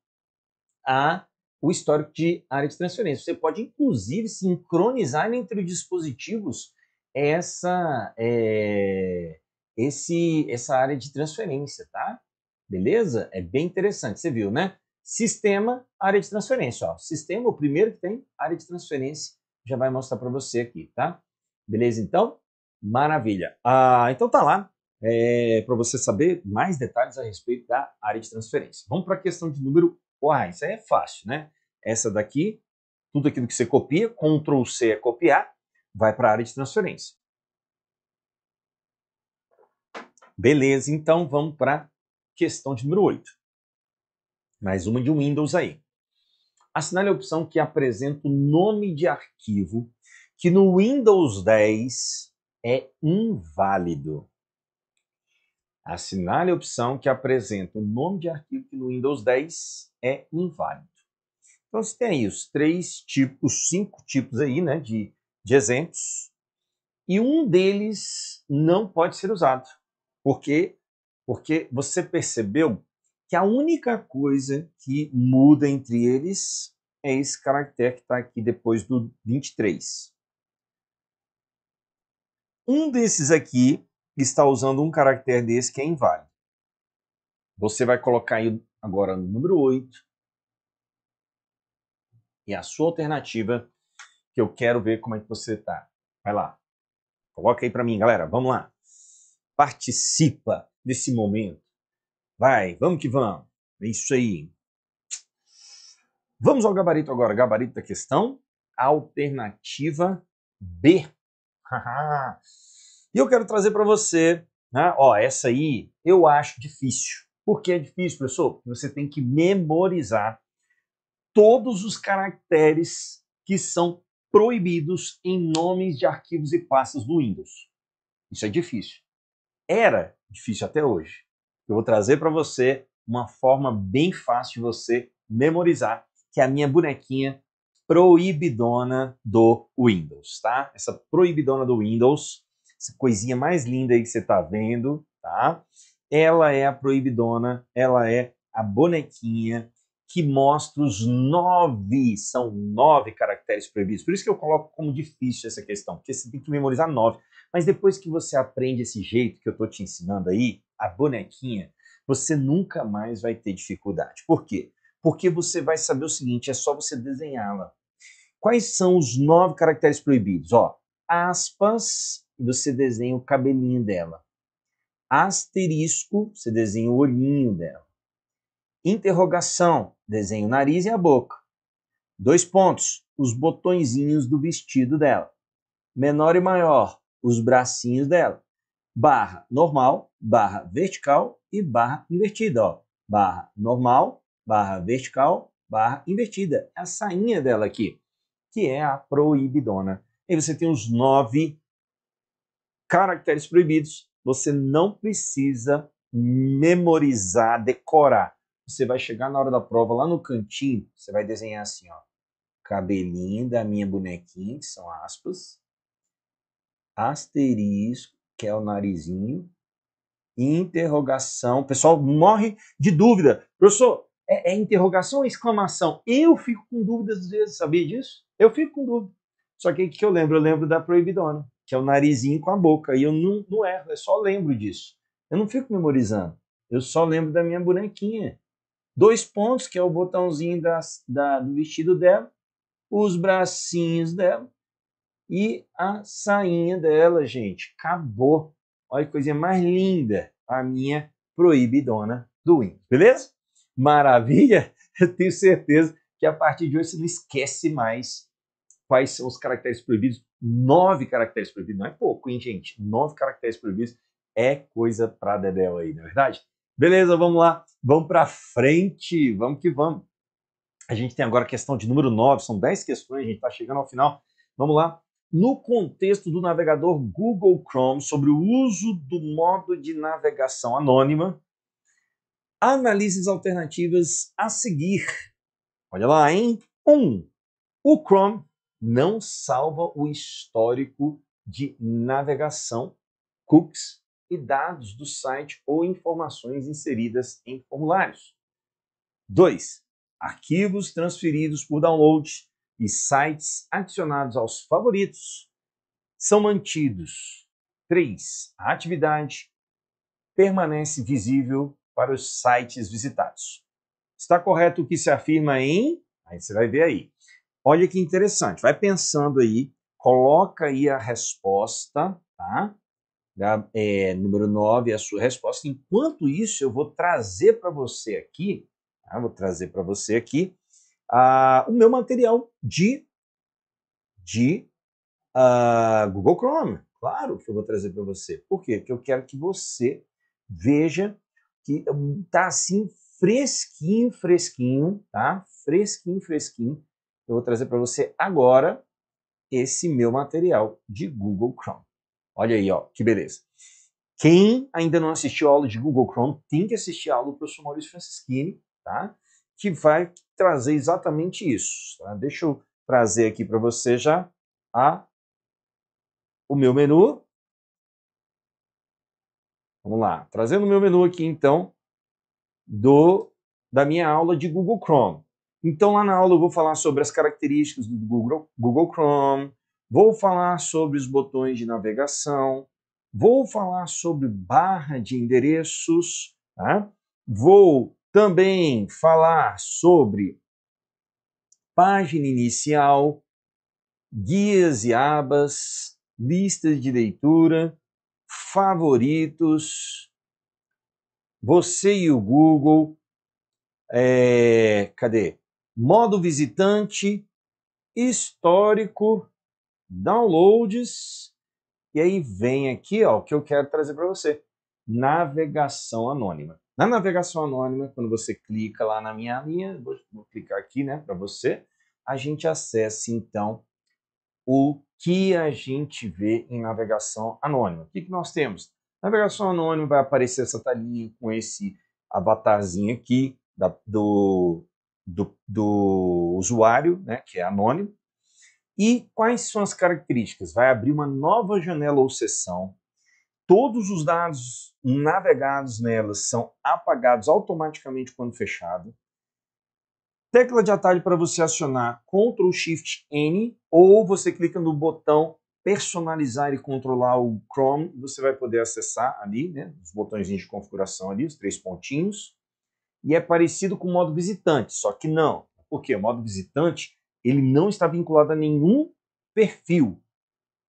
A o histórico de área de transferência. Você pode, inclusive, sincronizar entre dispositivos essa, é, esse, essa área de transferência, tá? Beleza? É bem interessante. Você viu, né? Sistema, área de transferência. Ó. Sistema, o primeiro que tem, área de transferência, já vai mostrar para você aqui, tá? Beleza, então? Maravilha. Ah, então tá lá, é, para você saber mais detalhes a respeito da área de transferência. Vamos para a questão de número. Uai, ah, isso aí é fácil, né? Essa daqui, tudo aquilo que você copia, Ctrl C é copiar, vai para a área de transferência. Beleza, então vamos para questão de número 8. Mais uma de Windows aí. Assinale a opção que apresenta o nome de arquivo que no Windows 10 é inválido. Assinale a opção que apresenta o nome de arquivo que no Windows 10 é inválido. Então você tem aí os três tipos, cinco tipos aí, né, de, de exemplos. E um deles não pode ser usado, porque porque você percebeu que a única coisa que muda entre eles é esse caractere que está aqui depois do 23. Um desses aqui está usando um caractere desse que é inválido. Você vai colocar aí agora no número 8. E a sua alternativa, que eu quero ver como é que você está. Vai lá. Coloca aí para mim, galera. Vamos lá. Participa nesse momento. Vai, vamos que vamos. É isso aí. Vamos ao gabarito agora. Gabarito da questão, alternativa B. e eu quero trazer para você, né? ó, essa aí eu acho difícil. Por que é difícil, professor? Porque você tem que memorizar todos os caracteres que são proibidos em nomes de arquivos e pastas do Windows. Isso é difícil. Era difícil até hoje. Eu vou trazer para você uma forma bem fácil de você memorizar, que é a minha bonequinha proibidona do Windows, tá? Essa proibidona do Windows, essa coisinha mais linda aí que você está vendo, tá? Ela é a proibidona, ela é a bonequinha que mostra os nove, são nove caracteres proibidos. Por isso que eu coloco como difícil essa questão, porque você tem que memorizar nove. Mas depois que você aprende esse jeito que eu estou te ensinando aí, a bonequinha, você nunca mais vai ter dificuldade. Por quê? Porque você vai saber o seguinte, é só você desenhá-la. Quais são os nove caracteres proibidos? Ó, aspas, você desenha o cabelinho dela. Asterisco, você desenha o olhinho dela. Interrogação, desenha o nariz e a boca. Dois pontos, os botõezinhos do vestido dela. Menor e maior, os bracinhos dela. Barra normal, barra vertical e barra invertida. Ó. Barra normal, barra vertical, barra invertida. É a sainha dela aqui, que é a proibidona. E você tem os nove caracteres proibidos. Você não precisa memorizar, decorar. Você vai chegar na hora da prova lá no cantinho, você vai desenhar assim, ó. Cabelinho da minha bonequinha, que são aspas asterisco, que é o narizinho, interrogação. O pessoal morre de dúvida. Professor, é, é interrogação ou exclamação? Eu fico com dúvidas às vezes, sabia disso? Eu fico com dúvida. Só que o que eu lembro? Eu lembro da proibidona, que é o narizinho com a boca. E eu não, não erro, eu só lembro disso. Eu não fico memorizando. Eu só lembro da minha bonequinha. Dois pontos, que é o botãozinho das, da, do vestido dela, os bracinhos dela, e a sainha dela, gente, acabou. Olha que coisinha mais linda, a minha proibidona do Windows, beleza? Maravilha? Eu tenho certeza que a partir de hoje você não esquece mais quais são os caracteres proibidos. Nove caracteres proibidos, não é pouco, hein, gente? Nove caracteres proibidos é coisa pra Dedéu aí, não é verdade? Beleza, vamos lá, vamos pra frente, vamos que vamos. A gente tem agora a questão de número 9, são 10 questões, a gente está chegando ao final. Vamos lá no contexto do navegador Google Chrome sobre o uso do modo de navegação anônima, analise as alternativas a seguir. Olha lá, hein? 1. Um, o Chrome não salva o histórico de navegação, cookies e dados do site ou informações inseridas em formulários. 2. Arquivos transferidos por download e sites adicionados aos favoritos são mantidos. 3. A atividade permanece visível para os sites visitados. Está correto o que se afirma em? Aí você vai ver aí. Olha que interessante, vai pensando aí, coloca aí a resposta, tá? Da, é, número 9, a sua resposta. Enquanto isso, eu vou trazer para você aqui, tá? vou trazer para você aqui uh, o meu material de, de uh, Google Chrome. Claro que eu vou trazer para você. Por quê? Porque eu quero que você veja que hum, tá assim fresquinho, fresquinho, tá? Fresquinho, fresquinho. Eu vou trazer para você agora esse meu material de Google Chrome. Olha aí, ó, que beleza. Quem ainda não assistiu a aula de Google Chrome, tem que assistir a aula do professor Maurício Francischini, tá? Que vai trazer exatamente isso. Tá? Deixa eu trazer aqui para você já a, o meu menu. Vamos lá, trazendo o meu menu aqui então do da minha aula de Google Chrome. Então lá na aula eu vou falar sobre as características do Google, Google Chrome, vou falar sobre os botões de navegação, vou falar sobre barra de endereços, tá? vou também falar sobre página inicial, guias e abas, listas de leitura, favoritos, você e o Google, é, cadê? Modo visitante, histórico, downloads, e aí vem aqui ó, o que eu quero trazer para você, navegação anônima. Na navegação anônima, quando você clica lá na minha linha, vou, vou clicar aqui né, para você, a gente acessa então o que a gente vê em navegação anônima. O que, que nós temos? Navegação anônima vai aparecer essa telinha com esse avatarzinho aqui da, do, do, do usuário, né, que é anônimo. E quais são as características? Vai abrir uma nova janela ou sessão todos os dados navegados nelas são apagados automaticamente quando fechado. Tecla de atalho para você acionar Ctrl Shift N ou você clica no botão personalizar e controlar o Chrome, você vai poder acessar ali, né, os botões de configuração ali, os três pontinhos. E é parecido com o modo visitante, só que não. Porque o modo visitante, ele não está vinculado a nenhum perfil.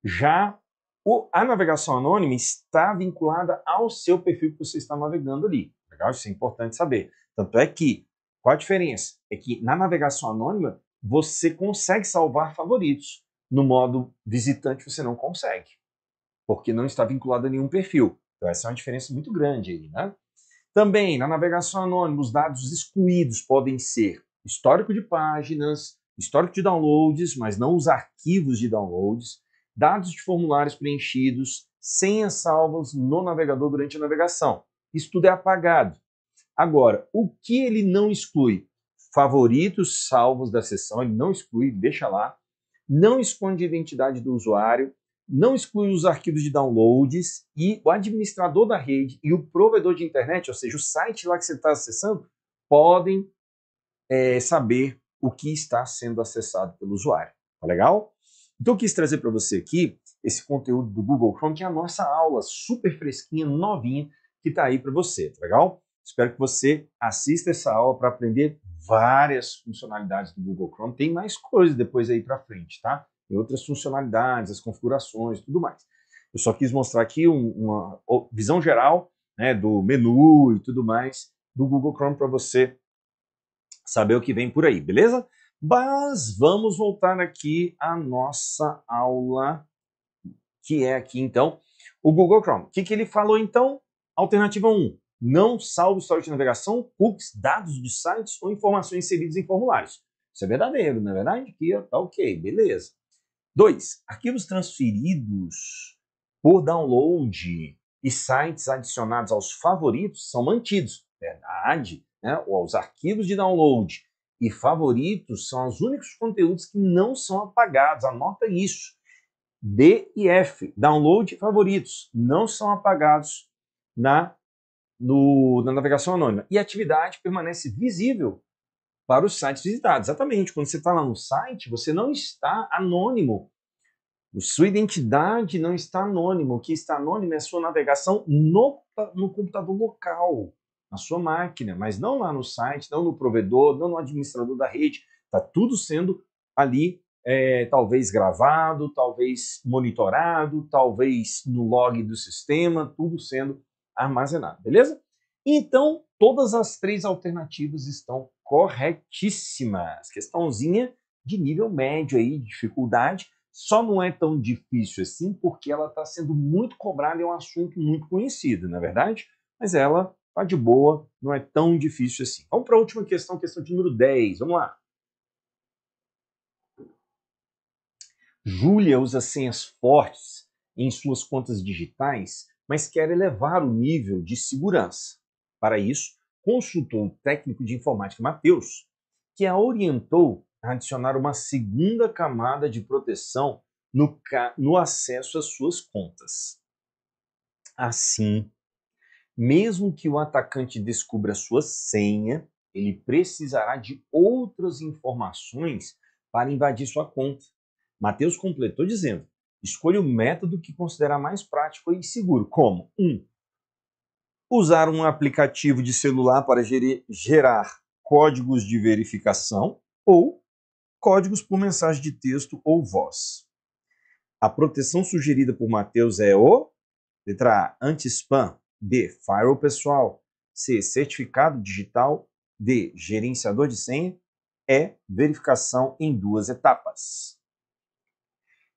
Já o, a navegação anônima está vinculada ao seu perfil que você está navegando ali. Legal? Isso é importante saber. Tanto é que, qual a diferença? É que na navegação anônima, você consegue salvar favoritos. No modo visitante, você não consegue, porque não está vinculado a nenhum perfil. Então, essa é uma diferença muito grande aí, né? Também, na navegação anônima, os dados excluídos podem ser histórico de páginas, histórico de downloads, mas não os arquivos de downloads, dados de formulários preenchidos, senhas salvas no navegador durante a navegação. Isso tudo é apagado. Agora, o que ele não exclui? Favoritos salvos da sessão, ele não exclui, deixa lá. Não esconde a identidade do usuário, não exclui os arquivos de downloads e o administrador da rede e o provedor de internet, ou seja, o site lá que você está acessando, podem é, saber o que está sendo acessado pelo usuário. Tá legal? Então eu quis trazer para você aqui esse conteúdo do Google Chrome, que é a nossa aula super fresquinha, novinha, que está aí para você, tá legal? Espero que você assista essa aula para aprender várias funcionalidades do Google Chrome. Tem mais coisas depois aí para frente, tá? Tem outras funcionalidades, as configurações, tudo mais. Eu só quis mostrar aqui uma visão geral né, do menu e tudo mais do Google Chrome para você saber o que vem por aí, beleza? Mas vamos voltar aqui à nossa aula, que é aqui então o Google Chrome. O que, que ele falou então? Alternativa 1, não salve histórico de navegação, cookies, dados de sites ou informações inseridas em formulários. Isso é verdadeiro, não é verdade? Aqui tá ok, beleza. 2. Arquivos transferidos por download e sites adicionados aos favoritos são mantidos. Verdade. Né? Ou aos arquivos de download e favoritos são os únicos conteúdos que não são apagados. Anota isso. D e F, download e favoritos, não são apagados na, no, na navegação anônima. E a atividade permanece visível para os sites visitados. Exatamente, quando você está lá no site, você não está anônimo. Sua identidade não está anônima. O que está anônimo é a sua navegação no, no computador local na sua máquina, mas não lá no site, não no provedor, não no administrador da rede. Está tudo sendo ali, é, talvez gravado, talvez monitorado, talvez no log do sistema, tudo sendo armazenado, beleza? Então, todas as três alternativas estão corretíssimas. Questãozinha de nível médio aí, dificuldade. Só não é tão difícil assim porque ela está sendo muito cobrada é um assunto muito conhecido, na é verdade? Mas ela Tá de boa, não é tão difícil assim. Vamos para a última questão, questão de número 10. Vamos lá. Júlia usa senhas fortes em suas contas digitais, mas quer elevar o nível de segurança. Para isso, consultou o técnico de informática Matheus, que a orientou a adicionar uma segunda camada de proteção no, no acesso às suas contas. Assim, mesmo que o atacante descubra sua senha, ele precisará de outras informações para invadir sua conta. Mateus completou dizendo: escolha o método que considerar mais prático e seguro, como 1. Um, usar um aplicativo de celular para gerar códigos de verificação ou códigos por mensagem de texto ou voz. A proteção sugerida por Mateus é o letra A, anti-spam, D. Firewall pessoal. C. Certificado digital. D. Gerenciador de senha. E. É verificação em duas etapas.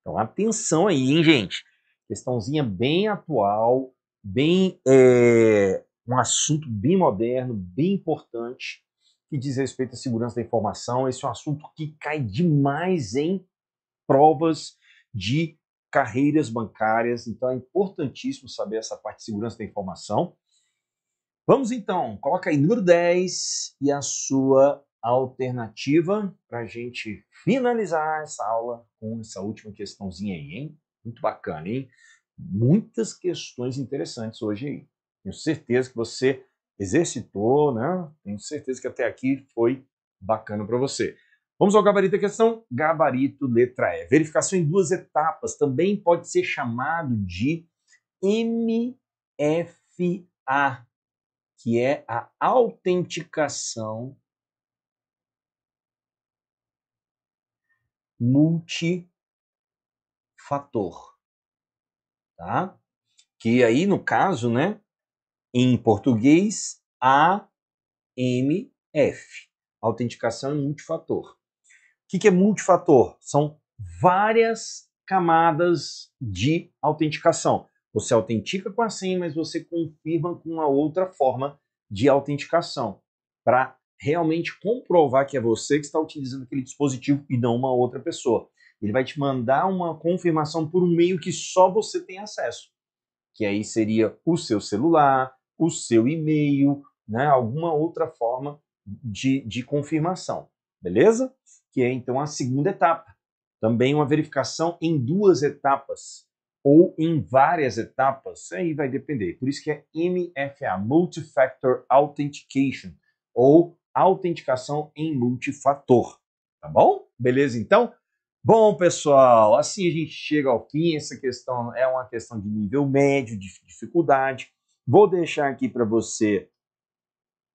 Então, atenção aí, hein, gente? Questãozinha bem atual, bem é, um assunto bem moderno, bem importante, que diz respeito à segurança da informação. Esse é um assunto que cai demais em provas de carreiras bancárias. Então é importantíssimo saber essa parte de segurança da informação. Vamos então, coloca aí número 10 e a sua alternativa para a gente finalizar essa aula com essa última questãozinha aí, hein? Muito bacana, hein? Muitas questões interessantes hoje aí. Tenho certeza que você exercitou, né? Tenho certeza que até aqui foi bacana para você. Vamos ao gabarito da questão. Gabarito, letra E. Verificação em duas etapas também pode ser chamado de MFA, que é a autenticação multifator. Tá? Que aí, no caso, né, em português, AMF, autenticação multifator que, que é multifator? São várias camadas de autenticação. Você autentica com a senha, mas você confirma com uma outra forma de autenticação para realmente comprovar que é você que está utilizando aquele dispositivo e não uma outra pessoa. Ele vai te mandar uma confirmação por um meio que só você tem acesso, que aí seria o seu celular, o seu e-mail, né, alguma outra forma de, de confirmação, beleza? que é então a segunda etapa. Também uma verificação em duas etapas ou em várias etapas, aí vai depender. Por isso que é MFA, Multifactor Authentication, ou autenticação em multifator, tá bom? Beleza então? Bom, pessoal, assim a gente chega ao fim. Essa questão é uma questão de nível médio, de dificuldade. Vou deixar aqui para você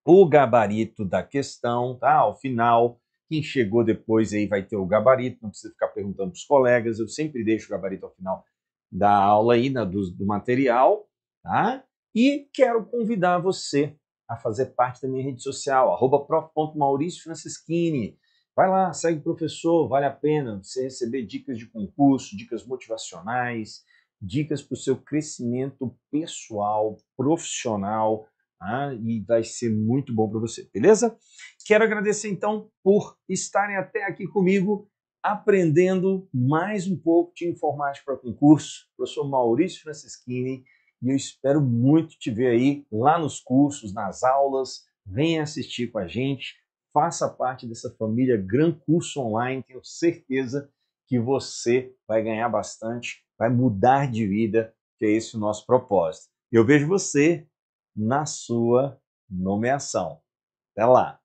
o gabarito da questão, tá? Ao final, quem chegou depois aí vai ter o gabarito, não precisa ficar perguntando para os colegas, eu sempre deixo o gabarito ao final da aula aí, na, do, do material, tá? E quero convidar você a fazer parte da minha rede social, arroba prof.mauriciofrancischini. Vai lá, segue o professor, vale a pena você receber dicas de concurso, dicas motivacionais, dicas para o seu crescimento pessoal, profissional, Tá? e vai ser muito bom para você, beleza? Quero agradecer então por estarem até aqui comigo aprendendo mais um pouco de informática para concurso. Eu sou Maurício Franceschini e eu espero muito te ver aí lá nos cursos, nas aulas. Venha assistir com a gente, faça parte dessa família Gran Curso Online. Tenho certeza que você vai ganhar bastante, vai mudar de vida, que é esse o nosso propósito. Eu vejo você na sua nomeação. Até lá!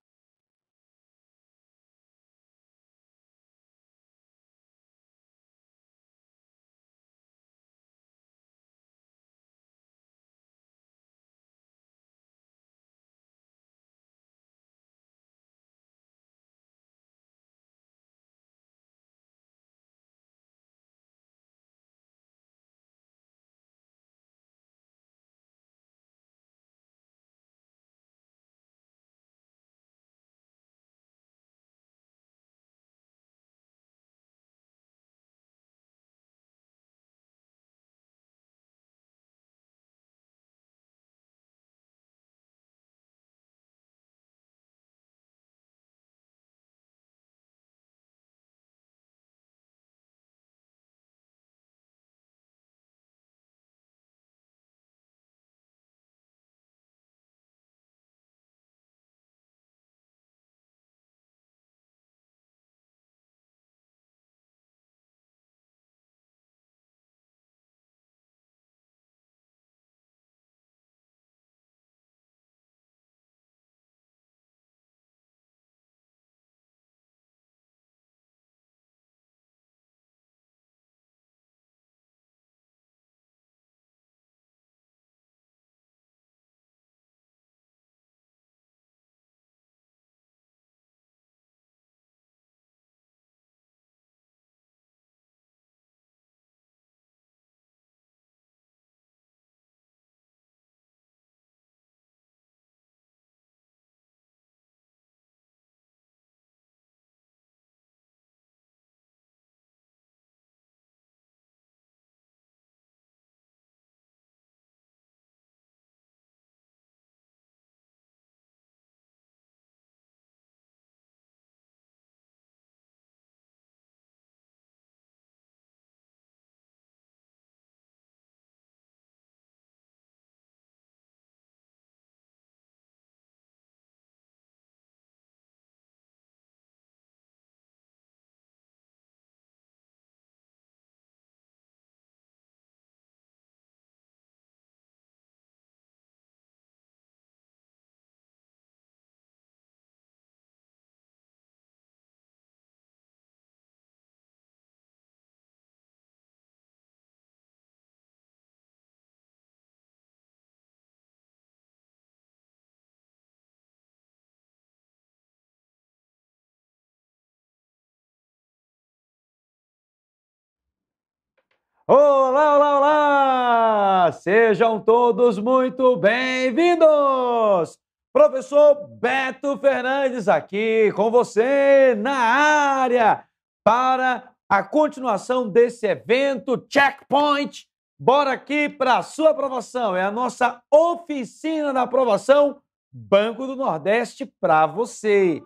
Olá, olá, olá! Sejam todos muito bem-vindos! Professor Beto Fernandes aqui com você na área para a continuação desse evento Checkpoint. Bora aqui para a sua aprovação. É a nossa oficina da aprovação Banco do Nordeste para você.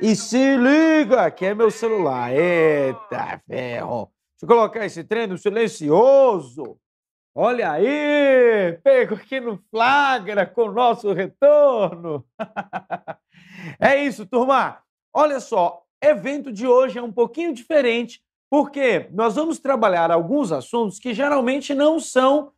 E se liga que é meu celular. Eita, ferro! Deixa eu colocar esse trem silencioso. Olha aí, pego aqui no flagra com o nosso retorno. é isso, turma. Olha só, evento de hoje é um pouquinho diferente, porque nós vamos trabalhar alguns assuntos que geralmente não são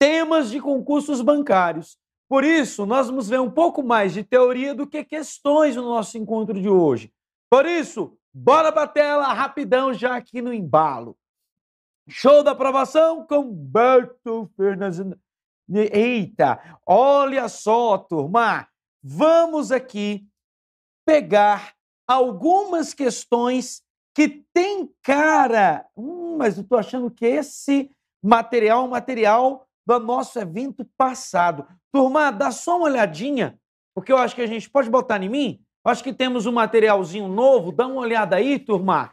temas de concursos bancários. Por isso, nós vamos ver um pouco mais de teoria do que questões no nosso encontro de hoje. Por isso, Bora pra tela, rapidão, já aqui no embalo. Show da aprovação com Berto Fernandes. Eita, olha só, turma. Vamos aqui pegar algumas questões que tem cara. Hum, mas eu tô achando que esse material, material do nosso evento passado. Turma, dá só uma olhadinha, porque eu acho que a gente pode botar em mim Acho que temos um materialzinho novo, dá uma olhada aí, turma.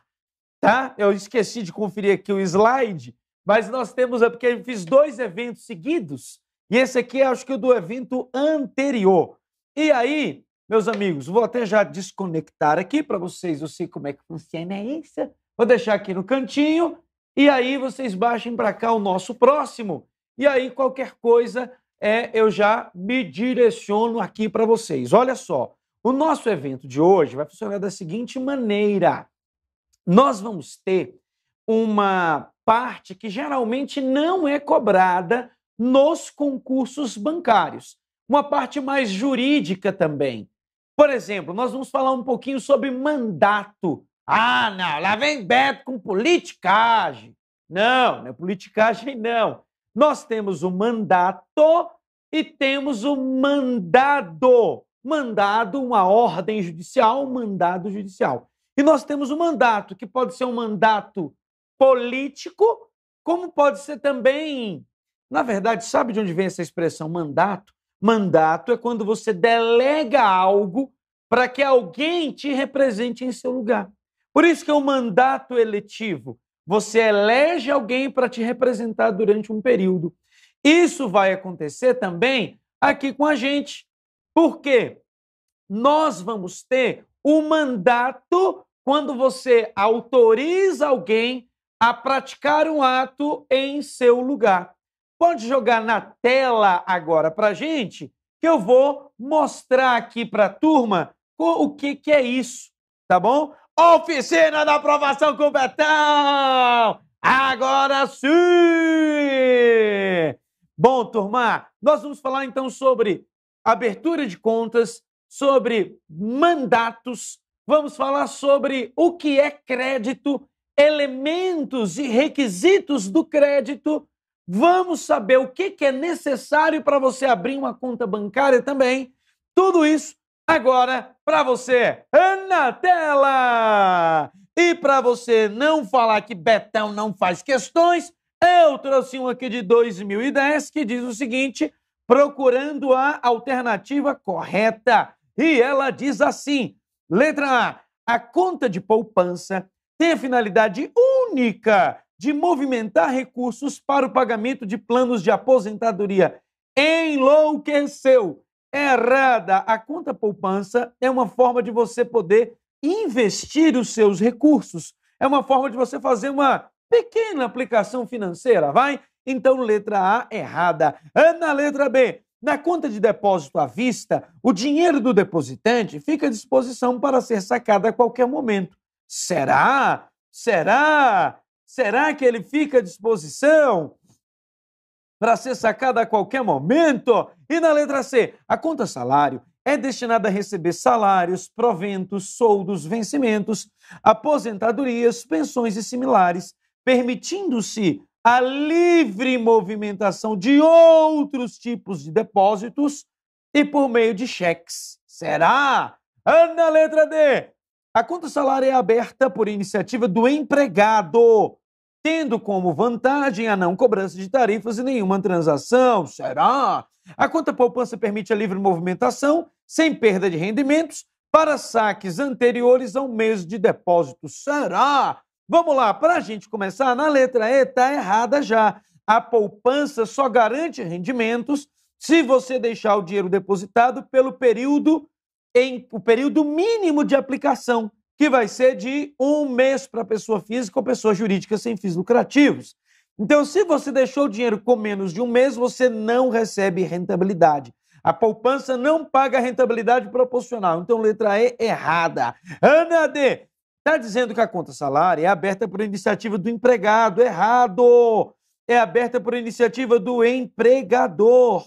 Tá? Eu esqueci de conferir aqui o slide, mas nós temos, é porque eu fiz dois eventos seguidos, e esse aqui é, acho que é do evento anterior. E aí, meus amigos, vou até já desconectar aqui para vocês, eu sei como é que funciona isso. Vou deixar aqui no cantinho e aí vocês baixem para cá o nosso próximo. E aí qualquer coisa é eu já me direciono aqui para vocês. Olha só, o nosso evento de hoje vai funcionar da seguinte maneira: nós vamos ter uma parte que geralmente não é cobrada nos concursos bancários, uma parte mais jurídica também. Por exemplo, nós vamos falar um pouquinho sobre mandato. Ah, não, lá vem Beto com politicagem. Não, não é politicagem, não. Nós temos o mandato e temos o mandado mandado, uma ordem judicial, um mandado judicial. E nós temos um mandato, que pode ser um mandato político, como pode ser também. Na verdade, sabe de onde vem essa expressão mandato? Mandato é quando você delega algo para que alguém te represente em seu lugar. Por isso que é um mandato eletivo. Você elege alguém para te representar durante um período. Isso vai acontecer também aqui com a gente. Porque nós vamos ter o mandato quando você autoriza alguém a praticar um ato em seu lugar. Pode jogar na tela agora para gente, que eu vou mostrar aqui para a turma o que, que é isso, tá bom? Oficina da aprovação com o Betão! Agora sim! Bom, turma, nós vamos falar então sobre abertura de contas, sobre mandatos, vamos falar sobre o que é crédito, elementos e requisitos do crédito. Vamos saber o que é necessário para você abrir uma conta bancária também. Tudo isso agora para você na tela. E para você não falar que Betão não faz questões, eu trouxe um aqui de 2010 que diz o seguinte: procurando a alternativa correta. E ela diz assim: letra A, a conta de poupança tem a finalidade única de movimentar recursos para o pagamento de planos de aposentadoria. Enlouqueceu! Errada! A conta poupança é uma forma de você poder investir os seus recursos. É uma forma de você fazer uma pequena aplicação financeira, vai? Então, letra A, errada. Ana, letra B, na conta de depósito à vista, o dinheiro do depositante fica à disposição para ser sacado a qualquer momento. Será? Será? Será que ele fica à disposição para ser sacado a qualquer momento? E na letra C, a conta salário é destinada a receber salários, proventos, soldos, vencimentos, aposentadorias, pensões e similares, permitindo-se a livre movimentação de outros tipos de depósitos e por meio de cheques. Será? Na letra D, a conta salarial é aberta por iniciativa do empregado, tendo como vantagem a não cobrança de tarifas e nenhuma transação. Será? A conta poupança permite a livre movimentação, sem perda de rendimentos, para saques anteriores ao mês de depósito. Será? Vamos lá, para a gente começar, na letra E está errada já. A poupança só garante rendimentos se você deixar o dinheiro depositado pelo período em o período mínimo de aplicação, que vai ser de um mês para pessoa física ou pessoa jurídica sem fins lucrativos. Então, se você deixou o dinheiro com menos de um mês, você não recebe rentabilidade. A poupança não paga rentabilidade proporcional. Então, letra E errada. Ana D. Está dizendo que a conta salário é aberta por iniciativa do empregado. Errado! É aberta por iniciativa do empregador.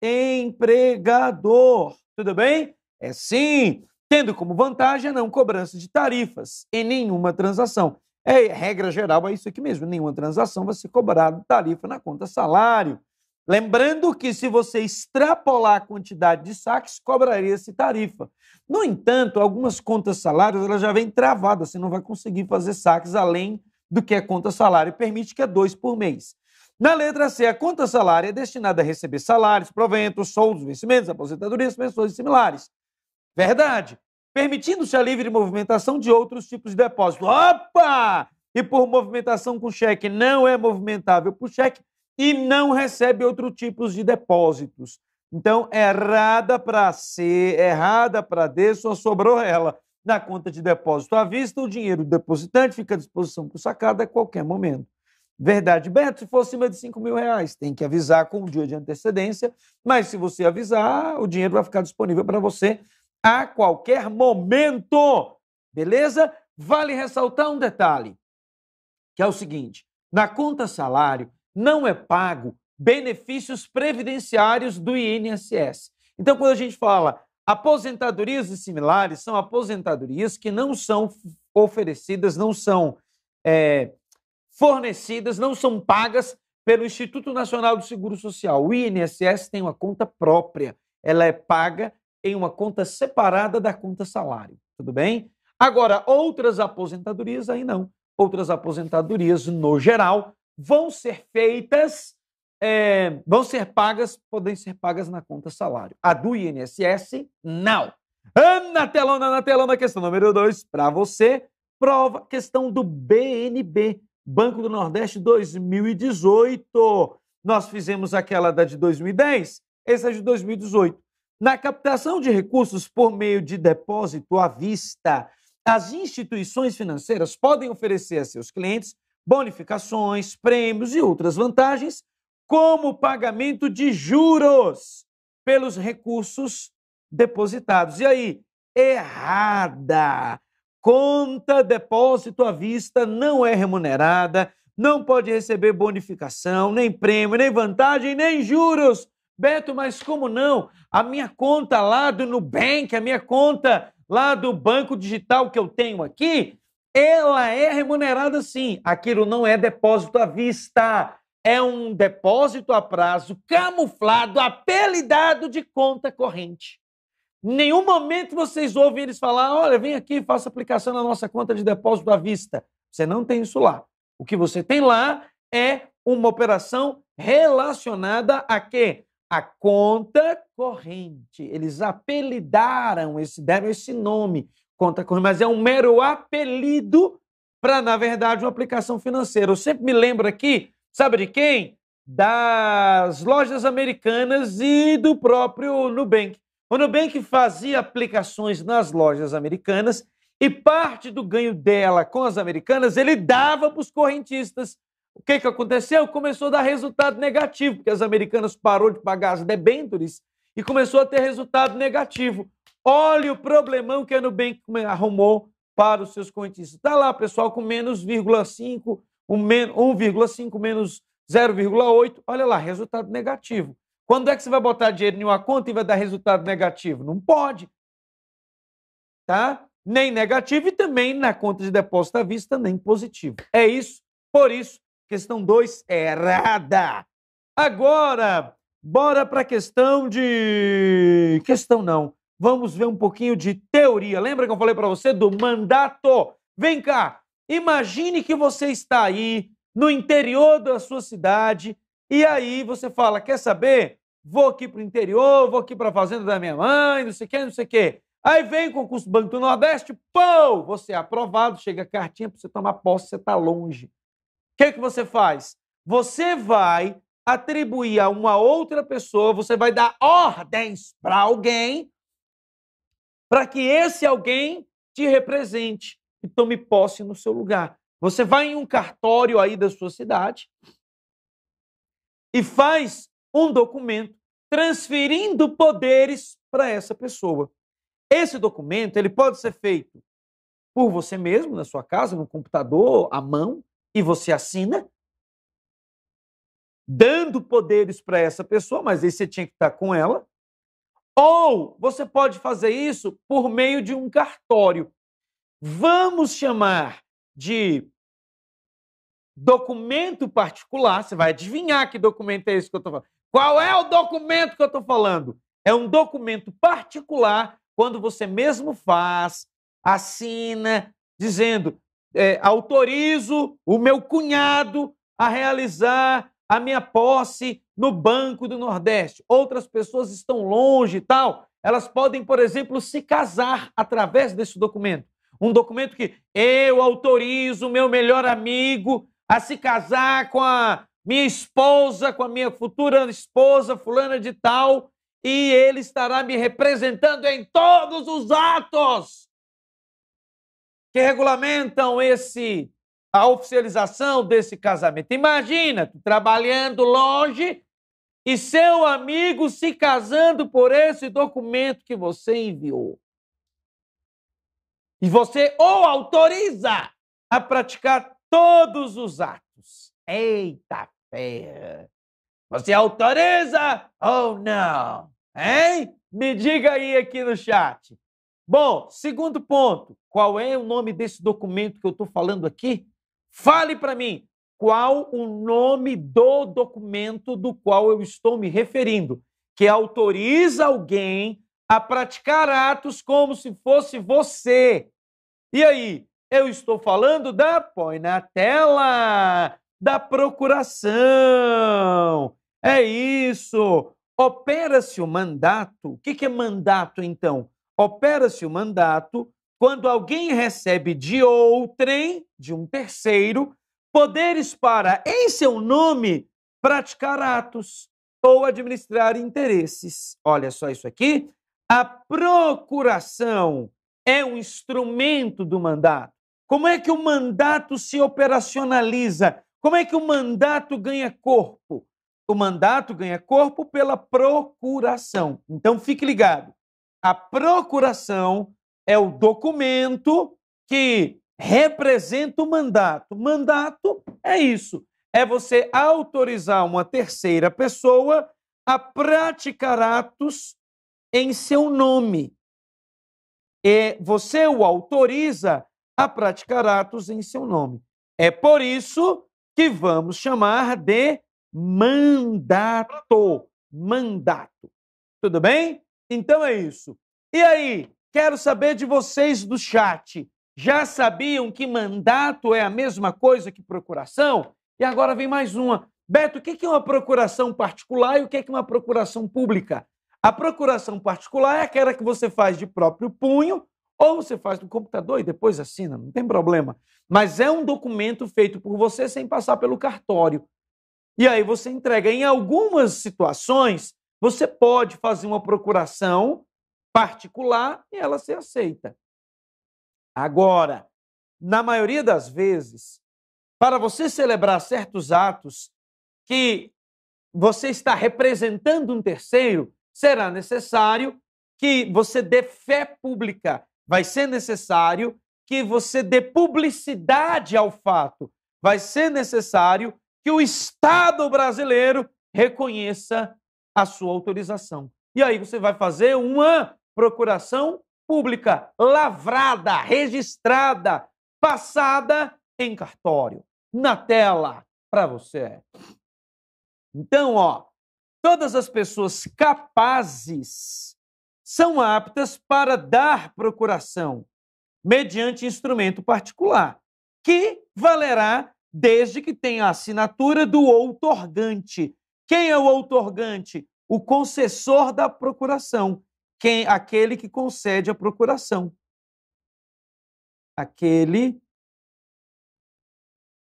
Empregador. Tudo bem? É sim. Tendo como vantagem a não cobrança de tarifas em nenhuma transação. É, regra geral é isso aqui mesmo. Nenhuma transação vai ser cobrada tarifa na conta salário. Lembrando que se você extrapolar a quantidade de saques, cobraria-se tarifa. No entanto, algumas contas salários elas já vêm travadas, você não vai conseguir fazer saques além do que a é conta salário permite, que é dois por mês. Na letra C, a conta salário é destinada a receber salários, proventos, soldos, vencimentos, aposentadorias, pensões similares. Verdade. Permitindo-se a livre movimentação de outros tipos de depósito. Opa! E por movimentação com cheque não é movimentável por cheque, e não recebe outros tipos de depósitos. Então, errada para C, errada para D, só sobrou ela. Na conta de depósito à vista, o dinheiro do depositante fica à disposição para o sacado a qualquer momento. Verdade, Beto, se for acima de 5 mil reais, tem que avisar com um dia de antecedência, mas se você avisar, o dinheiro vai ficar disponível para você a qualquer momento. Beleza? Vale ressaltar um detalhe, que é o seguinte: na conta salário, não é pago benefícios previdenciários do INSS. Então, quando a gente fala aposentadorias e similares, são aposentadorias que não são oferecidas, não são é, fornecidas, não são pagas pelo Instituto Nacional do Seguro Social. O INSS tem uma conta própria, ela é paga em uma conta separada da conta salário, tudo bem? Agora, outras aposentadorias aí não. Outras aposentadorias, no geral, vão ser feitas, é, vão ser pagas, podem ser pagas na conta salário. A do INSS, não. Na Telona, na Telona, questão número 2 para você. Prova, questão do BNB, Banco do Nordeste 2018. Nós fizemos aquela da de 2010, essa é de 2018. Na captação de recursos por meio de depósito à vista, as instituições financeiras podem oferecer a seus clientes bonificações, prêmios e outras vantagens, como pagamento de juros pelos recursos depositados. E aí, errada! Conta depósito à vista não é remunerada, não pode receber bonificação, nem prêmio, nem vantagem, nem juros. Beto, mas como não? A minha conta lá do Nubank, a minha conta lá do banco digital que eu tenho aqui, ela é remunerada sim. Aquilo não é depósito à vista, é um depósito a prazo camuflado, apelidado de conta corrente. Em nenhum momento vocês ouvem eles falar: olha, vem aqui, e faça aplicação na nossa conta de depósito à vista. Você não tem isso lá. O que você tem lá é uma operação relacionada a quê? A conta corrente. Eles apelidaram esse, deram esse nome conta corrente, mas é um mero apelido para, na verdade, uma aplicação financeira. Eu sempre me lembro aqui, sabe de quem? Das lojas americanas e do próprio Nubank. O Nubank fazia aplicações nas lojas americanas e parte do ganho dela com as americanas ele dava para os correntistas. O que, que aconteceu? Começou a dar resultado negativo, porque as americanas parou de pagar as debêntures e começou a ter resultado negativo. Olha o problemão que a Nubank arrumou para os seus correntistas. Está lá, pessoal, com menos 0,5, 1,5 menos 0,8. Olha lá, resultado negativo. Quando é que você vai botar dinheiro em uma conta e vai dar resultado negativo? Não pode. Tá? Nem negativo e também na conta de depósito à vista, nem positivo. É isso. Por isso, questão 2 é errada. Agora, bora para a questão de. Questão não vamos ver um pouquinho de teoria. Lembra que eu falei para você do mandato? Vem cá, imagine que você está aí no interior da sua cidade e aí você fala: quer saber? Vou aqui para o interior, vou aqui para a fazenda da minha mãe, não sei o não sei o que. Aí vem o concurso Banco do Nordeste, pão! você é aprovado, chega a cartinha para você tomar posse, você está longe. O que, que você faz? Você vai atribuir a uma outra pessoa, você vai dar ordens para alguém para que esse alguém te represente e tome posse no seu lugar. Você vai em um cartório aí da sua cidade e faz um documento transferindo poderes para essa pessoa. Esse documento ele pode ser feito por você mesmo na sua casa, no computador, à mão, e você assina, dando poderes para essa pessoa, mas aí você tinha que estar tá com ela. Ou você pode fazer isso por meio de um cartório. Vamos chamar de documento particular. Você vai adivinhar que documento é esse que eu estou falando. Qual é o documento que eu estou falando? É um documento particular quando você mesmo faz, assina, dizendo: é, autorizo o meu cunhado a realizar a minha posse no Banco do Nordeste. Outras pessoas estão longe e tal. Elas podem, por exemplo, se casar através desse documento. Um documento que eu autorizo meu melhor amigo a se casar com a minha esposa, com a minha futura esposa, fulana de tal, e ele estará me representando em todos os atos que regulamentam esse a oficialização desse casamento. Imagina, trabalhando longe e seu amigo se casando por esse documento que você enviou. E você ou autoriza a praticar todos os atos. Eita ferra! Você autoriza ou não? Hein? Me diga aí aqui no chat. Bom, segundo ponto, qual é o nome desse documento que eu estou falando aqui? Fale para mim qual o nome do documento do qual eu estou me referindo, que autoriza alguém a praticar atos como se fosse você. E aí, eu estou falando da põe na tela da procuração. É isso. Opera-se o mandato. O que é mandato, então? Opera-se o mandato quando alguém recebe de outrem, de um terceiro, poderes para, em seu nome, praticar atos ou administrar interesses. Olha só isso aqui. A procuração é um instrumento do mandato. Como é que o mandato se operacionaliza? Como é que o mandato ganha corpo? O mandato ganha corpo pela procuração. Então fique ligado. A procuração é o documento que representa o mandato. Mandato é isso: é você autorizar uma terceira pessoa a praticar atos em seu nome. E você o autoriza a praticar atos em seu nome. É por isso que vamos chamar de mandato. Mandato. Tudo bem? Então é isso. E aí, Quero saber de vocês do chat. Já sabiam que mandato é a mesma coisa que procuração? E agora vem mais uma. Beto, o que é uma procuração particular e o que é uma procuração pública? A procuração particular é aquela que você faz de próprio punho ou você faz no computador e depois assina, não tem problema. Mas é um documento feito por você sem passar pelo cartório. E aí você entrega. Em algumas situações, você pode fazer uma procuração particular e ela se aceita. Agora, na maioria das vezes, para você celebrar certos atos que você está representando um terceiro, será necessário que você dê fé pública, vai ser necessário que você dê publicidade ao fato, vai ser necessário que o Estado brasileiro reconheça a sua autorização. E aí você vai fazer uma procuração pública lavrada, registrada, passada em cartório, na tela para você. Então, ó, todas as pessoas capazes são aptas para dar procuração mediante instrumento particular, que valerá desde que tenha a assinatura do outorgante. Quem é o outorgante? O concessor da procuração quem aquele que concede a procuração. Aquele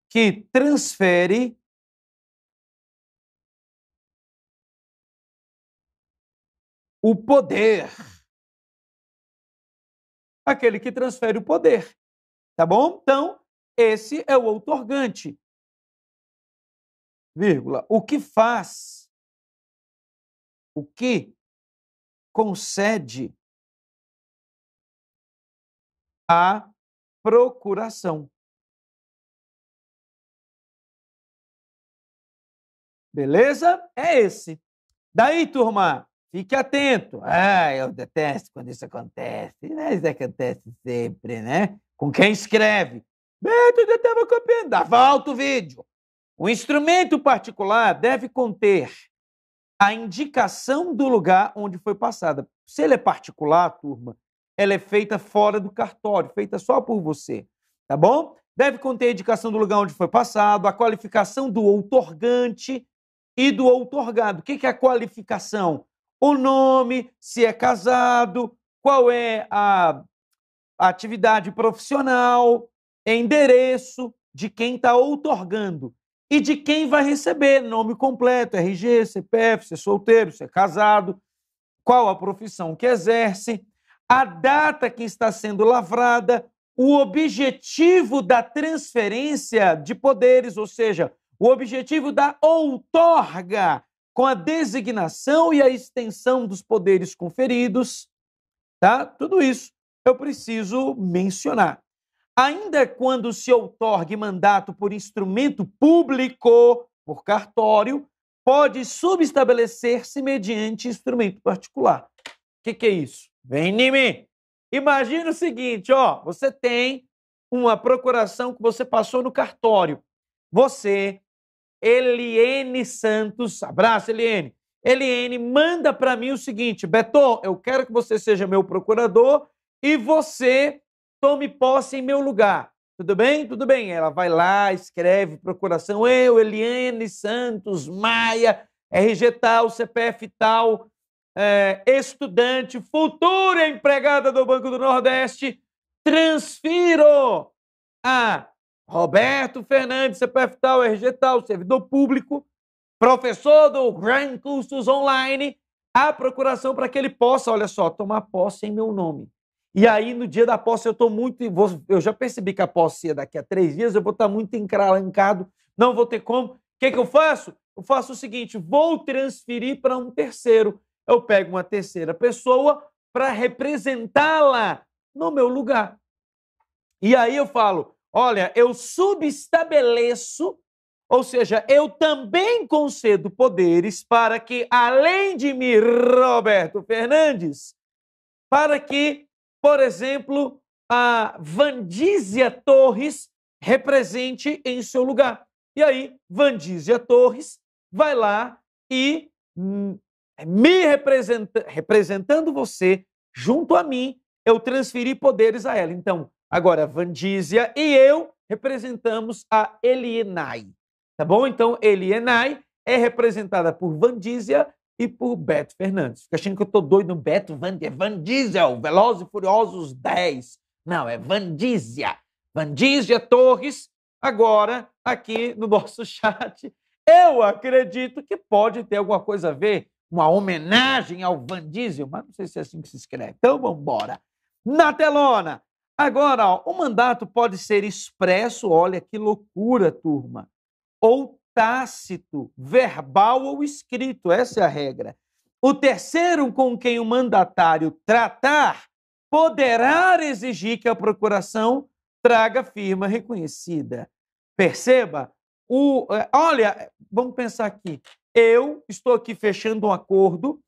que transfere o poder. Aquele que transfere o poder. Tá bom? Então, esse é o outorgante. Vírgula. O que faz? O que concede a procuração. Beleza? É esse. Daí, turma, fique atento. Ah, eu detesto quando isso acontece. Né? Isso acontece sempre, né? Com quem escreve. Beto, eu estava copiando. Dá volta o vídeo. O instrumento particular deve conter a indicação do lugar onde foi passada. Se ele é particular, turma, ela é feita fora do cartório, feita só por você, tá bom? Deve conter a indicação do lugar onde foi passado, a qualificação do outorgante e do outorgado. O que é a qualificação? O nome, se é casado, qual é a atividade profissional, endereço de quem está outorgando e de quem vai receber nome completo, RG, CPF, se é solteiro, se é casado, qual a profissão que exerce, a data que está sendo lavrada, o objetivo da transferência de poderes, ou seja, o objetivo da outorga com a designação e a extensão dos poderes conferidos, tá? Tudo isso eu preciso mencionar ainda quando se outorgue mandato por instrumento público, por cartório, pode subestabelecer-se mediante instrumento particular. O que, que é isso? Vem em mim! Imagina o seguinte, ó, você tem uma procuração que você passou no cartório. Você, Eliene Santos, abraço Eliene. Eliene, manda para mim o seguinte, Beto, eu quero que você seja meu procurador e você tome posse em meu lugar. Tudo bem? Tudo bem. Ela vai lá, escreve procuração, eu, Eliane Santos Maia, RG tal, CPF tal, é, estudante, futura empregada do Banco do Nordeste, transfiro a Roberto Fernandes, CPF tal, RG tal, servidor público, professor do Grand Cursos Online, a procuração para que ele possa, olha só, tomar posse em meu nome. E aí, no dia da posse, eu estou muito. Eu já percebi que a posse é daqui a três dias, eu vou estar tá muito encralancado, não vou ter como. O que, que eu faço? Eu faço o seguinte: vou transferir para um terceiro. Eu pego uma terceira pessoa para representá-la no meu lugar. E aí eu falo: olha, eu subestabeleço, ou seja, eu também concedo poderes para que, além de mim, Roberto Fernandes, para que por exemplo, a Vandízia Torres represente em seu lugar. E aí, Vandízia Torres vai lá e hum, me representa, representando você junto a mim, eu transferi poderes a ela. Então, agora Vandízia e eu representamos a Elienai, tá bom? Então, Elienai é representada por Vandízia e por Beto Fernandes. Fica achando que eu tô doido no Beto Van, é Van Diesel, Velozes e Furiosos 10. Não, é Van Dizia. Van Dizia Torres, agora aqui no nosso chat. Eu acredito que pode ter alguma coisa a ver, uma homenagem ao Van Diesel, mas não sei se é assim que se escreve. Então vamos embora. Na telona! Agora, ó, o mandato pode ser expresso, olha que loucura, turma, ou tácito, verbal ou escrito. Essa é a regra. O terceiro com quem o mandatário tratar poderá exigir que a procuração traga firma reconhecida. Perceba, o, é, olha, vamos pensar aqui. Eu estou aqui fechando um acordo.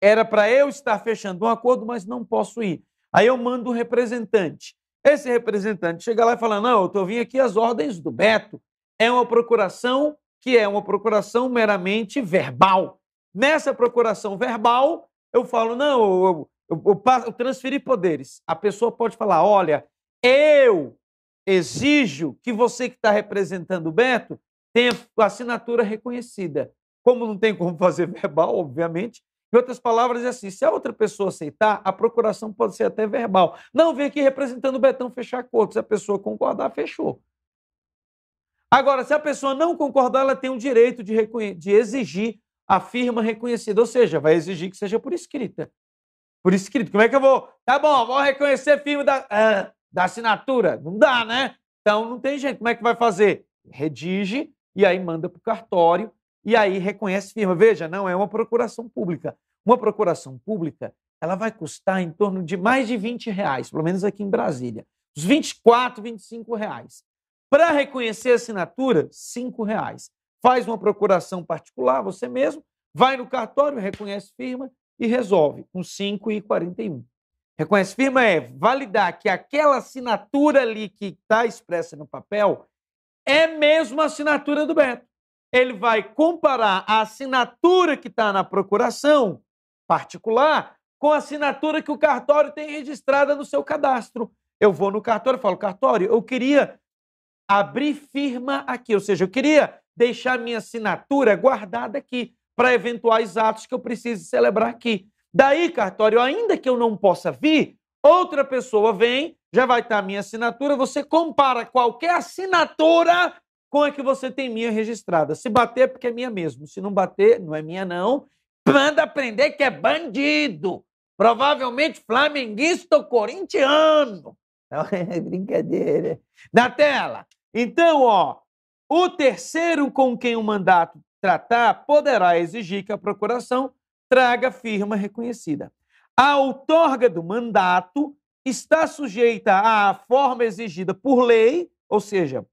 Era para eu estar fechando um acordo, mas não posso ir. Aí eu mando um representante. Esse representante chega lá e fala: Não, eu estou vindo aqui às ordens do Beto é uma procuração que é uma procuração meramente verbal. Nessa procuração verbal, eu falo, não, eu, eu, eu, eu transferi poderes. A pessoa pode falar, olha, eu exijo que você que está representando o Beto tenha a assinatura reconhecida. Como não tem como fazer verbal, obviamente. Em outras palavras, é assim: se a outra pessoa aceitar, a procuração pode ser até verbal. Não, vem aqui representando o Betão fechar acordo. Se a pessoa concordar, fechou. Agora, se a pessoa não concordar, ela tem o direito de, de exigir a firma reconhecida, ou seja, vai exigir que seja por escrita. Por escrito. Como é que eu vou? Tá bom, vou reconhecer a firma da, é, da assinatura. Não dá, né? Então não tem jeito. Como é que vai fazer? Redige e aí manda para o cartório e aí reconhece firma. Veja, não é uma procuração pública. Uma procuração pública, ela vai custar em torno de mais de 20 reais, pelo menos aqui em Brasília. Uns 24, 25 reais. Para reconhecer a assinatura, cinco reais. Faz uma procuração particular, você mesmo, vai no cartório, reconhece firma e resolve, com 5,41. Reconhece firma é validar que aquela assinatura ali que está expressa no papel é mesmo a assinatura do Beto. Ele vai comparar a assinatura que está na procuração particular com a assinatura que o cartório tem registrada no seu cadastro. Eu vou no cartório e falo, cartório, eu queria abrir firma aqui. Ou seja, eu queria deixar minha assinatura guardada aqui para eventuais atos que eu precise celebrar aqui. Daí, cartório, ainda que eu não possa vir, outra pessoa vem, já vai estar tá a minha assinatura, você compara qualquer assinatura com a que você tem minha registrada. Se bater, é porque é minha mesmo. Se não bater, não é minha, não. Manda aprender que é bandido. Provavelmente flamenguista ou corintiano. é brincadeira. Na tela. Então, ó, o terceiro com quem o mandato tratar poderá exigir que a procuração traga firma reconhecida. A outorga do mandato está sujeita à forma exigida por lei, ou seja,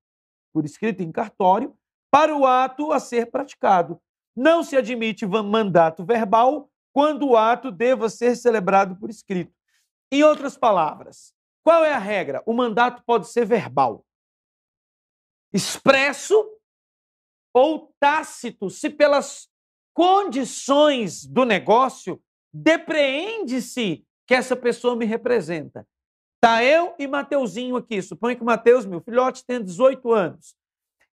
por escrito em cartório, para o ato a ser praticado. Não se admite mandato verbal quando o ato deva ser celebrado por escrito. Em outras palavras, qual é a regra? O mandato pode ser verbal expresso ou tácito, se pelas condições do negócio depreende-se que essa pessoa me representa. Tá eu e Mateuzinho aqui. Suponha que o Mateus, meu filhote, tem 18 anos.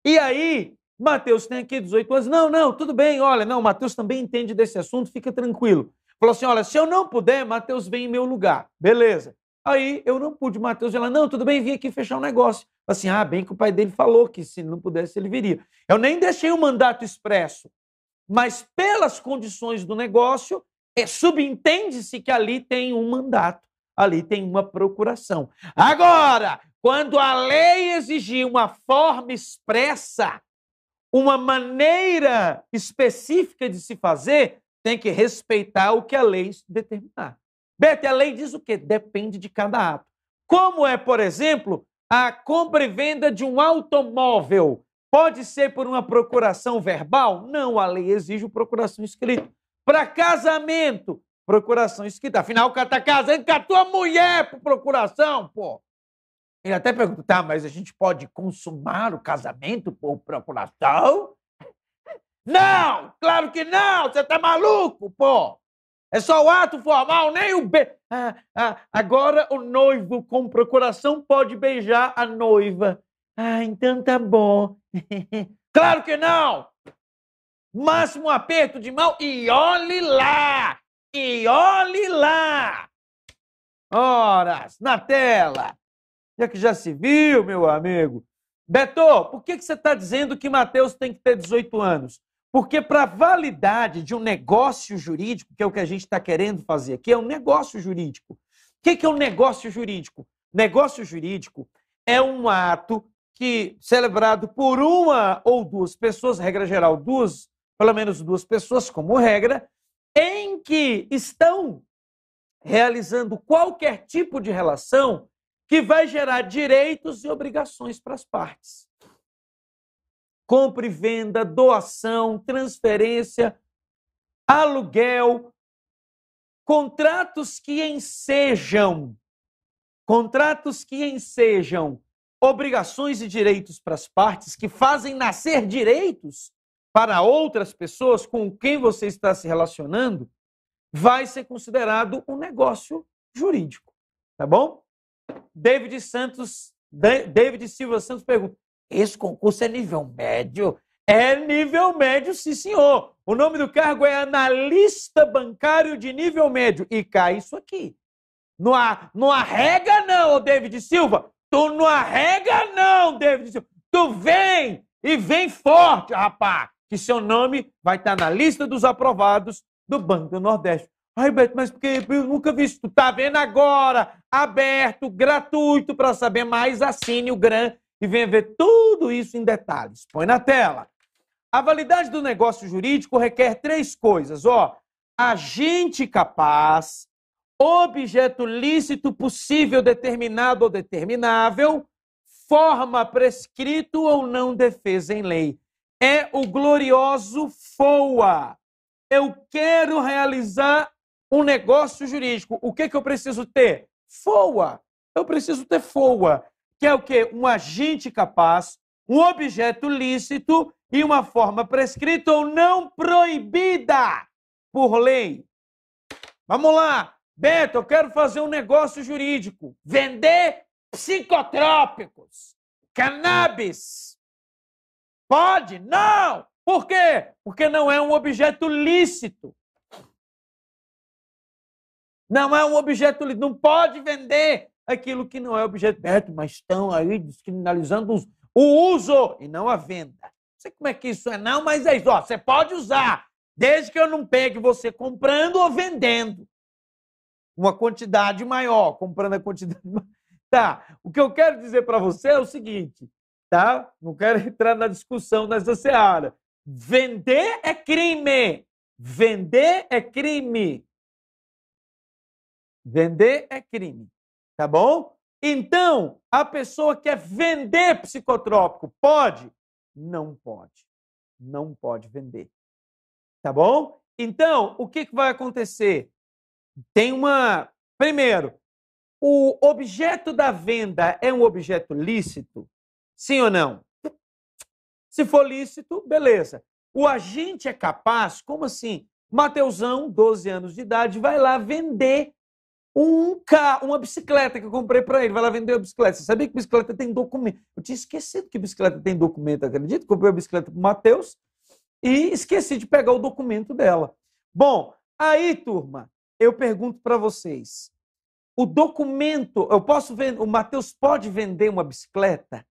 E aí, Mateus tem aqui 18 anos. Não, não, tudo bem. Olha, não, Mateus também entende desse assunto, fica tranquilo. Falou assim: olha, se eu não puder, Mateus vem em meu lugar. Beleza. Aí eu não pude, Mateus. Ela, não, tudo bem, vim aqui fechar um negócio assim, ah, bem que o pai dele falou que se não pudesse ele viria. Eu nem deixei o um mandato expresso, mas pelas condições do negócio, é, subentende-se que ali tem um mandato, ali tem uma procuração. Agora, quando a lei exigir uma forma expressa, uma maneira específica de se fazer, tem que respeitar o que a lei determinar. Beto a lei diz o quê? Depende de cada ato. Como é, por exemplo, a compra e venda de um automóvel pode ser por uma procuração verbal? Não, a lei exige procuração escrita. Para casamento, procuração escrita. Afinal, o cara tá casando com a tua mulher por procuração, pô. Ele até pergunta, tá, mas a gente pode consumar o casamento por procuração? Não! Claro que não! Você tá maluco, pô! É só o ato formal, nem o be... Ah, ah, agora o noivo com procuração pode beijar a noiva. Ah, então tá bom. claro que não! Máximo aperto de mão e olhe lá! E olhe lá! Horas, na tela! Já que já se viu, meu amigo. Beto, por que, que você está dizendo que Mateus tem que ter 18 anos? Porque para a validade de um negócio jurídico, que é o que a gente está querendo fazer aqui, é um negócio jurídico. O que, que é um negócio jurídico? Negócio jurídico é um ato que, celebrado por uma ou duas pessoas, regra geral, duas, pelo menos duas pessoas, como regra, em que estão realizando qualquer tipo de relação que vai gerar direitos e obrigações para as partes compra e venda, doação, transferência, aluguel, contratos que ensejam, contratos que ensejam obrigações e direitos para as partes, que fazem nascer direitos para outras pessoas com quem você está se relacionando, vai ser considerado um negócio jurídico, tá bom? David Santos, David Silva Santos pergunta: esse concurso é nível médio. É nível médio, sim, senhor. O nome do cargo é analista bancário de nível médio. E cai isso aqui. Não, há, não arrega, não, David Silva. Tu não arrega, não, David Silva. Tu vem e vem forte, rapaz. Que seu nome vai estar na lista dos aprovados do Banco do Nordeste. Ai, Beto, mas porque eu nunca vi isso. Tu tá vendo agora, aberto, gratuito, para saber mais, assine o Gran e venha ver tudo isso em detalhes. Põe na tela. A validade do negócio jurídico requer três coisas, ó: agente capaz, objeto lícito possível determinado ou determinável, forma prescrito ou não defesa em lei. É o glorioso FOA. Eu quero realizar um negócio jurídico. O que, que eu preciso ter? FOA. Eu preciso ter FOA que é o quê? Um agente capaz, um objeto lícito e uma forma prescrita ou não proibida por lei. Vamos lá. Beto, eu quero fazer um negócio jurídico. Vender psicotrópicos, cannabis. Pode? Não! Por quê? Porque não é um objeto lícito. Não é um objeto lícito. Não pode vender aquilo que não é objeto perto, mas estão aí descriminalizando os, o uso e não a venda. Não sei como é que isso é, não, mas é isso. Ó, você pode usar, desde que eu não pegue você comprando ou vendendo. Uma quantidade maior, comprando a quantidade maior. Tá, o que eu quero dizer para você é o seguinte, tá? Não quero entrar na discussão nessa seara. Vender é crime. Vender é crime. Vender é crime. Tá bom? Então, a pessoa quer vender psicotrópico, pode? Não pode. Não pode vender. Tá bom? Então, o que, que vai acontecer? Tem uma. Primeiro, o objeto da venda é um objeto lícito? Sim ou não? Se for lícito, beleza. O agente é capaz, como assim? Mateusão, 12 anos de idade, vai lá vender um carro, uma bicicleta que eu comprei para ele, vai lá vender a bicicleta. Você sabia que bicicleta tem documento? Eu tinha esquecido que bicicleta tem documento, acredito. Comprei a bicicleta para o Matheus e esqueci de pegar o documento dela. Bom, aí, turma, eu pergunto para vocês. O documento, eu posso vender, o Matheus pode vender uma bicicleta?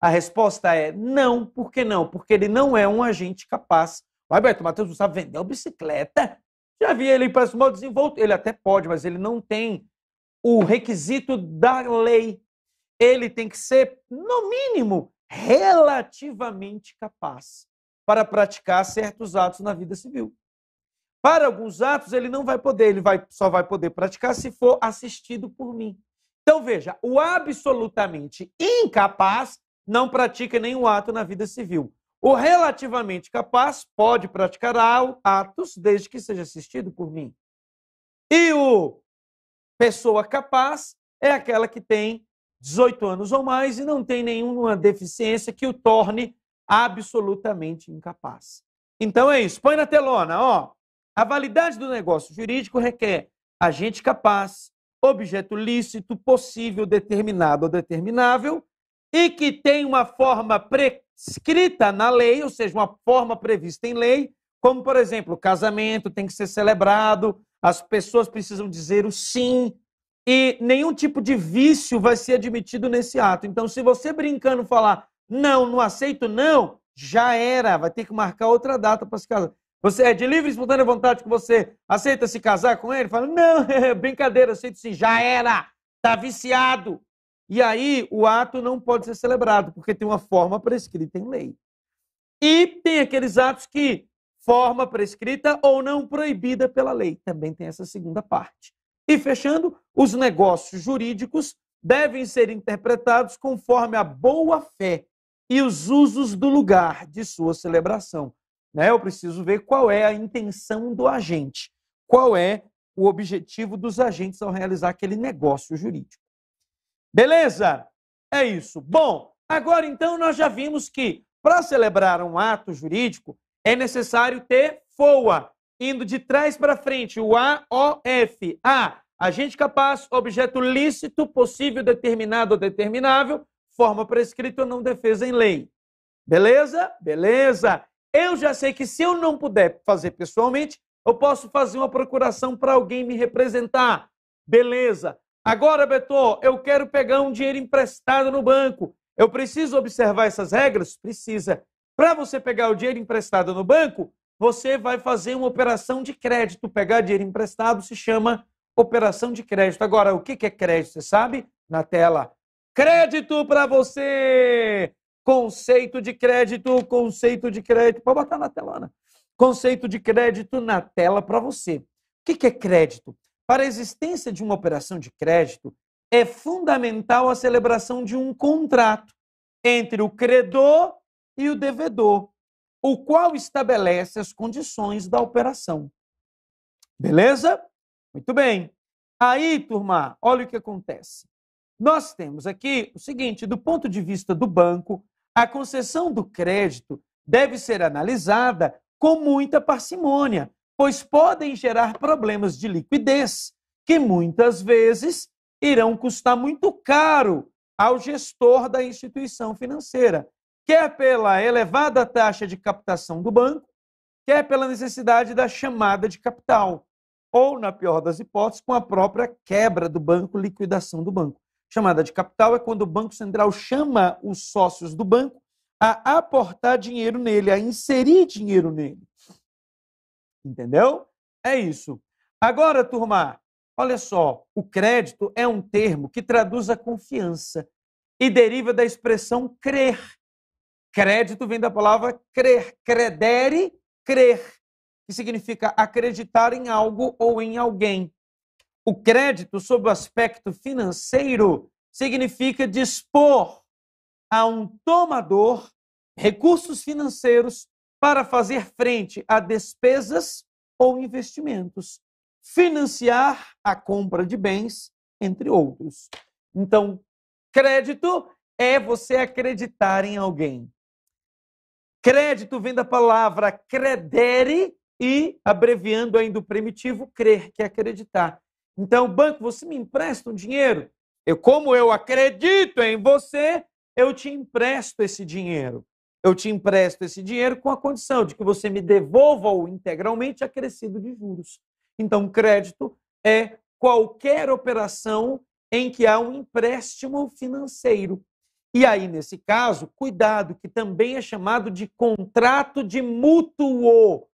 A resposta é não, por que não? Porque ele não é um agente capaz. Vai, Beto, o Matheus não sabe vender uma bicicleta? Já vi ele parece mal desenvolto. Ele até pode, mas ele não tem o requisito da lei. Ele tem que ser, no mínimo, relativamente capaz para praticar certos atos na vida civil. Para alguns atos, ele não vai poder, ele vai, só vai poder praticar se for assistido por mim. Então, veja: o absolutamente incapaz não pratica nenhum ato na vida civil. O relativamente capaz pode praticar atos desde que seja assistido por mim. E o pessoa capaz é aquela que tem 18 anos ou mais e não tem nenhuma deficiência que o torne absolutamente incapaz. Então é isso. Põe na telona, ó. A validade do negócio jurídico requer agente capaz, objeto lícito, possível, determinado ou determinável e que tem uma forma precária escrita na lei, ou seja, uma forma prevista em lei, como, por exemplo, o casamento tem que ser celebrado, as pessoas precisam dizer o sim, e nenhum tipo de vício vai ser admitido nesse ato. Então, se você brincando falar, não, não aceito, não, já era, vai ter que marcar outra data para se casar. Você é de livre e espontânea vontade que você aceita se casar com ele? Fala, não, brincadeira, aceito sim, já era, tá viciado, e aí o ato não pode ser celebrado, porque tem uma forma prescrita em lei. E tem aqueles atos que forma prescrita ou não proibida pela lei. Também tem essa segunda parte. E fechando, os negócios jurídicos devem ser interpretados conforme a boa fé e os usos do lugar de sua celebração. Né? Eu preciso ver qual é a intenção do agente, qual é o objetivo dos agentes ao realizar aquele negócio jurídico. Beleza? É isso. Bom, agora então nós já vimos que para celebrar um ato jurídico é necessário ter FOA, indo de trás para frente, o AOF. A, agente capaz, objeto lícito, possível, determinado ou determinável, forma prescrita ou não defesa em lei. Beleza? Beleza. Eu já sei que se eu não puder fazer pessoalmente, eu posso fazer uma procuração para alguém me representar. Beleza. Agora, Beto, eu quero pegar um dinheiro emprestado no banco. Eu preciso observar essas regras? Precisa. Para você pegar o dinheiro emprestado no banco, você vai fazer uma operação de crédito. Pegar dinheiro emprestado se chama operação de crédito. Agora, o que é crédito? Você sabe? Na tela. Crédito para você! Conceito de crédito, conceito de crédito. Pode botar na tela, Ana. Conceito de crédito na tela para você. O que é crédito? Para a existência de uma operação de crédito, é fundamental a celebração de um contrato entre o credor e o devedor, o qual estabelece as condições da operação. Beleza? Muito bem. Aí, turma, olha o que acontece. Nós temos aqui o seguinte: do ponto de vista do banco, a concessão do crédito deve ser analisada com muita parcimônia, pois podem gerar problemas de liquidez que muitas vezes irão custar muito caro ao gestor da instituição financeira, quer pela elevada taxa de captação do banco, quer pela necessidade da chamada de capital, ou, na pior das hipóteses, com a própria quebra do banco, liquidação do banco. Chamada de capital é quando o Banco Central chama os sócios do banco a aportar dinheiro nele, a inserir dinheiro nele. Entendeu? É isso. Agora, turma, olha só. O crédito é um termo que traduz a confiança e deriva da expressão crer. Crédito vem da palavra crer. Credere, crer, que significa acreditar em algo ou em alguém. O crédito, sob o aspecto financeiro, significa dispor a um tomador recursos financeiros para fazer frente a despesas ou investimentos, financiar a compra de bens, entre outros. Então, crédito é você acreditar em alguém. Crédito vem da palavra credere e, abreviando ainda o primitivo, crer, que é acreditar. Então, banco, você me empresta um dinheiro? Eu, como eu acredito em você, eu te empresto esse dinheiro eu te empresto esse dinheiro com a condição de que você me devolva-o integralmente acrescido de juros. Então, crédito é qualquer operação em que há um empréstimo financeiro. E aí, nesse caso, cuidado, que também é chamado de contrato de mútuo.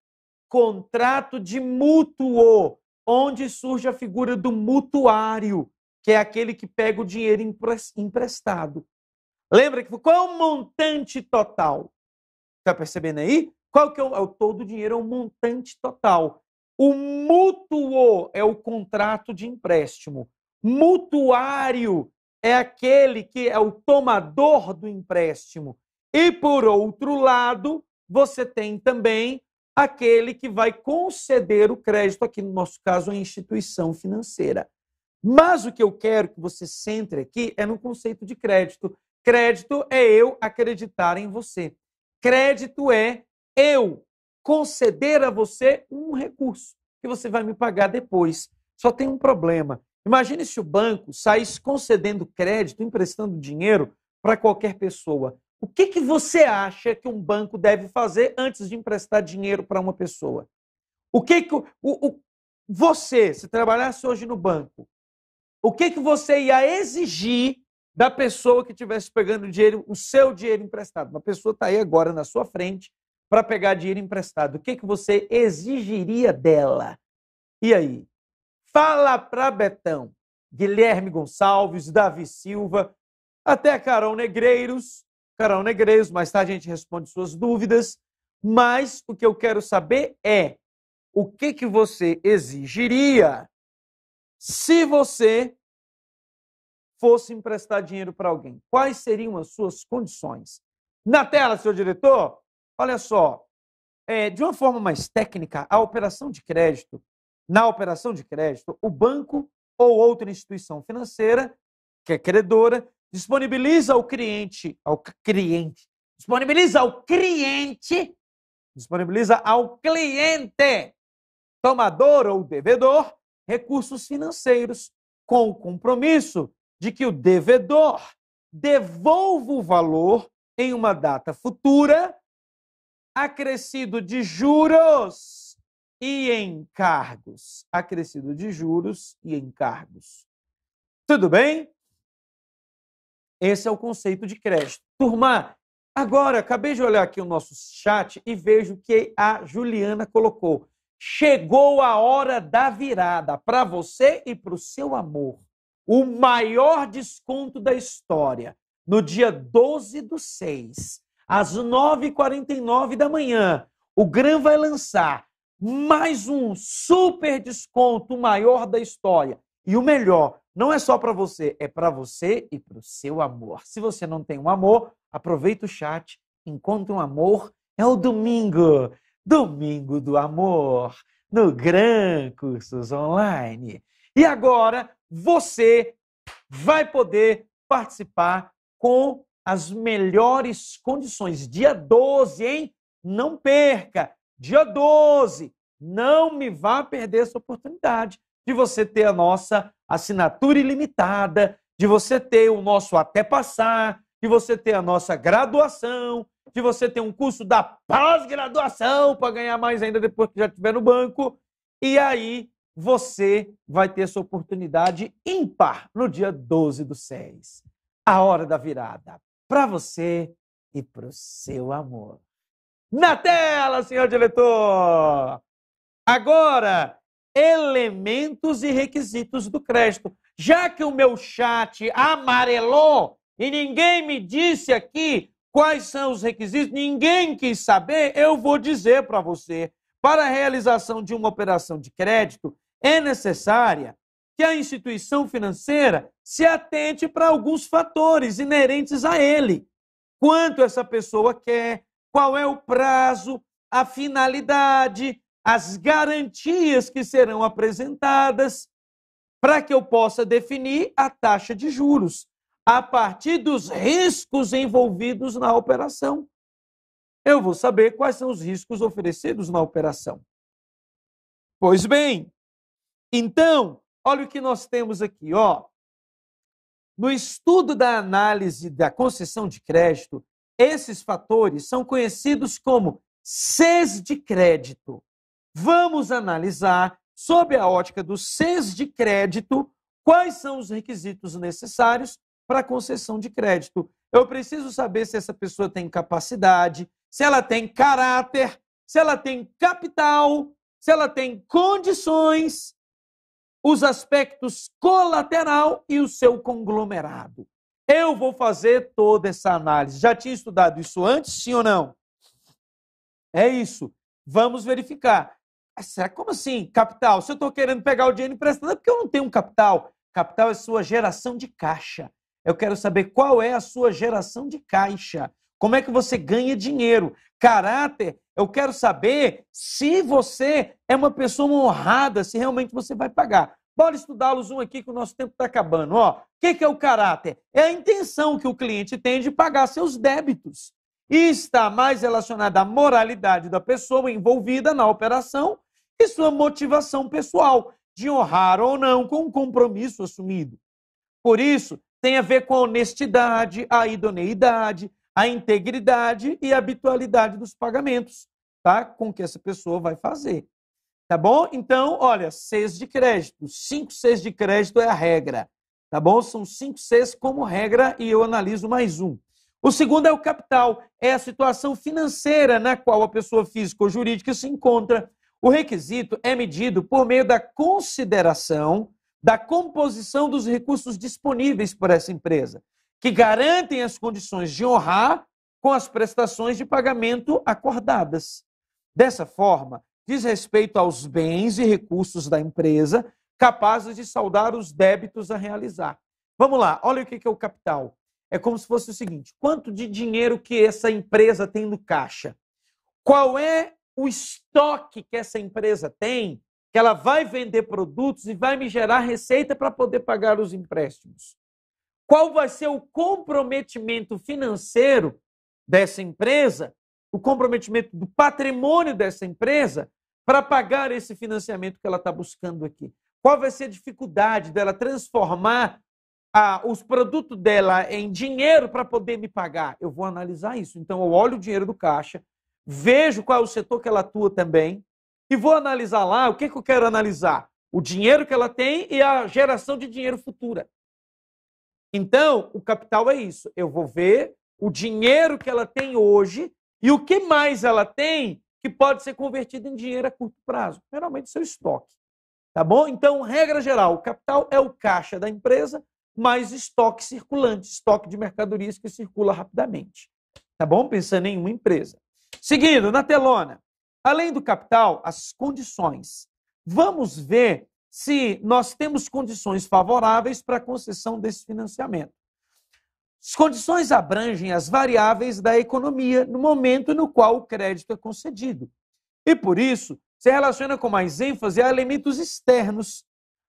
Contrato de mútuo, onde surge a figura do mutuário, que é aquele que pega o dinheiro emprestado. Lembra que qual é o montante total? Está percebendo aí? Qual que é o, é o todo o dinheiro? É o montante total. O mútuo é o contrato de empréstimo. Mutuário é aquele que é o tomador do empréstimo. E por outro lado, você tem também aquele que vai conceder o crédito, aqui no nosso caso, a instituição financeira. Mas o que eu quero que você centre aqui é no conceito de crédito. Crédito é eu acreditar em você. Crédito é eu conceder a você um recurso que você vai me pagar depois. Só tem um problema. Imagine se o banco saísse concedendo crédito, emprestando dinheiro para qualquer pessoa. O que, que você acha que um banco deve fazer antes de emprestar dinheiro para uma pessoa? O que, que o, o, você, se trabalhasse hoje no banco, o que, que você ia exigir da pessoa que estivesse pegando dinheiro, o seu dinheiro emprestado. Uma pessoa está aí agora na sua frente para pegar dinheiro emprestado. O que, que você exigiria dela? E aí? Fala para Betão, Guilherme Gonçalves, Davi Silva, até Carol Negreiros. Carol Negreiros, mais tarde a gente responde suas dúvidas. Mas o que eu quero saber é o que, que você exigiria se você fosse emprestar dinheiro para alguém, quais seriam as suas condições? Na tela, senhor diretor, olha só. É, de uma forma mais técnica, a operação de crédito, na operação de crédito, o banco ou outra instituição financeira, que é credora, disponibiliza ao cliente, ao cliente, disponibiliza ao cliente, disponibiliza ao cliente, tomador ou devedor, recursos financeiros, com o compromisso de que o devedor devolva o valor em uma data futura, acrescido de juros e encargos. Acrescido de juros e encargos. Tudo bem? Esse é o conceito de crédito. Turma, agora acabei de olhar aqui o nosso chat e vejo que a Juliana colocou. Chegou a hora da virada para você e para o seu amor o maior desconto da história, no dia 12 do 6, às 9h49 da manhã, o Gran vai lançar mais um super desconto maior da história. E o melhor, não é só para você, é para você e para o seu amor. Se você não tem um amor, aproveita o chat, encontre um amor. É o domingo, domingo do amor, no Gran Cursos Online. E agora você vai poder participar com as melhores condições. Dia 12, hein? Não perca! Dia 12, não me vá perder essa oportunidade de você ter a nossa assinatura ilimitada, de você ter o nosso até passar, de você ter a nossa graduação, de você ter um curso da pós-graduação para ganhar mais ainda depois que já estiver no banco. E aí você vai ter sua oportunidade ímpar no dia 12 do 6. A hora da virada. Para você e para o seu amor. Na tela, senhor diretor! Agora, elementos e requisitos do crédito. Já que o meu chat amarelou e ninguém me disse aqui quais são os requisitos, ninguém quis saber, eu vou dizer para você. Para a realização de uma operação de crédito, é necessária que a instituição financeira se atente para alguns fatores inerentes a ele. Quanto essa pessoa quer, qual é o prazo, a finalidade, as garantias que serão apresentadas, para que eu possa definir a taxa de juros a partir dos riscos envolvidos na operação. Eu vou saber quais são os riscos oferecidos na operação. Pois bem, então, olha o que nós temos aqui, ó. No estudo da análise da concessão de crédito, esses fatores são conhecidos como CES de crédito. Vamos analisar, sob a ótica do CES de crédito, quais são os requisitos necessários para a concessão de crédito. Eu preciso saber se essa pessoa tem capacidade, se ela tem caráter, se ela tem capital, se ela tem condições os aspectos colateral e o seu conglomerado. Eu vou fazer toda essa análise. Já tinha estudado isso antes, sim ou não? É isso. Vamos verificar. Ah, será como assim? Capital. Se eu estou querendo pegar o dinheiro emprestado, é porque eu não tenho um capital. Capital é sua geração de caixa. Eu quero saber qual é a sua geração de caixa. Como é que você ganha dinheiro? Caráter, eu quero saber se você é uma pessoa honrada, se realmente você vai pagar. Bora estudá-los um aqui que o nosso tempo está acabando. Ó, o que, que é o caráter? É a intenção que o cliente tem de pagar seus débitos. E está mais relacionada à moralidade da pessoa envolvida na operação e sua motivação pessoal, de honrar ou não com um compromisso assumido. Por isso, tem a ver com a honestidade, a idoneidade, a integridade e a habitualidade dos pagamentos, tá? Com que essa pessoa vai fazer. Tá bom? Então, olha, seis de crédito. Cinco seis de crédito é a regra. Tá bom? São cinco seis como regra e eu analiso mais um. O segundo é o capital, é a situação financeira na qual a pessoa física ou jurídica se encontra. O requisito é medido por meio da consideração da composição dos recursos disponíveis por essa empresa que garantem as condições de honrar com as prestações de pagamento acordadas. Dessa forma, diz respeito aos bens e recursos da empresa capazes de saldar os débitos a realizar. Vamos lá, olha o que é o capital. É como se fosse o seguinte: quanto de dinheiro que essa empresa tem no caixa? Qual é o estoque que essa empresa tem? Que ela vai vender produtos e vai me gerar receita para poder pagar os empréstimos qual vai ser o comprometimento financeiro dessa empresa, o comprometimento do patrimônio dessa empresa para pagar esse financiamento que ela está buscando aqui. Qual vai ser a dificuldade dela transformar os produtos dela em dinheiro para poder me pagar? Eu vou analisar isso. Então, eu olho o dinheiro do caixa, vejo qual é o setor que ela atua também e vou analisar lá o que, que eu quero analisar. O dinheiro que ela tem e a geração de dinheiro futura. Então, o capital é isso. Eu vou ver o dinheiro que ela tem hoje e o que mais ela tem que pode ser convertido em dinheiro a curto prazo. Geralmente, seu é estoque. Tá bom? Então, regra geral, o capital é o caixa da empresa mais estoque circulante, estoque de mercadorias que circula rapidamente. Tá bom? Pensando em uma empresa. Seguindo, na telona, além do capital, as condições. Vamos ver se nós temos condições favoráveis para a concessão desse financiamento. As condições abrangem as variáveis da economia no momento no qual o crédito é concedido. E por isso, se relaciona com mais ênfase a elementos externos,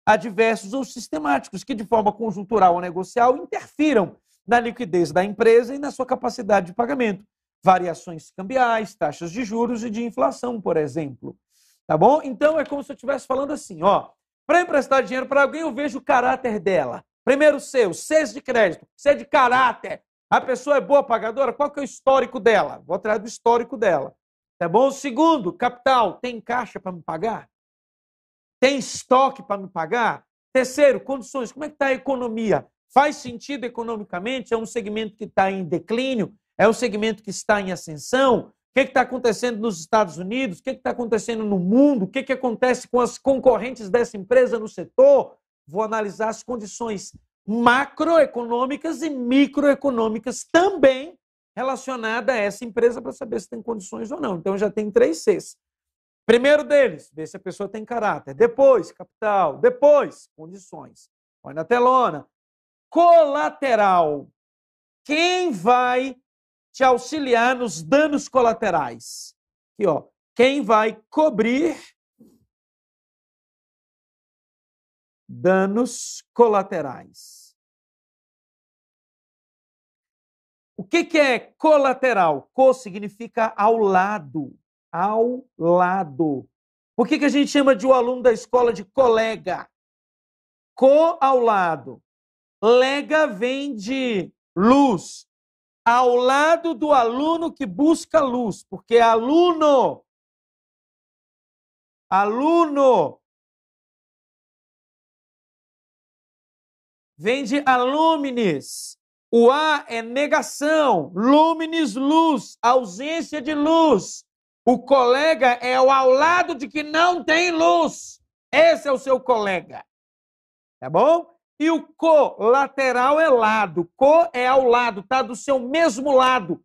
adversos ou sistemáticos, que de forma conjuntural ou negocial interfiram na liquidez da empresa e na sua capacidade de pagamento. Variações cambiais, taxas de juros e de inflação, por exemplo. Tá bom? Então é como se eu estivesse falando assim, ó, para emprestar dinheiro para alguém, eu vejo o caráter dela. Primeiro seu, seis de crédito, se é de caráter. A pessoa é boa pagadora, qual que é o histórico dela? Vou atrás do histórico dela. Tá bom? Segundo, capital, tem caixa para me pagar? Tem estoque para me pagar? Terceiro, condições, como é que está a economia? Faz sentido economicamente? É um segmento que está em declínio? É um segmento que está em ascensão? O que está acontecendo nos Estados Unidos, o que está acontecendo no mundo, o que, que acontece com as concorrentes dessa empresa no setor. Vou analisar as condições macroeconômicas e microeconômicas também relacionadas a essa empresa para saber se tem condições ou não. Então já tem três Cs. Primeiro deles, ver se a pessoa tem caráter. Depois, capital. Depois, condições. Olha na telona. Colateral. Quem vai te auxiliar nos danos colaterais. Aqui, ó, quem vai cobrir danos colaterais. O que, que é colateral? Co significa ao lado, ao lado. Por que, que a gente chama de o um aluno da escola de colega? Co ao lado. Lega vem de luz, ao lado do aluno que busca luz, porque aluno, aluno, vem de alumines. O A é negação, lumines, luz, ausência de luz. O colega é o ao lado de que não tem luz. Esse é o seu colega. Tá bom? E o colateral é lado. Co é ao lado, tá do seu mesmo lado.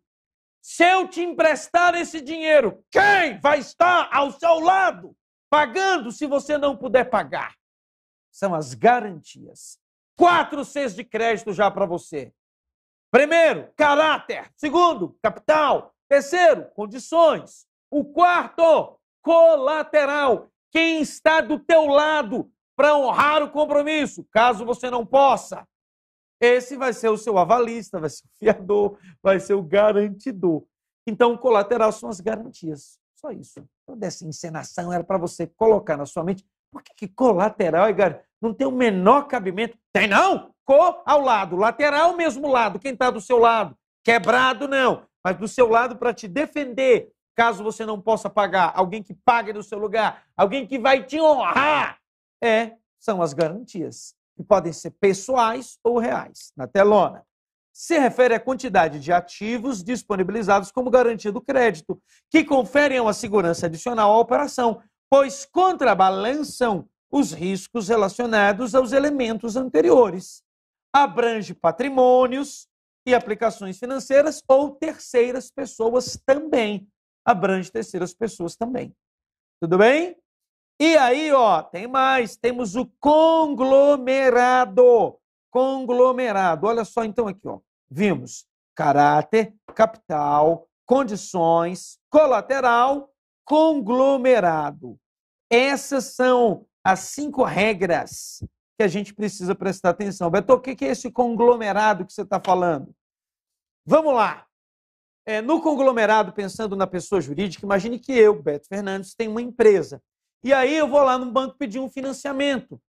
Se eu te emprestar esse dinheiro, quem vai estar ao seu lado pagando se você não puder pagar? São as garantias. Quatro Cs de crédito já para você. Primeiro, caráter. Segundo, capital. Terceiro, condições. O quarto, colateral. Quem está do teu lado para honrar o compromisso, caso você não possa. Esse vai ser o seu avalista, vai ser o fiador, vai ser o garantidor. Então, o colateral são as garantias. Só isso. Toda essa encenação era para você colocar na sua mente. Por que, que colateral é garantia? Não tem o menor cabimento. Tem não? Co ao lado, lateral, mesmo lado. Quem está do seu lado? Quebrado, não. Mas do seu lado para te defender, caso você não possa pagar. Alguém que pague no seu lugar. Alguém que vai te honrar é são as garantias, que podem ser pessoais ou reais, na telona. Se refere à quantidade de ativos disponibilizados como garantia do crédito, que conferem uma segurança adicional à operação, pois contrabalançam os riscos relacionados aos elementos anteriores. Abrange patrimônios e aplicações financeiras ou terceiras pessoas também. Abrange terceiras pessoas também. Tudo bem? E aí, ó, tem mais, temos o conglomerado. Conglomerado. Olha só então aqui, ó. Vimos caráter, capital, condições, colateral, conglomerado. Essas são as cinco regras que a gente precisa prestar atenção. Beto, o que é esse conglomerado que você está falando? Vamos lá. É, no conglomerado, pensando na pessoa jurídica, imagine que eu, Beto Fernandes, tenho uma empresa. E aí eu vou lá no banco pedir um financiamento,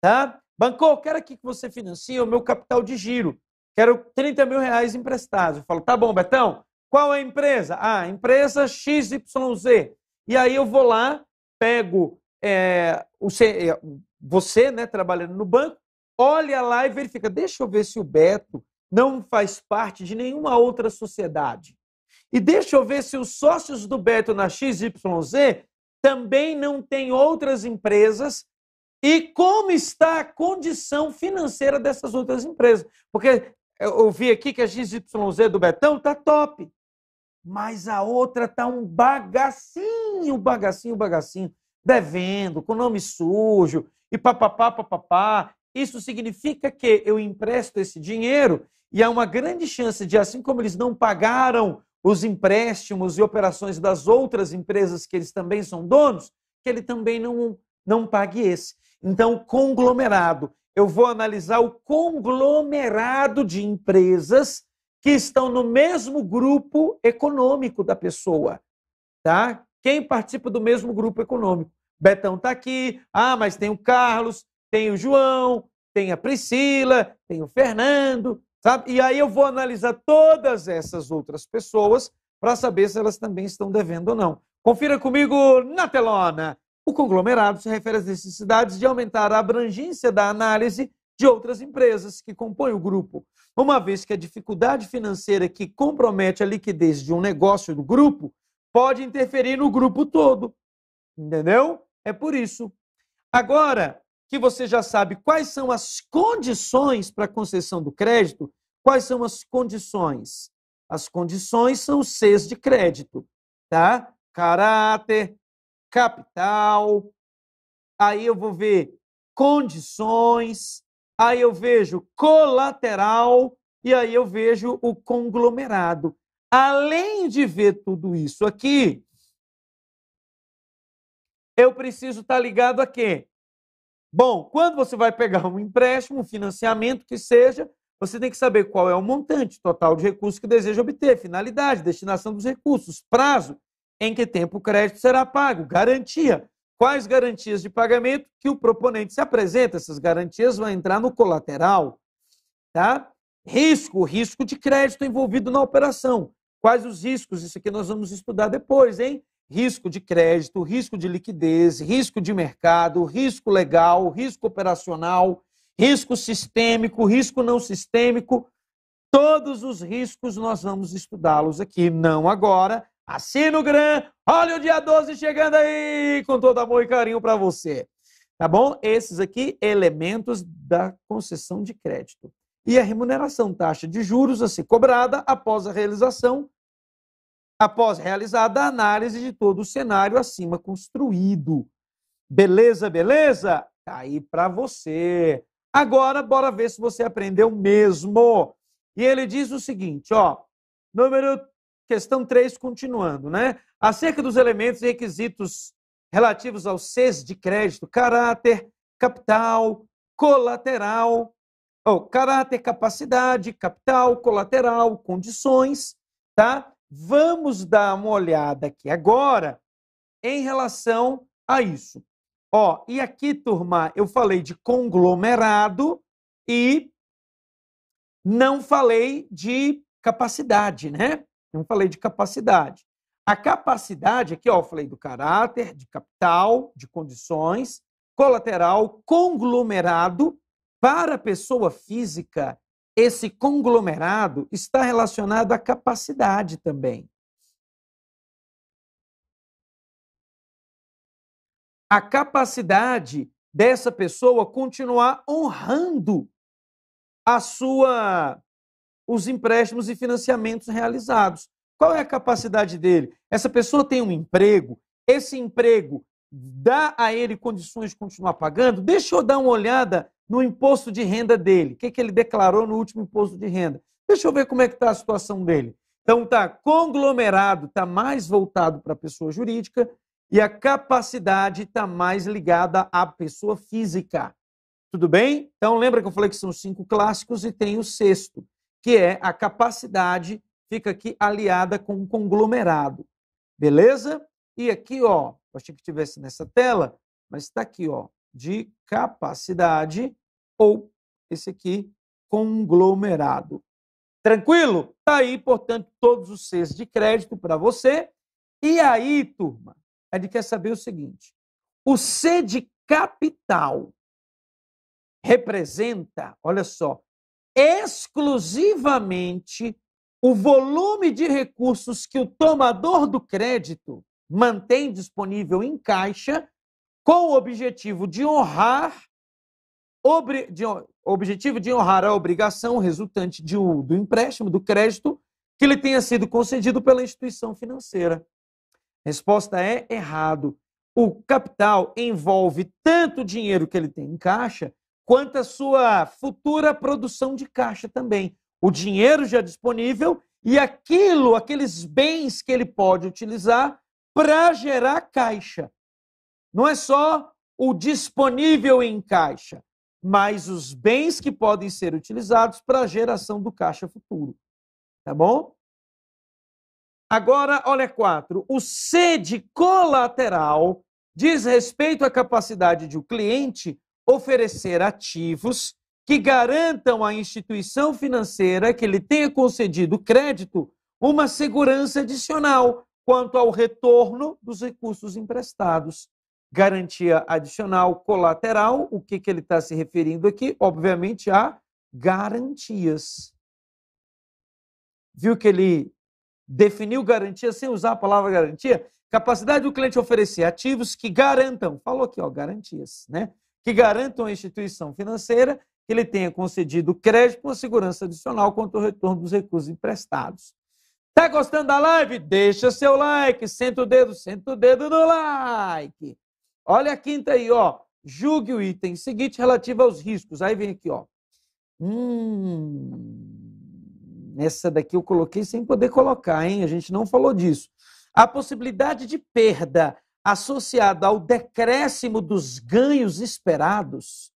tá? Banco, eu quero aqui que você financie o meu capital de giro. Quero 30 mil reais emprestados. Eu falo, tá bom, Betão, qual é a empresa? Ah, empresa XYZ. E aí eu vou lá, pego é, o, eh, você, né, trabalhando no banco, olha lá e verifica, deixa eu ver se o Beto não faz parte de nenhuma outra sociedade. E deixa eu ver se os sócios do Beto na XYZ também não tem outras empresas e como está a condição financeira dessas outras empresas. Porque eu vi aqui que a XYZ do Betão está top, mas a outra está um bagacinho, bagacinho, bagacinho, devendo, com nome sujo e papapá, papapá. Isso significa que eu empresto esse dinheiro e há uma grande chance de, assim como eles não pagaram os empréstimos e operações das outras empresas que eles também são donos, que ele também não, não pague esse. Então, conglomerado. Eu vou analisar o conglomerado de empresas que estão no mesmo grupo econômico da pessoa, tá? Quem participa do mesmo grupo econômico. Betão está aqui. Ah, mas tem o Carlos, tem o João, tem a Priscila, tem o Fernando, Sabe? E aí eu vou analisar todas essas outras pessoas para saber se elas também estão devendo ou não. Confira comigo na telona. O conglomerado se refere às necessidades de aumentar a abrangência da análise de outras empresas que compõem o grupo. Uma vez que a dificuldade financeira que compromete a liquidez de um negócio do grupo pode interferir no grupo todo. Entendeu? É por isso. Agora, que você já sabe quais são as condições para concessão do crédito, quais são as condições? As condições são os Cs de crédito, tá? Caráter, capital, aí eu vou ver condições, aí eu vejo colateral e aí eu vejo o conglomerado. Além de ver tudo isso aqui, eu preciso estar tá ligado a quê? Bom, quando você vai pegar um empréstimo, um financiamento que seja, você tem que saber qual é o montante total de recursos que deseja obter, finalidade, destinação dos recursos, prazo, em que tempo o crédito será pago, garantia, quais garantias de pagamento que o proponente se apresenta, essas garantias vão entrar no colateral, tá? Risco, risco de crédito envolvido na operação. Quais os riscos? Isso aqui nós vamos estudar depois, hein? risco de crédito, risco de liquidez, risco de mercado, risco legal, risco operacional, risco sistêmico, risco não sistêmico. Todos os riscos nós vamos estudá-los aqui, não agora. Assina o GRAM, olha o dia 12 chegando aí, com todo amor e carinho para você. Tá bom? Esses aqui, elementos da concessão de crédito. E a remuneração, taxa de juros a ser cobrada após a realização após realizada a análise de todo o cenário acima construído. Beleza, beleza? Tá aí para você. Agora, bora ver se você aprendeu mesmo. E ele diz o seguinte, ó, número questão 3 continuando, né? Acerca dos elementos e requisitos relativos ao CES de crédito, caráter, capital, colateral, ou oh, caráter, capacidade, capital, colateral, condições, tá? Vamos dar uma olhada aqui agora em relação a isso. Ó, e aqui, turma, eu falei de conglomerado e não falei de capacidade, né? Não falei de capacidade. A capacidade, aqui, ó, eu falei do caráter, de capital, de condições, colateral, conglomerado, para a pessoa física esse conglomerado está relacionado à capacidade também. A capacidade dessa pessoa continuar honrando a sua os empréstimos e financiamentos realizados. Qual é a capacidade dele? Essa pessoa tem um emprego, esse emprego dá a ele condições de continuar pagando? Deixa eu dar uma olhada no imposto de renda dele. O que, que ele declarou no último imposto de renda? Deixa eu ver como é que está a situação dele. Então tá, conglomerado está mais voltado para a pessoa jurídica e a capacidade está mais ligada à pessoa física. Tudo bem? Então lembra que eu falei que são cinco clássicos e tem o sexto, que é a capacidade, fica aqui aliada com o conglomerado. Beleza? E aqui, ó, eu achei que tivesse nessa tela, mas está aqui, ó de capacidade, ou esse aqui, conglomerado. Tranquilo? Tá aí, portanto, todos os Cs de crédito para você. E aí, turma, a gente quer saber o seguinte: o C de capital representa, olha só, exclusivamente o volume de recursos que o tomador do crédito mantém disponível em caixa com o objetivo de honrar obri, de, objetivo de honrar a obrigação resultante de, do empréstimo, do crédito, que lhe tenha sido concedido pela instituição financeira. Resposta é errado. O capital envolve tanto o dinheiro que ele tem em caixa, quanto a sua futura produção de caixa também. O dinheiro já disponível e aquilo, aqueles bens que ele pode utilizar para gerar caixa. Não é só o disponível em caixa, mas os bens que podem ser utilizados para a geração do caixa futuro. Tá bom? Agora, olha quatro. O C de colateral diz respeito à capacidade de o cliente oferecer ativos que garantam à instituição financeira que ele tenha concedido crédito uma segurança adicional quanto ao retorno dos recursos emprestados garantia adicional colateral, o que, que ele está se referindo aqui? Obviamente a garantias. Viu que ele definiu garantia sem usar a palavra garantia? Capacidade do cliente oferecer ativos que garantam, falou aqui, ó, garantias, né? Que garantam a instituição financeira que ele tenha concedido crédito com a segurança adicional quanto ao retorno dos recursos emprestados. Tá gostando da live? Deixa seu like, senta o dedo, senta o dedo no like. Olha a quinta aí, ó. Julgue o item seguinte relativo aos riscos. Aí vem aqui, ó. Hum, essa daqui eu coloquei sem poder colocar, hein? A gente não falou disso. A possibilidade de perda associada ao decréscimo dos ganhos esperados,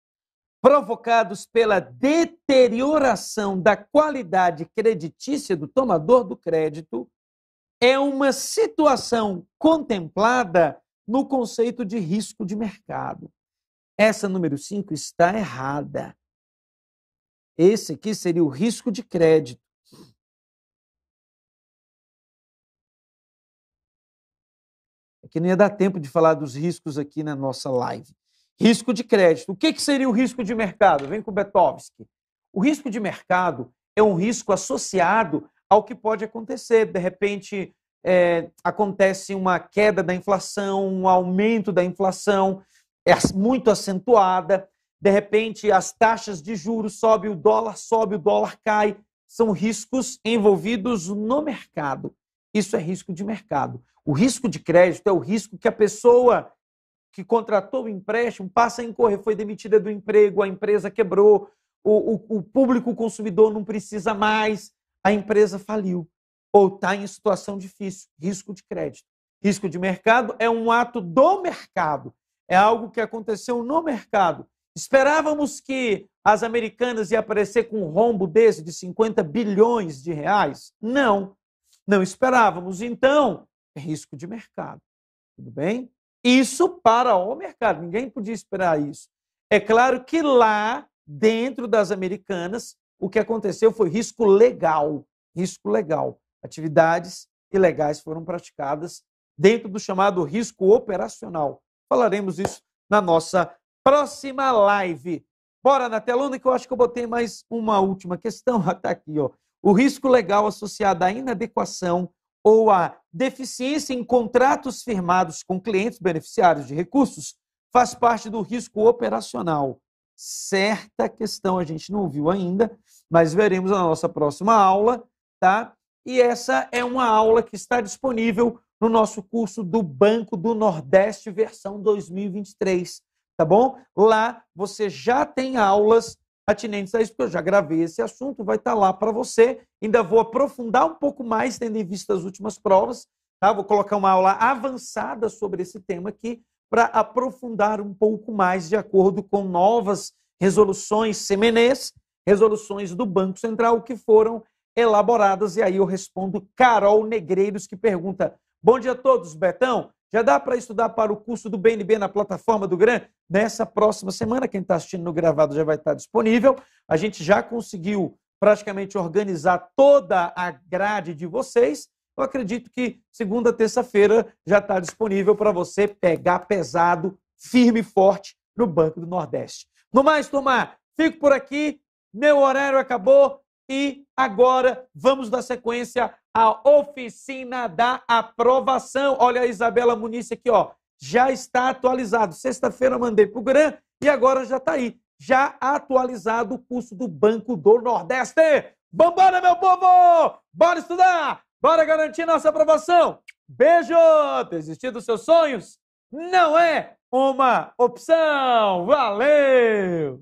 provocados pela deterioração da qualidade creditícia do tomador do crédito, é uma situação contemplada no conceito de risco de mercado. Essa número 5 está errada. Esse aqui seria o risco de crédito. É que não ia dar tempo de falar dos riscos aqui na nossa live. Risco de crédito. O que, que seria o risco de mercado? Vem com o Betovski. O risco de mercado é um risco associado ao que pode acontecer. De repente, é, acontece uma queda da inflação, um aumento da inflação é muito acentuada, de repente as taxas de juros sobem, o dólar sobe, o dólar cai, são riscos envolvidos no mercado. Isso é risco de mercado. O risco de crédito é o risco que a pessoa que contratou o empréstimo passa a incorrer, foi demitida do emprego, a empresa quebrou, o, o, o público consumidor não precisa mais, a empresa faliu ou está em situação difícil, risco de crédito. Risco de mercado é um ato do mercado, é algo que aconteceu no mercado. Esperávamos que as americanas iam aparecer com um rombo desse de 50 bilhões de reais? Não, não esperávamos. Então, é risco de mercado. Tudo bem? Isso para o mercado, ninguém podia esperar isso. É claro que lá, dentro das americanas, o que aconteceu foi risco legal. Risco legal. Atividades ilegais foram praticadas dentro do chamado risco operacional. Falaremos isso na nossa próxima live. Bora na telona que eu acho que eu botei mais uma última questão, até tá aqui, ó. O risco legal associado à inadequação ou à deficiência em contratos firmados com clientes beneficiários de recursos faz parte do risco operacional. Certa questão a gente não viu ainda, mas veremos na nossa próxima aula, tá? e essa é uma aula que está disponível no nosso curso do Banco do Nordeste versão 2023, tá bom? Lá você já tem aulas atinentes a isso, porque eu já gravei esse assunto, vai estar tá lá para você. Ainda vou aprofundar um pouco mais, tendo em vista as últimas provas, tá? Vou colocar uma aula avançada sobre esse tema aqui, para aprofundar um pouco mais, de acordo com novas resoluções semenês, resoluções do Banco Central, que foram elaboradas. E aí eu respondo Carol Negreiros, que pergunta: Bom dia a todos, Betão. Já dá para estudar para o curso do BNB na plataforma do GRAM? Nessa próxima semana, quem está assistindo no gravado já vai estar tá disponível. A gente já conseguiu praticamente organizar toda a grade de vocês. Eu acredito que segunda, terça-feira já está disponível para você pegar pesado, firme e forte no Banco do Nordeste. No mais, turma, fico por aqui. Meu horário acabou. E agora vamos dar sequência à oficina da aprovação. Olha a Isabela Muniz aqui, ó. Já está atualizado. Sexta-feira mandei para o GRAM e agora já está aí. Já atualizado o curso do Banco do Nordeste. Vambora, meu povo! Bora estudar! Bora garantir nossa aprovação! Beijo! Desistir dos seus sonhos não é uma opção! Valeu!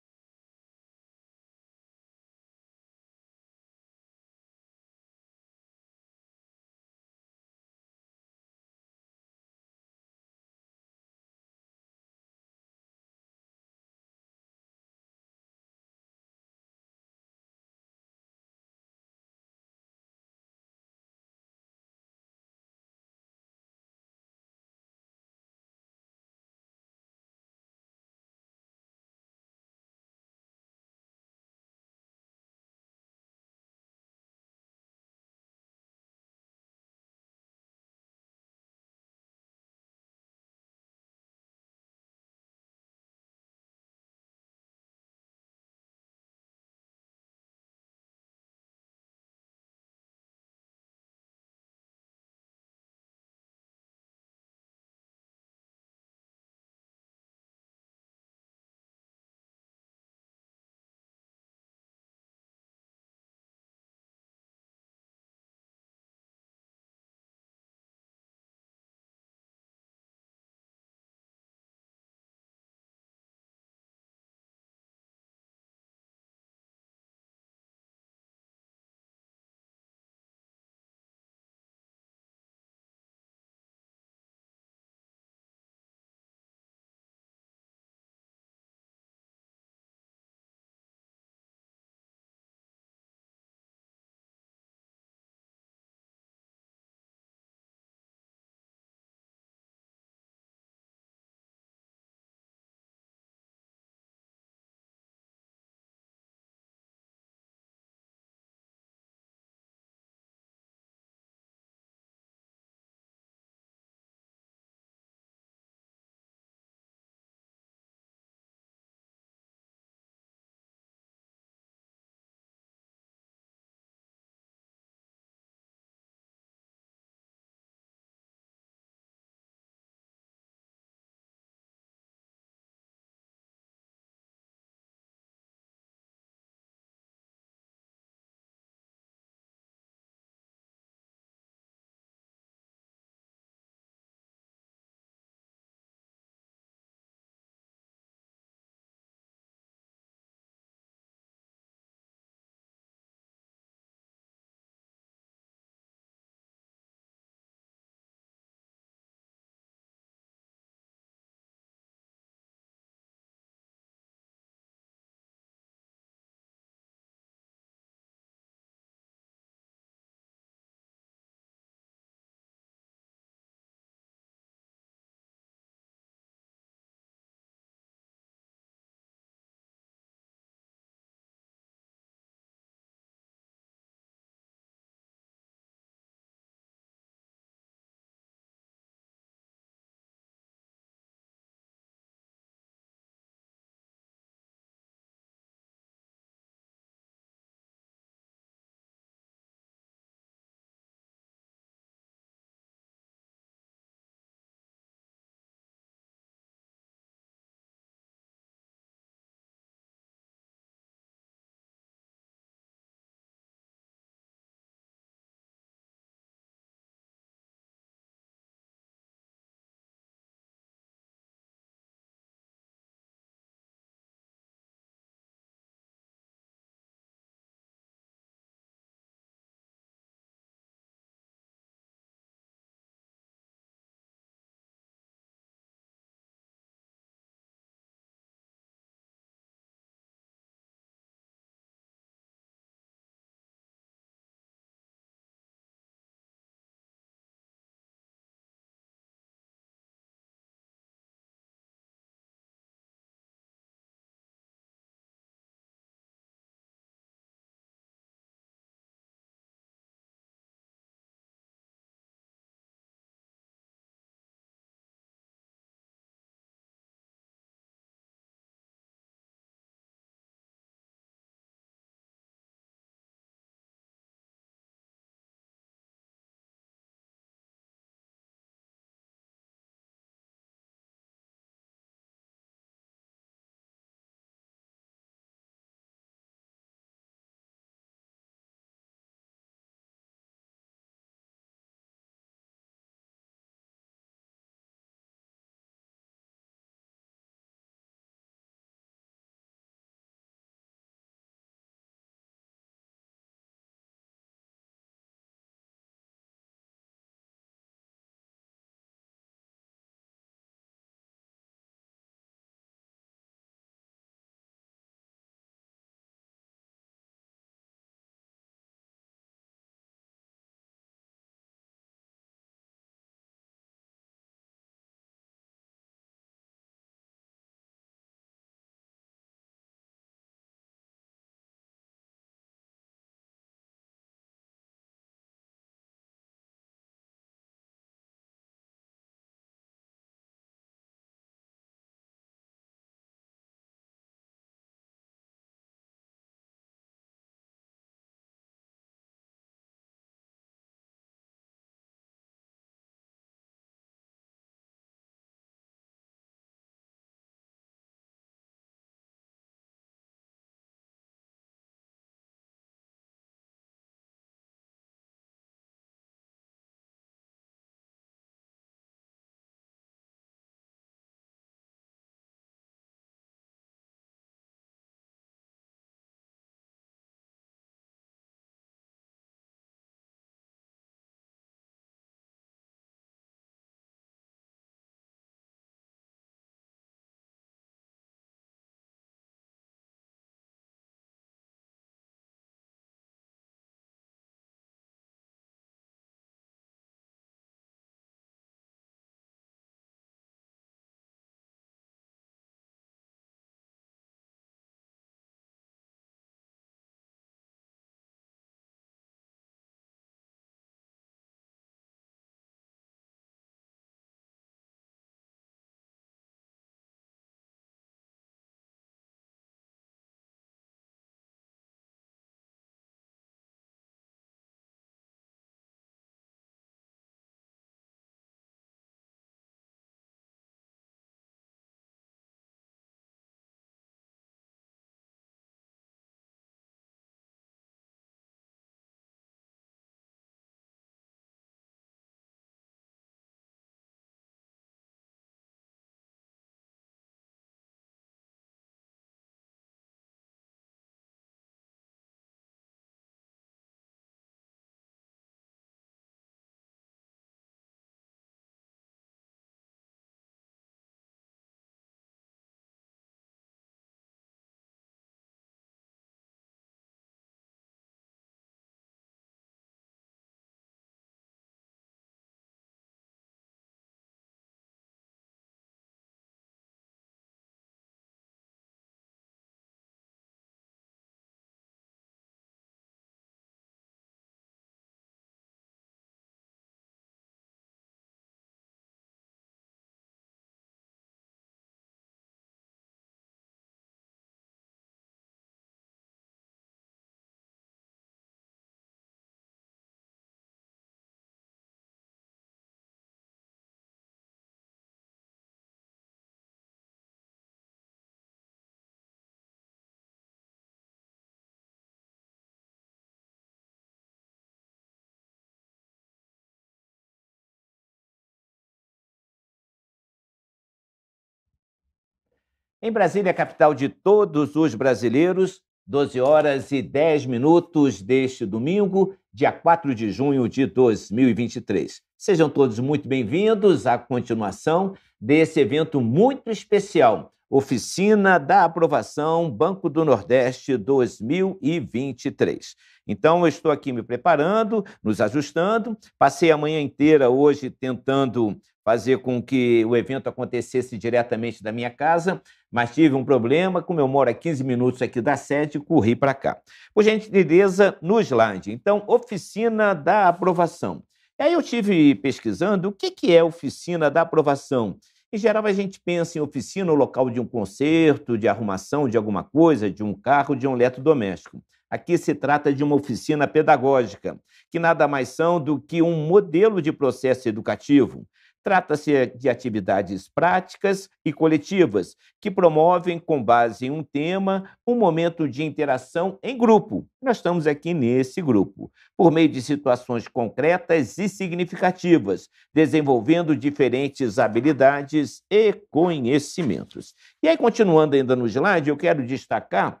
Em Brasília, capital de todos os brasileiros, 12 horas e 10 minutos deste domingo, dia 4 de junho de 2023. Sejam todos muito bem-vindos à continuação desse evento muito especial, Oficina da Aprovação Banco do Nordeste 2023. Então, eu estou aqui me preparando, nos ajustando. Passei a manhã inteira hoje tentando fazer com que o evento acontecesse diretamente da minha casa, mas tive um problema, como eu moro a 15 minutos aqui da sede, corri para cá. Por gentileza, no slide. Então, oficina da aprovação. E aí eu tive pesquisando o que, que é oficina da aprovação. Em geral, a gente pensa em oficina, o local de um concerto, de arrumação de alguma coisa, de um carro, de um eletrodoméstico. Aqui se trata de uma oficina pedagógica, que nada mais são do que um modelo de processo educativo Trata-se de atividades práticas e coletivas que promovem, com base em um tema, um momento de interação em grupo. Nós estamos aqui nesse grupo, por meio de situações concretas e significativas, desenvolvendo diferentes habilidades e conhecimentos. E aí, continuando ainda no slide, eu quero destacar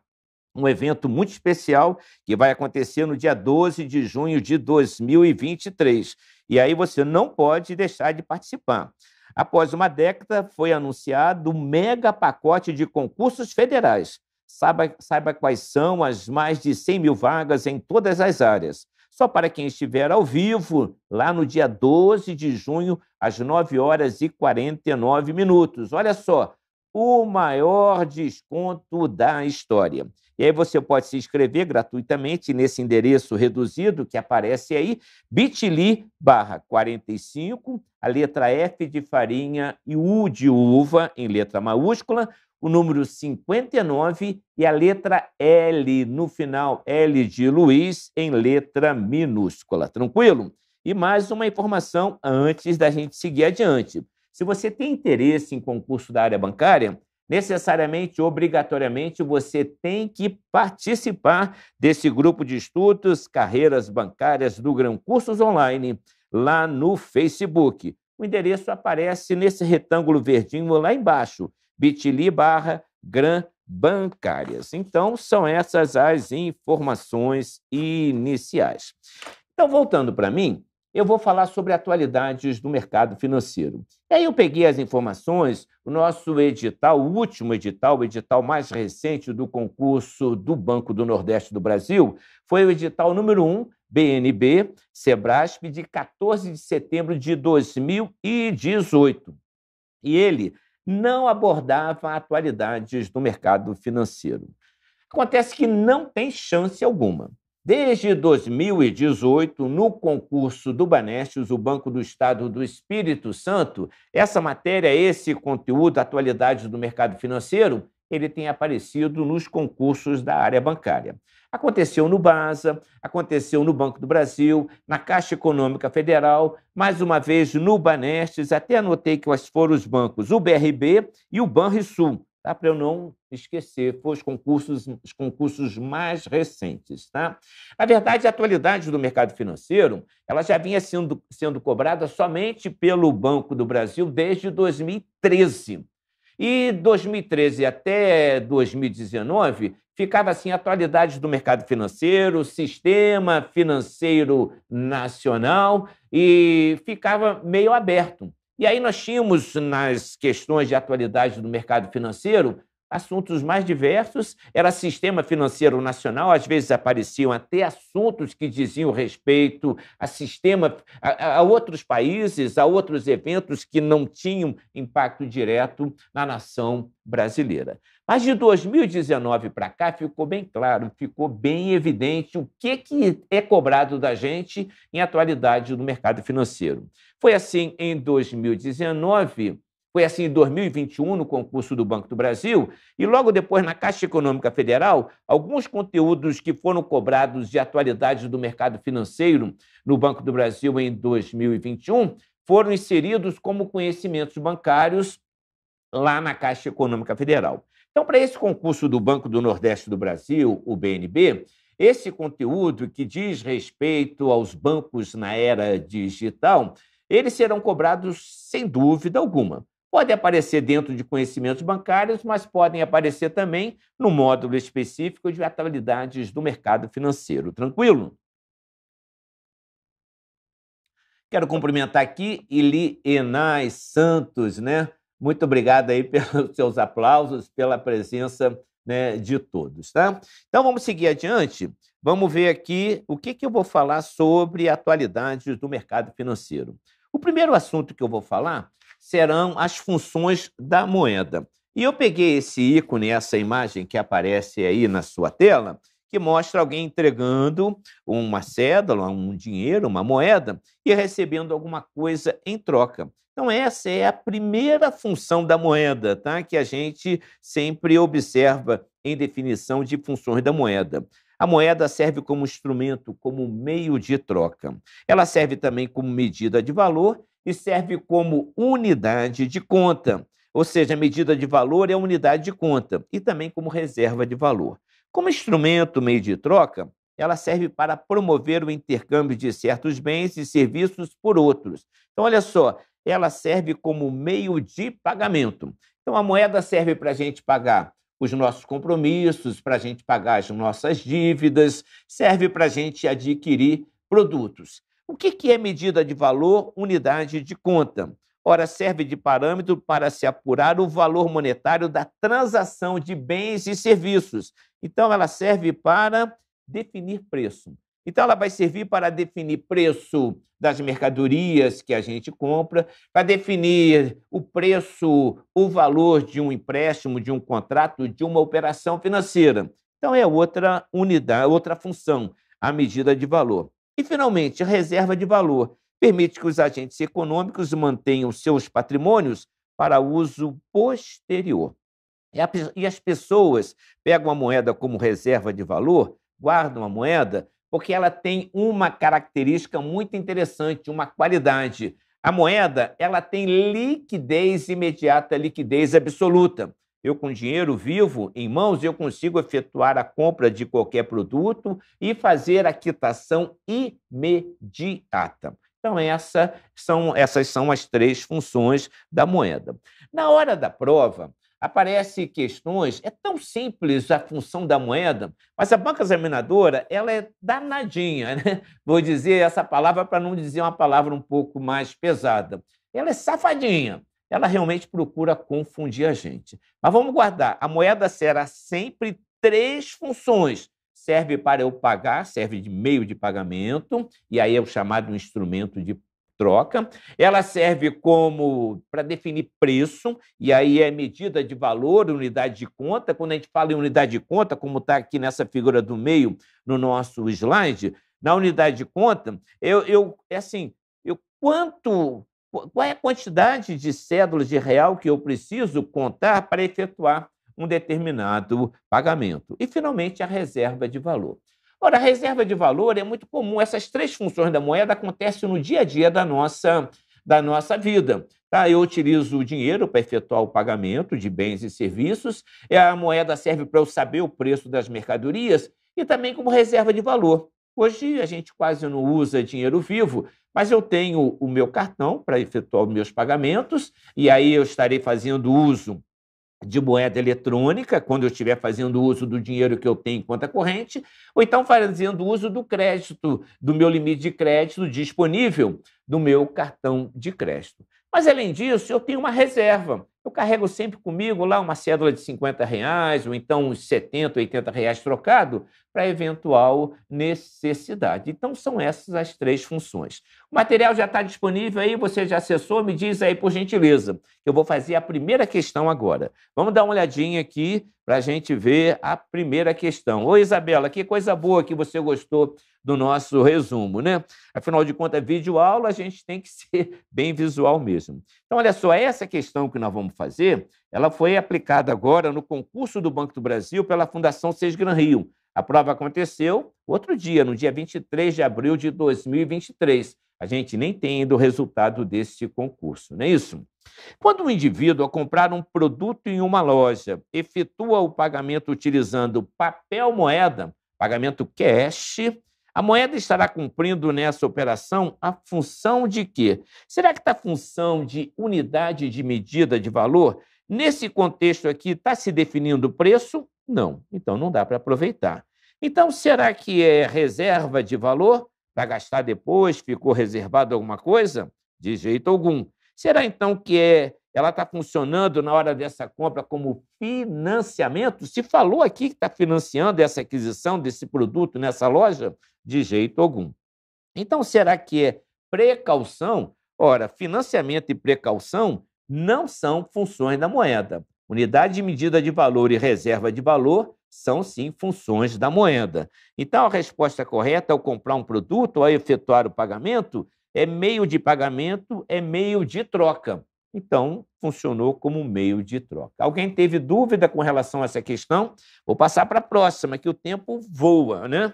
um evento muito especial que vai acontecer no dia 12 de junho de 2023. E aí você não pode deixar de participar. Após uma década, foi anunciado um mega pacote de concursos federais. Saiba, saiba quais são as mais de 100 mil vagas em todas as áreas. Só para quem estiver ao vivo, lá no dia 12 de junho, às 9 horas e 49 minutos. Olha só, o maior desconto da história. E aí você pode se inscrever gratuitamente nesse endereço reduzido que aparece aí, bit.ly barra 45, a letra F de farinha e U de uva em letra maiúscula, o número 59 e a letra L no final, L de Luiz em letra minúscula, tranquilo? E mais uma informação antes da gente seguir adiante. Se você tem interesse em concurso da área bancária, necessariamente, obrigatoriamente, você tem que participar desse grupo de estudos Carreiras Bancárias do Grão Cursos Online lá no Facebook. O endereço aparece nesse retângulo verdinho lá embaixo, bit.ly barra gran bancárias. Então, são essas as informações iniciais. Então, voltando para mim, eu vou falar sobre atualidades do mercado financeiro. E aí eu peguei as informações, o nosso edital, o último edital, o edital mais recente do concurso do Banco do Nordeste do Brasil, foi o edital número 1, BNB, Sebrasp, de 14 de setembro de 2018. E ele não abordava atualidades do mercado financeiro. Acontece que não tem chance alguma. Desde 2018, no concurso do Banestes, o Banco do Estado do Espírito Santo, essa matéria, esse conteúdo, atualidades do mercado financeiro, ele tem aparecido nos concursos da área bancária. Aconteceu no BASA, aconteceu no Banco do Brasil, na Caixa Econômica Federal, mais uma vez no Banestes, até anotei que foram os bancos o BRB e o Banrisul tá? para eu não esquecer, foi os concursos, os concursos mais recentes. Tá? Na verdade, a atualidade do mercado financeiro ela já vinha sendo, sendo cobrada somente pelo Banco do Brasil desde 2013. E 2013 até 2019 ficava assim atualidade do mercado financeiro, sistema financeiro nacional e ficava meio aberto. E aí nós tínhamos, nas questões de atualidade do mercado financeiro, assuntos mais diversos. Era sistema financeiro nacional, às vezes apareciam até assuntos que diziam respeito a sistema, a, a, outros países, a outros eventos que não tinham impacto direto na nação brasileira. Mas de 2019 para cá ficou bem claro, ficou bem evidente o que, que é cobrado da gente em atualidade no mercado financeiro. Foi assim em 2019 foi assim em 2021, no concurso do Banco do Brasil, e logo depois, na Caixa Econômica Federal, alguns conteúdos que foram cobrados de atualidades do mercado financeiro no Banco do Brasil em 2021 foram inseridos como conhecimentos bancários lá na Caixa Econômica Federal. Então, para esse concurso do Banco do Nordeste do Brasil, o BNB, esse conteúdo que diz respeito aos bancos na era digital, eles serão cobrados sem dúvida alguma podem aparecer dentro de conhecimentos bancários, mas podem aparecer também no módulo específico de atualidades do mercado financeiro. Tranquilo? Quero cumprimentar aqui Ili Enais Santos, né? Muito obrigado aí pelos seus aplausos, pela presença né, de todos, tá? Então vamos seguir adiante. Vamos ver aqui o que, que eu vou falar sobre atualidades do mercado financeiro. O primeiro assunto que eu vou falar serão as funções da moeda. E eu peguei esse ícone, essa imagem que aparece aí na sua tela, que mostra alguém entregando uma cédula, um dinheiro, uma moeda e recebendo alguma coisa em troca. Então essa é a primeira função da moeda, tá? Que a gente sempre observa em definição de funções da moeda. A moeda serve como instrumento, como meio de troca. Ela serve também como medida de valor e serve como unidade de conta, ou seja, a medida de valor é a unidade de conta, e também como reserva de valor. Como instrumento meio de troca, ela serve para promover o intercâmbio de certos bens e serviços por outros. Então, olha só, ela serve como meio de pagamento. Então, a moeda serve para a gente pagar os nossos compromissos, para a gente pagar as nossas dívidas, serve para a gente adquirir produtos. O que, que é medida de valor, unidade de conta? Ora, serve de parâmetro para se apurar o valor monetário da transação de bens e serviços. Então, ela serve para definir preço. Então, ela vai servir para definir preço das mercadorias que a gente compra, para definir o preço, o valor de um empréstimo, de um contrato, de uma operação financeira. Então, é outra unidade, outra função, a medida de valor. E, finalmente, a reserva de valor permite que os agentes econômicos mantenham seus patrimônios para uso posterior. E as pessoas pegam a moeda como reserva de valor, guardam a moeda, porque ela tem uma característica muito interessante, uma qualidade. A moeda, ela tem liquidez imediata, liquidez absoluta. Eu, com dinheiro vivo em mãos, eu consigo efetuar a compra de qualquer produto e fazer a quitação imediata. Então, essa são, essas são as três funções da moeda. Na hora da prova, aparecem questões, é tão simples a função da moeda, mas a banca examinadora, ela é danadinha, né? Vou dizer essa palavra para não dizer uma palavra um pouco mais pesada. Ela é safadinha ela realmente procura confundir a gente. Mas vamos guardar: a moeda será sempre três funções. Serve para eu pagar, serve de meio de pagamento, e aí é o chamado instrumento de troca. Ela serve como para definir preço, e aí é medida de valor, unidade de conta. Quando a gente fala em unidade de conta, como está aqui nessa figura do meio no nosso slide, na unidade de conta, eu, eu é assim, eu quanto qual é a quantidade de cédulas de real que eu preciso contar para efetuar um determinado pagamento? E, finalmente, a reserva de valor. Ora, a reserva de valor é muito comum. Essas três funções da moeda acontecem no dia a dia da nossa, da nossa vida. Tá? Eu utilizo o dinheiro para efetuar o pagamento de bens e serviços. É, a moeda serve para eu saber o preço das mercadorias e também como reserva de valor. Hoje a gente quase não usa dinheiro vivo, mas eu tenho o meu cartão para efetuar os meus pagamentos, e aí eu estarei fazendo uso de moeda eletrônica, quando eu estiver fazendo uso do dinheiro que eu tenho em conta corrente, ou então fazendo uso do crédito, do meu limite de crédito disponível do meu cartão de crédito. Mas, além disso, eu tenho uma reserva. Eu carrego sempre comigo lá uma cédula de 50 reais, ou então uns 70, 80 reais trocado, para eventual necessidade. Então, são essas as três funções. O material já está disponível aí, você já acessou, me diz aí, por gentileza. Eu vou fazer a primeira questão agora. Vamos dar uma olhadinha aqui para a gente ver a primeira questão. Ô, Isabela, que coisa boa que você gostou do nosso resumo, né? Afinal de contas, é vídeo aula a gente tem que ser bem visual mesmo. Então, olha só, essa questão que nós vamos fazer, ela foi aplicada agora no concurso do Banco do Brasil pela Fundação Seis Gran Rio. A prova aconteceu outro dia, no dia 23 de abril de 2023. A gente nem tem ainda o resultado desse concurso, não é isso? Quando um indivíduo, ao comprar um produto em uma loja, efetua o pagamento utilizando papel moeda, pagamento cash, a moeda estará cumprindo nessa operação a função de quê? Será que está a função de unidade de medida de valor? Nesse contexto aqui, está se definindo o preço? Não, então não dá para aproveitar. Então, será que é reserva de valor para gastar depois? Ficou reservado alguma coisa? De jeito algum. Será então que é ela está funcionando na hora dessa compra como financiamento? Se falou aqui que está financiando essa aquisição desse produto nessa loja? de jeito algum. Então, será que é precaução? Ora, financiamento e precaução não são funções da moeda. Unidade de medida de valor e reserva de valor são sim funções da moeda. Então, a resposta correta ao comprar um produto, ao efetuar o pagamento, é meio de pagamento, é meio de troca. Então, funcionou como meio de troca. Alguém teve dúvida com relação a essa questão? Vou passar para a próxima, que o tempo voa, né?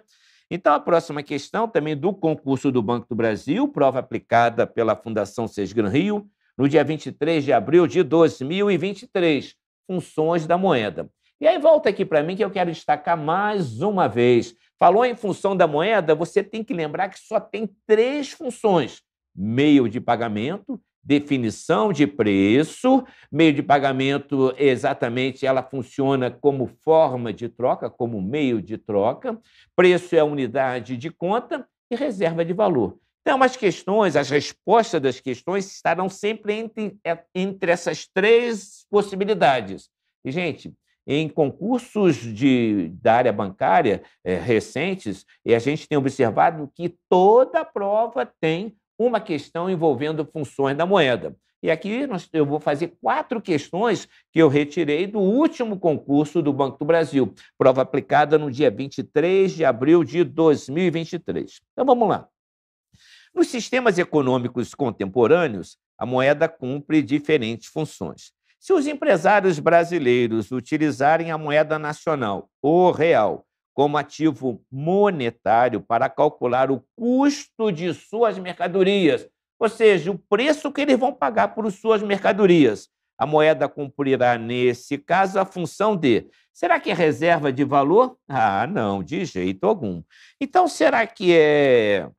Então, a próxima questão também do concurso do Banco do Brasil, prova aplicada pela Fundação Sesgran Rio, no dia 23 de abril de 2023, funções da moeda. E aí volta aqui para mim que eu quero destacar mais uma vez. Falou em função da moeda, você tem que lembrar que só tem três funções: meio de pagamento, definição de preço, meio de pagamento exatamente ela funciona como forma de troca, como meio de troca, preço é a unidade de conta e reserva de valor. Então, as questões, as respostas das questões estarão sempre entre, é, entre essas três possibilidades. E, gente, em concursos de, da área bancária é, recentes, e a gente tem observado que toda prova tem uma questão envolvendo funções da moeda. E aqui nós, eu vou fazer quatro questões que eu retirei do último concurso do Banco do Brasil, prova aplicada no dia 23 de abril de 2023. Então vamos lá. Nos sistemas econômicos contemporâneos, a moeda cumpre diferentes funções. Se os empresários brasileiros utilizarem a moeda nacional, o real, como ativo monetário para calcular o custo de suas mercadorias, ou seja, o preço que eles vão pagar por suas mercadorias. A moeda cumprirá, nesse caso, a função de: será que é reserva de valor? Ah, não, de jeito algum. Então, será que é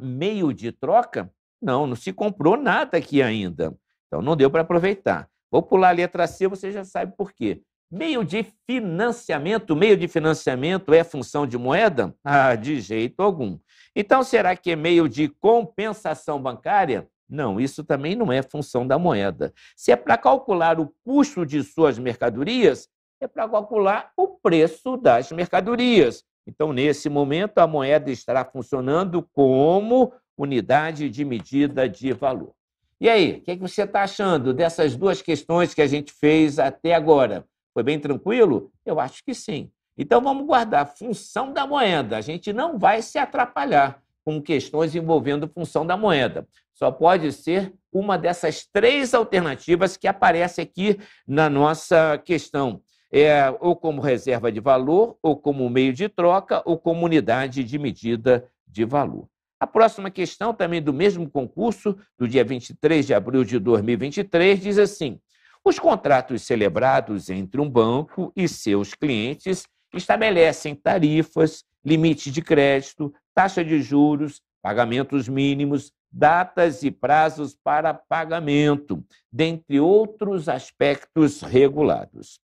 meio de troca? Não, não se comprou nada aqui ainda. Então, não deu para aproveitar. Vou pular a letra C, você já sabe por quê. Meio de financiamento, meio de financiamento é função de moeda? Ah, de jeito algum. Então, será que é meio de compensação bancária? Não, isso também não é função da moeda. Se é para calcular o custo de suas mercadorias, é para calcular o preço das mercadorias. Então, nesse momento, a moeda estará funcionando como unidade de medida de valor. E aí, o que, é que você está achando dessas duas questões que a gente fez até agora? Foi bem tranquilo? Eu acho que sim. Então vamos guardar função da moeda. A gente não vai se atrapalhar com questões envolvendo função da moeda. Só pode ser uma dessas três alternativas que aparece aqui na nossa questão. É, ou como reserva de valor, ou como meio de troca, ou como unidade de medida de valor. A próxima questão, também do mesmo concurso, do dia 23 de abril de 2023, diz assim: os contratos celebrados entre um banco e seus clientes estabelecem tarifas, limite de crédito, taxa de juros, pagamentos mínimos, datas e prazos para pagamento, dentre outros aspectos regulados.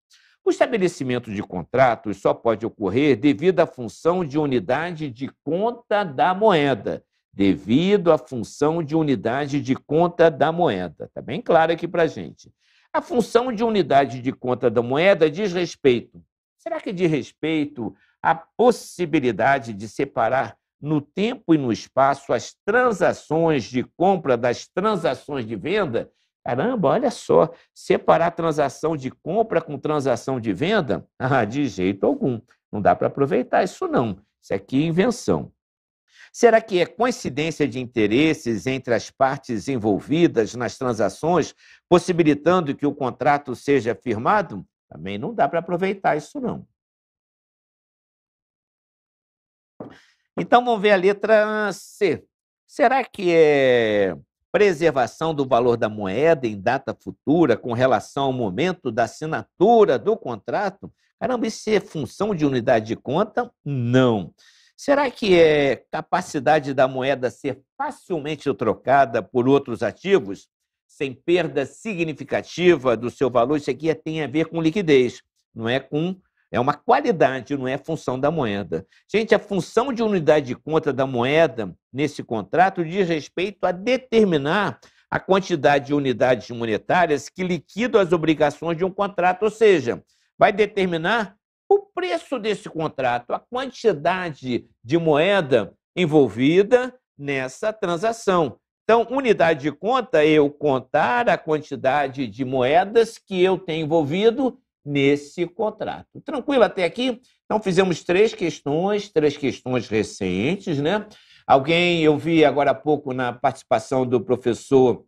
O estabelecimento de contratos só pode ocorrer devido à função de unidade de conta da moeda. Devido à função de unidade de conta da moeda. Está bem claro aqui para a gente. A função de unidade de conta da moeda diz respeito. Será que diz respeito à possibilidade de separar no tempo e no espaço as transações de compra das transações de venda? Caramba, olha só, separar transação de compra com transação de venda? Ah, de jeito algum. Não dá para aproveitar isso, não. Isso aqui é invenção. Será que é coincidência de interesses entre as partes envolvidas nas transações, possibilitando que o contrato seja firmado? Também não dá para aproveitar isso, não. Então vamos ver a letra C. Será que é preservação do valor da moeda em data futura com relação ao momento da assinatura do contrato? Caramba, isso é função de unidade de conta? Não. Não. Será que é capacidade da moeda ser facilmente trocada por outros ativos, sem perda significativa do seu valor? Isso aqui tem a ver com liquidez, não é com. É uma qualidade, não é função da moeda. Gente, a função de unidade de conta da moeda nesse contrato diz respeito a determinar a quantidade de unidades monetárias que liquidam as obrigações de um contrato, ou seja, vai determinar o preço desse contrato, a quantidade de moeda envolvida nessa transação. Então, unidade de conta é eu contar a quantidade de moedas que eu tenho envolvido nesse contrato. Tranquilo até aqui? Então, fizemos três questões, três questões recentes, né? Alguém, eu vi agora há pouco na participação do professor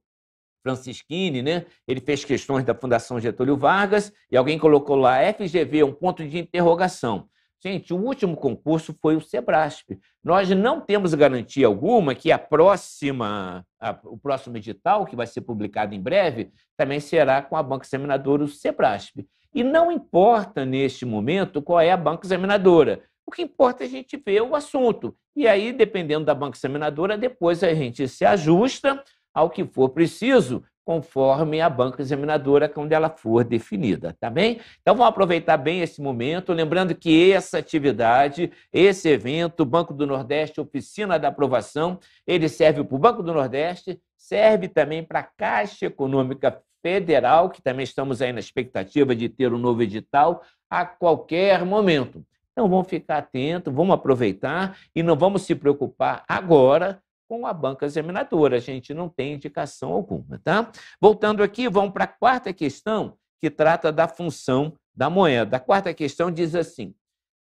Francisquini, né? Ele fez questões da Fundação Getúlio Vargas e alguém colocou lá FGV, é um ponto de interrogação. Gente, o último concurso foi o Sebrasp. Nós não temos garantia alguma que a próxima, a, o próximo edital, que vai ser publicado em breve, também será com a banca examinadora, o Sebrasp. E não importa, neste momento, qual é a banca examinadora. O que importa é a gente ver o assunto. E aí, dependendo da banca examinadora, depois a gente se ajusta ao que for preciso, conforme a banca examinadora, quando ela for definida, tá bem? Então vamos aproveitar bem esse momento, lembrando que essa atividade, esse evento, Banco do Nordeste, Oficina da Aprovação, ele serve para o Banco do Nordeste, serve também para a Caixa Econômica Federal, que também estamos aí na expectativa de ter um novo edital a qualquer momento. Então vamos ficar atentos, vamos aproveitar e não vamos se preocupar agora com a banca examinadora. A gente não tem indicação alguma, tá? Voltando aqui, vamos para a quarta questão, que trata da função da moeda. A quarta questão diz assim: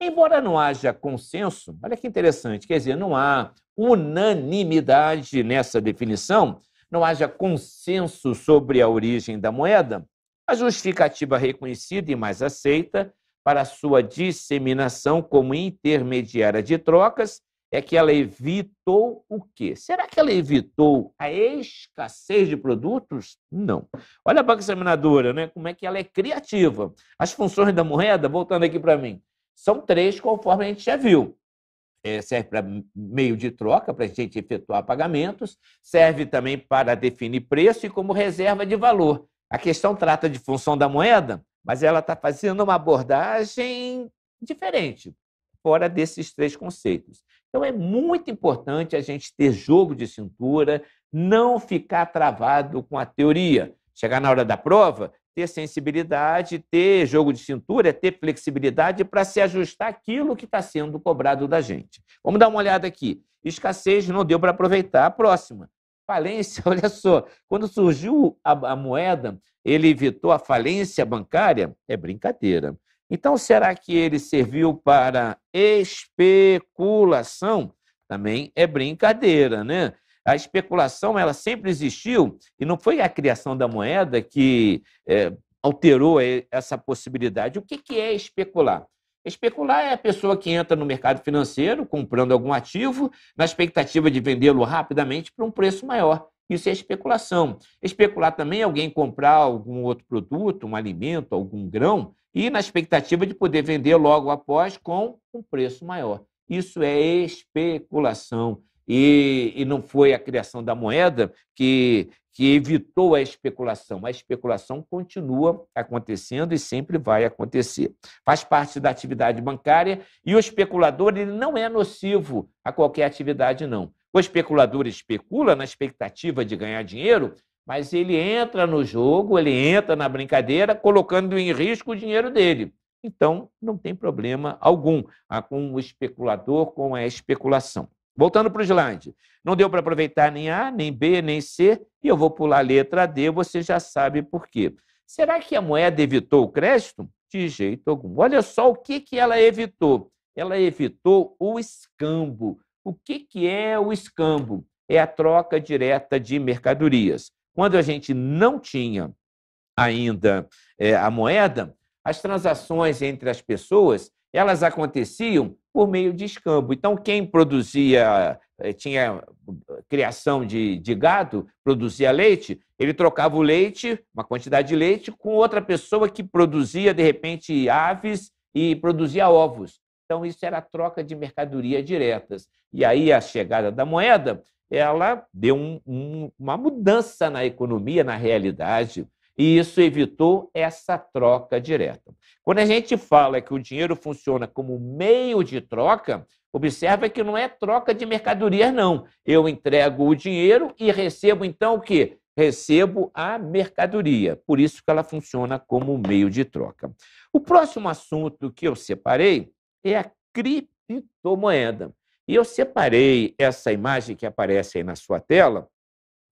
embora não haja consenso, olha que interessante, quer dizer, não há unanimidade nessa definição, não haja consenso sobre a origem da moeda, a justificativa reconhecida e mais aceita para sua disseminação como intermediária de trocas é que ela evitou o quê? Será que ela evitou a escassez de produtos? Não. Olha a banca examinadora, né? Como é que ela é criativa. As funções da moeda, voltando aqui para mim, são três, conforme a gente já viu. É, serve para meio de troca, para a gente efetuar pagamentos, serve também para definir preço e como reserva de valor. A questão trata de função da moeda, mas ela está fazendo uma abordagem diferente fora desses três conceitos. Então é muito importante a gente ter jogo de cintura, não ficar travado com a teoria. Chegar na hora da prova, ter sensibilidade, ter jogo de cintura, é ter flexibilidade para se ajustar aquilo que está sendo cobrado da gente. Vamos dar uma olhada aqui. Escassez não deu para aproveitar. A próxima. Falência, olha só. Quando surgiu a, a moeda, ele evitou a falência bancária? É brincadeira. Então, será que ele serviu para especulação? Também é brincadeira, né? A especulação ela sempre existiu e não foi a criação da moeda que é, alterou é, essa possibilidade. O que, que é especular? Especular é a pessoa que entra no mercado financeiro comprando algum ativo na expectativa de vendê-lo rapidamente para um preço maior. Isso é especulação. Especular também é alguém comprar algum outro produto, um alimento, algum grão, e na expectativa de poder vender logo após com um preço maior. Isso é especulação. E, e não foi a criação da moeda que, que evitou a especulação. A especulação continua acontecendo e sempre vai acontecer. Faz parte da atividade bancária e o especulador ele não é nocivo a qualquer atividade, não. O especulador especula na expectativa de ganhar dinheiro mas ele entra no jogo, ele entra na brincadeira, colocando em risco o dinheiro dele. Então, não tem problema algum ah, com o especulador, com a especulação. Voltando para o slide. Não deu para aproveitar nem A, nem B, nem C, e eu vou pular a letra D, você já sabe por quê. Será que a moeda evitou o crédito? De jeito algum. Olha só o que, que ela evitou. Ela evitou o escambo. O que, que é o escambo? É a troca direta de mercadorias. Quando a gente não tinha ainda é, a moeda, as transações entre as pessoas elas aconteciam por meio de escambo. Então, quem produzia, eh, tinha eh, criação de, de gado, produzia leite, ele trocava o leite, uma quantidade de leite, com outra pessoa que produzia, de repente, aves e produzia ovos. Então, isso era troca de mercadoria diretas. E aí, a chegada da moeda, ela deu um, um, uma mudança na economia, na realidade, e isso evitou essa troca direta. Quando a gente fala que o dinheiro funciona como meio de troca, observa que não é troca de mercadorias, não. Eu entrego o dinheiro e recebo, então, o quê? Recebo a mercadoria. Por isso que ela funciona como meio de troca. O próximo assunto que eu separei é a criptomoeda. E eu separei essa imagem que aparece aí na sua tela,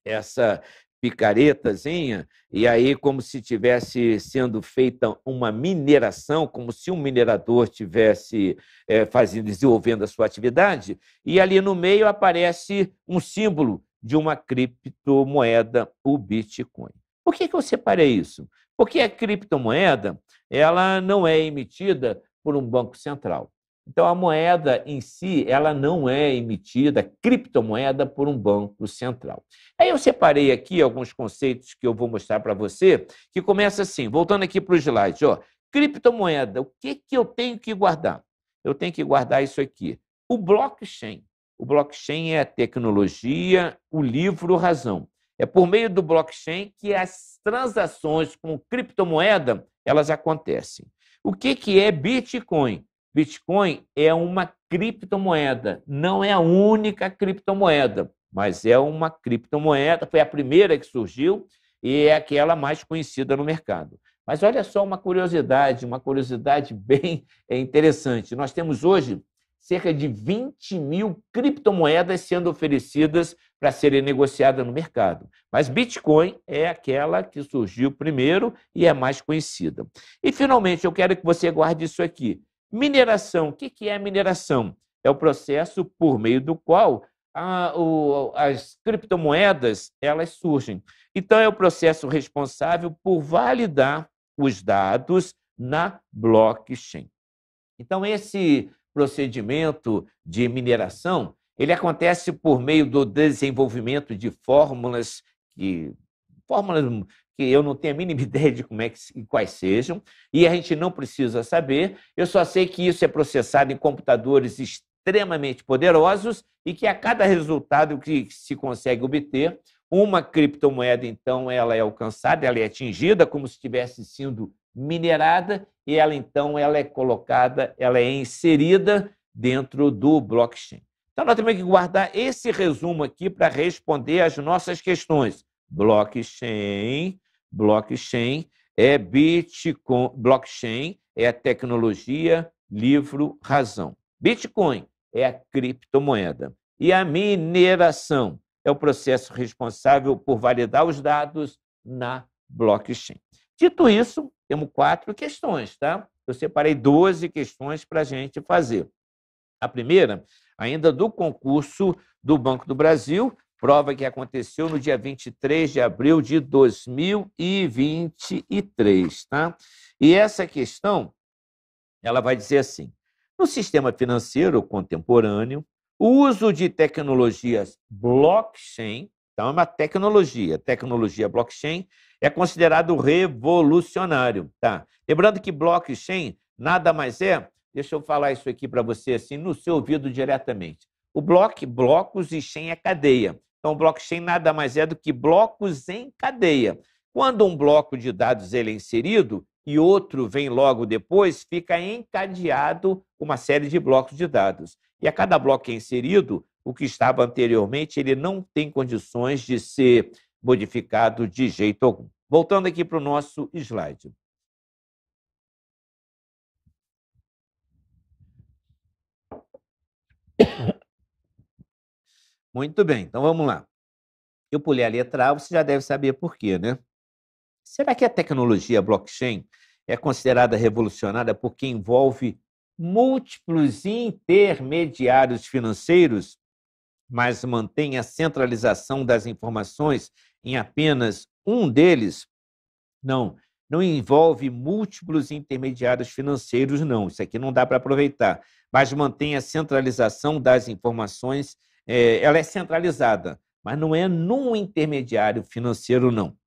essa picaretazinha, e aí como se tivesse sendo feita uma mineração, como se um minerador estivesse é, eh, fazendo, desenvolvendo a sua atividade, e ali no meio aparece um símbolo de uma criptomoeda, o Bitcoin. Por que, que eu separei isso? Porque a criptomoeda ela não é emitida por um banco central. Então, a moeda em si, ela não é emitida, criptomoeda, por um banco central. Aí eu separei aqui alguns conceitos que eu vou mostrar para você, que começa assim, voltando aqui para o slide, ó, criptomoeda, o que, que eu tenho que guardar? Eu tenho que guardar isso aqui, o blockchain. O blockchain é a tecnologia, o livro, razão. É por meio do blockchain que as transações com criptomoeda, elas acontecem. O que, que é Bitcoin? Bitcoin é uma criptomoeda, não é a única criptomoeda, mas é uma criptomoeda, foi a primeira que surgiu e é aquela mais conhecida no mercado. Mas olha só uma curiosidade, uma curiosidade bem é interessante. Nós temos hoje cerca de 20 mil criptomoedas sendo oferecidas para serem negociadas no mercado. Mas Bitcoin é aquela que surgiu primeiro e é mais conhecida. E, finalmente, eu quero que você guarde isso aqui. Mineração. O que é mineração? É o processo por meio do qual a, o, as criptomoedas elas surgem. Então, é o processo responsável por validar os dados na blockchain. Então, esse procedimento de mineração ele acontece por meio do desenvolvimento de fórmulas que fórmulas que eu não tenho a mínima ideia de como é que quais sejam, e a gente não precisa saber. Eu só sei que isso é processado em computadores extremamente poderosos e que a cada resultado que se consegue obter, uma criptomoeda então ela é alcançada, ela é atingida como se estivesse sendo minerada e ela então ela é colocada, ela é inserida dentro do blockchain. Então nós temos que guardar esse resumo aqui para responder às nossas questões. Blockchain, blockchain é Bitcoin, blockchain é a tecnologia, livro, razão. Bitcoin é a criptomoeda. E a mineração é o processo responsável por validar os dados na blockchain. Dito isso, temos quatro questões, tá? Eu separei 12 questões para a gente fazer. A primeira, ainda do concurso do Banco do Brasil, prova que aconteceu no dia 23 de abril de 2023, tá? E essa questão, ela vai dizer assim: no sistema financeiro contemporâneo, o uso de tecnologias blockchain, então é uma tecnologia, tecnologia blockchain é considerado revolucionário, tá? Lembrando que blockchain nada mais é, deixa eu falar isso aqui para você assim no seu ouvido diretamente. O bloco, blocos e chain é cadeia. Então, blockchain nada mais é do que blocos em cadeia. Quando um bloco de dados ele é inserido e outro vem logo depois, fica encadeado uma série de blocos de dados. E a cada bloco que é inserido, o que estava anteriormente, ele não tem condições de ser modificado de jeito algum. Voltando aqui para o nosso slide. Muito bem, então vamos lá. Eu pulei a letra A, você já deve saber por quê, né? Será que a tecnologia blockchain é considerada revolucionária porque envolve múltiplos intermediários financeiros, mas mantém a centralização das informações em apenas um deles? Não, não envolve múltiplos intermediários financeiros, não. Isso aqui não dá para aproveitar, mas mantém a centralização das informações é, ela é centralizada, mas não é num intermediário financeiro, não.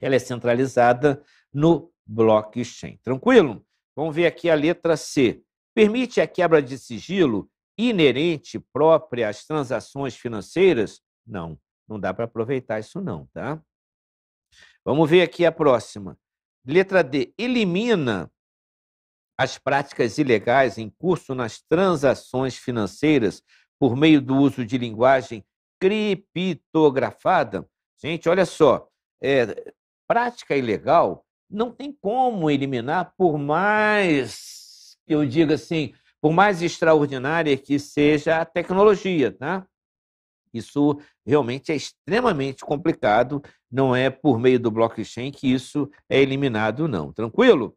Ela é centralizada no blockchain. Tranquilo? Vamos ver aqui a letra C. Permite a quebra de sigilo inerente própria às transações financeiras? Não, não dá para aproveitar isso não, tá? Vamos ver aqui a próxima. Letra D. Elimina as práticas ilegais em curso nas transações financeiras por meio do uso de linguagem criptografada. Gente, olha só, é, prática ilegal não tem como eliminar, por mais que eu diga assim, por mais extraordinária que seja a tecnologia, tá? Isso realmente é extremamente complicado, não é por meio do blockchain que isso é eliminado, não. Tranquilo?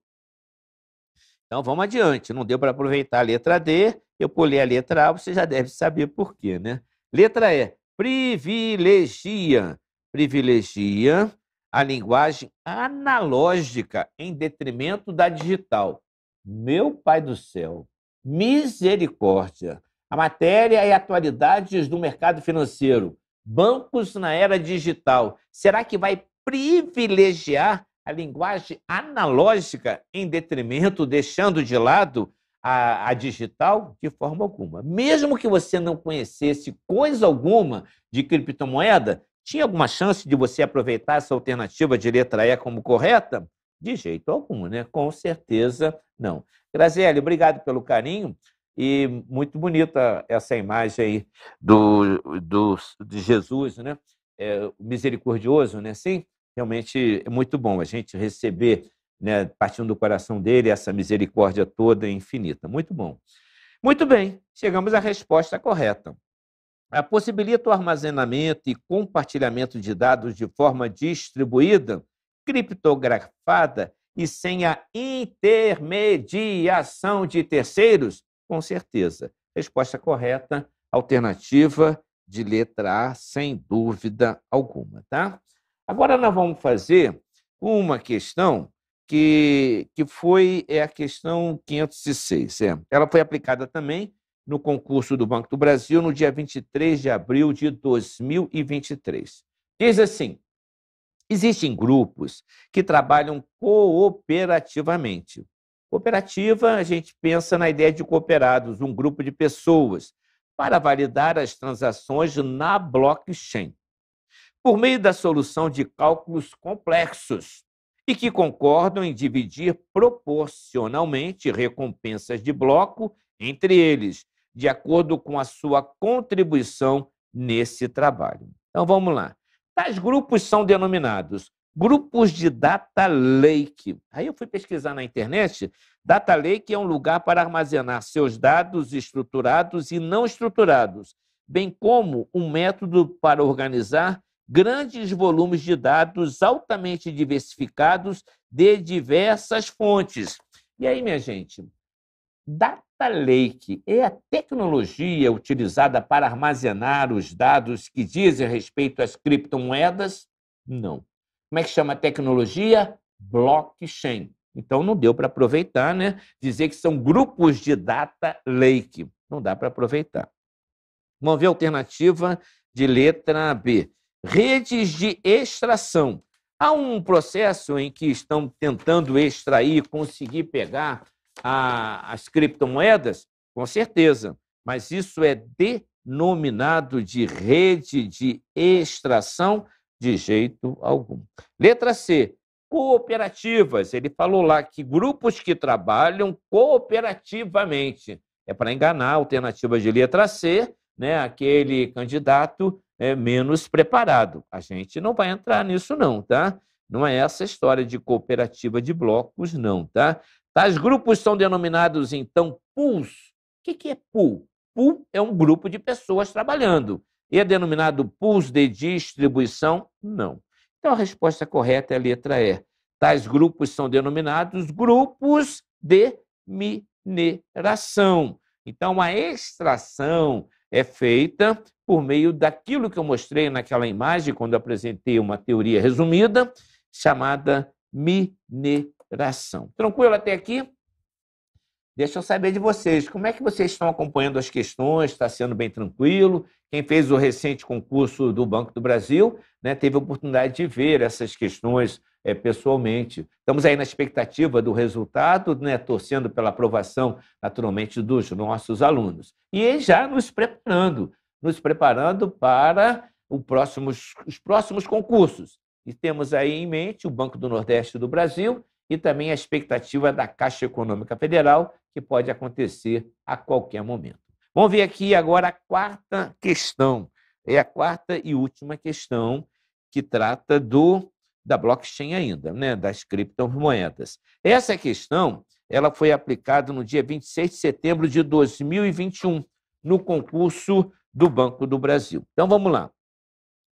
Então vamos adiante. Não deu para aproveitar a letra D, eu pulei a letra A, você já deve saber por quê, né? Letra E, privilegia. Privilegia a linguagem analógica em detrimento da digital. Meu pai do céu, misericórdia. A matéria e atualidades do mercado financeiro. Bancos na era digital. Será que vai privilegiar a linguagem analógica em detrimento, deixando de lado a, a, digital de forma alguma. Mesmo que você não conhecesse coisa alguma de criptomoeda, tinha alguma chance de você aproveitar essa alternativa de letra E como correta? De jeito algum, né? Com certeza não. Graziele, obrigado pelo carinho. E muito bonita essa imagem aí do, do, de Jesus, né? É, misericordioso, né? Sim, realmente é muito bom a gente receber, né, partindo do coração dele, essa misericórdia toda infinita. Muito bom. Muito bem, chegamos à resposta correta. A possibilita o armazenamento e compartilhamento de dados de forma distribuída, criptografada e sem a intermediação de terceiros? Com certeza. Resposta correta, alternativa de letra A, sem dúvida alguma, tá? Agora nós vamos fazer uma questão que, que foi é a questão 506. É. Ela foi aplicada também no concurso do Banco do Brasil no dia 23 de abril de 2023. Diz assim: existem grupos que trabalham cooperativamente. Cooperativa, a gente pensa na ideia de cooperados, um grupo de pessoas, para validar as transações na blockchain por meio da solução de cálculos complexos e que concordam em dividir proporcionalmente recompensas de bloco entre eles, de acordo com a sua contribuição nesse trabalho. Então vamos lá. Tais grupos são denominados grupos de data lake. Aí eu fui pesquisar na internet, data lake é um lugar para armazenar seus dados estruturados e não estruturados, bem como um método para organizar grandes volumes de dados altamente diversificados de diversas fontes. E aí, minha gente, data lake é a tecnologia utilizada para armazenar os dados que dizem respeito às criptomoedas? Não. Como é que chama a tecnologia? Blockchain. Então não deu para aproveitar, né? Dizer que são grupos de data lake. Não dá para aproveitar. Vamos ver a alternativa de letra B redes de extração. Há um processo em que estão tentando extrair, conseguir pegar a, as criptomoedas? Com certeza, mas isso é denominado de rede de extração de jeito algum. Letra C, cooperativas. Ele falou lá que grupos que trabalham cooperativamente. É para enganar alternativa de letra C, né? aquele candidato é, menos preparado. A gente não vai entrar nisso, não, tá? Não é essa história de cooperativa de blocos, não, tá? Tais grupos são denominados, então, pools. O que, que é pool? Pool é um grupo de pessoas trabalhando. E é denominado pools de distribuição? Não. Então, a resposta correta é a letra E. É, tais grupos são denominados grupos de mineração. Então, a extração é feita por meio daquilo que eu mostrei naquela imagem, quando apresentei uma teoria resumida, chamada mineração. Tranquilo até aqui? Deixa eu saber de vocês, como é que vocês estão acompanhando as questões? Está sendo bem tranquilo? Quem fez o recente concurso do Banco do Brasil né, teve a oportunidade de ver essas questões é, pessoalmente. Estamos aí na expectativa do resultado, né, torcendo pela aprovação, naturalmente, dos nossos alunos. E já nos preparando, nos preparando para próximos, os próximos concursos. E temos aí em mente o Banco do Nordeste do Brasil e também a expectativa da Caixa Econômica Federal, que pode acontecer a qualquer momento. Vamos ver aqui agora a quarta questão. É a quarta e última questão que trata do da blockchain ainda, né, das criptomoedas. Essa questão ela foi aplicada no dia 26 de setembro de 2021, no concurso do Banco do Brasil. Então vamos lá.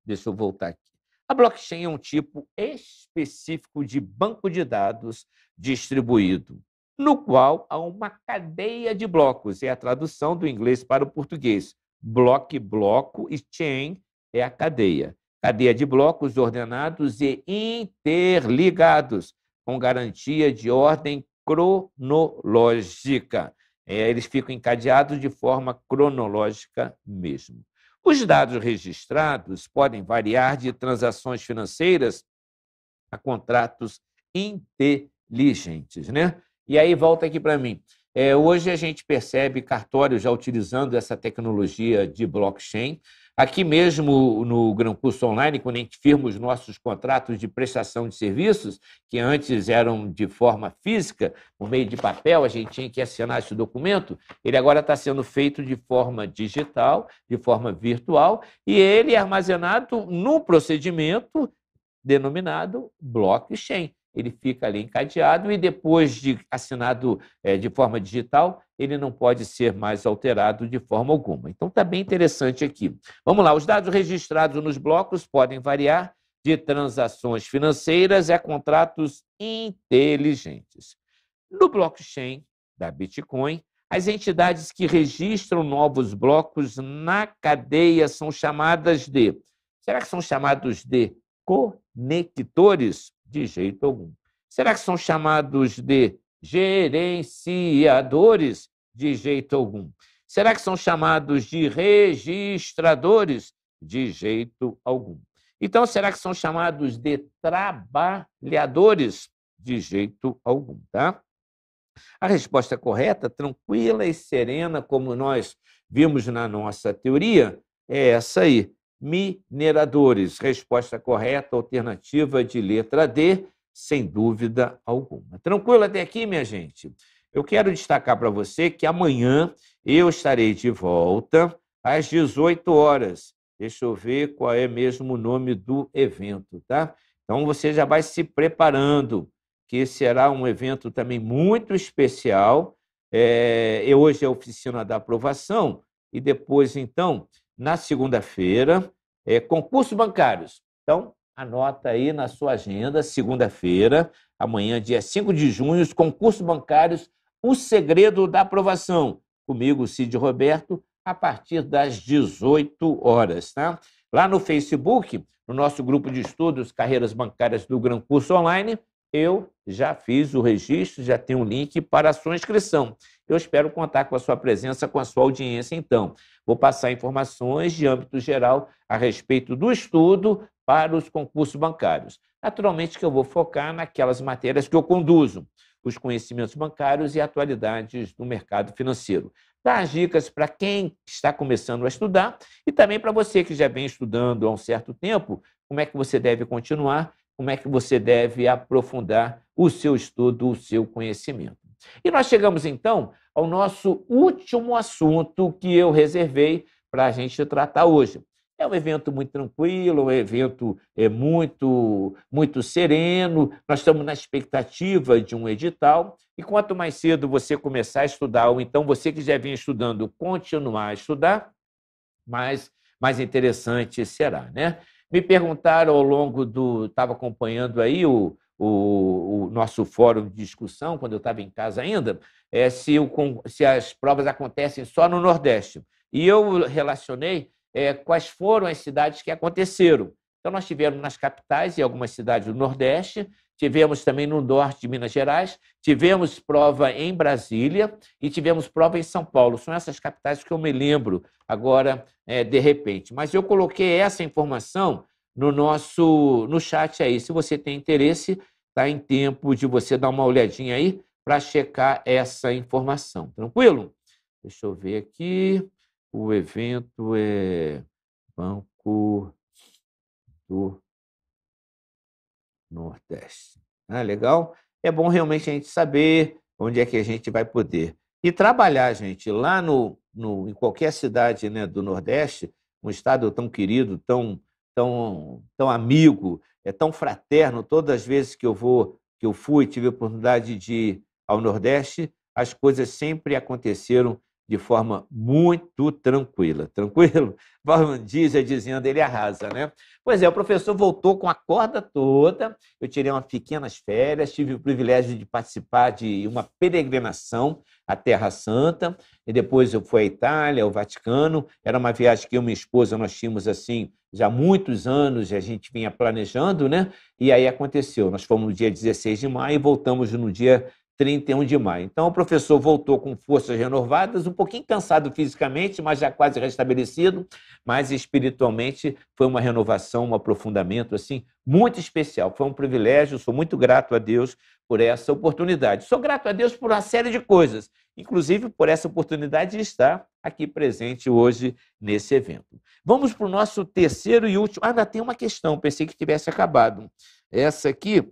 Deixa eu voltar aqui. A blockchain é um tipo específico de banco de dados distribuído, no qual há uma cadeia de blocos, é a tradução do inglês para o português. Bloco, bloco e chain é a cadeia cadeia de blocos ordenados e interligados, com garantia de ordem cronológica. É, eles ficam encadeados de forma cronológica mesmo. Os dados registrados podem variar de transações financeiras a contratos inteligentes, né? E aí volta aqui para mim. É, hoje a gente percebe cartórios já utilizando essa tecnologia de blockchain Aqui mesmo no Gran Curso Online, quando a gente firma os nossos contratos de prestação de serviços, que antes eram de forma física, por meio de papel, a gente tinha que assinar esse documento, ele agora está sendo feito de forma digital, de forma virtual, e ele é armazenado no procedimento denominado blockchain ele fica ali encadeado e depois de assinado é, de forma digital, ele não pode ser mais alterado de forma alguma. Então está bem interessante aqui. Vamos lá, os dados registrados nos blocos podem variar de transações financeiras a contratos inteligentes. No blockchain da Bitcoin, as entidades que registram novos blocos na cadeia são chamadas de. Será que são chamados de conectores? de jeito algum. Será que são chamados de gerenciadores? De jeito algum. Será que são chamados de registradores? De jeito algum. Então, será que são chamados de trabalhadores? De jeito algum, tá? A resposta correta, tranquila e serena, como nós vimos na nossa teoria, é essa aí mineradores. Resposta correta, alternativa de letra D, sem dúvida alguma. Tranquilo até aqui, minha gente? Eu quero destacar para você que amanhã eu estarei de volta às 18 horas. Deixa eu ver qual é mesmo o nome do evento, tá? Então você já vai se preparando, que será um evento também muito especial. É, hoje é a oficina da aprovação e depois, então, na segunda-feira, é, bancários. Então, anota aí na sua agenda, segunda-feira, amanhã, dia 5 de junho, os concursos bancários, o segredo da aprovação. Comigo, Cid Roberto, a partir das 18 horas, tá? Lá no Facebook, no nosso grupo de estudos Carreiras Bancárias do Gran Curso Online, eu já fiz o registro, já tem um link para a sua inscrição. Eu espero contar com a sua presença, com a sua audiência, então. Vou passar informações de âmbito geral a respeito do estudo para os concursos bancários. Naturalmente que eu vou focar naquelas matérias que eu conduzo, os conhecimentos bancários e atualidades do mercado financeiro. Dar dicas para quem está começando a estudar e também para você que já vem estudando há um certo tempo, como é que você deve continuar como é que você deve aprofundar o seu estudo, o seu conhecimento. E nós chegamos então ao nosso último assunto que eu reservei para a gente tratar hoje. É um evento muito tranquilo, um evento é, muito, muito sereno. Nós estamos na expectativa de um edital. E quanto mais cedo você começar a estudar, ou então você que já vem estudando, continuar a estudar, mais, mais interessante será. Né? Me perguntaram ao longo do. Estava acompanhando aí o, o, o, nosso fórum de discussão, quando eu estava em casa ainda, é, se, o, se as provas acontecem só no Nordeste. E eu relacionei é, quais foram as cidades que aconteceram. Então, nós tivemos nas capitais e algumas cidades do Nordeste, tivemos também no norte de Minas Gerais, tivemos prova em Brasília e tivemos prova em São Paulo. São essas capitais que eu me lembro agora é, de repente. Mas eu coloquei essa informação no nosso no chat aí. Se você tem interesse, está em tempo de você dar uma olhadinha aí para checar essa informação. Tranquilo? Deixa eu ver aqui. O evento é Banco do Nordeste. Ah, legal? É bom realmente a gente saber onde é que a gente vai poder. E trabalhar, gente, lá no, no em qualquer cidade né, do Nordeste, um estado tão querido, tão, tão, tão amigo, é tão fraterno. Todas as vezes que eu vou, que eu fui, tive a oportunidade de ir ao Nordeste, as coisas sempre aconteceram de forma muito tranquila. Tranquilo? Valmandiza é dizendo, ele arrasa, né? Pois é, o professor voltou com a corda toda. Eu tirei umas pequenas férias, tive o privilégio de participar de uma peregrinação à Terra Santa. E depois eu fui à Itália, ao Vaticano. Era uma viagem que eu e minha esposa nós tínhamos assim já há muitos anos, a gente vinha planejando, né? E aí aconteceu. Nós fomos no dia 16 de maio e voltamos no dia 31 de maio. Então, o professor voltou com forças renovadas, um pouquinho cansado fisicamente, mas já quase restabelecido, mas espiritualmente foi uma renovação, um aprofundamento assim muito especial. Foi um privilégio, sou muito grato a Deus por essa oportunidade. Sou grato a Deus por uma série de coisas, inclusive por essa oportunidade de estar aqui presente hoje nesse evento. Vamos para o nosso terceiro e último. Ah, ainda tem uma questão, pensei que tivesse acabado. Essa aqui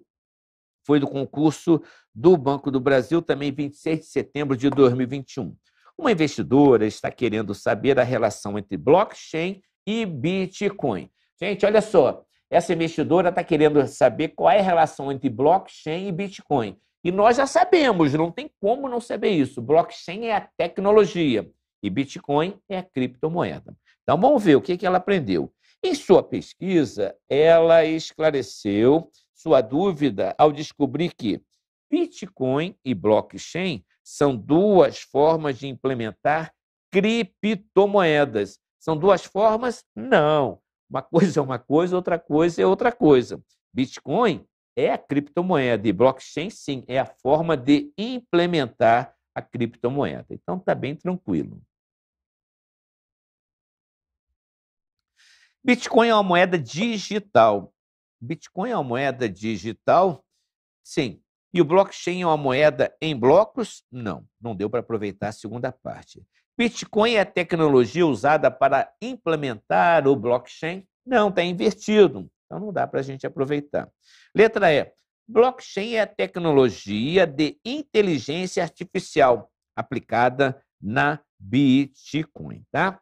foi do concurso do Banco do Brasil, também 26 de setembro de 2021. Uma investidora está querendo saber a relação entre blockchain e Bitcoin. Gente, olha só, essa investidora está querendo saber qual é a relação entre blockchain e Bitcoin. E nós já sabemos, não tem como não saber isso. Blockchain é a tecnologia e Bitcoin é a criptomoeda. Então vamos ver o que, que ela aprendeu. Em sua pesquisa, ela esclareceu sua dúvida ao descobrir que Bitcoin e blockchain são duas formas de implementar criptomoedas. São duas formas? Não. Uma coisa é uma coisa, outra coisa é outra coisa. Bitcoin é a criptomoeda e blockchain, sim, é a forma de implementar a criptomoeda. Então, está bem tranquilo. Bitcoin é uma moeda digital Bitcoin é uma moeda digital? Sim. E o blockchain é uma moeda em blocos? Não, não deu para aproveitar a segunda parte. Bitcoin é a tecnologia usada para implementar o blockchain? Não, está invertido. Então não dá para a gente aproveitar. Letra E. Blockchain é a tecnologia de inteligência artificial aplicada na Bitcoin, tá?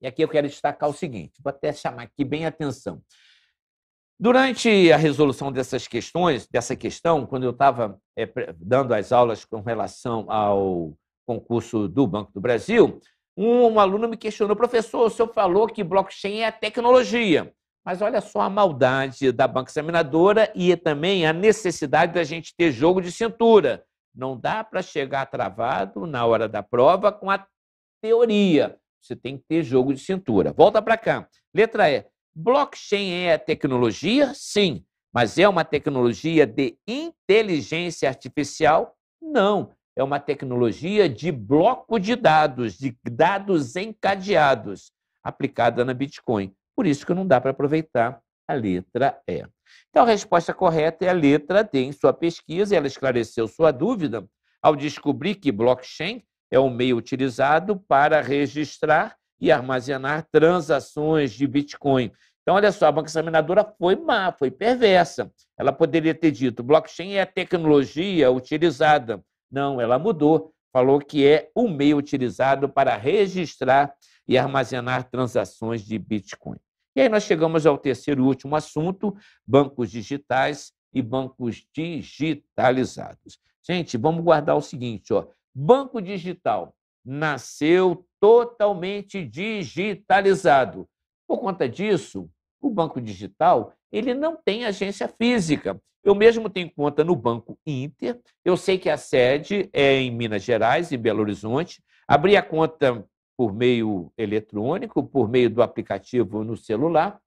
E aqui eu quero destacar o seguinte, vou até chamar aqui bem atenção. Durante a resolução dessas questões, dessa questão, quando eu estava é, eh, dando as aulas com relação ao concurso do Banco do Brasil, um, um aluno me questionou, professor, o senhor falou que blockchain é tecnologia, mas olha só a maldade da banca examinadora e também a necessidade da gente ter jogo de cintura. Não dá para chegar travado na hora da prova com a teoria. Você tem que ter jogo de cintura. Volta para cá. Letra E. Blockchain é tecnologia? Sim. Mas é uma tecnologia de inteligência artificial? Não. É uma tecnologia de bloco de dados, de dados encadeados, aplicada na Bitcoin. Por isso que não dá para aproveitar a letra E. Então, a resposta correta é a letra D. Em sua pesquisa, ela esclareceu sua dúvida ao descobrir que blockchain é um meio utilizado para registrar e armazenar transações de Bitcoin. Então, olha só, a banca examinadora foi má, foi perversa. Ela poderia ter dito: blockchain é a tecnologia utilizada. Não, ela mudou. Falou que é o meio utilizado para registrar e armazenar transações de Bitcoin. E aí nós chegamos ao terceiro e último assunto: bancos digitais e bancos digitalizados. Gente, vamos guardar o seguinte: ó, banco digital nasceu, totalmente digitalizado. Por conta disso, o banco digital ele não tem agência física. Eu mesmo tenho conta no Banco Inter. Eu sei que a sede é em Minas Gerais e Belo Horizonte. Abri a conta por meio eletrônico, por meio do aplicativo no celular.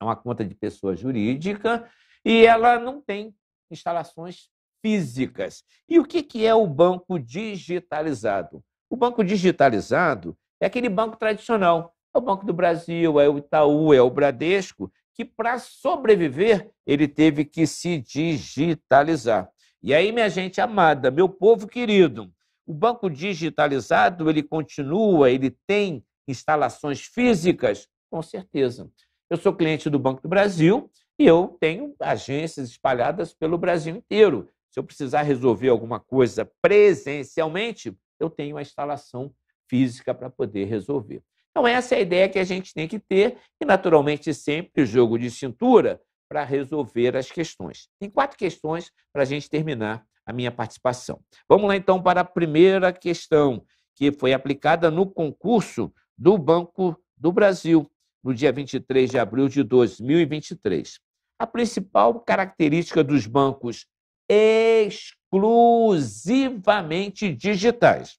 É uma conta de pessoa jurídica e ela não tem instalações físicas. E o que é o banco digitalizado? O banco digitalizado é aquele banco tradicional. É o Banco do Brasil, é o Itaú, é o Bradesco, que para sobreviver ele teve que se digitalizar. E aí, minha gente amada, meu povo querido, o banco digitalizado ele continua, ele tem instalações físicas? Com certeza. Eu sou cliente do Banco do Brasil e eu tenho agências espalhadas pelo Brasil inteiro. Se eu precisar resolver alguma coisa presencialmente, eu tenho a instalação física para poder resolver. Então, essa é a ideia que a gente tem que ter, e naturalmente sempre o jogo de cintura para resolver as questões. Tem quatro questões para a gente terminar a minha participação. Vamos lá então para a primeira questão, que foi aplicada no concurso do Banco do Brasil, no dia 23 de abril de 2023. A principal característica dos bancos ex exclusivamente digitais.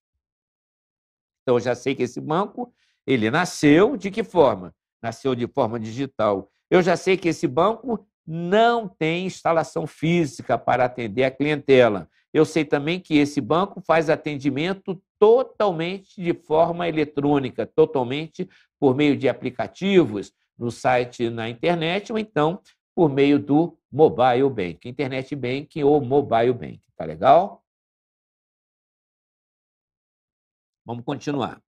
Então eu já sei que esse banco, ele nasceu de que forma? Nasceu de forma digital. Eu já sei que esse banco não tem instalação física para atender a clientela. Eu sei também que esse banco faz atendimento totalmente de forma eletrônica, totalmente por meio de aplicativos, no site, na internet, ou então por meio do mobile Bank, internet banking ou mobile banking, tá legal? Vamos continuar.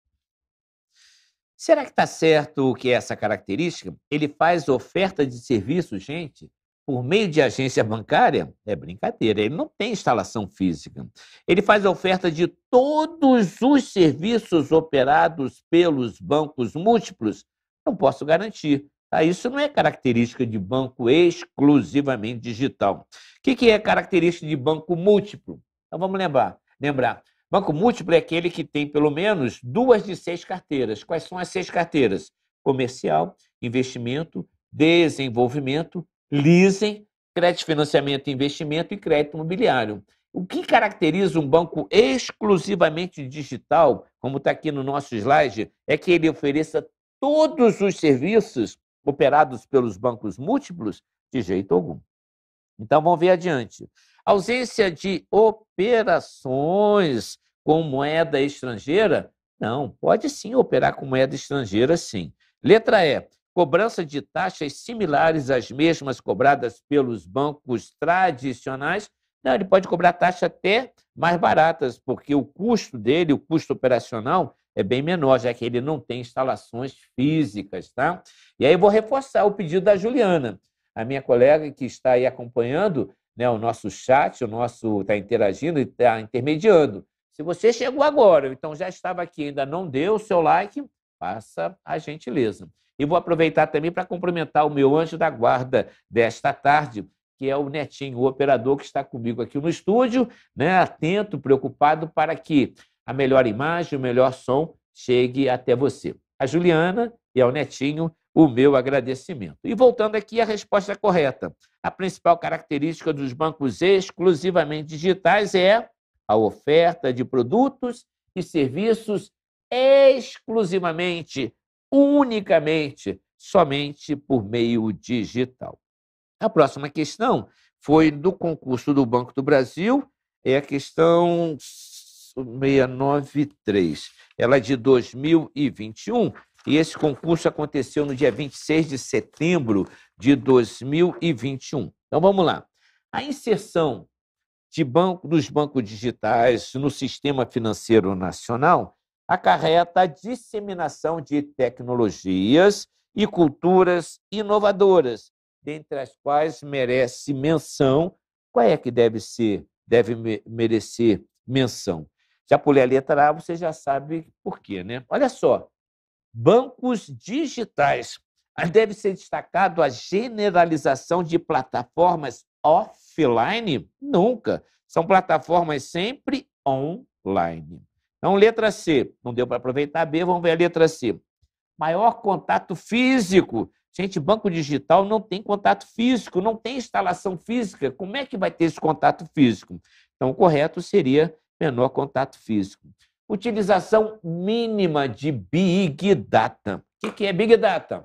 Será que está certo o que é essa característica? Ele faz oferta de serviços, gente, por meio de agência bancária? É brincadeira, ele não tem instalação física. Ele faz oferta de todos os serviços operados pelos bancos múltiplos? Não posso garantir, Tá? Isso não é característica de banco exclusivamente digital. O que, é característica de banco múltiplo? Então vamos lembrar. lembrar. Banco múltiplo é aquele que tem pelo menos duas de seis carteiras. Quais são as seis carteiras? Comercial, investimento, desenvolvimento, leasing, crédito, financiamento, investimento e crédito imobiliário. O que caracteriza um banco exclusivamente digital, como está aqui no nosso slide, é que ele ofereça todos os serviços operados pelos bancos múltiplos? De jeito algum. Então, vamos ver adiante. Ausência de operações com moeda estrangeira? Não, pode sim operar com moeda estrangeira, sim. Letra E. Cobrança de taxas similares às mesmas cobradas pelos bancos tradicionais? Não, ele pode cobrar taxas até mais baratas, porque o custo dele, o custo operacional, é bem menor, já que ele não tem instalações físicas. Tá? E aí vou reforçar o pedido da Juliana, a minha colega que está aí acompanhando né, o nosso chat, o nosso está interagindo e está intermediando. Se você chegou agora, então já estava aqui ainda não deu o seu like, faça a gentileza. E vou aproveitar também para cumprimentar o meu anjo da guarda desta tarde, que é o Netinho, o operador que está comigo aqui no estúdio, né, atento, preocupado para que a melhor imagem, o melhor som chegue até você. A Juliana e ao Netinho, o meu agradecimento. E voltando aqui à resposta correta. A principal característica dos bancos exclusivamente digitais é a oferta de produtos e serviços exclusivamente, unicamente, somente por meio digital. A próxima questão foi do concurso do Banco do Brasil, é a questão 693. Ela é de 2021 e esse concurso aconteceu no dia 26 de setembro de 2021. Então vamos lá. A inserção de banco, dos bancos digitais no sistema financeiro nacional acarreta a disseminação de tecnologias e culturas inovadoras, dentre as quais merece menção. Qual é que deve ser, deve merecer menção? Já pulei é a letra A, você já sabe por quê, né? Olha só. Bancos digitais. Deve ser destacado a generalização de plataformas offline? Nunca. São plataformas sempre online. Então, letra C. Não deu para aproveitar B, vamos ver a letra C. Maior contato físico. Gente, banco digital não tem contato físico, não tem instalação física. Como é que vai ter esse contato físico? Então, o correto seria menor contato físico. Utilização mínima de Big Data. O que é Big Data?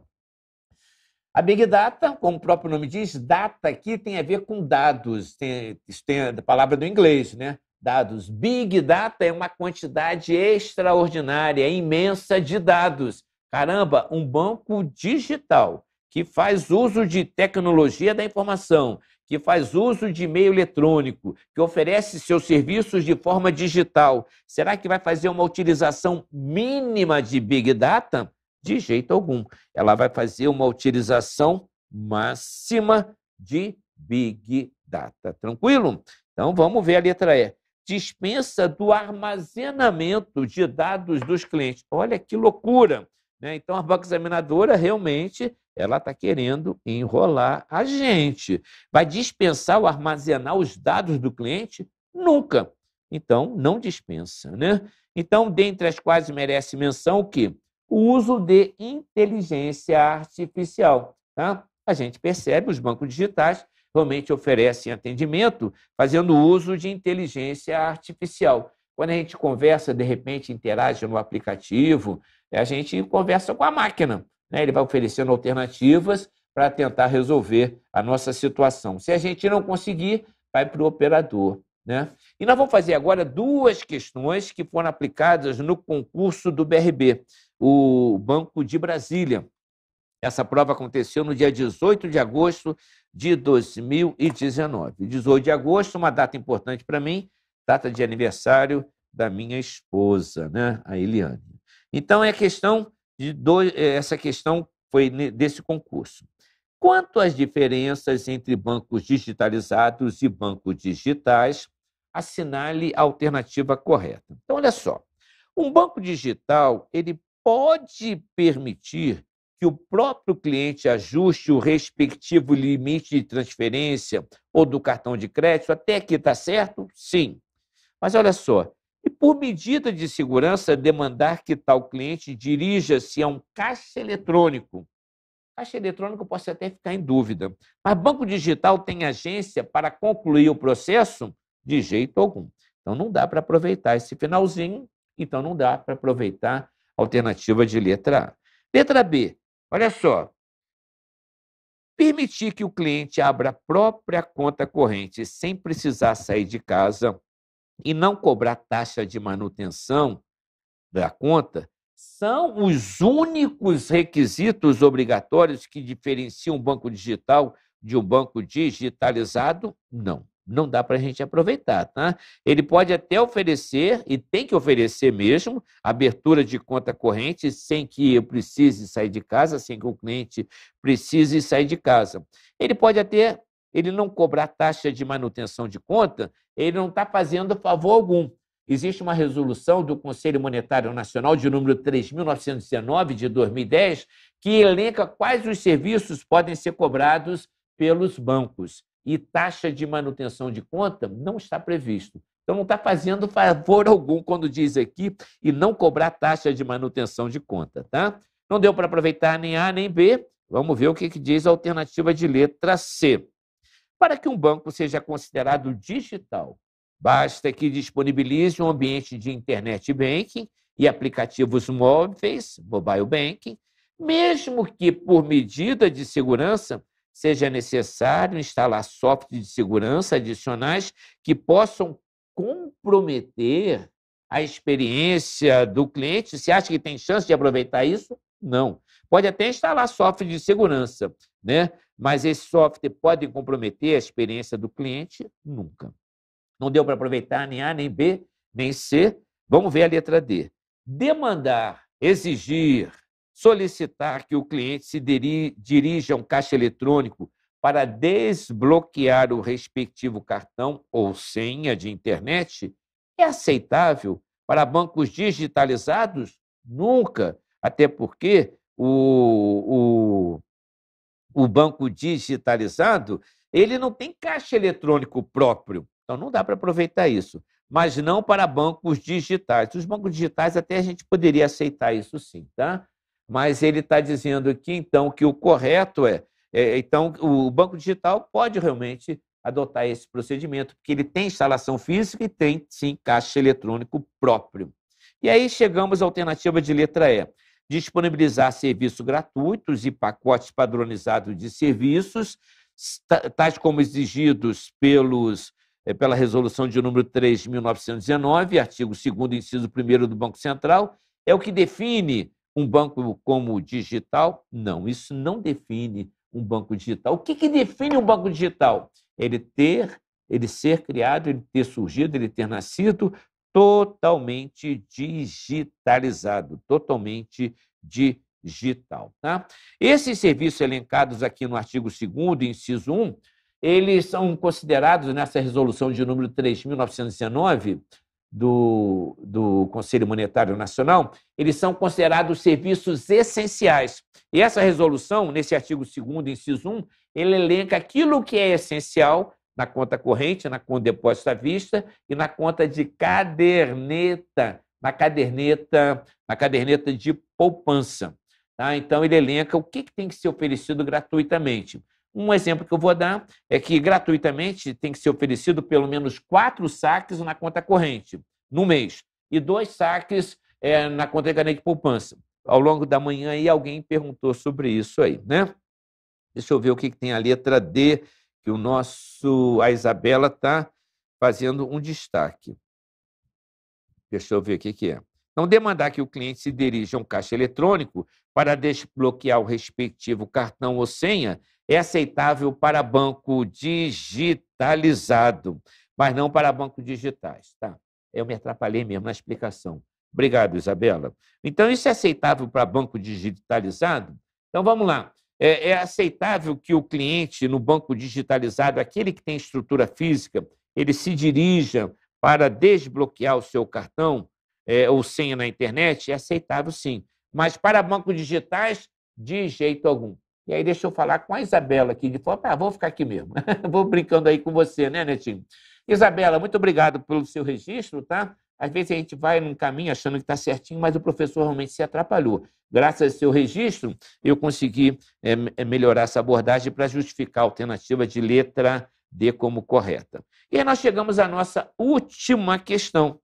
A Big Data, como o próprio nome diz, data aqui tem a ver com dados. Tem, isso tem a palavra do inglês, né? Dados. Big Data é uma quantidade extraordinária, imensa de dados. Caramba, um banco digital que faz uso de tecnologia da informação que faz uso de e-mail eletrônico, que oferece seus serviços de forma digital, será que vai fazer uma utilização mínima de Big Data? De jeito algum. Ela vai fazer uma utilização máxima de Big Data. Tranquilo? Então vamos ver a letra E. Dispensa do armazenamento de dados dos clientes. Olha que loucura! Né? Então, a banca examinadora realmente ela está querendo enrolar a gente. Vai dispensar ou armazenar os dados do cliente? Nunca. Então, não dispensa. Né? Então, dentre as quais merece menção o quê? O uso de inteligência artificial. Tá? A gente percebe os bancos digitais realmente oferecem atendimento fazendo uso de inteligência artificial. Quando a gente conversa, de repente, interage no aplicativo, é, a gente conversa com a máquina. Né? Ele vai oferecendo alternativas para tentar resolver a nossa situação. Se a gente não conseguir, vai para o operador. Né? E nós vamos fazer agora duas questões que foram aplicadas no concurso do BRB, o Banco de Brasília. Essa prova aconteceu no dia 18 de agosto de 2019. 18 de agosto, uma data importante para mim, data de aniversário da minha esposa, né, a Eliane. Então é questão de dois, é, essa questão foi desse concurso. Quanto às diferenças entre bancos digitalizados e bancos digitais, assinale a alternativa correta. Então olha só, um banco digital ele pode permitir que o próprio cliente ajuste o respectivo limite de transferência ou do cartão de crédito até que está certo? Sim. Mas olha só, e por medida de segurança, demandar que tal cliente dirija-se a um caixa eletrônico. Caixa eletrônico posso até ficar em dúvida, mas banco digital tem agência para concluir o processo? De jeito algum. Então não dá para aproveitar esse finalzinho, então não dá para aproveitar a alternativa de letra A. Letra B, olha só. Permitir que o cliente abra a própria conta corrente sem precisar sair de casa e não cobrar taxa de manutenção da conta são os únicos requisitos obrigatórios que diferenciam um banco digital de um banco digitalizado? Não. Não dá para a gente aproveitar, tá? Ele pode até oferecer, e tem que oferecer mesmo, abertura de conta corrente sem que eu precise sair de casa, sem que o cliente precise sair de casa. Ele pode até ele não cobrar taxa de manutenção de conta, ele não está fazendo favor algum. Existe uma resolução do Conselho Monetário Nacional de número 3.919 de 2010 que elenca quais os serviços podem ser cobrados pelos bancos. E taxa de manutenção de conta não está previsto. Então, não está fazendo favor algum quando diz aqui e não cobrar taxa de manutenção de conta. Tá? Não deu para aproveitar nem A nem B. Vamos ver o que, que diz a alternativa de letra C. Para que um banco seja considerado digital, basta que disponibilize um ambiente de internet banking e aplicativos móveis, mobile banking, mesmo que, por medida de segurança, seja necessário instalar software de segurança adicionais que possam comprometer a experiência do cliente. Você acha que tem chance de aproveitar isso? Não. Pode até instalar software de segurança, né? mas esse software pode comprometer a experiência do cliente? Nunca. Não deu para aproveitar nem A, nem B, nem C. Vamos ver a letra D. Demandar, exigir, solicitar que o cliente se dirija a um caixa eletrônico para desbloquear o respectivo cartão ou senha de internet é aceitável para bancos digitalizados? Nunca, até porque o, o, o banco digitalizado, ele não tem caixa eletrônico próprio. Então não dá para aproveitar isso. Mas não para bancos digitais. Os bancos digitais até a gente poderia aceitar isso sim, tá? Mas ele está dizendo aqui, então, que o correto é, é. Então, o banco digital pode realmente adotar esse procedimento, porque ele tem instalação física e tem, sim, caixa eletrônico próprio. E aí chegamos à alternativa de letra E disponibilizar serviços gratuitos e pacotes padronizados de serviços, tais como exigidos pelos, eh, pela Resolução de número 3.919, artigo 2 inciso 1 do Banco Central, é o que define um banco como digital? Não, isso não define um banco digital. O que, que define um banco digital? Ele ter, ele ser criado, ele ter surgido, ele ter nascido totalmente digitalizado, totalmente digital. Tá? Esses serviços elencados aqui no artigo 2 inciso 1, eles são considerados nessa resolução de número 3.919 do, do Conselho Monetário Nacional, eles são considerados serviços essenciais. E essa resolução, nesse artigo 2 inciso 1, ele elenca aquilo que é essencial na conta corrente, na conta depósito à vista e na conta de caderneta, na caderneta, na caderneta de poupança. Tá? Então ele elenca o que, que tem que ser oferecido gratuitamente. Um exemplo que eu vou dar é que gratuitamente tem que ser oferecido pelo menos quatro saques na conta corrente no mês e dois saques é, na conta de caderneta de poupança. Ao longo da manhã aí alguém perguntou sobre isso aí, né? Deixa eu ver o que, que tem a letra D que o nosso a Isabela está fazendo um destaque. Deixa eu ver o que, é. Não demandar que o cliente se dirija a um caixa eletrônico para desbloquear o respectivo cartão ou senha é aceitável para banco digitalizado, mas não para banco digitais. Tá? Eu me atrapalhei mesmo na explicação. Obrigado, Isabela. Então, isso é aceitável para banco digitalizado? Então, vamos lá. É, é aceitável que o cliente no banco digitalizado, aquele que tem estrutura física, ele se dirija para desbloquear o seu cartão é, ou senha na internet? É aceitável, sim. Mas para bancos digitais, de jeito algum. E aí deixa eu falar com a Isabela aqui, de forma, ah, vou ficar aqui mesmo. vou brincando aí com você, né, Netinho? Isabela, muito obrigado pelo seu registro, tá? Às vezes a gente vai num caminho achando que está certinho, mas o professor realmente se atrapalhou. Graças ao seu registro, eu consegui é, melhorar essa abordagem para justificar a alternativa de letra D como correta. E aí nós chegamos à nossa última questão.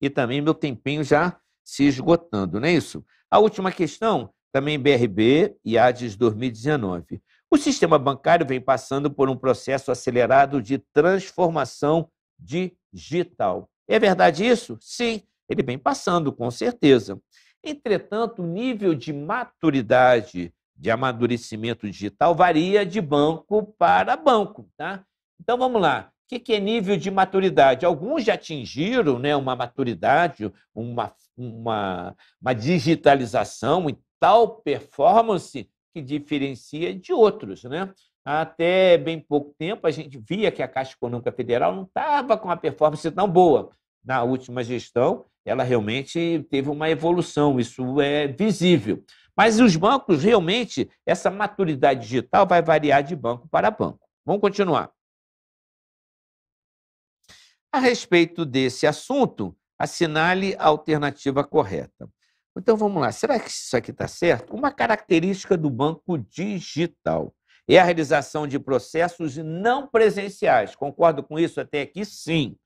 E também meu tempinho já se esgotando, não é isso? A última questão, também BRB e ADES 2019. O sistema bancário vem passando por um processo acelerado de transformação digital. É verdade isso? Sim, ele vem passando, com certeza. Entretanto, o nível de maturidade, de amadurecimento digital varia de banco para banco, tá? Então vamos lá. O que é nível de maturidade? Alguns já atingiram né, uma maturidade, uma, uma, uma digitalização e tal performance que diferencia de outros. Né? Até bem pouco tempo a gente via que a Caixa Econômica Federal não estava com uma performance tão boa na última gestão, ela realmente teve uma evolução, isso é visível. Mas os bancos, realmente, essa maturidade digital vai variar de banco para banco. Vamos continuar. A respeito desse assunto, assinale a alternativa correta. Então vamos lá, será que isso aqui está certo? Uma característica do banco digital é a realização de processos não presenciais. Concordo com isso até aqui? Sim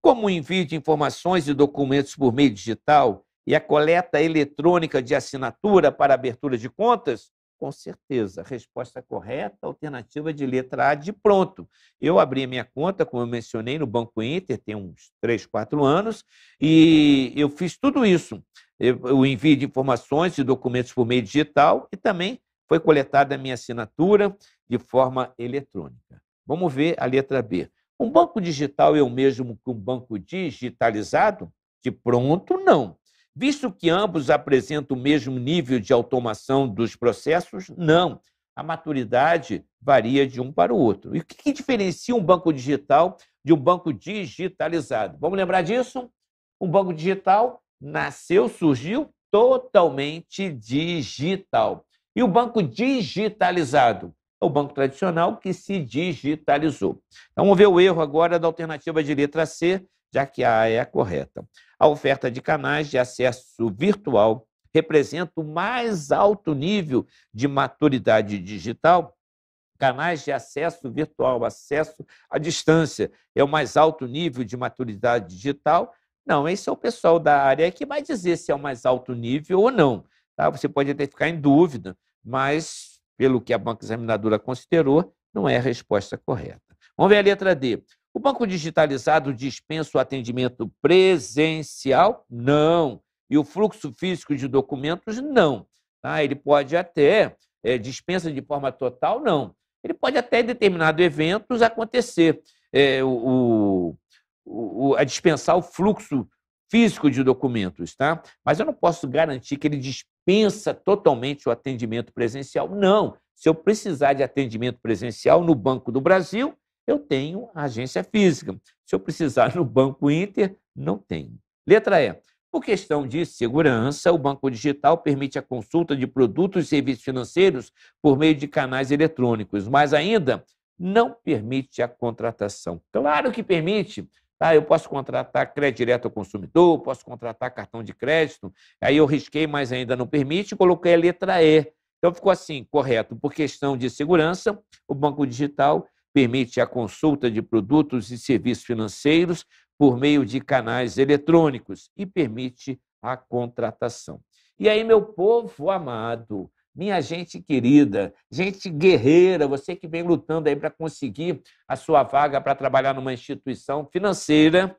como o envio de informações e documentos por meio digital e a coleta eletrônica de assinatura para abertura de contas? Com certeza, a resposta correta, alternativa de letra A de pronto. Eu abri a minha conta, como eu mencionei, no Banco Inter, tem uns 3, 4 anos, e eu fiz tudo isso. O envio de informações e documentos por meio digital e também foi coletada a minha assinatura de forma eletrônica. Vamos ver a letra B. Um banco digital é o mesmo que um banco digitalizado? De pronto, não. Visto que ambos apresentam o mesmo nível de automação dos processos, não. A maturidade varia de um para o outro. E o que, diferencia um banco digital de um banco digitalizado? Vamos lembrar disso? Um banco digital nasceu, surgiu totalmente digital. E o banco digitalizado? é o banco tradicional que se digitalizou. Então, vamos ver o erro agora da alternativa de letra C, já que a A é a correta. A oferta de canais de acesso virtual representa o mais alto nível de maturidade digital. Canais de acesso virtual, acesso à distância, é o mais alto nível de maturidade digital. Não, esse é o pessoal da área que vai dizer se é o mais alto nível ou não. Tá? Você pode até ficar em dúvida, mas pelo que a banca examinadora considerou, não é a resposta correta. Vamos ver a letra D. O banco digitalizado dispensa o atendimento presencial? Não. E o fluxo físico de documentos? Não. Tá? ele pode até, é, dispensa de forma total? Não. Ele pode até, em determinado eventos, acontecer é, o, o, o, a dispensar o fluxo físico de documentos, tá? Mas eu não posso garantir que ele dispensa totalmente o atendimento presencial. Não. Se eu precisar de atendimento presencial no Banco do Brasil, eu tenho a agência física. Se eu precisar no Banco Inter, não tenho. Letra E. Por questão de segurança, o Banco Digital permite a consulta de produtos e serviços financeiros por meio de canais eletrônicos, mas ainda não permite a contratação. Claro que permite. Tá? Eu posso contratar crédito direto ao consumidor, posso contratar cartão de crédito. Aí eu risquei, mas ainda não permite, coloquei a letra E. Então ficou assim, correto. Por questão de segurança, o Banco Digital permite a consulta de produtos e serviços financeiros por meio de canais eletrônicos e permite a contratação. E aí, meu povo amado, minha gente querida, gente guerreira, você que vem lutando aí para conseguir a sua vaga para trabalhar numa instituição financeira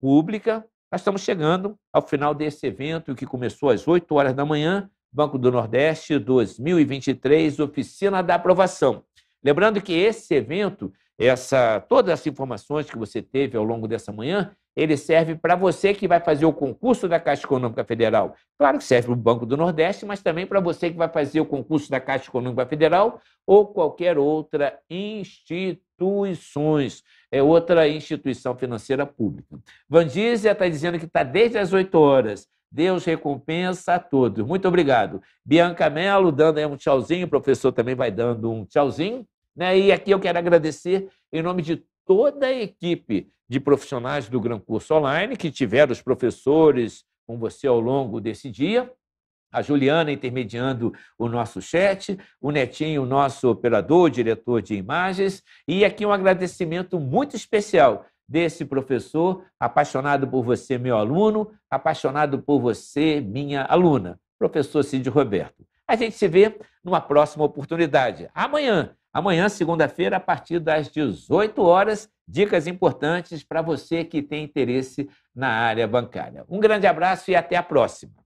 pública. Nós estamos chegando ao final desse evento que começou às 8 horas da manhã, Banco do Nordeste 2023, Oficina da Aprovação. Lembrando que esse evento essa, todas as informações que você teve ao longo dessa manhã, ele serve para você que vai fazer o concurso da Caixa Econômica Federal. Claro que serve para o Banco do Nordeste, mas também para você que vai fazer o concurso da Caixa Econômica Federal ou qualquer outra instituições, é outra instituição financeira pública. Vandízia está dizendo que está desde as 8 horas. Deus recompensa a todos. Muito obrigado. Bianca Mello dando aí um tchauzinho, o professor também vai dando um tchauzinho. Né? E aqui eu quero agradecer em nome de toda a equipe de profissionais do Gran Curso Online, que tiveram os professores com você ao longo desse dia, a Juliana intermediando o nosso chat, o Netinho, nosso operador, diretor de imagens, e aqui um agradecimento muito especial desse professor, apaixonado por você, meu aluno, apaixonado por você, minha aluna, professor Cid Roberto. A gente se vê numa próxima oportunidade. Amanhã, Amanhã, segunda-feira, a partir das 18 horas, dicas importantes para você que tem interesse na área bancária. Um grande abraço e até a próxima.